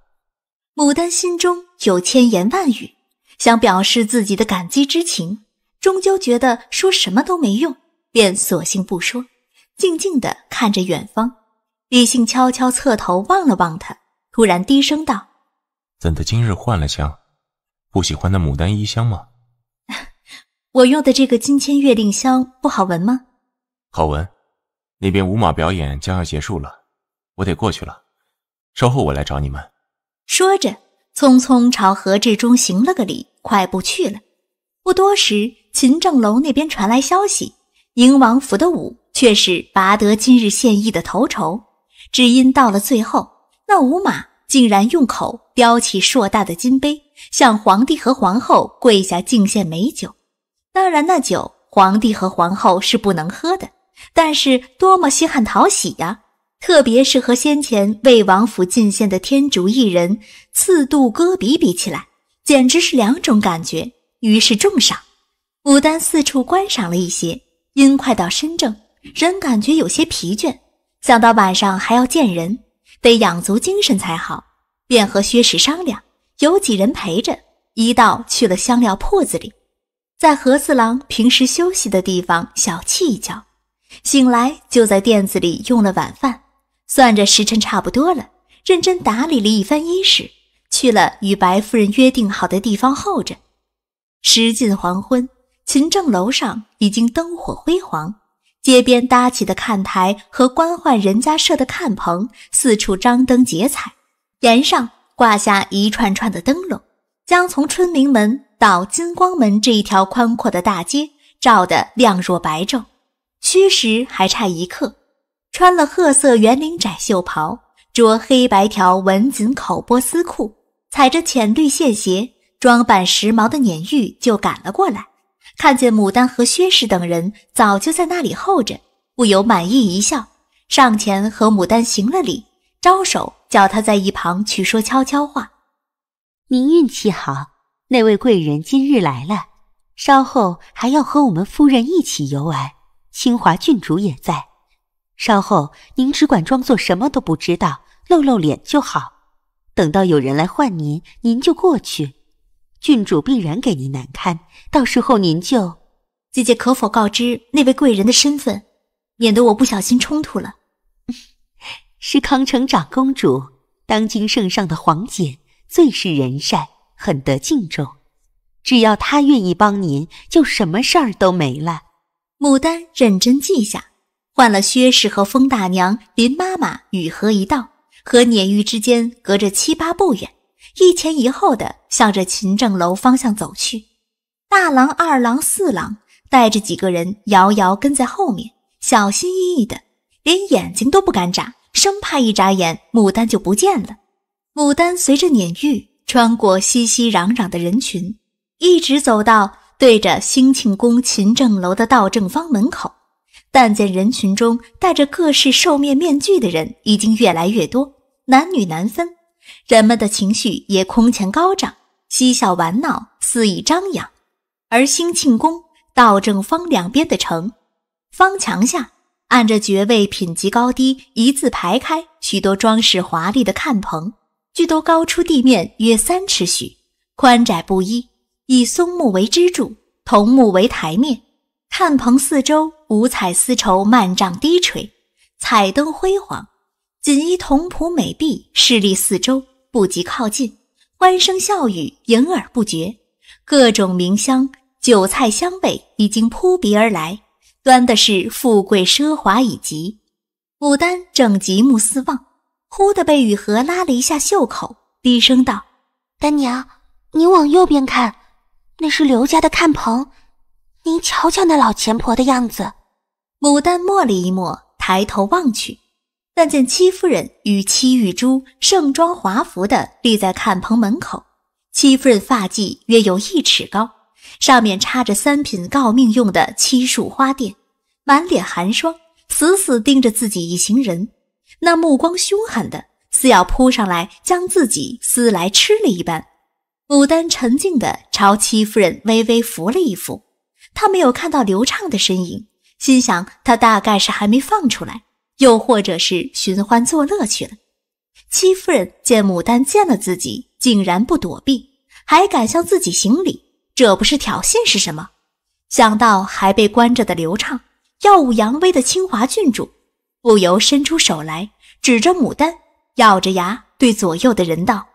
牡丹心中有千言万语，想表示自己的感激之情。终究觉得说什么都没用，便索性不说，静静地看着远方。李信悄悄侧头望了望他，突然低声道：“怎的今日换了香？不喜欢那牡丹衣香吗？”“ 我用的这个金签月令香不好闻吗？”“好闻。”“那边舞马表演将要结束了，我得过去了。稍后我来找你们。”说着，匆匆朝何志忠行了个礼，快步去了。不多时。秦正楼那边传来消息，宁王府的武却是拔得今日献艺的头筹。只因到了最后，那五马竟然用口叼起硕大的金杯，向皇帝和皇后跪下敬献美酒。当然，那酒皇帝和皇后是不能喝的，但是多么稀罕讨喜呀！特别是和先前为王府进献的天竺艺人刺渡歌比比起来，简直是两种感觉。于是重赏。牡丹四处观赏了一些，因快到深正，人感觉有些疲倦，想到晚上还要见人，得养足精神才好，便和薛氏商量，有几人陪着，一道去了香料铺子里，在何四郎平时休息的地方小憩一觉，醒来就在店子里用了晚饭，算着时辰差不多了，认真打理了一番衣饰，去了与白夫人约定好的地方候着，时近黄昏。勤政楼上已经灯火辉煌，街边搭起的看台和官宦人家设的看棚四处张灯结彩，檐上挂下一串串的灯笼，将从春明门到金光门这一条宽阔的大街照得亮若白昼。戌时还差一刻，穿了褐色圆领窄袖袍，着黑白条纹锦口波丝裤，踩着浅绿线鞋，装扮时髦的碾玉就赶了过来。看见牡丹和薛氏等人早就在那里候着，不由满意一笑，上前和牡丹行了礼，招手叫他在一旁去说悄悄话。您运气好，那位贵人今日来了，稍后还要和我们夫人一起游玩。清华郡主也在，稍后您只管装作什么都不知道，露露脸就好。等到有人来唤您，您就过去。郡主必然给您难堪，到时候您就姐姐可否告知那位贵人的身份，免得我不小心冲突了？是康城长公主，当今圣上的皇姐，最是仁善，很得敬重。只要她愿意帮您，就什么事儿都没了。牡丹认真记下，换了薛氏和风大娘、林妈妈与荷一道，和碾玉之间隔着七八步远。一前一后的向着勤政楼方向走去，大郎、二郎、四郎带着几个人遥遥跟在后面，小心翼翼的，连眼睛都不敢眨，生怕一眨眼牡丹就不见了。牡丹随着碾玉穿过熙熙攘攘的人群，一直走到对着兴庆宫勤政楼的道正方门口，但见人群中戴着各式兽面面具的人已经越来越多，男女难分。人们的情绪也空前高涨，嬉笑玩闹，肆意张扬。而兴庆宫道正方两边的城方墙下，按着爵位品级高低一字排开，许多装饰华丽的看棚，据都高出地面约三尺许，宽窄不一，以松木为支柱，桐木为台面。看棚四周五彩丝绸幔帐低垂，彩灯辉煌。锦衣童仆美婢侍立四周，不及靠近。欢声笑语盈耳不绝，各种名香、酒菜香味已经扑鼻而来，端的是富贵奢华以及。牡丹正极目四望，忽地被雨荷拉了一下袖口，低声道：“丹娘，你往右边看，那是刘家的看棚。您瞧瞧那老钱婆的样子。”牡丹默了一默，抬头望去。但见戚夫人与戚玉珠盛装华服的立在看棚门口，戚夫人发髻约有一尺高，上面插着三品诰命用的漆树花钿，满脸寒霜，死死盯着自己一行人，那目光凶狠的，似要扑上来将自己撕来吃了一般。牡丹沉静的朝戚夫人微微扶了一扶，她没有看到刘畅的身影，心想他大概是还没放出来。又或者是寻欢作乐去了。戚夫人见牡丹见了自己，竟然不躲避，还敢向自己行礼，这不是挑衅是什么？想到还被关着的刘畅，耀武扬威的清华郡主，不由伸出手来，指着牡丹，咬着牙对左右的人道：“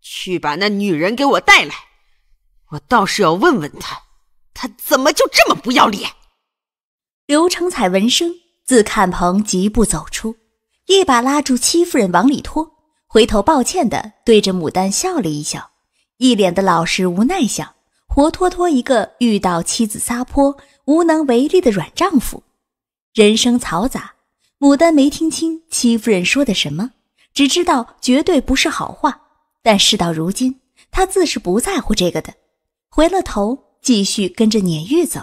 去把那女人给我带来，我倒是要问问她，她怎么就这么不要脸？”刘成彩闻声。自看鹏疾步走出，一把拉住戚夫人往里拖，回头抱歉地对着牡丹笑了一笑，一脸的老实无奈相，活脱脱一个遇到妻子撒泼无能为力的软丈夫。人生嘈杂，牡丹没听清戚夫人说的什么，只知道绝对不是好话。但事到如今，她自是不在乎这个的，回了头继续跟着碾玉走。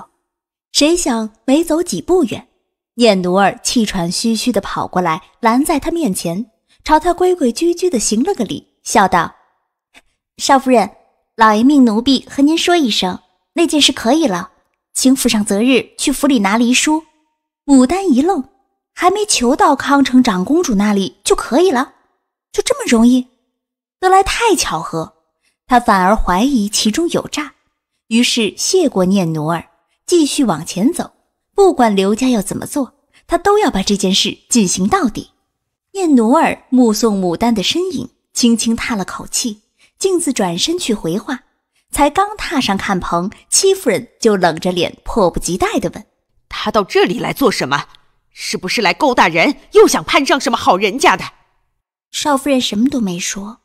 谁想没走几步远。念奴儿气喘吁吁地跑过来，拦在她面前，朝她规规矩矩地行了个礼，笑道：“少夫人，老爷命奴婢和您说一声，那件事可以了，请府上择日去府里拿离书。”牡丹一愣，还没求到康城长公主那里就可以了，就这么容易？得来太巧合，她反而怀疑其中有诈，于是谢过念奴儿，继续往前走。不管刘家要怎么做，他都要把这件事进行到底。念奴儿目送牡丹的身影，轻轻叹了口气。径自转身去回话，才刚踏上看棚，戚夫人就冷着脸，迫不及待地问：“她到这里来做什么？是不是来勾搭人？又想攀上什么好人家的？”少夫人什么都没说。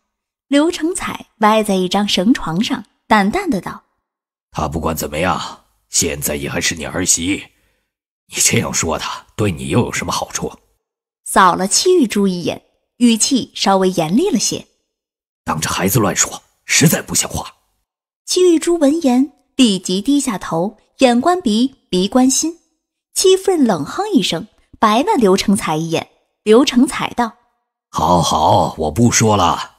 刘成彩歪在一张绳床上，淡淡的道：“她不管怎么样，现在也还是你儿媳。”你这样说他，对你又有什么好处？扫了戚玉珠一眼，语气稍微严厉了些。当着孩子乱说，实在不像话。戚玉珠闻言，立即低下头，眼观鼻，鼻观心。戚夫人冷哼一声，白了刘成才一眼。刘成才道：“好好，我不说了。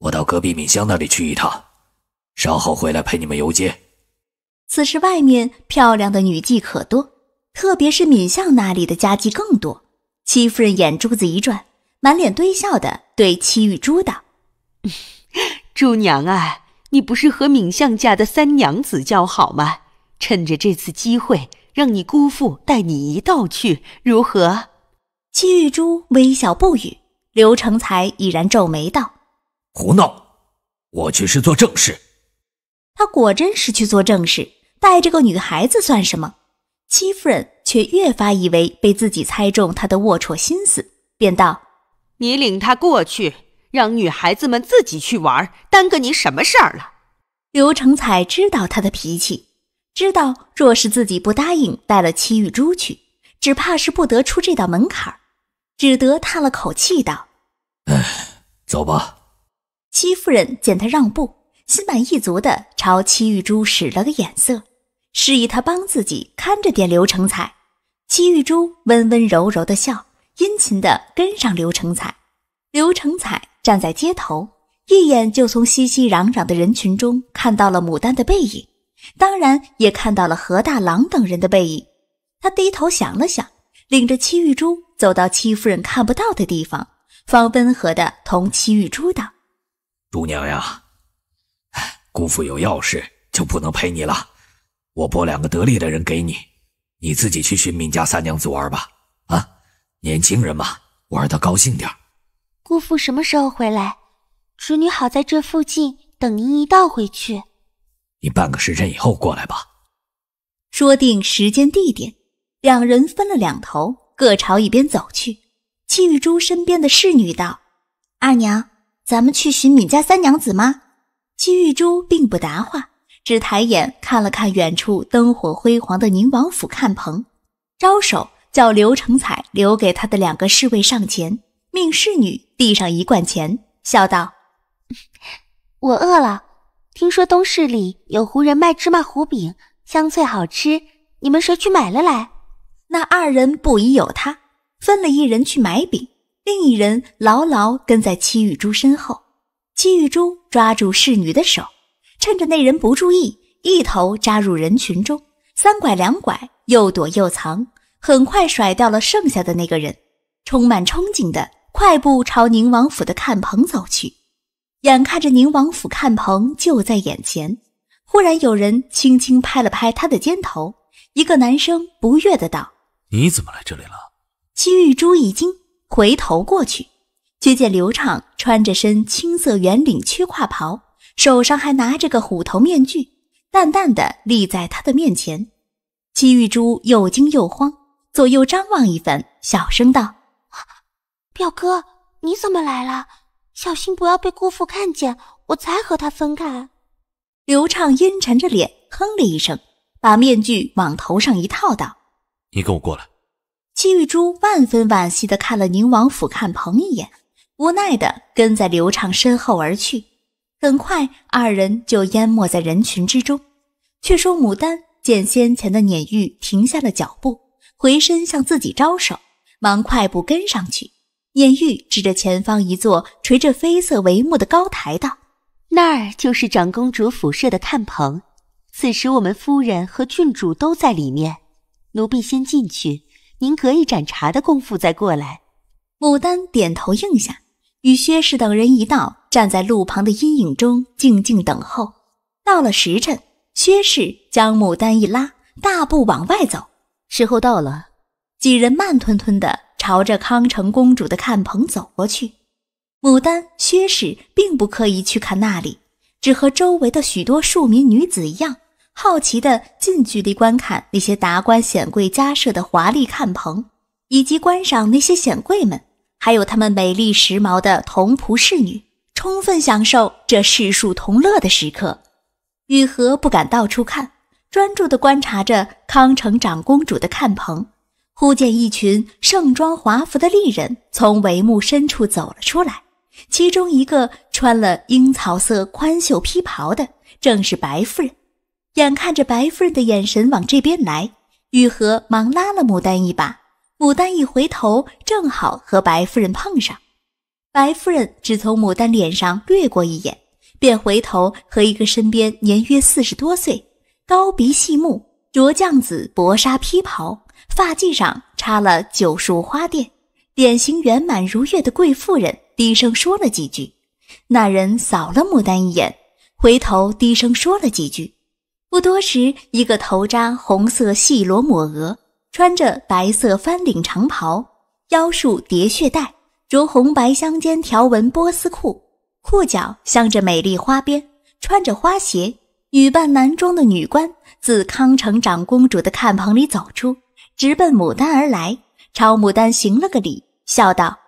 我到隔壁敏香那里去一趟，稍后回来陪你们游街。”此时外面漂亮的女妓可多。特别是闵相那里的家妓更多。戚夫人眼珠子一转，满脸堆笑的对戚玉珠道：“珠 娘啊，你不是和闵相家的三娘子交好吗？趁着这次机会，让你姑父带你一道去，如何？”戚玉珠微笑不语。刘成才已然皱眉道：“胡闹！我去是做正事。”他果真是去做正事，带着个女孩子算什么？戚夫人却越发以为被自己猜中她的龌龊心思，便道：“你领她过去，让女孩子们自己去玩，耽搁你什么事儿了？”刘成彩知道他的脾气，知道若是自己不答应带了戚玉珠去，只怕是不得出这道门槛，只得叹了口气道：“哎，走吧。”戚夫人见他让步，心满意足地朝戚玉珠使了个眼色。示意他帮自己看着点刘成彩，戚玉珠温温柔柔的笑，殷勤的跟上刘成彩。刘成彩站在街头，一眼就从熙熙攘攘的人群中看到了牡丹的背影，当然也看到了何大郎等人的背影。他低头想了想，领着戚玉珠走到戚夫人看不到的地方，方温和的同戚玉珠道：“姑娘呀，姑父有要事，就不能陪你了。”我拨两个得力的人给你，你自己去寻闵家三娘子玩吧。啊，年轻人嘛，玩得高兴点。姑父什么时候回来？侄女好在这附近等您一道回去。你半个时辰以后过来吧。说定时间地点，两人分了两头，各朝一边走去。戚玉珠身边的侍女道：“二娘，咱们去寻闵家三娘子吗？”戚玉珠并不答话。只抬眼看了看远处灯火辉煌的宁王府看棚，招手叫刘成彩留给他的两个侍卫上前，命侍女递上一罐钱，笑道：“我饿了，听说东市里有胡人卖芝麻糊饼，香脆好吃，你们谁去买了来？”那二人不疑有他，分了一人去买饼，另一人牢牢跟在七玉珠身后。七玉珠抓住侍女的手。趁着那人不注意，一头扎入人群中，三拐两拐，又躲又藏，很快甩掉了剩下的那个人，充满憧憬的快步朝宁王府的看棚走去。眼看着宁王府看棚就在眼前，忽然有人轻轻拍了拍他的肩头，一个男生不悦的道：“你怎么来这里了？”戚玉珠一惊，回头过去，却见刘畅穿着身青色圆领缺胯袍。手上还拿着个虎头面具，淡淡的立在他的面前。戚玉珠又惊又慌，左右张望一番，小声道：“表哥，你怎么来了？小心不要被姑父看见。我才和他分开。”刘畅阴沉着脸，哼了一声，把面具往头上一套，道：“你跟我过来。”戚玉珠万分惋惜的看了宁王府看鹏一眼，无奈的跟在刘畅身后而去。很快，二人就淹没在人群之中。却说牡丹见先前的碾玉停下了脚步，回身向自己招手，忙快步跟上去。碾玉指着前方一座垂着绯色帷幕的高台道：“那儿就是长公主府设的炭棚，此时我们夫人和郡主都在里面。奴婢先进去，您隔一盏茶的功夫再过来。”牡丹点头应下，与薛氏等人一道。站在路旁的阴影中静静等候。到了时辰，薛氏将牡丹一拉，大步往外走。时候到了，几人慢吞吞地朝着康城公主的看棚走过去。牡丹、薛氏并不刻意去看那里，只和周围的许多庶民女子一样，好奇地近距离观看那些达官显贵家设的华丽看棚，以及观赏那些显贵们，还有他们美丽时髦的童仆侍女。充分享受这世树同乐的时刻，雨禾不敢到处看，专注地观察着康城长公主的看棚。忽见一群盛装华服的丽人从帷幕深处走了出来，其中一个穿了樱草色宽袖披袍的，正是白夫人。眼看着白夫人的眼神往这边来，雨禾忙拉了牡丹一把。牡丹一回头，正好和白夫人碰上。白夫人只从牡丹脸上掠过一眼，便回头和一个身边年约四十多岁、高鼻细目、着绛紫薄纱披袍、发髻上插了九束花钿、脸型圆满如月的贵妇人低声说了几句。那人扫了牡丹一眼，回头低声说了几句。不多时，一个头扎红色细罗抹额、穿着白色翻领长袍、腰束叠血带。如红白相间条纹波斯裤，裤脚镶着美丽花边，穿着花鞋，女扮男装的女官自康城长公主的看棚里走出，直奔牡丹而来，朝牡丹行了个礼，笑道：“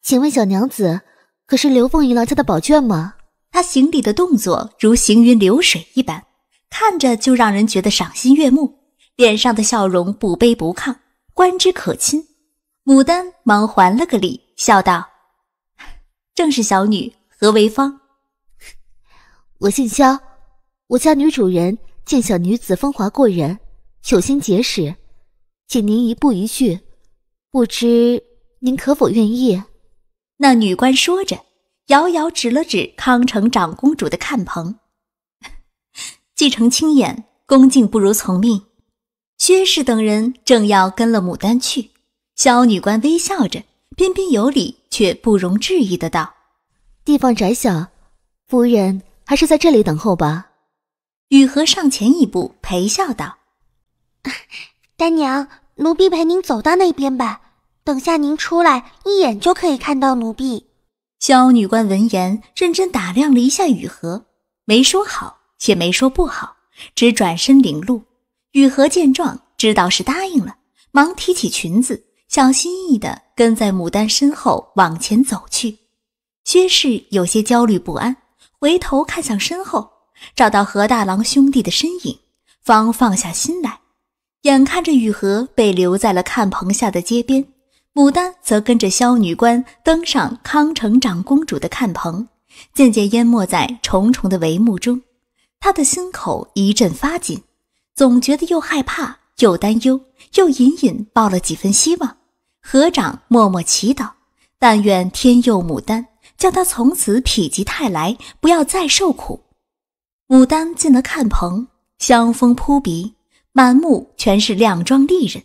请问小娘子，可是刘凤仪老家的宝眷吗？”她行礼的动作如行云流水一般，看着就让人觉得赏心悦目，脸上的笑容不卑不亢，观之可亲。牡丹忙还了个礼。笑道：“正是小女何为芳，我姓萧，我家女主人见小女子风华过人，有心结识，请您一步一叙，不知您可否愿意？”那女官说着，遥遥指了指康城长公主的看棚。继承亲眼，恭敬不如从命。薛氏等人正要跟了牡丹去，萧女官微笑着。彬彬有礼却不容置疑的道：“地方窄小，夫人还是在这里等候吧。”雨禾上前一步，陪笑道：“ 丹娘，奴婢陪您走到那边吧，等下您出来一眼就可以看到奴婢。”萧女官闻言，认真打量了一下雨禾，没说好，也没说不好，只转身领路。雨禾见状，知道是答应了，忙提起裙子，小心翼翼的。跟在牡丹身后往前走去，薛氏有些焦虑不安，回头看向身后，找到何大郎兄弟的身影，方放下心来。眼看着雨禾被留在了看棚下的街边，牡丹则跟着萧女官登上康城长公主的看棚，渐渐淹没在重重的帷幕中。他的心口一阵发紧，总觉得又害怕又担忧，又隐隐抱了几分希望。合掌默默祈祷，但愿天佑牡丹，叫她从此否极泰来，不要再受苦。牡丹进了看棚，香风扑鼻，满目全是靓妆丽人，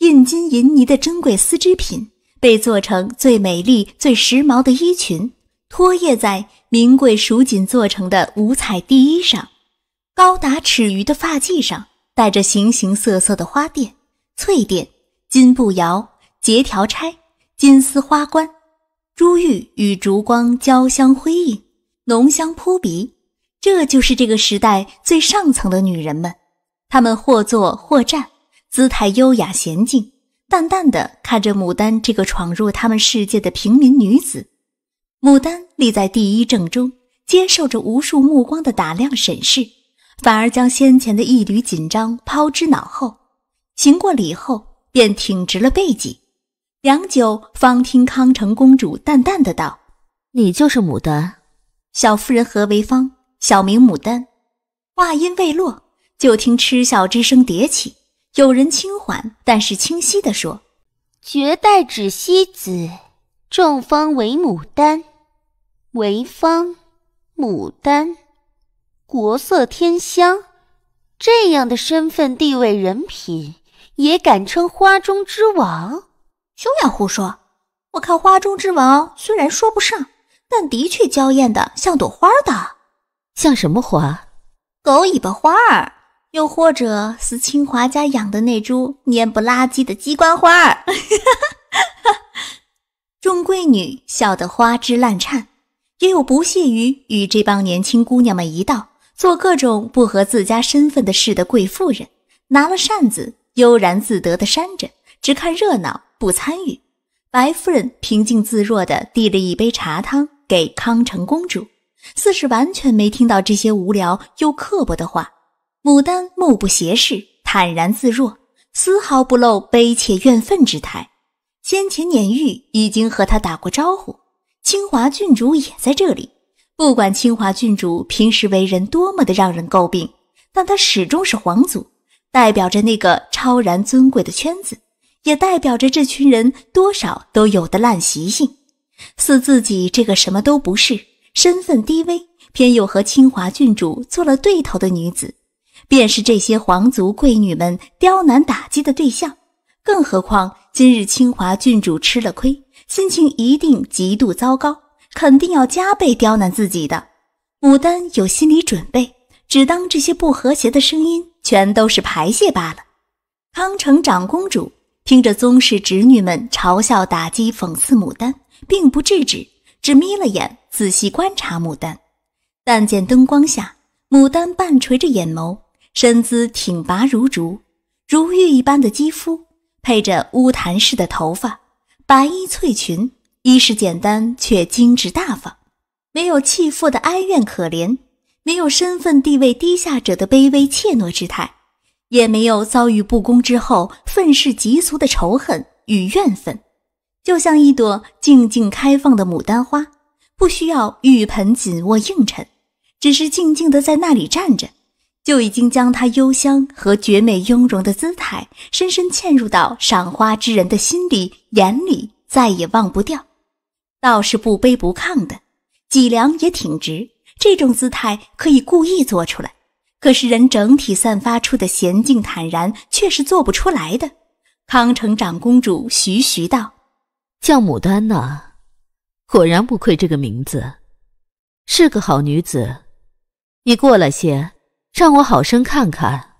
印金银泥的珍贵丝织品被做成最美丽、最时髦的衣裙，拖曳在名贵蜀锦做成的五彩地衣上，高达尺余的发髻上戴着形形色色的花钿、翠钿、金步摇。结条钗，金丝花冠，珠玉与烛光交相辉映，浓香扑鼻。这就是这个时代最上层的女人们，她们或坐或站，姿态优雅娴静，淡淡的看着牡丹这个闯入他们世界的平民女子。牡丹立在第一正中，接受着无数目光的打量审视，反而将先前的一缕紧张抛之脑后。行过礼后，便挺直了背脊。良久，方听康城公主淡淡的道：“你就是牡丹，小夫人何为芳，小名牡丹。”话音未落，就听嗤笑之声迭起。有人轻缓但是清晰的说：“绝代指西子，众芳为牡丹。为芳，牡丹，国色天香。这样的身份地位、人品，也敢称花中之王？”休要胡说！我看花中之王虽然说不上，但的确娇艳的像朵花的，像什么花？狗尾巴花儿，又或者是清华家养的那株蔫不拉几的鸡冠花儿。众 贵女笑得花枝乱颤，也有不屑于与这帮年轻姑娘们一道做各种不合自家身份的事的贵妇人，拿了扇子悠然自得地扇着，只看热闹。不参与，白夫人平静自若的递了一杯茶汤给康成公主，似是完全没听到这些无聊又刻薄的话。牡丹目不斜视，坦然自若，丝毫不露悲切怨愤之态。先前碾玉已经和他打过招呼，清华郡主也在这里。不管清华郡主平时为人多么的让人诟病，但她始终是皇族，代表着那个超然尊贵的圈子。也代表着这群人多少都有的烂习性，似自己这个什么都不是、身份低微，偏又和清华郡主做了对头的女子，便是这些皇族贵女们刁难打击的对象。更何况今日清华郡主吃了亏，心情一定极度糟糕，肯定要加倍刁难自己的。牡丹有心理准备，只当这些不和谐的声音全都是排泄罢了。康城长公主。听着宗室侄女们嘲笑、打击、讽刺牡丹，并不制止，只眯了眼，仔细观察牡丹。但见灯光下，牡丹半垂着眼眸，身姿挺拔如竹，如玉一般的肌肤，配着乌檀似的头发，白衣翠裙，衣饰简单却精致大方，没有弃妇的哀怨可怜，没有身份地位低下者的卑微怯懦之态。也没有遭遇不公之后愤世嫉俗的仇恨与怨愤，就像一朵静静开放的牡丹花，不需要玉盆紧握映衬，只是静静的在那里站着，就已经将它幽香和绝美雍容的姿态深深嵌入到赏花之人的心里眼里，再也忘不掉。倒是不卑不亢的，脊梁也挺直，这种姿态可以故意做出来。可是人整体散发出的娴静坦然却是做不出来的。康城长公主徐徐道：“叫牡丹呐，果然不愧这个名字，是个好女子。你过来些，让我好生看看。”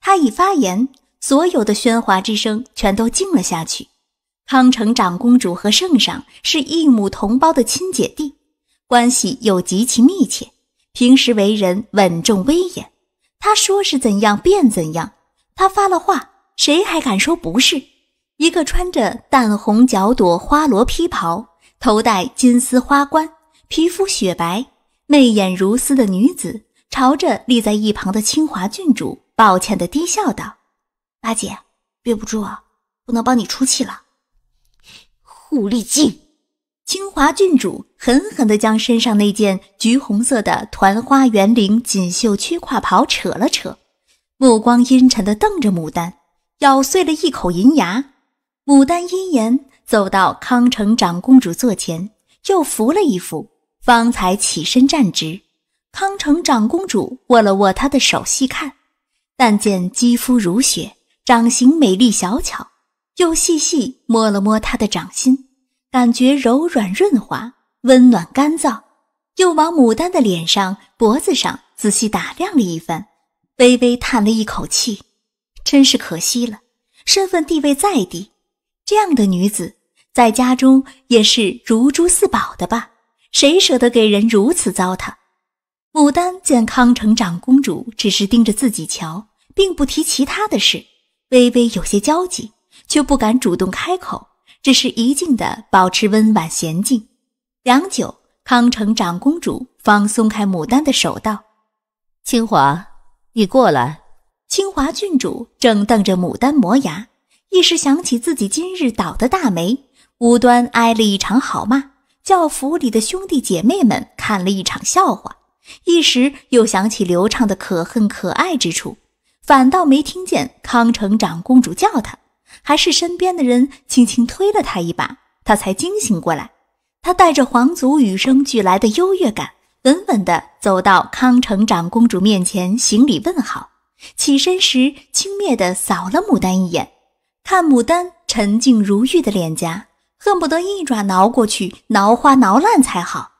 她一发言，所有的喧哗之声全都静了下去。康城长公主和圣上是一母同胞的亲姐弟，关系又极其密切。平时为人稳重威严，他说是怎样便怎样，他发了话，谁还敢说不是？一个穿着淡红角朵花罗披袍、头戴金丝花冠、皮肤雪白、媚眼如丝的女子，朝着立在一旁的清华郡主，抱歉地低笑道：“八姐，憋不住啊，不能帮你出气了。”狐狸精。清华郡主狠狠地将身上那件橘红色的团花圆领锦绣曲胯袍扯了扯，目光阴沉地瞪着牡丹，咬碎了一口银牙。牡丹阴言走到康城长公主座前，又扶了一扶，方才起身站直。康城长公主握了握她的手，细看，但见肌肤如雪，掌形美丽小巧，又细细摸了摸她的掌心。感觉柔软润滑、温暖干燥，又往牡丹的脸上、脖子上仔细打量了一番，微微叹了一口气，真是可惜了。身份地位再低，这样的女子在家中也是如珠似宝的吧？谁舍得给人如此糟蹋？牡丹见康城长公主只是盯着自己瞧，并不提其他的事，微微有些焦急，却不敢主动开口。只是一静的保持温婉娴静，良久，康城长公主方松开牡丹的手，道：“清华，你过来。”清华郡主正瞪着牡丹磨牙，一时想起自己今日倒的大霉，无端挨了一场好骂，叫府里的兄弟姐妹们看了一场笑话，一时又想起刘畅的可恨可爱之处，反倒没听见康城长公主叫他，还是身边的人轻轻推了他一把，他才惊醒过来。他带着皇族与生俱来的优越感，稳稳地走到康城长公主面前行礼问好。起身时，轻蔑地扫了牡丹一眼，看牡丹沉静如玉的脸颊，恨不得一爪挠过去，挠花挠烂才好。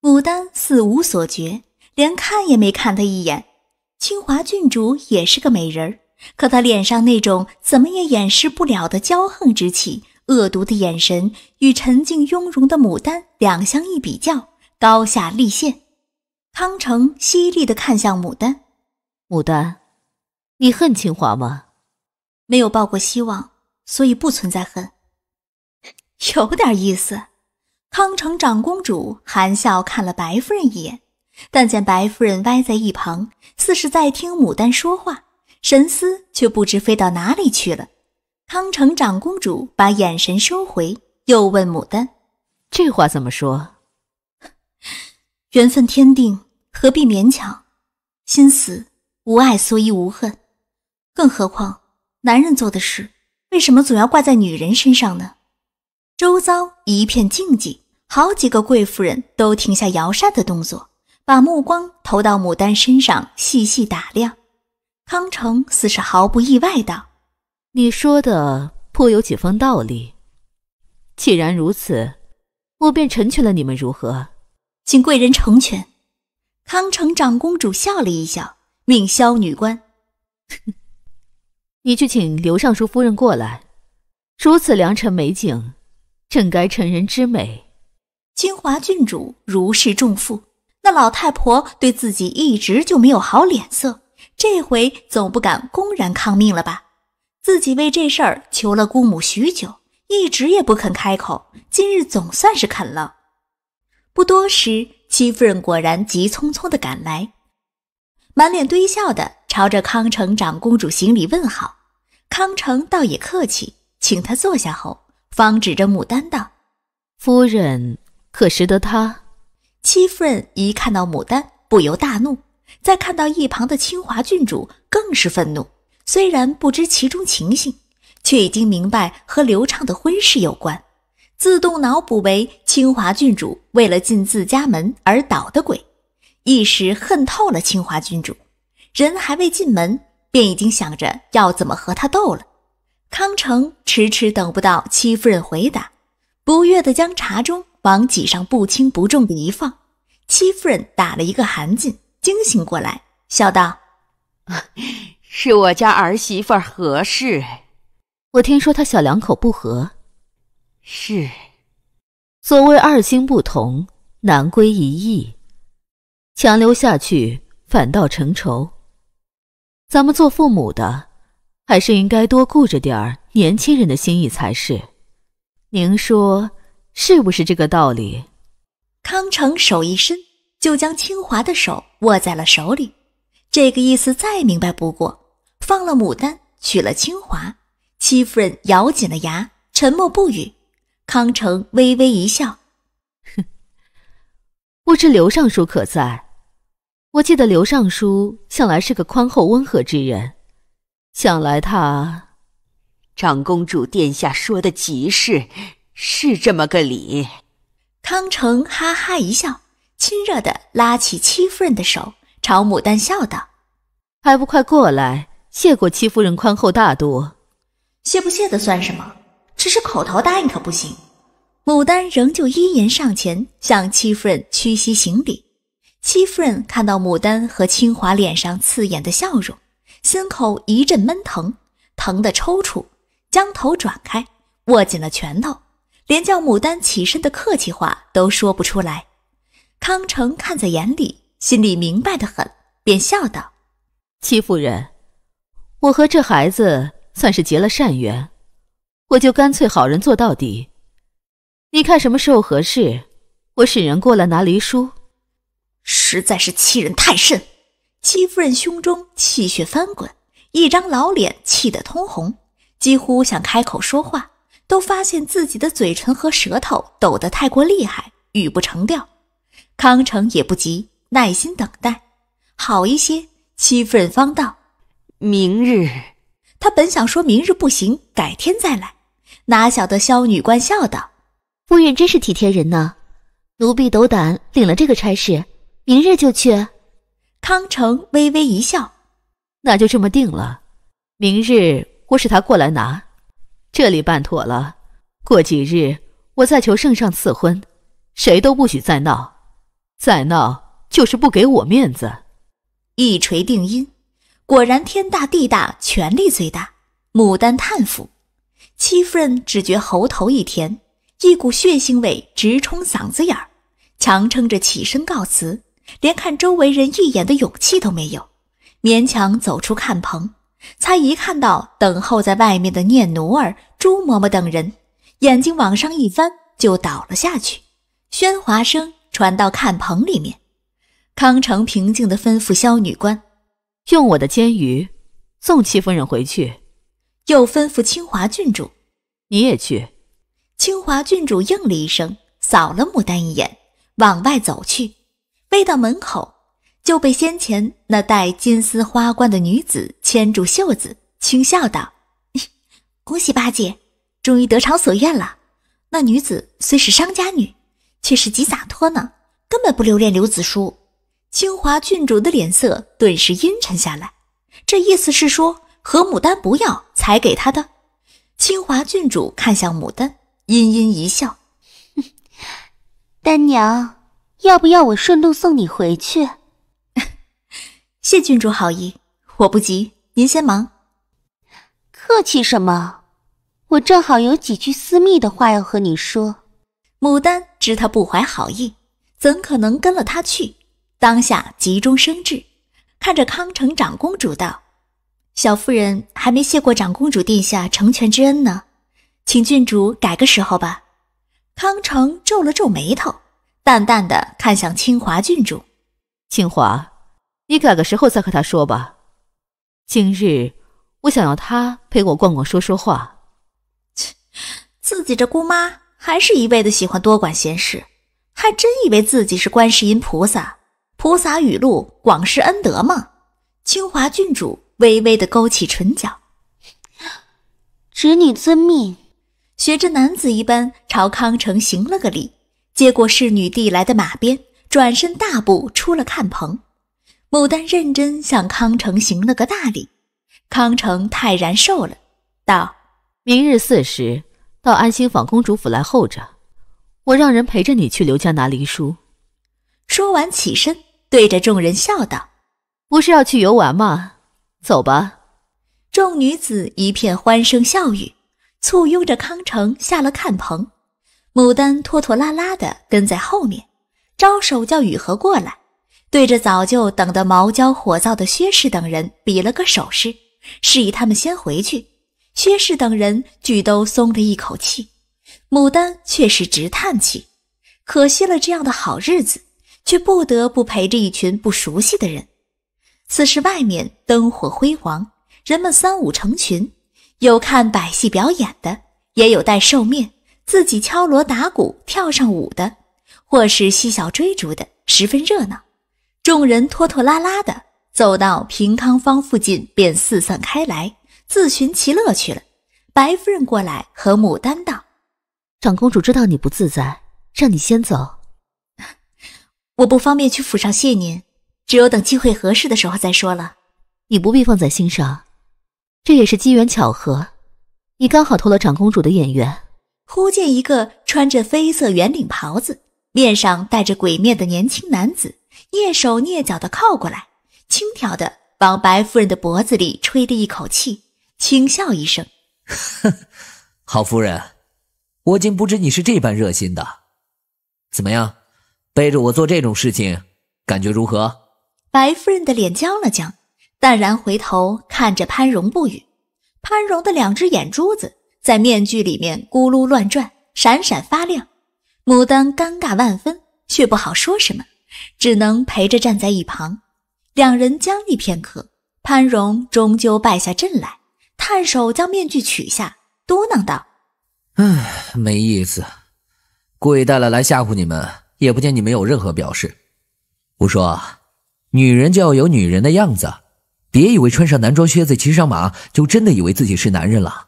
牡丹似无所觉，连看也没看他一眼。清华郡主也是个美人儿。可他脸上那种怎么也掩饰不了的骄横之气，恶毒的眼神，与沉静雍容的牡丹两相一比较，高下立现。康成犀利地看向牡丹：“牡丹，你恨清华吗？没有抱过希望，所以不存在恨。有点意思。”康城长公主含笑看了白夫人一眼，但见白夫人歪在一旁，似是在听牡丹说话。神思却不知飞到哪里去了。康城长公主把眼神收回，又问牡丹：“这话怎么说？缘分天定，何必勉强？心死无爱，所以无恨。更何况男人做的事，为什么总要挂在女人身上呢？”周遭一片静寂，好几个贵夫人都停下摇扇的动作，把目光投到牡丹身上，细细打量。康城似是毫不意外道：“你说的颇有几分道理。既然如此，我便成全了你们，如何？”“请贵人成全。”康城长公主笑了一笑，命萧女官：“你去请刘尚书夫人过来。如此良辰美景，正该成人之美。”金华郡主如释重负。那老太婆对自己一直就没有好脸色。这回总不敢公然抗命了吧？自己为这事儿求了姑母许久，一直也不肯开口，今日总算是肯了。不多时，戚夫人果然急匆匆的赶来，满脸堆笑的朝着康城长公主行礼问好。康城倒也客气，请她坐下后，方指着牡丹道：“夫人可识得她？”戚夫人一看到牡丹，不由大怒。再看到一旁的清华郡主，更是愤怒。虽然不知其中情形，却已经明白和刘畅的婚事有关，自动脑补为清华郡主为了进自家门而捣的鬼，一时恨透了清华郡主。人还未进门，便已经想着要怎么和他斗了。康成迟迟等不到戚夫人回答，不悦地将茶盅往几上不轻不重地一放，戚夫人打了一个寒噤。惊醒过来，笑道：“ 是我家儿媳妇合适。我听说他小两口不和，是所谓二心不同，难归一意。强留下去，反倒成仇。咱们做父母的，还是应该多顾着点儿年轻人的心意才是。您说是不是这个道理？”康成手一伸。就将清华的手握在了手里，这个意思再明白不过。放了牡丹，娶了清华，戚夫人咬紧了牙，沉默不语。康成微微一笑，哼，不知刘尚书可在？我记得刘尚书向来是个宽厚温和之人，想来他……长公主殿下说的极是，是这么个理。康成哈哈一笑。亲热地拉起戚夫人的手，朝牡丹笑道：“还不快过来，谢过戚夫人宽厚大度。”“谢不谢的算什么？只是口头答应可不行。”牡丹仍旧依言上前，向戚夫人屈膝行礼。戚夫人看到牡丹和清华脸上刺眼的笑容，心口一阵闷疼，疼得抽搐，将头转开，握紧了拳头，连叫牡丹起身的客气话都说不出来。康成看在眼里，心里明白的很，便笑道：“戚夫人，我和这孩子算是结了善缘，我就干脆好人做到底。你看什么时候合适，我使人过来拿离书。实在是欺人太甚！”戚夫人胸中气血翻滚，一张老脸气得通红，几乎想开口说话，都发现自己的嘴唇和舌头抖得太过厉害，语不成调。康成也不急，耐心等待，好一些。戚夫人方道：“明日。”她本想说明日不行，改天再来，哪晓得萧女官笑道：“夫人真是体贴人呢。奴婢斗胆领了这个差事，明日就去。”康成微微一笑：“那就这么定了。明日我使他过来拿，这里办妥了，过几日我再求圣上赐婚，谁都不许再闹。”再闹就是不给我面子，一锤定音。果然天大地大，权力最大。牡丹叹服，戚夫人只觉喉头一甜，一股血腥味直冲嗓子眼儿，强撑着起身告辞，连看周围人一眼的勇气都没有，勉强走出看棚，才一看到等候在外面的念奴儿、朱嬷嬷等人，眼睛往上一翻就倒了下去。喧哗声。传到看棚里面，康成平静地吩咐萧女官：“用我的监舆送戚夫人回去。”又吩咐清华郡主：“你也去。”清华郡主应了一声，扫了牡丹一眼，往外走去。未到门口，就被先前那戴金丝花冠的女子牵住袖子，轻笑道：“ 恭喜八戒，终于得偿所愿了。”那女子虽是商家女。却是极洒脱呢，根本不留恋刘子书。清华郡主的脸色顿时阴沉下来，这意思是说，何牡丹不要才给她的。清华郡主看向牡丹，阴阴一笑：“丹娘，要不要我顺路送你回去？”谢郡主好意，我不急，您先忙。客气什么，我正好有几句私密的话要和你说。牡丹知他不怀好意，怎可能跟了他去？当下急中生智，看着康城长公主道：“小夫人还没谢过长公主殿下成全之恩呢，请郡主改个时候吧。”康城皱了皱眉头，淡淡的看向清华郡主：“清华，你改个时候再和他说吧。今日我想要他陪我逛逛，说说话。”切，自己这姑妈。还是一味的喜欢多管闲事，还真以为自己是观世音菩萨，菩萨雨露广施恩德吗？清华郡主微微的勾起唇角，侄女遵命，学着男子一般朝康城行了个礼，接过侍女递来的马鞭，转身大步出了看棚。牡丹认真向康城行了个大礼，康城泰然受了，道：“明日巳时。”到安心坊公主府来候着，我让人陪着你去刘家拿离书。说完起身，对着众人笑道：“不是要去游玩吗？走吧。”众女子一片欢声笑语，簇拥着康城下了看棚。牡丹拖拖拉拉的跟在后面，招手叫雨禾过来，对着早就等得毛焦火燥的薛氏等人比了个手势，示意他们先回去。薛氏等人俱都松了一口气，牡丹却是直叹气，可惜了这样的好日子，却不得不陪着一群不熟悉的人。此时外面灯火辉煌，人们三五成群，有看百戏表演的，也有带寿面自己敲锣打鼓跳上舞的，或是嬉笑追逐的，十分热闹。众人拖拖拉拉的走到平康坊附近，便四散开来。自寻其乐去了。白夫人过来和牡丹道：“长公主知道你不自在，让你先走。我不方便去府上谢您，只有等机会合适的时候再说了。你不必放在心上，这也是机缘巧合。你刚好偷了长公主的演员。”忽见一个穿着绯色圆领袍子、面上带着鬼面的年轻男子，蹑手蹑脚地靠过来，轻佻地往白夫人的脖子里吹了一口气。轻笑一声，好夫人，我竟不知你是这般热心的。怎么样，背着我做这种事情，感觉如何？白夫人的脸僵了僵，淡然回头看着潘荣不语。潘荣的两只眼珠子在面具里面咕噜乱转，闪闪发亮。牡丹尴尬万分，却不好说什么，只能陪着站在一旁。两人僵立片刻，潘荣终究败下阵来。探手将面具取下，嘟囔道：“唉，没意思。故意带了来吓唬你们，也不见你没有任何表示。我说，女人就要有女人的样子，别以为穿上男装靴子，骑上马，就真的以为自己是男人了。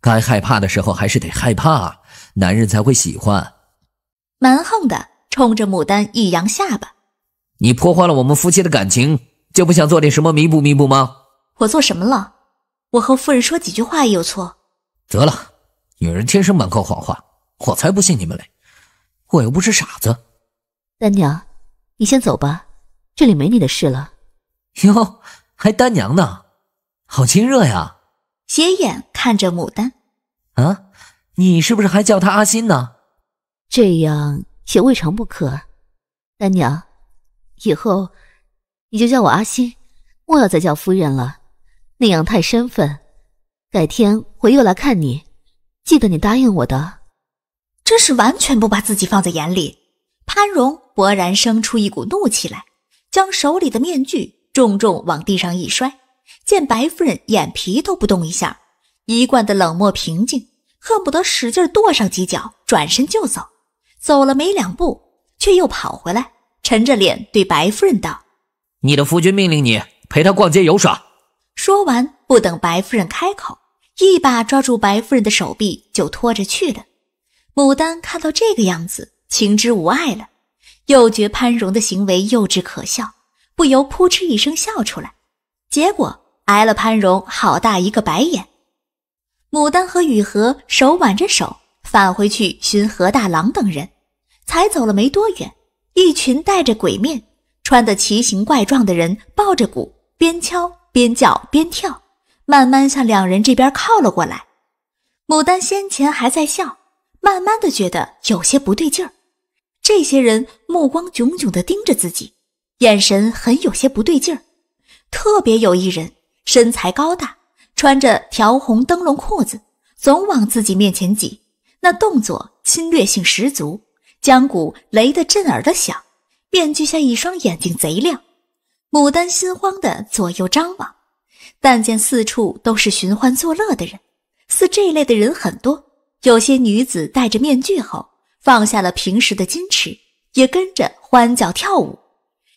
该害怕的时候还是得害怕，男人才会喜欢。”蛮横的冲着牡丹一扬下巴：“你破坏了我们夫妻的感情，就不想做点什么弥补弥补吗？我做什么了？”我和夫人说几句话也有错？得了，女人天生满口谎话，我才不信你们嘞！我又不是傻子。丹娘，你先走吧，这里没你的事了。哟，还丹娘呢，好亲热呀！斜眼看着牡丹，啊，你是不是还叫她阿心呢？这样也未尝不可。丹娘，以后你就叫我阿心，莫要再叫夫人了。那样太身份，改天我又来看你，记得你答应我的。真是完全不把自己放在眼里！潘荣勃然生出一股怒气来，将手里的面具重重往地上一摔。见白夫人眼皮都不动一下，一贯的冷漠平静，恨不得使劲跺上几脚，转身就走。走了没两步，却又跑回来，沉着脸对白夫人道：“你的夫君命令你陪他逛街游耍。”说完，不等白夫人开口，一把抓住白夫人的手臂，就拖着去了。牡丹看到这个样子，情之无碍了，又觉潘荣的行为幼稚可笑，不由扑哧一声笑出来，结果挨了潘荣好大一个白眼。牡丹和雨禾手挽着手返回去寻何大郎等人，才走了没多远，一群戴着鬼面、穿得奇形怪状的人抱着鼓边敲。边叫边跳，慢慢向两人这边靠了过来。牡丹先前还在笑，慢慢的觉得有些不对劲儿。这些人目光炯炯的盯着自己，眼神很有些不对劲儿。特别有一人身材高大，穿着条红灯笼裤子，总往自己面前挤，那动作侵略性十足，将鼓擂得震耳的响。面具下一双眼睛贼亮。牡丹心慌的左右张望，但见四处都是寻欢作乐的人，似这类的人很多。有些女子戴着面具后，放下了平时的矜持，也跟着欢叫跳舞。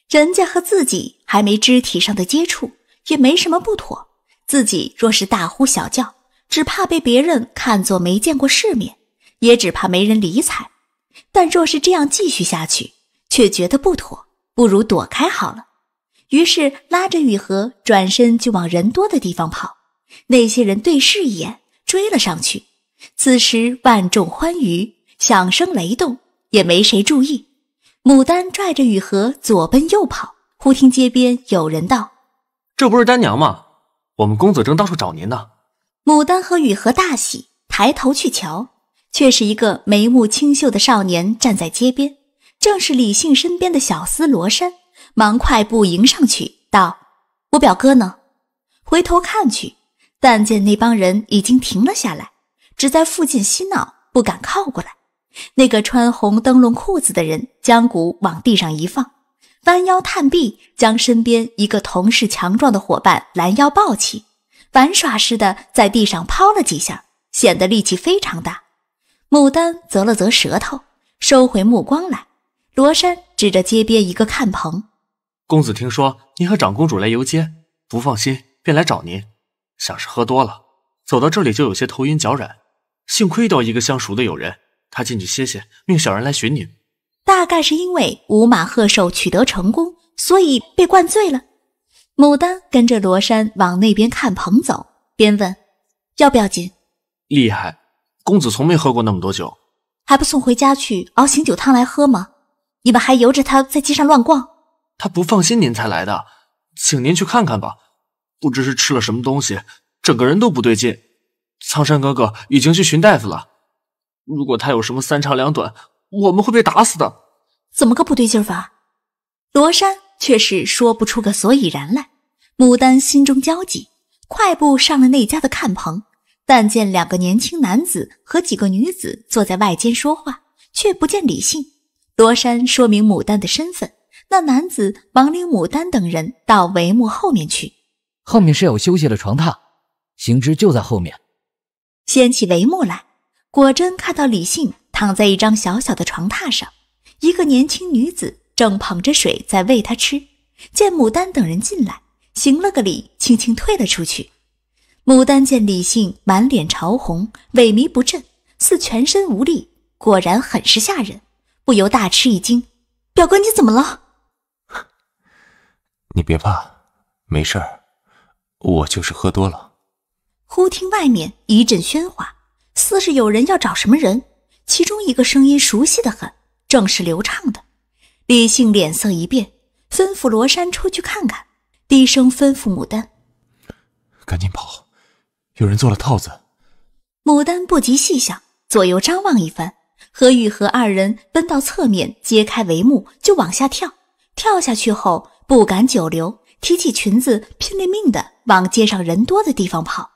人家和自己还没肢体上的接触，也没什么不妥。自己若是大呼小叫，只怕被别人看作没见过世面，也只怕没人理睬。但若是这样继续下去，却觉得不妥，不如躲开好了。于是拉着雨禾转身就往人多的地方跑，那些人对视一眼，追了上去。此时万众欢愉，响声雷动，也没谁注意。牡丹拽着雨禾左奔右跑，忽听街边有人道：“这不是丹娘吗？我们公子正到处找您呢。”牡丹和雨禾大喜，抬头去瞧，却是一个眉目清秀的少年站在街边，正是李信身边的小厮罗山。忙快步迎上去，道：“我表哥呢？”回头看去，但见那帮人已经停了下来，只在附近嬉闹，不敢靠过来。那个穿红灯笼裤子的人将鼓往地上一放，弯腰探臂，将身边一个同事强壮的伙伴拦腰抱起，玩耍似的在地上抛了几下，显得力气非常大。牡丹啧了啧舌头，收回目光来。罗山指着街边一个看棚。公子听说您和长公主来游街，不放心，便来找您。想是喝多了，走到这里就有些头晕脚软。幸亏遇到一个相熟的友人，他进去歇歇，命小人来寻您。大概是因为五马贺寿取得成功，所以被灌醉了。牡丹跟着罗山往那边看棚走，边问：“要不要紧？”厉害，公子从没喝过那么多酒，还不送回家去熬醒酒汤来喝吗？你们还由着他在街上乱逛？他不放心您才来的，请您去看看吧。不知是吃了什么东西，整个人都不对劲。苍山哥哥已经去寻大夫了。如果他有什么三长两短，我们会被打死的。怎么个不对劲法？罗山却是说不出个所以然来。牡丹心中焦急，快步上了那家的看棚。但见两个年轻男子和几个女子坐在外间说话，却不见李信。罗山说明牡丹的身份。那男子忙领牡丹等人到帷幕后面去，后面是有休息的床榻，行知就在后面。掀起帷幕来，果真看到李信躺在一张小小的床榻上，一个年轻女子正捧着水在喂他吃。见牡丹等人进来，行了个礼，轻轻退了出去。牡丹见李信满脸潮红，萎靡不振，似全身无力，果然很是吓人，不由大吃一惊：“表哥，你怎么了？”你别怕，没事儿，我就是喝多了。忽听外面一阵喧哗，似是有人要找什么人。其中一个声音熟悉的很，正是刘畅的。李信脸色一变，吩咐罗山出去看看，低声吩咐牡丹：“赶紧跑，有人做了套子。”牡丹不及细想，左右张望一番，何玉和二人奔到侧面，揭开帷幕就往下跳。跳下去后。不敢久留，提起裙子，拼了命的往街上人多的地方跑。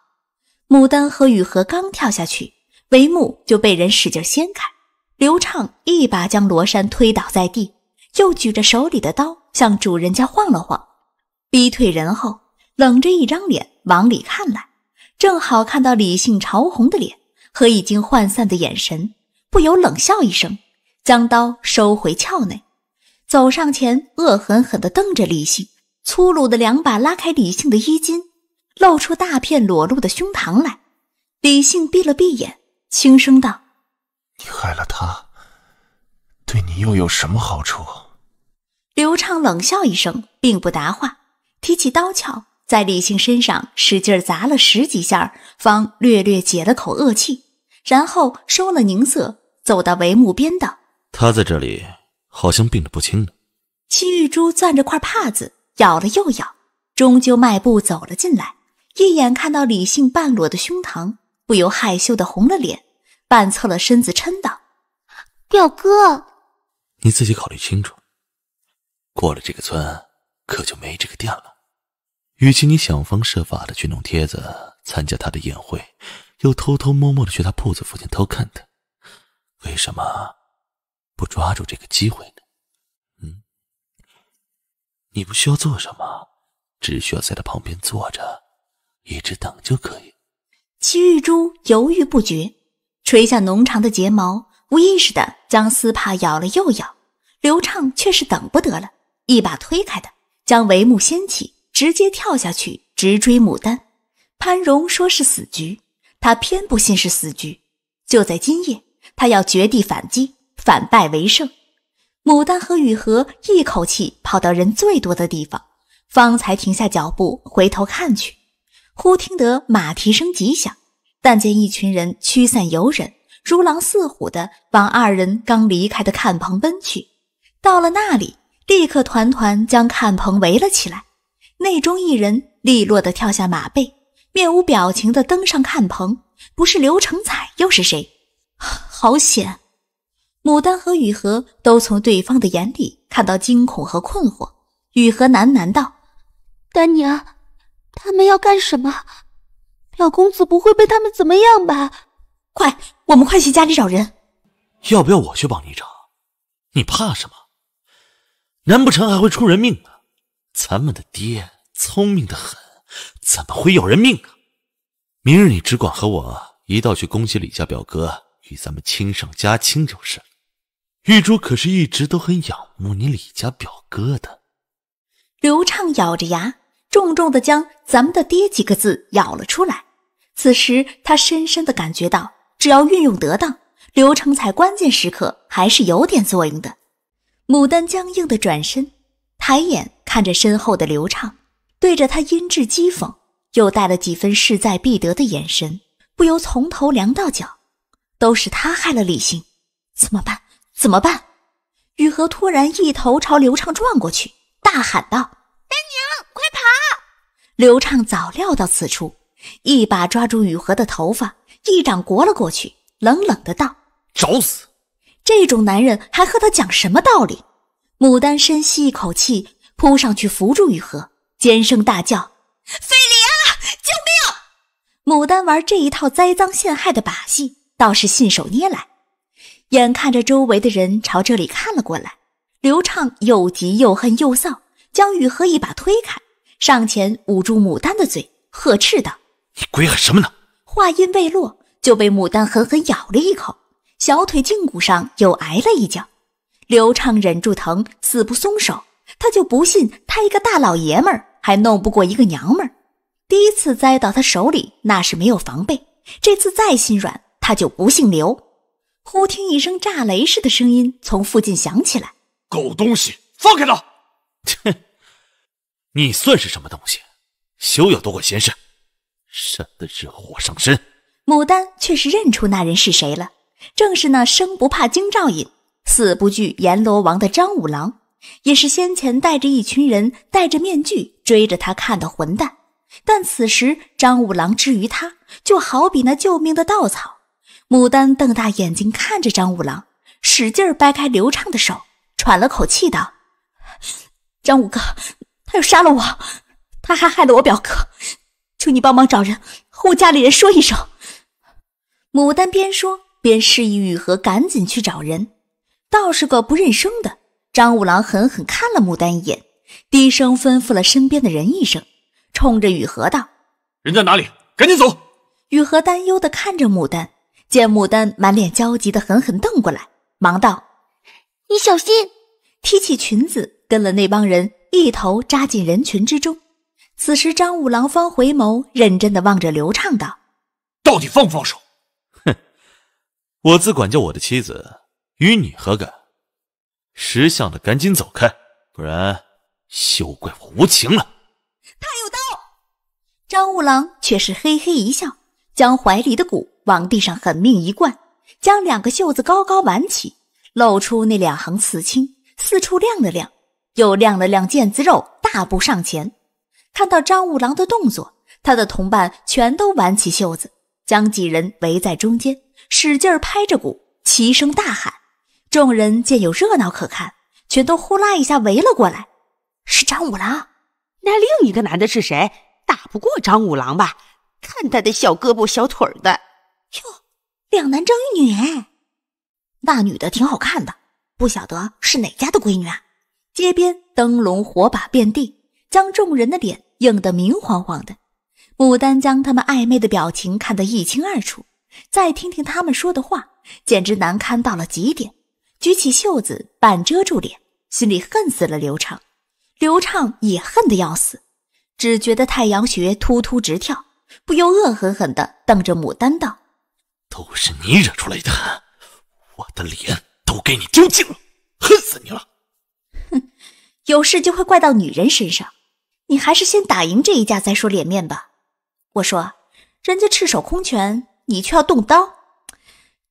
牡丹和雨荷刚跳下去，帷幕就被人使劲掀开。刘畅一把将罗山推倒在地，又举着手里的刀向主人家晃了晃，逼退人后，冷着一张脸往里看来，正好看到李姓潮红的脸和已经涣散的眼神，不由冷笑一声，将刀收回鞘内。走上前，恶狠狠地瞪着李信，粗鲁的两把拉开李信的衣襟，露出大片裸露的胸膛来。李信闭了闭眼，轻声道：“你害了他，对你又有什么好处？”刘畅冷笑一声，并不答话，提起刀鞘，在李信身上使劲砸了十几下，方略略解了口恶气，然后收了凝色，走到帷幕边道：“他在这里。”好像病得不轻了。戚玉珠攥着块帕子，咬了又咬，终究迈步走了进来。一眼看到李信半裸的胸膛，不由害羞的红了脸，半侧了身子，嗔道：“表哥，你自己考虑清楚。过了这个村，可就没这个店了。与其你想方设法的去弄帖子参加他的宴会，又偷偷摸摸的去他铺子附近偷看他，为什么？”不抓住这个机会呢？嗯，你不需要做什么，只需要在他旁边坐着，一直等就可以。齐玉珠犹豫不决，垂下浓长的睫毛，无意识的将丝帕咬了又咬。刘畅却是等不得了，一把推开他，将帷幕掀起，直接跳下去，直追牡丹。潘荣说是死局，他偏不信是死局。就在今夜，他要绝地反击。反败为胜，牡丹和雨禾一口气跑到人最多的地方，方才停下脚步，回头看去。忽听得马蹄声急响，但见一群人驱散游人，如狼似虎的往二人刚离开的看棚奔去。到了那里，立刻团团将看棚围了起来。内中一人利落地跳下马背，面无表情地登上看棚，不是刘成彩又是谁？好险！牡丹和雨禾都从对方的眼里看到惊恐和困惑。雨禾喃喃道：“丹娘，他们要干什么？表公子不会被他们怎么样吧？快，我们快去家里找人。要不要我去帮你找？你怕什么？难不成还会出人命吗？咱们的爹聪明的很，怎么会要人命啊？明日你只管和我一道去恭喜李家表哥与咱们亲上加亲就是。”玉珠可是一直都很仰慕你李家表哥的。刘畅咬着牙，重重的将“咱们的爹”几个字咬了出来。此时，他深深的感觉到，只要运用得当，刘成才关键时刻还是有点作用的。牡丹僵硬的转身，抬眼看着身后的刘畅，对着他音质讥讽，又带了几分势在必得的眼神，不由从头凉到脚。都是他害了李信，怎么办？怎么办？雨禾突然一头朝刘畅撞过去，大喊道：“丹娘，快跑！”刘畅早料到此处，一把抓住雨禾的头发，一掌掴了过去，冷冷的道：“找死！这种男人还和他讲什么道理？”牡丹深吸一口气，扑上去扶住雨禾，尖声大叫：“费里啊，救命！”牡丹玩这一套栽赃陷害的把戏，倒是信手拈来。眼看着周围的人朝这里看了过来，刘畅又急又恨又臊，将雨禾一把推开，上前捂住牡丹的嘴，呵斥道：“你鬼喊什么呢？”话音未落，就被牡丹狠狠咬了一口，小腿胫骨上又挨了一脚。刘畅忍住疼，死不松手。他就不信他一个大老爷们儿还弄不过一个娘们儿。第一次栽到他手里那是没有防备，这次再心软他就不姓刘。忽听一声炸雷似的声音从附近响起来，狗东西，放开他！哼，你算是什么东西？休要多管闲事，省得惹火上身。牡丹却是认出那人是谁了，正是那生不怕惊兆尹死不惧阎罗王的张五郎，也是先前带着一群人戴着面具追着他看的混蛋。但此时张五郎之于他，就好比那救命的稻草。牡丹瞪大眼睛看着张五郎，使劲掰开刘畅的手，喘了口气道：“张五哥，他要杀了我，他还害了我表哥，求你帮忙找人，和我家里人说一声。”牡丹边说边示意雨禾赶紧去找人，倒是个不认生的。张五郎狠狠看了牡丹一眼，低声吩咐了身边的人一声，冲着雨禾道：“人在哪里？赶紧走。”雨禾担忧地看着牡丹。见牡丹满脸焦急的狠狠瞪过来，忙道：“你小心！”提起裙子，跟了那帮人一头扎进人群之中。此时张五郎方回眸，认真的望着刘畅道：“到底放不放手？哼，我自管教我的妻子，与你何干？识相的赶紧走开，不然休怪我无情了。”他有刀。张五郎却是嘿嘿一笑。将怀里的鼓往地上狠命一灌，将两个袖子高高挽起，露出那两行刺青，四处亮了亮，又亮了亮腱子肉，大步上前。看到张五郎的动作，他的同伴全都挽起袖子，将几人围在中间，使劲拍着鼓，齐声大喊。众人见有热闹可看，全都呼啦一下围了过来。是张五郎，那另一个男的是谁？打不过张五郎吧？看他的小胳膊小腿的，哟，两男争一女哎，那女的挺好看的，不晓得是哪家的闺女啊。街边灯笼火把遍地，将众人的脸映得明晃晃的。牡丹将他们暧昧的表情看得一清二楚，再听听他们说的话，简直难堪到了极点。举起袖子半遮住脸，心里恨死了刘畅。刘畅也恨得要死，只觉得太阳穴突突直跳。不由恶狠狠地瞪着牡丹道：“都是你惹出来的，我的脸都给你丢尽了，恨死你了！”哼，有事就会怪到女人身上，你还是先打赢这一架再说脸面吧。我说，人家赤手空拳，你却要动刀，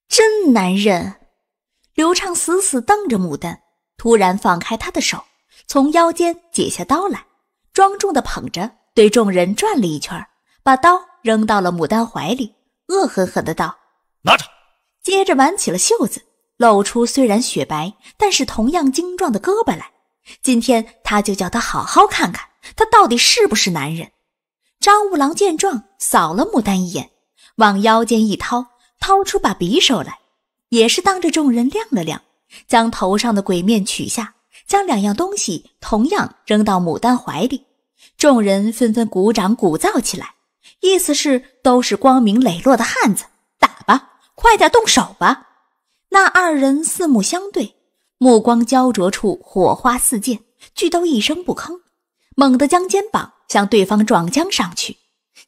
真男人！刘畅死死瞪着牡丹，突然放开她的手，从腰间解下刀来，庄重地捧着，对众人转了一圈把刀扔到了牡丹怀里，恶狠狠的道：“拿着。”接着挽起了袖子，露出虽然雪白，但是同样精壮的胳膊来。今天他就叫他好好看看，他到底是不是男人。张五郎见状，扫了牡丹一眼，往腰间一掏，掏出把匕首来，也是当着众人亮了亮，将头上的鬼面取下，将两样东西同样扔到牡丹怀里。众人纷纷鼓掌鼓噪起来。意思是都是光明磊落的汉子，打吧，快点动手吧！那二人四目相对，目光焦灼处火花四溅，俱都一声不吭，猛地将肩膀向对方撞将上去。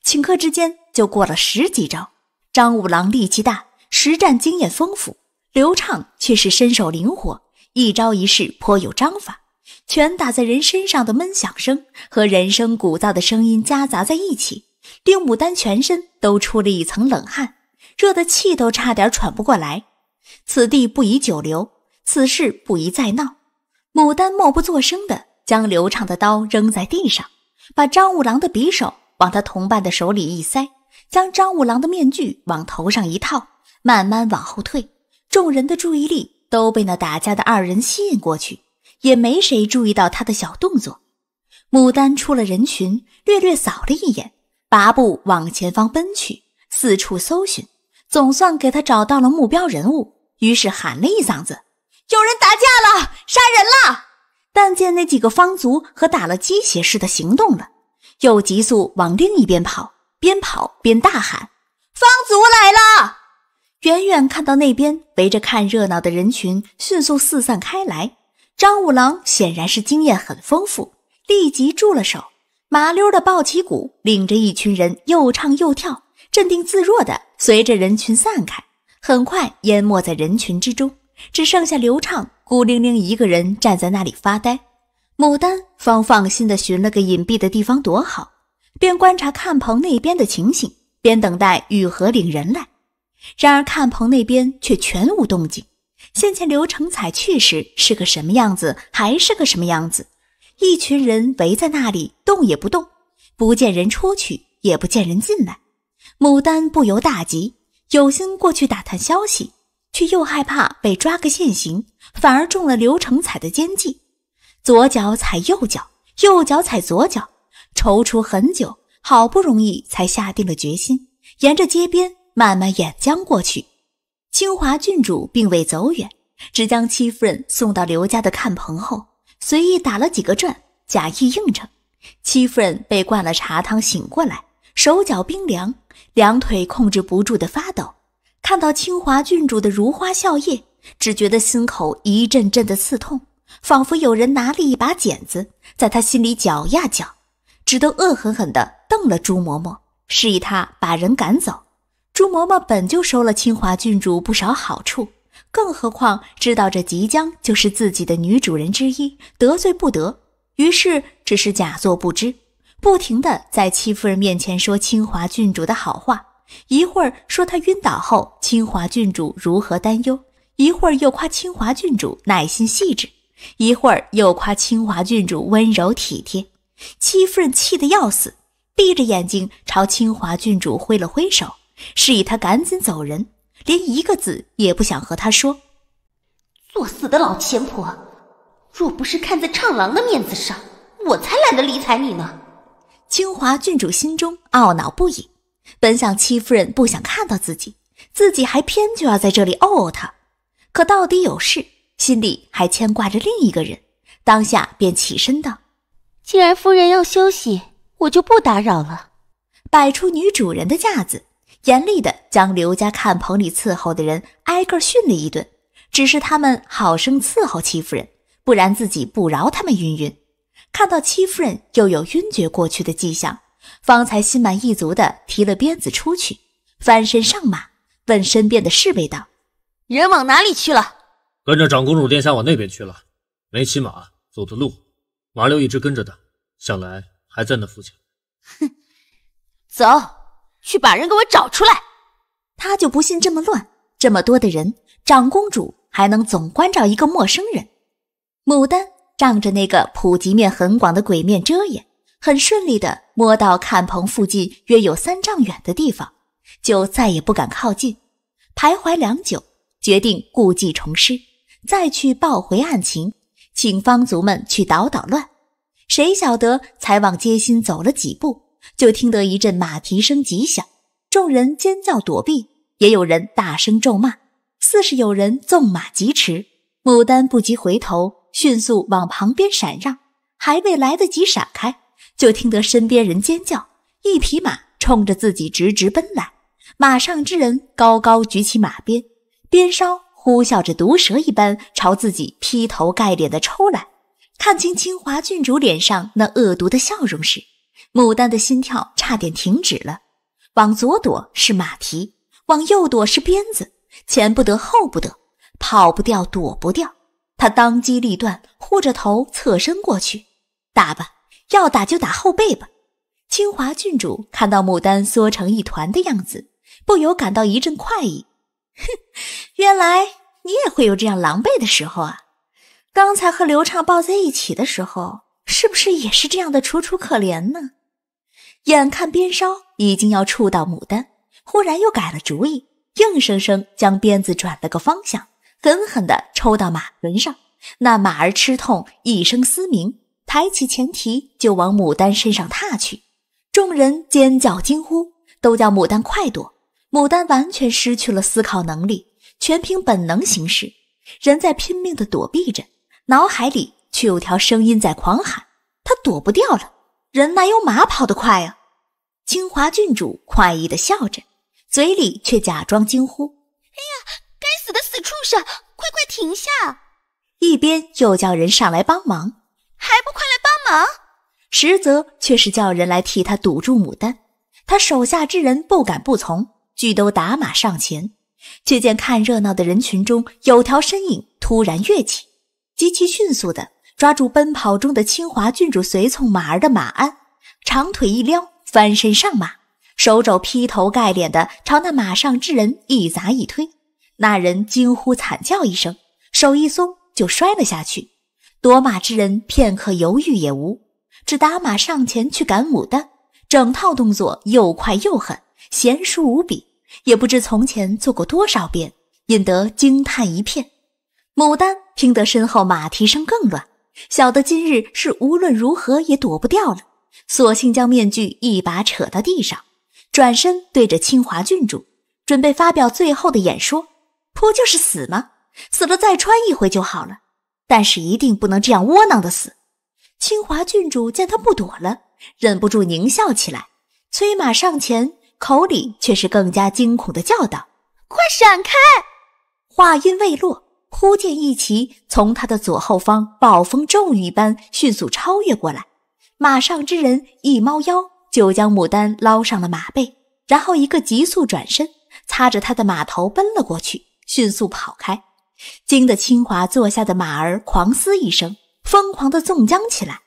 顷刻之间就过了十几招。张五郎力气大，实战经验丰富；刘畅却是身手灵活，一招一式颇有章法。拳打在人身上的闷响声和人声鼓噪的声音夹杂在一起。令牡丹全身都出了一层冷汗，热得气都差点喘不过来。此地不宜久留，此事不宜再闹。牡丹默不作声地将刘畅的刀扔在地上，把张五郎的匕首往他同伴的手里一塞，将张五郎的面具往头上一套，慢慢往后退。众人的注意力都被那打架的二人吸引过去，也没谁注意到他的小动作。牡丹出了人群，略略扫了一眼。拔步往前方奔去，四处搜寻，总算给他找到了目标人物。于是喊了一嗓子：“有人打架了，杀人了！”但见那几个方卒和打了鸡血似的行动了，又急速往另一边跑，边跑边大喊：“方卒来了！”远远看到那边围着看热闹的人群迅速四散开来，张五郎显然是经验很丰富，立即住了手。麻溜的抱起鼓，领着一群人又唱又跳，镇定自若地随着人群散开，很快淹没在人群之中，只剩下刘畅孤零零一个人站在那里发呆。牡丹方放心的寻了个隐蔽的地方躲好，边观察看棚那边的情形，边等待雨禾领人来。然而看棚那边却全无动静。先前刘成彩去时是个什么样子，还是个什么样子？一群人围在那里，动也不动，不见人出去，也不见人进来。牡丹不由大急，有心过去打探消息，却又害怕被抓个现行，反而中了刘成彩的奸计。左脚踩右脚，右脚踩左脚，踌躇很久，好不容易才下定了决心，沿着街边慢慢掩将过去。清华郡主并未走远，只将戚夫人送到刘家的看棚后。随意打了几个转，假意应承。戚夫人被灌了茶汤醒过来，手脚冰凉，两腿控制不住的发抖。看到清华郡主的如花笑靥，只觉得心口一阵阵的刺痛，仿佛有人拿了一把剪子，在她心里搅呀搅。只得恶狠狠地瞪了朱嬷嬷，示意她把人赶走。朱嬷嬷本就收了清华郡主不少好处。更何况知道这即将就是自己的女主人之一，得罪不得，于是只是假作不知，不停的在戚夫人面前说清华郡主的好话，一会儿说她晕倒后清华郡主如何担忧，一会儿又夸清华郡主耐心细致，一会儿又夸清华郡主温柔体贴。戚夫人气得要死，闭着眼睛朝清华郡主挥了挥手，示意她赶紧走人。连一个字也不想和他说，作死的老钱婆！若不是看在唱郎的面子上，我才懒得理睬你呢。清华郡主心中懊恼不已，本想戚夫人不想看到自己，自己还偏就要在这里怄怄她。可到底有事，心里还牵挂着另一个人，当下便起身道：“既然夫人要休息，我就不打扰了。”摆出女主人的架子。严厉地将刘家看棚里伺候的人挨个训了一顿，只是他们好生伺候戚夫人，不然自己不饶他们晕晕。看到戚夫人又有晕厥过去的迹象，方才心满意足地提了鞭子出去，翻身上马，问身边的侍卫道：“人往哪里去了？”“跟着长公主殿下往那边去了，没骑马走的路，马溜一直跟着的，想来还在那附近。”“哼，走。”去把人给我找出来！他就不信这么乱，这么多的人，长公主还能总关照一个陌生人？牡丹仗着那个普及面很广的鬼面遮掩，很顺利的摸到看棚附近约有三丈远的地方，就再也不敢靠近。徘徊良久，决定故技重施，再去报回案情，请方族们去捣捣乱。谁晓得才往街心走了几步？就听得一阵马蹄声极响，众人尖叫躲避，也有人大声咒骂，似是有人纵马疾驰。牡丹不及回头，迅速往旁边闪让，还未来得及闪开，就听得身边人尖叫，一匹马冲着自己直直奔来，马上之人高高举起马鞭，鞭梢呼啸着毒蛇一般朝自己劈头盖脸的抽来。看清清华郡主脸上那恶毒的笑容时，牡丹的心跳差点停止了，往左躲是马蹄，往右躲是鞭子，前不得后不得，跑不掉躲不掉。他当机立断，护着头侧身过去，打吧，要打就打后背吧。清华郡主看到牡丹缩成一团的样子，不由感到一阵快意。哼，原来你也会有这样狼狈的时候啊！刚才和刘畅抱在一起的时候，是不是也是这样的楚楚可怜呢？眼看鞭梢已经要触到牡丹，忽然又改了主意，硬生生将鞭子转了个方向，狠狠地抽到马轮上。那马儿吃痛，一声嘶鸣，抬起前蹄就往牡丹身上踏去。众人尖叫惊呼，都叫牡丹快躲。牡丹完全失去了思考能力，全凭本能行事。人在拼命地躲避着，脑海里却有条声音在狂喊：“他躲不掉了。”人哪有马跑得快呀？清华郡主快意的笑着，嘴里却假装惊呼：“哎呀，该死的死畜生，快快停下！”一边又叫人上来帮忙，还不快来帮忙？实则却是叫人来替他堵住牡丹。他手下之人不敢不从，俱都打马上前。却见看热闹的人群中有条身影突然跃起，极其迅速的。抓住奔跑中的清华郡主随从马儿的马鞍，长腿一撩，翻身上马，手肘劈头盖脸的朝那马上之人一砸一推，那人惊呼惨叫一声，手一松就摔了下去。夺马之人片刻犹豫也无，只打马上前去赶牡丹，整套动作又快又狠，娴熟无比，也不知从前做过多少遍，引得惊叹一片。牡丹听得身后马蹄声更乱。小的今日是无论如何也躲不掉了，索性将面具一把扯到地上，转身对着清华郡主，准备发表最后的演说。不就是死吗？死了再穿一回就好了。但是一定不能这样窝囊的死。清华郡主见他不躲了，忍不住狞笑起来，催马上前，口里却是更加惊恐的叫道：“快闪开！”话音未落。忽见一骑从他的左后方暴风骤雨般迅速超越过来，马上之人一猫腰就将牡丹捞上了马背，然后一个急速转身，擦着他的马头奔了过去，迅速跑开，惊得清华坐下的马儿狂嘶一声，疯狂地纵缰起来。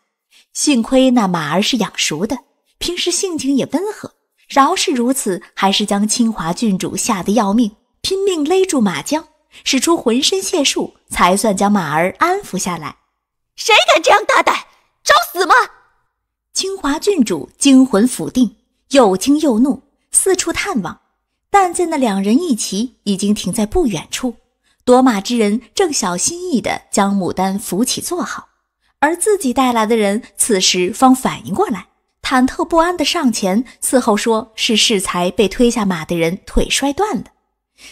幸亏那马儿是养熟的，平时性情也温和，饶是如此，还是将清华郡主吓得要命，拼命勒住马缰。使出浑身解数，才算将马儿安抚下来。谁敢这样大胆，找死吗？清华郡主惊魂甫定，又惊又怒，四处探望，但见那两人一齐已经停在不远处，夺马之人正小心翼翼地将牡丹扶起坐好，而自己带来的人此时方反应过来，忐忑不安地上前伺候，说是适才被推下马的人腿摔断了。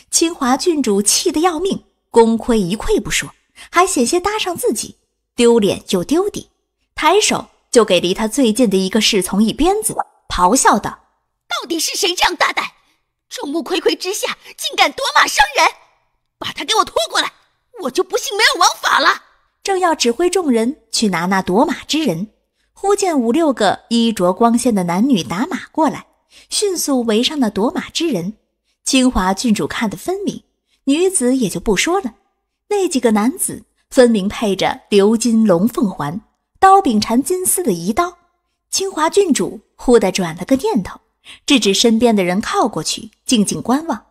清华郡主气得要命，功亏一篑不说，还险些搭上自己，丢脸又丢底，抬手就给离他最近的一个侍从一鞭子，咆哮道：“到底是谁这样大胆？众目睽睽之下，竟敢夺马伤人！把他给我拖过来！我就不信没有王法了！”正要指挥众人去拿那夺马之人，忽见五六个衣着光鲜的男女打马过来，迅速围上那夺马之人。清华郡主看得分明，女子也就不说了。那几个男子分明配着鎏金龙凤环、刀柄缠金丝的仪刀。清华郡主忽地转了个念头，制止身边的人靠过去，静静观望。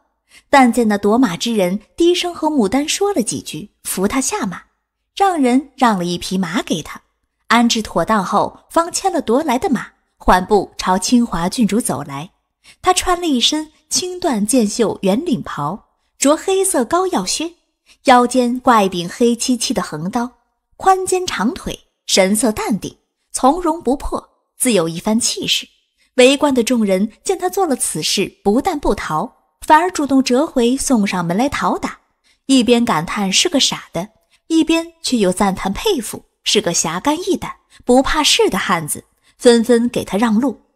但见那夺马之人低声和牡丹说了几句，扶他下马，让人让了一匹马给他，安置妥当后，方牵了夺来的马，缓步朝清华郡主走来。他穿了一身。青缎箭袖圆领袍，着黑色高腰靴，腰间挂一柄黑漆漆的横刀，宽肩长腿，神色淡定从容不迫，自有一番气势。围观的众人见他做了此事，不但不逃，反而主动折回送上门来讨打，一边感叹是个傻的，一边却又赞叹佩服是个侠肝义胆、不怕事的汉子，纷纷给他让路。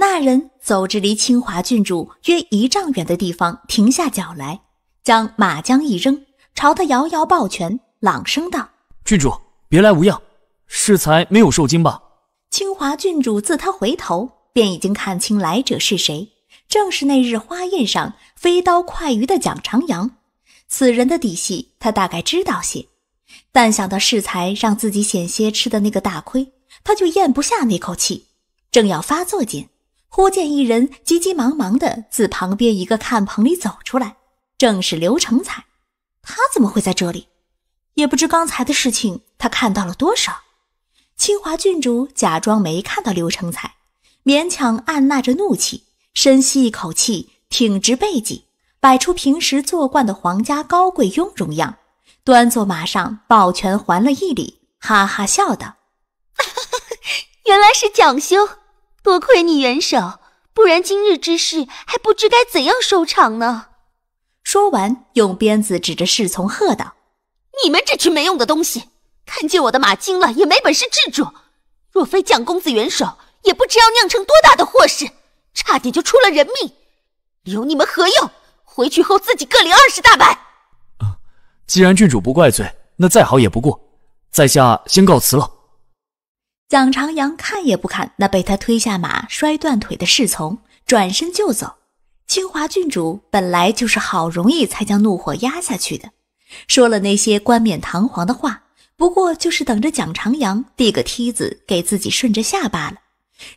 那人走至离清华郡主约一丈远的地方，停下脚来，将马缰一扔，朝他摇摇抱拳，朗声道：“郡主，别来无恙。世才没有受惊吧？”清华郡主自他回头，便已经看清来者是谁，正是那日花宴上飞刀快鱼的蒋长阳。此人的底细他大概知道些，但想到适才让自己险些吃的那个大亏，他就咽不下那口气，正要发作间。忽见一人急急忙忙的自旁边一个看棚里走出来，正是刘成才。他怎么会在这里？也不知刚才的事情他看到了多少。清华郡主假装没看到刘成才，勉强按捺着怒气，深吸一口气，挺直背脊，摆出平时做惯的皇家高贵雍容样，端坐马上，抱拳还了一礼，哈哈笑道：“ 原来是蒋兄。”多亏你援手，不然今日之事还不知该怎样收场呢。说完，用鞭子指着侍从喝道：“你们这群没用的东西，看见我的马惊了也没本事制住。若非蒋公子援手，也不知要酿成多大的祸事，差点就出了人命。留你们何用？回去后自己各领二十大板。”啊，既然郡主不怪罪，那再好也不过，在下先告辞了。蒋长阳看也不看那被他推下马摔断腿的侍从，转身就走。清华郡主本来就是好容易才将怒火压下去的，说了那些冠冕堂皇的话，不过就是等着蒋长阳递个梯子给自己顺着下罢了。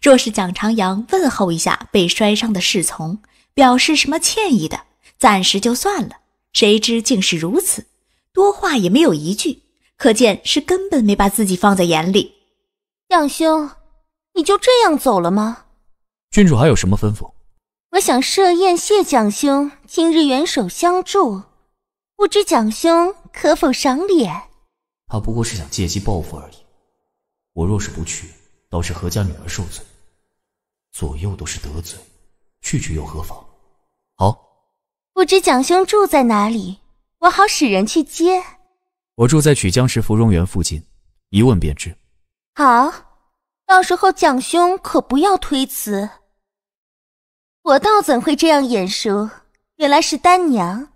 若是蒋长阳问候一下被摔伤的侍从，表示什么歉意的，暂时就算了。谁知竟是如此，多话也没有一句，可见是根本没把自己放在眼里。蒋兄，你就这样走了吗？郡主还有什么吩咐？我想设宴谢蒋兄今日援手相助，不知蒋兄可否赏脸？他不过是想借机报复而已。我若是不去，倒是何家女儿受罪，左右都是得罪，去去又何妨？好，不知蒋兄住在哪里，我好使人去接。我住在曲江市芙蓉园附近，一问便知。好，到时候蒋兄可不要推辞。我倒怎会这样眼熟？原来是丹娘。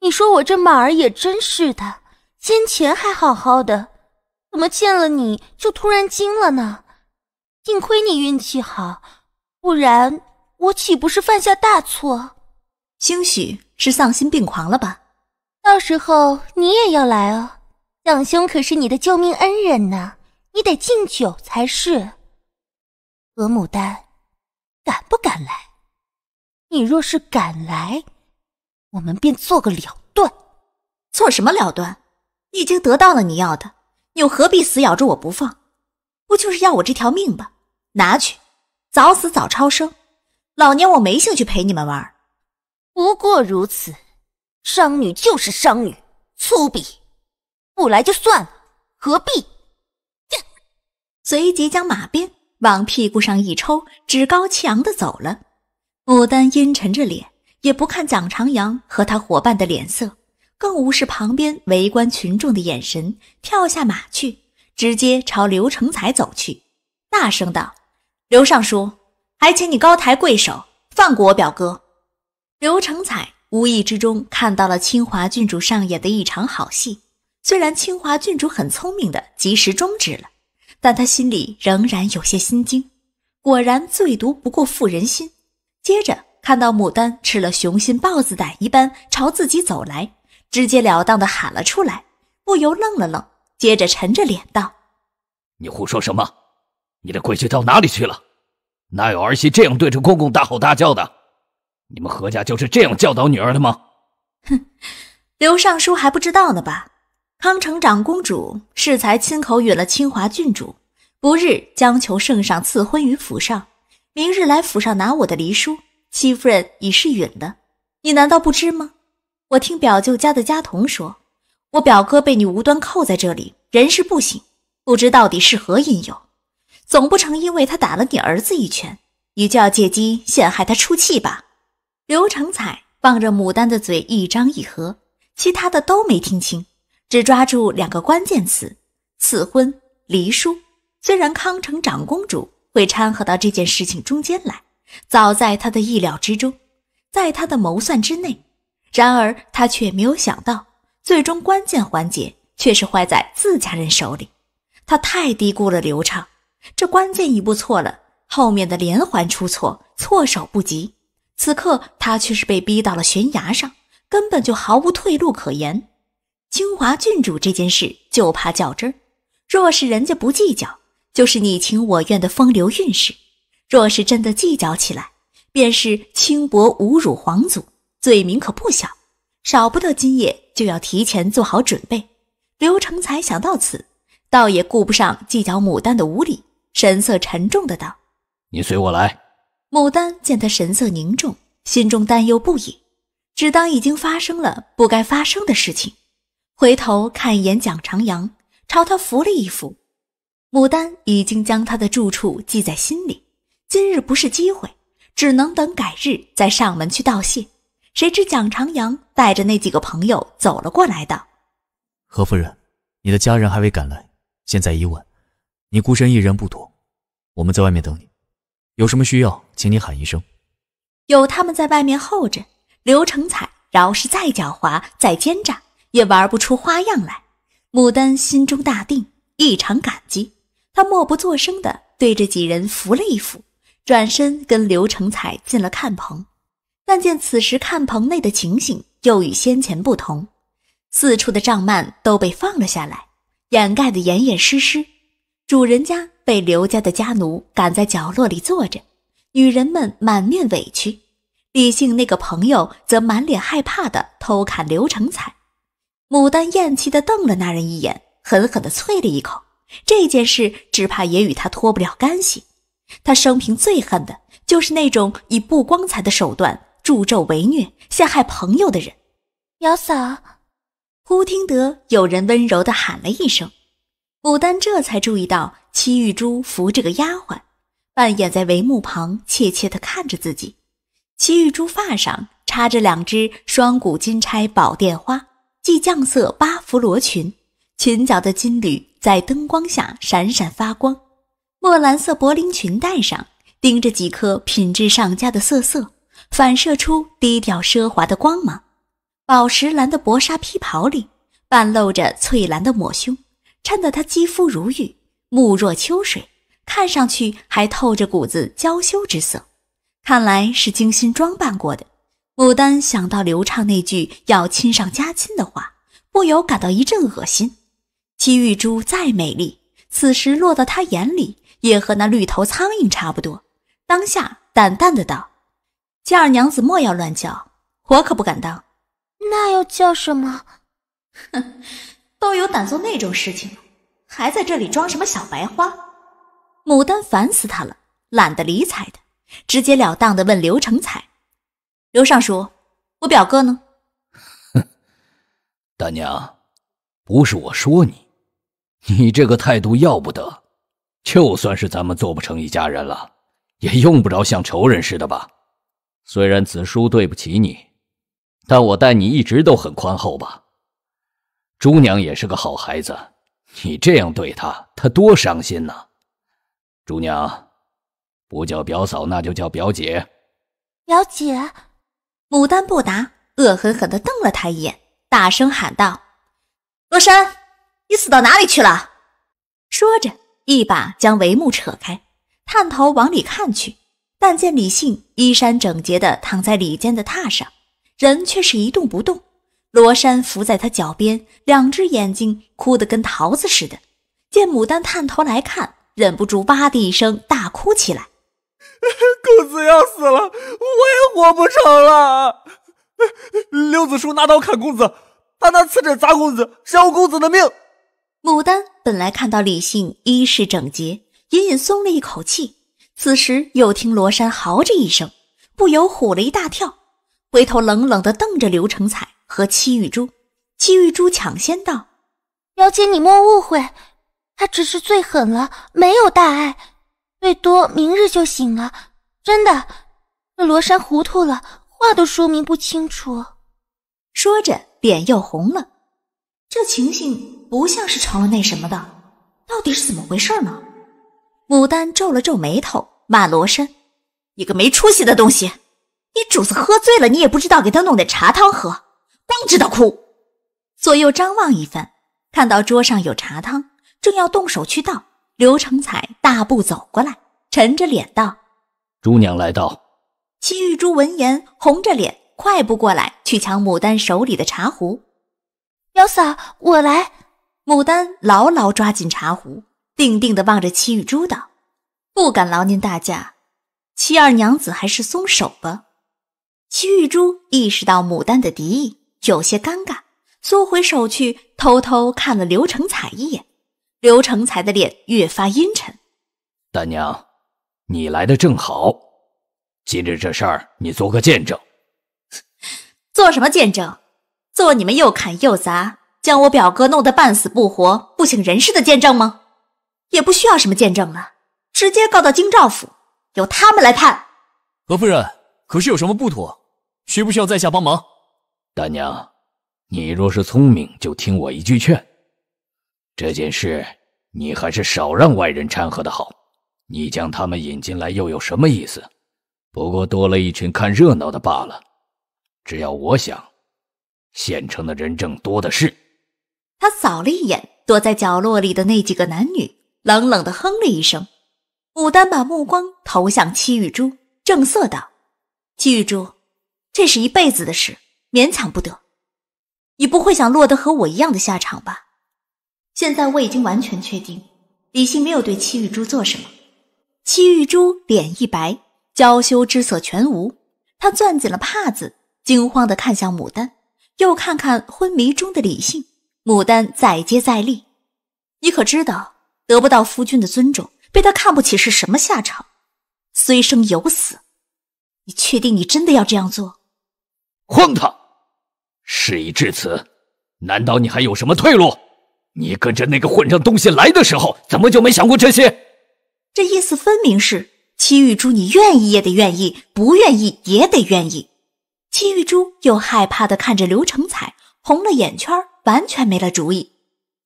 你说我这马儿也真是的，先前还好好的，怎么见了你就突然惊了呢？幸亏你运气好，不然我岂不是犯下大错？兴许是丧心病狂了吧？到时候你也要来哦，蒋兄可是你的救命恩人呢。你得敬酒才是，何牡丹，敢不敢来？你若是敢来，我们便做个了断。做什么了断？已经得到了你要的，又何必死咬着我不放？不就是要我这条命吧？拿去，早死早超生。老娘我没兴趣陪你们玩。不过如此，商女就是商女，粗鄙。不来就算了，何必？随即将马鞭往屁股上一抽，趾高气扬的走了。牡丹阴沉着脸，也不看蒋长阳和他伙伴的脸色，更无视旁边围观群众的眼神，跳下马去，直接朝刘成才走去，大声道：“刘尚书，还请你高抬贵手，放过我表哥。”刘成才无意之中看到了清华郡主上演的一场好戏，虽然清华郡主很聪明的及时终止了。但他心里仍然有些心惊，果然最毒不过妇人心。接着看到牡丹吃了雄心豹子胆一般朝自己走来，直截了当的喊了出来，不由愣了愣，接着沉着脸道：“你胡说什么？你的规矩到哪里去了？哪有儿媳这样对着公公大吼大叫的？你们何家就是这样教导女儿的吗？”哼，刘尚书还不知道呢吧？康城长公主适才亲口允了清华郡主，不日将求圣上赐婚于府上。明日来府上拿我的离书，戚夫人已是允了，你难道不知吗？我听表舅家的家童说，我表哥被你无端扣在这里，人事不省，不知到底是何因由。总不成因为他打了你儿子一拳，你就要借机陷害他出气吧？刘成彩望着牡丹的嘴一张一合，其他的都没听清。只抓住两个关键词：赐婚、离书。虽然康城长公主会掺和到这件事情中间来，早在他的意料之中，在他的谋算之内。然而他却没有想到，最终关键环节却是坏在自家人手里。他太低估了刘畅，这关键一步错了，后面的连环出错，措手不及。此刻他却是被逼到了悬崖上，根本就毫无退路可言。清华郡主这件事就怕较真儿，若是人家不计较，就是你情我愿的风流韵事；若是真的计较起来，便是轻薄侮辱皇祖，罪名可不小，少不得今夜就要提前做好准备。刘成才想到此，倒也顾不上计较牡丹的无礼，神色沉重的道：“你随我来。”牡丹见他神色凝重，心中担忧不已，只当已经发生了不该发生的事情。回头看一眼蒋长阳，朝他扶了一扶。牡丹已经将他的住处记在心里，今日不是机会，只能等改日再上门去道谢。谁知蒋长阳带着那几个朋友走了过来，道：“何夫人，你的家人还未赶来，现在已晚，你孤身一人不妥，我们在外面等你，有什么需要，请你喊一声。”有他们在外面候着，刘成彩饶是再狡猾再奸诈。也玩不出花样来。牡丹心中大定，异常感激。她默不作声地对着几人扶了一扶，转身跟刘成才进了看棚。但见此时看棚内的情形又与先前不同，四处的帐幔都被放了下来，掩盖得严严实实。主人家被刘家的家奴赶在角落里坐着，女人们满面委屈，李姓那个朋友则满脸害怕地偷看刘成才。牡丹厌气地瞪了那人一眼，狠狠地啐了一口。这件事只怕也与他脱不了干系。他生平最恨的就是那种以不光彩的手段助纣为虐、陷害朋友的人。姚嫂忽听得有人温柔地喊了一声，牡丹这才注意到戚玉珠扶着个丫鬟，半掩在帷幕旁，怯怯地看着自己。戚玉珠发上插着两只双股金钗宝殿花。系绛色巴弗罗裙，裙角的金缕在灯光下闪闪发光；墨蓝色柏林裙带上钉着几颗品质上佳的色色，反射出低调奢华的光芒。宝石蓝的薄纱披袍里，半露着翠蓝的抹胸，衬得她肌肤如玉，目若秋水，看上去还透着股子娇羞之色。看来是精心装扮过的。牡丹想到刘畅那句“要亲上加亲”的话，不由感到一阵恶心。七玉珠再美丽，此时落到她眼里，也和那绿头苍蝇差不多。当下淡淡的道：“二娘子莫要乱叫，我可不敢当。”“那又叫什么？”“哼，都有胆做那种事情了，还在这里装什么小白花？”牡丹烦死他了，懒得理睬他，直截了当的问刘成才。刘尚书，我表哥呢？哼，大娘，不是我说你，你这个态度要不得。就算是咱们做不成一家人了，也用不着像仇人似的吧。虽然子舒对不起你，但我待你一直都很宽厚吧。朱娘也是个好孩子，你这样对她，她多伤心呐。朱娘，不叫表嫂，那就叫表姐。表姐。牡丹不答，恶狠狠地瞪了他一眼，大声喊道：“罗山，你死到哪里去了？”说着，一把将帷幕扯开，探头往里看去。但见李信衣衫整洁的躺在里间的榻上，人却是一动不动。罗山伏在他脚边，两只眼睛哭得跟桃子似的。见牡丹探头来看，忍不住“哇的一声大哭起来。公子要死了，我也活不成了。刘子书拿刀砍公子，他拿瓷枕砸公子，要公子的命。牡丹本来看到李信衣饰整洁，隐隐松了一口气，此时又听罗山嚎着一声，不由唬了一大跳，回头冷冷地瞪着刘成彩和戚玉珠。戚玉珠抢先道：“表姐，你莫误会，他只是最狠了，没有大碍。”最多明日就醒了，真的。这罗山糊涂了，话都说明不清楚。说着脸又红了，这情形不像是成了那什么的，到底是怎么回事呢？牡丹皱了皱眉头，骂罗山：“你个没出息的东西，你主子喝醉了，你也不知道给他弄点茶汤喝，光知道哭。”左右张望一番，看到桌上有茶汤，正要动手去倒。刘成才大步走过来，沉着脸道：“朱娘来到。”戚玉珠闻言红着脸，快步过来去抢牡丹手里的茶壶。“幺嫂，我来。”牡丹牢牢抓紧茶壶，定定地望着戚玉珠道：“不敢劳您大驾，七二娘子还是松手吧。”戚玉珠意识到牡丹的敌意，有些尴尬，缩回手去，偷偷看了刘成才一眼。刘成才的脸越发阴沉，丹娘，你来的正好，今日这事儿你做个见证。做什么见证？做你们又砍又砸，将我表哥弄得半死不活、不省人事的见证吗？也不需要什么见证了，直接告到京兆府，由他们来判。何夫人，可是有什么不妥？需不需要在下帮忙？丹娘，你若是聪明，就听我一句劝。这件事你还是少让外人掺和的好。你将他们引进来又有什么意思？不过多了一群看热闹的罢了。只要我想，县城的人证多的是。他扫了一眼躲在角落里的那几个男女，冷冷的哼了一声。牡丹把目光投向戚玉珠，正色道：“戚玉珠，这是一辈子的事，勉强不得。你不会想落得和我一样的下场吧？”现在我已经完全确定，李信没有对戚玉珠做什么。戚玉珠脸一白，娇羞之色全无，她攥紧了帕子，惊慌地看向牡丹，又看看昏迷中的李信。牡丹再接再厉：“你可知道，得不到夫君的尊重，被他看不起是什么下场？虽生犹死。你确定你真的要这样做？荒唐！事已至此，难道你还有什么退路？”你跟着那个混账东西来的时候，怎么就没想过这些？这意思分明是：戚玉珠，你愿意也得愿意，不愿意也得愿意。戚玉珠又害怕的看着刘成彩，红了眼圈，完全没了主意。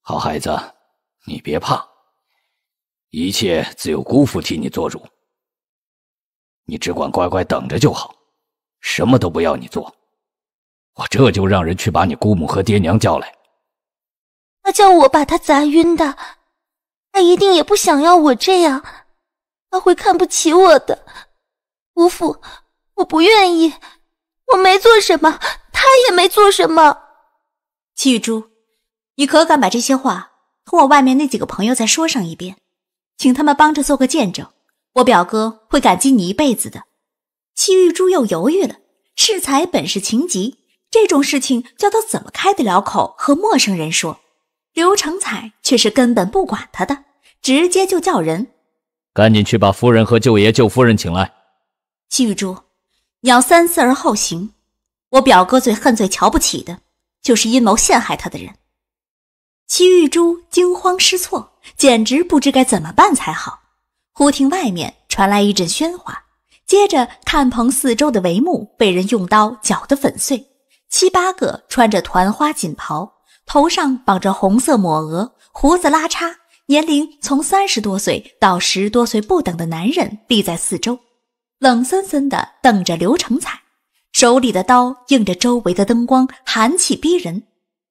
好孩子，你别怕，一切自有姑父替你做主，你只管乖乖等着就好，什么都不要你做。我这就让人去把你姑母和爹娘叫来。他叫我把他砸晕的，他一定也不想要我这样，他会看不起我的。姑父，我不愿意，我没做什么，他也没做什么。戚玉珠，你可敢把这些话同我外面那几个朋友再说上一遍，请他们帮着做个见证？我表哥会感激你一辈子的。戚玉珠又犹豫了，适才本是情急，这种事情叫他怎么开得了口和陌生人说？刘成彩却是根本不管他的，直接就叫人：“赶紧去把夫人和舅爷、舅夫人请来。”戚玉珠，你要三思而后行。我表哥最恨、最瞧不起的就是阴谋陷害他的人。戚玉珠惊慌失措，简直不知该怎么办才好。忽听外面传来一阵喧哗，接着看棚四周的帷幕被人用刀绞得粉碎，七八个穿着团花锦袍。头上绑着红色抹额，胡子拉碴，年龄从三十多岁到十多岁不等的男人立在四周，冷森森的瞪着刘成彩，手里的刀映着周围的灯光，寒气逼人。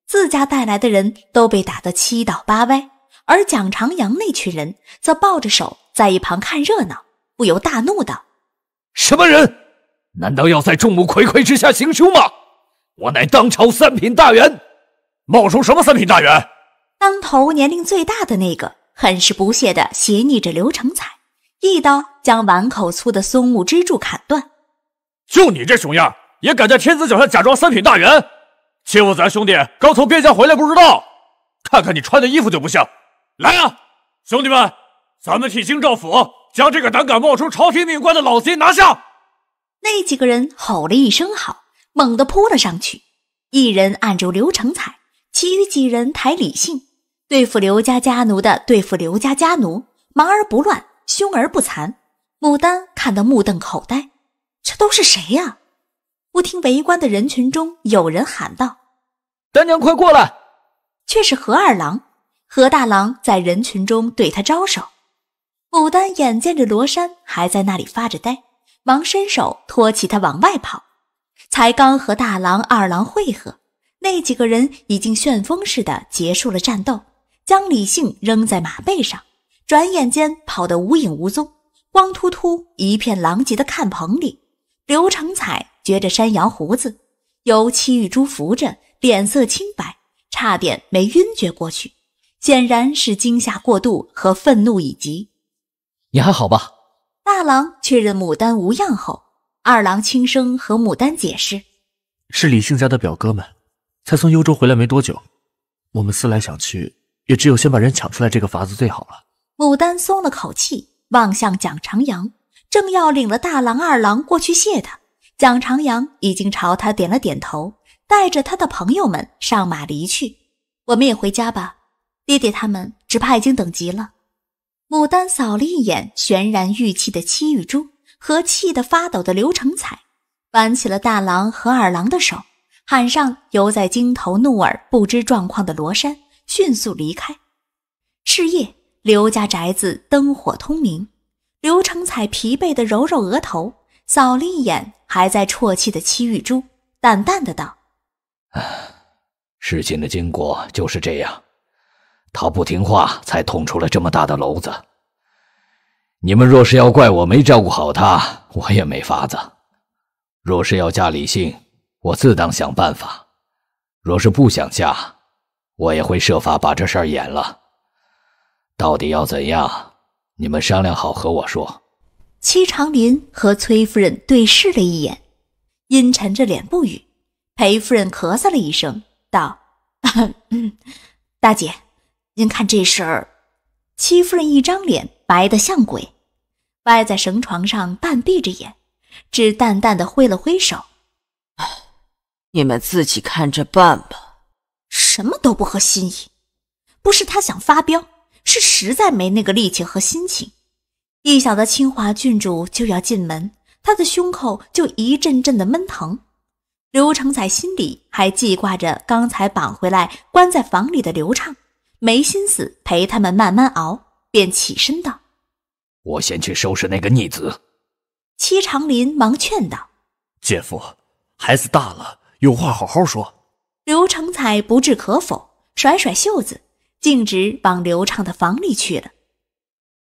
自家带来的人都被打得七倒八歪，而蒋长阳那群人则抱着手在一旁看热闹，不由大怒道：“什么人？难道要在众目睽睽之下行凶吗？我乃当朝三品大员。”冒充什么三品大员？当头年龄最大的那个很是不屑的斜睨着刘成彩，一刀将碗口粗的松木支柱砍断。就你这熊样，也敢在天子脚下假装三品大员，欺负咱兄弟刚从边疆回来？不知道？看看你穿的衣服就不像。来啊，兄弟们，咱们替京兆府将这个胆敢冒充朝廷命官的老贼拿下！那几个人吼了一声“好”，猛地扑了上去，一人按住刘成彩。其余几人抬理性对付刘家家奴的对付刘家家奴，忙而不乱，凶而不残。牡丹看得目瞪口呆，这都是谁呀？不听围观的人群中有人喊道：“丹娘，快过来！”却是何二郎、何大郎在人群中对他招手。牡丹眼见着罗山还在那里发着呆，忙伸手托起他往外跑，才刚和大郎、二郎会合。那几个人已经旋风似的结束了战斗，将李姓扔在马背上，转眼间跑得无影无踪。光秃秃、一片狼藉的看棚里，刘成彩撅着山羊胡子，由七玉珠扶着，脸色清白，差点没晕厥过去。显然是惊吓过度和愤怒已极。你还好吧？大郎确认牡丹无恙后，二郎轻声和牡丹解释：“是李姓家的表哥们。”才从幽州回来没多久，我们思来想去，也只有先把人抢出来这个法子最好了。牡丹松了口气，望向蒋长阳，正要领了大郎、二郎过去谢他，蒋长阳已经朝他点了点头，带着他的朋友们上马离去。我们也回家吧，爹爹他们只怕已经等急了。牡丹扫了一眼泫然欲泣的七玉珠和气得发抖的刘成彩，挽起了大郎和二郎的手。喊上犹在京头怒耳不知状况的罗山，迅速离开。是夜，刘家宅子灯火通明。刘成才疲惫地揉揉额头，扫了一眼还在啜泣的戚玉珠，淡淡的道：“事情的经过就是这样，他不听话，才捅出了这么大的篓子。你们若是要怪我没照顾好他，我也没法子。若是要加理性。”我自当想办法。若是不想嫁，我也会设法把这事儿演了。到底要怎样，你们商量好和我说。戚长林和崔夫人对视了一眼，阴沉着脸不语。裴夫人咳嗽了一声，道：“大姐，您看这事儿。”戚夫人一张脸白的像鬼，歪在绳床上，半闭着眼，只淡淡的挥了挥手。你们自己看着办吧，什么都不合心意。不是他想发飙，是实在没那个力气和心情。一想到清华郡主就要进门，他的胸口就一阵阵的闷疼。刘成在心里还记挂着刚才绑回来关在房里的刘畅，没心思陪他们慢慢熬，便起身道：“我先去收拾那个逆子。”戚长林忙劝道：“姐夫，孩子大了。”有话好好说。刘成才不置可否，甩甩袖子，径直往刘畅的房里去了。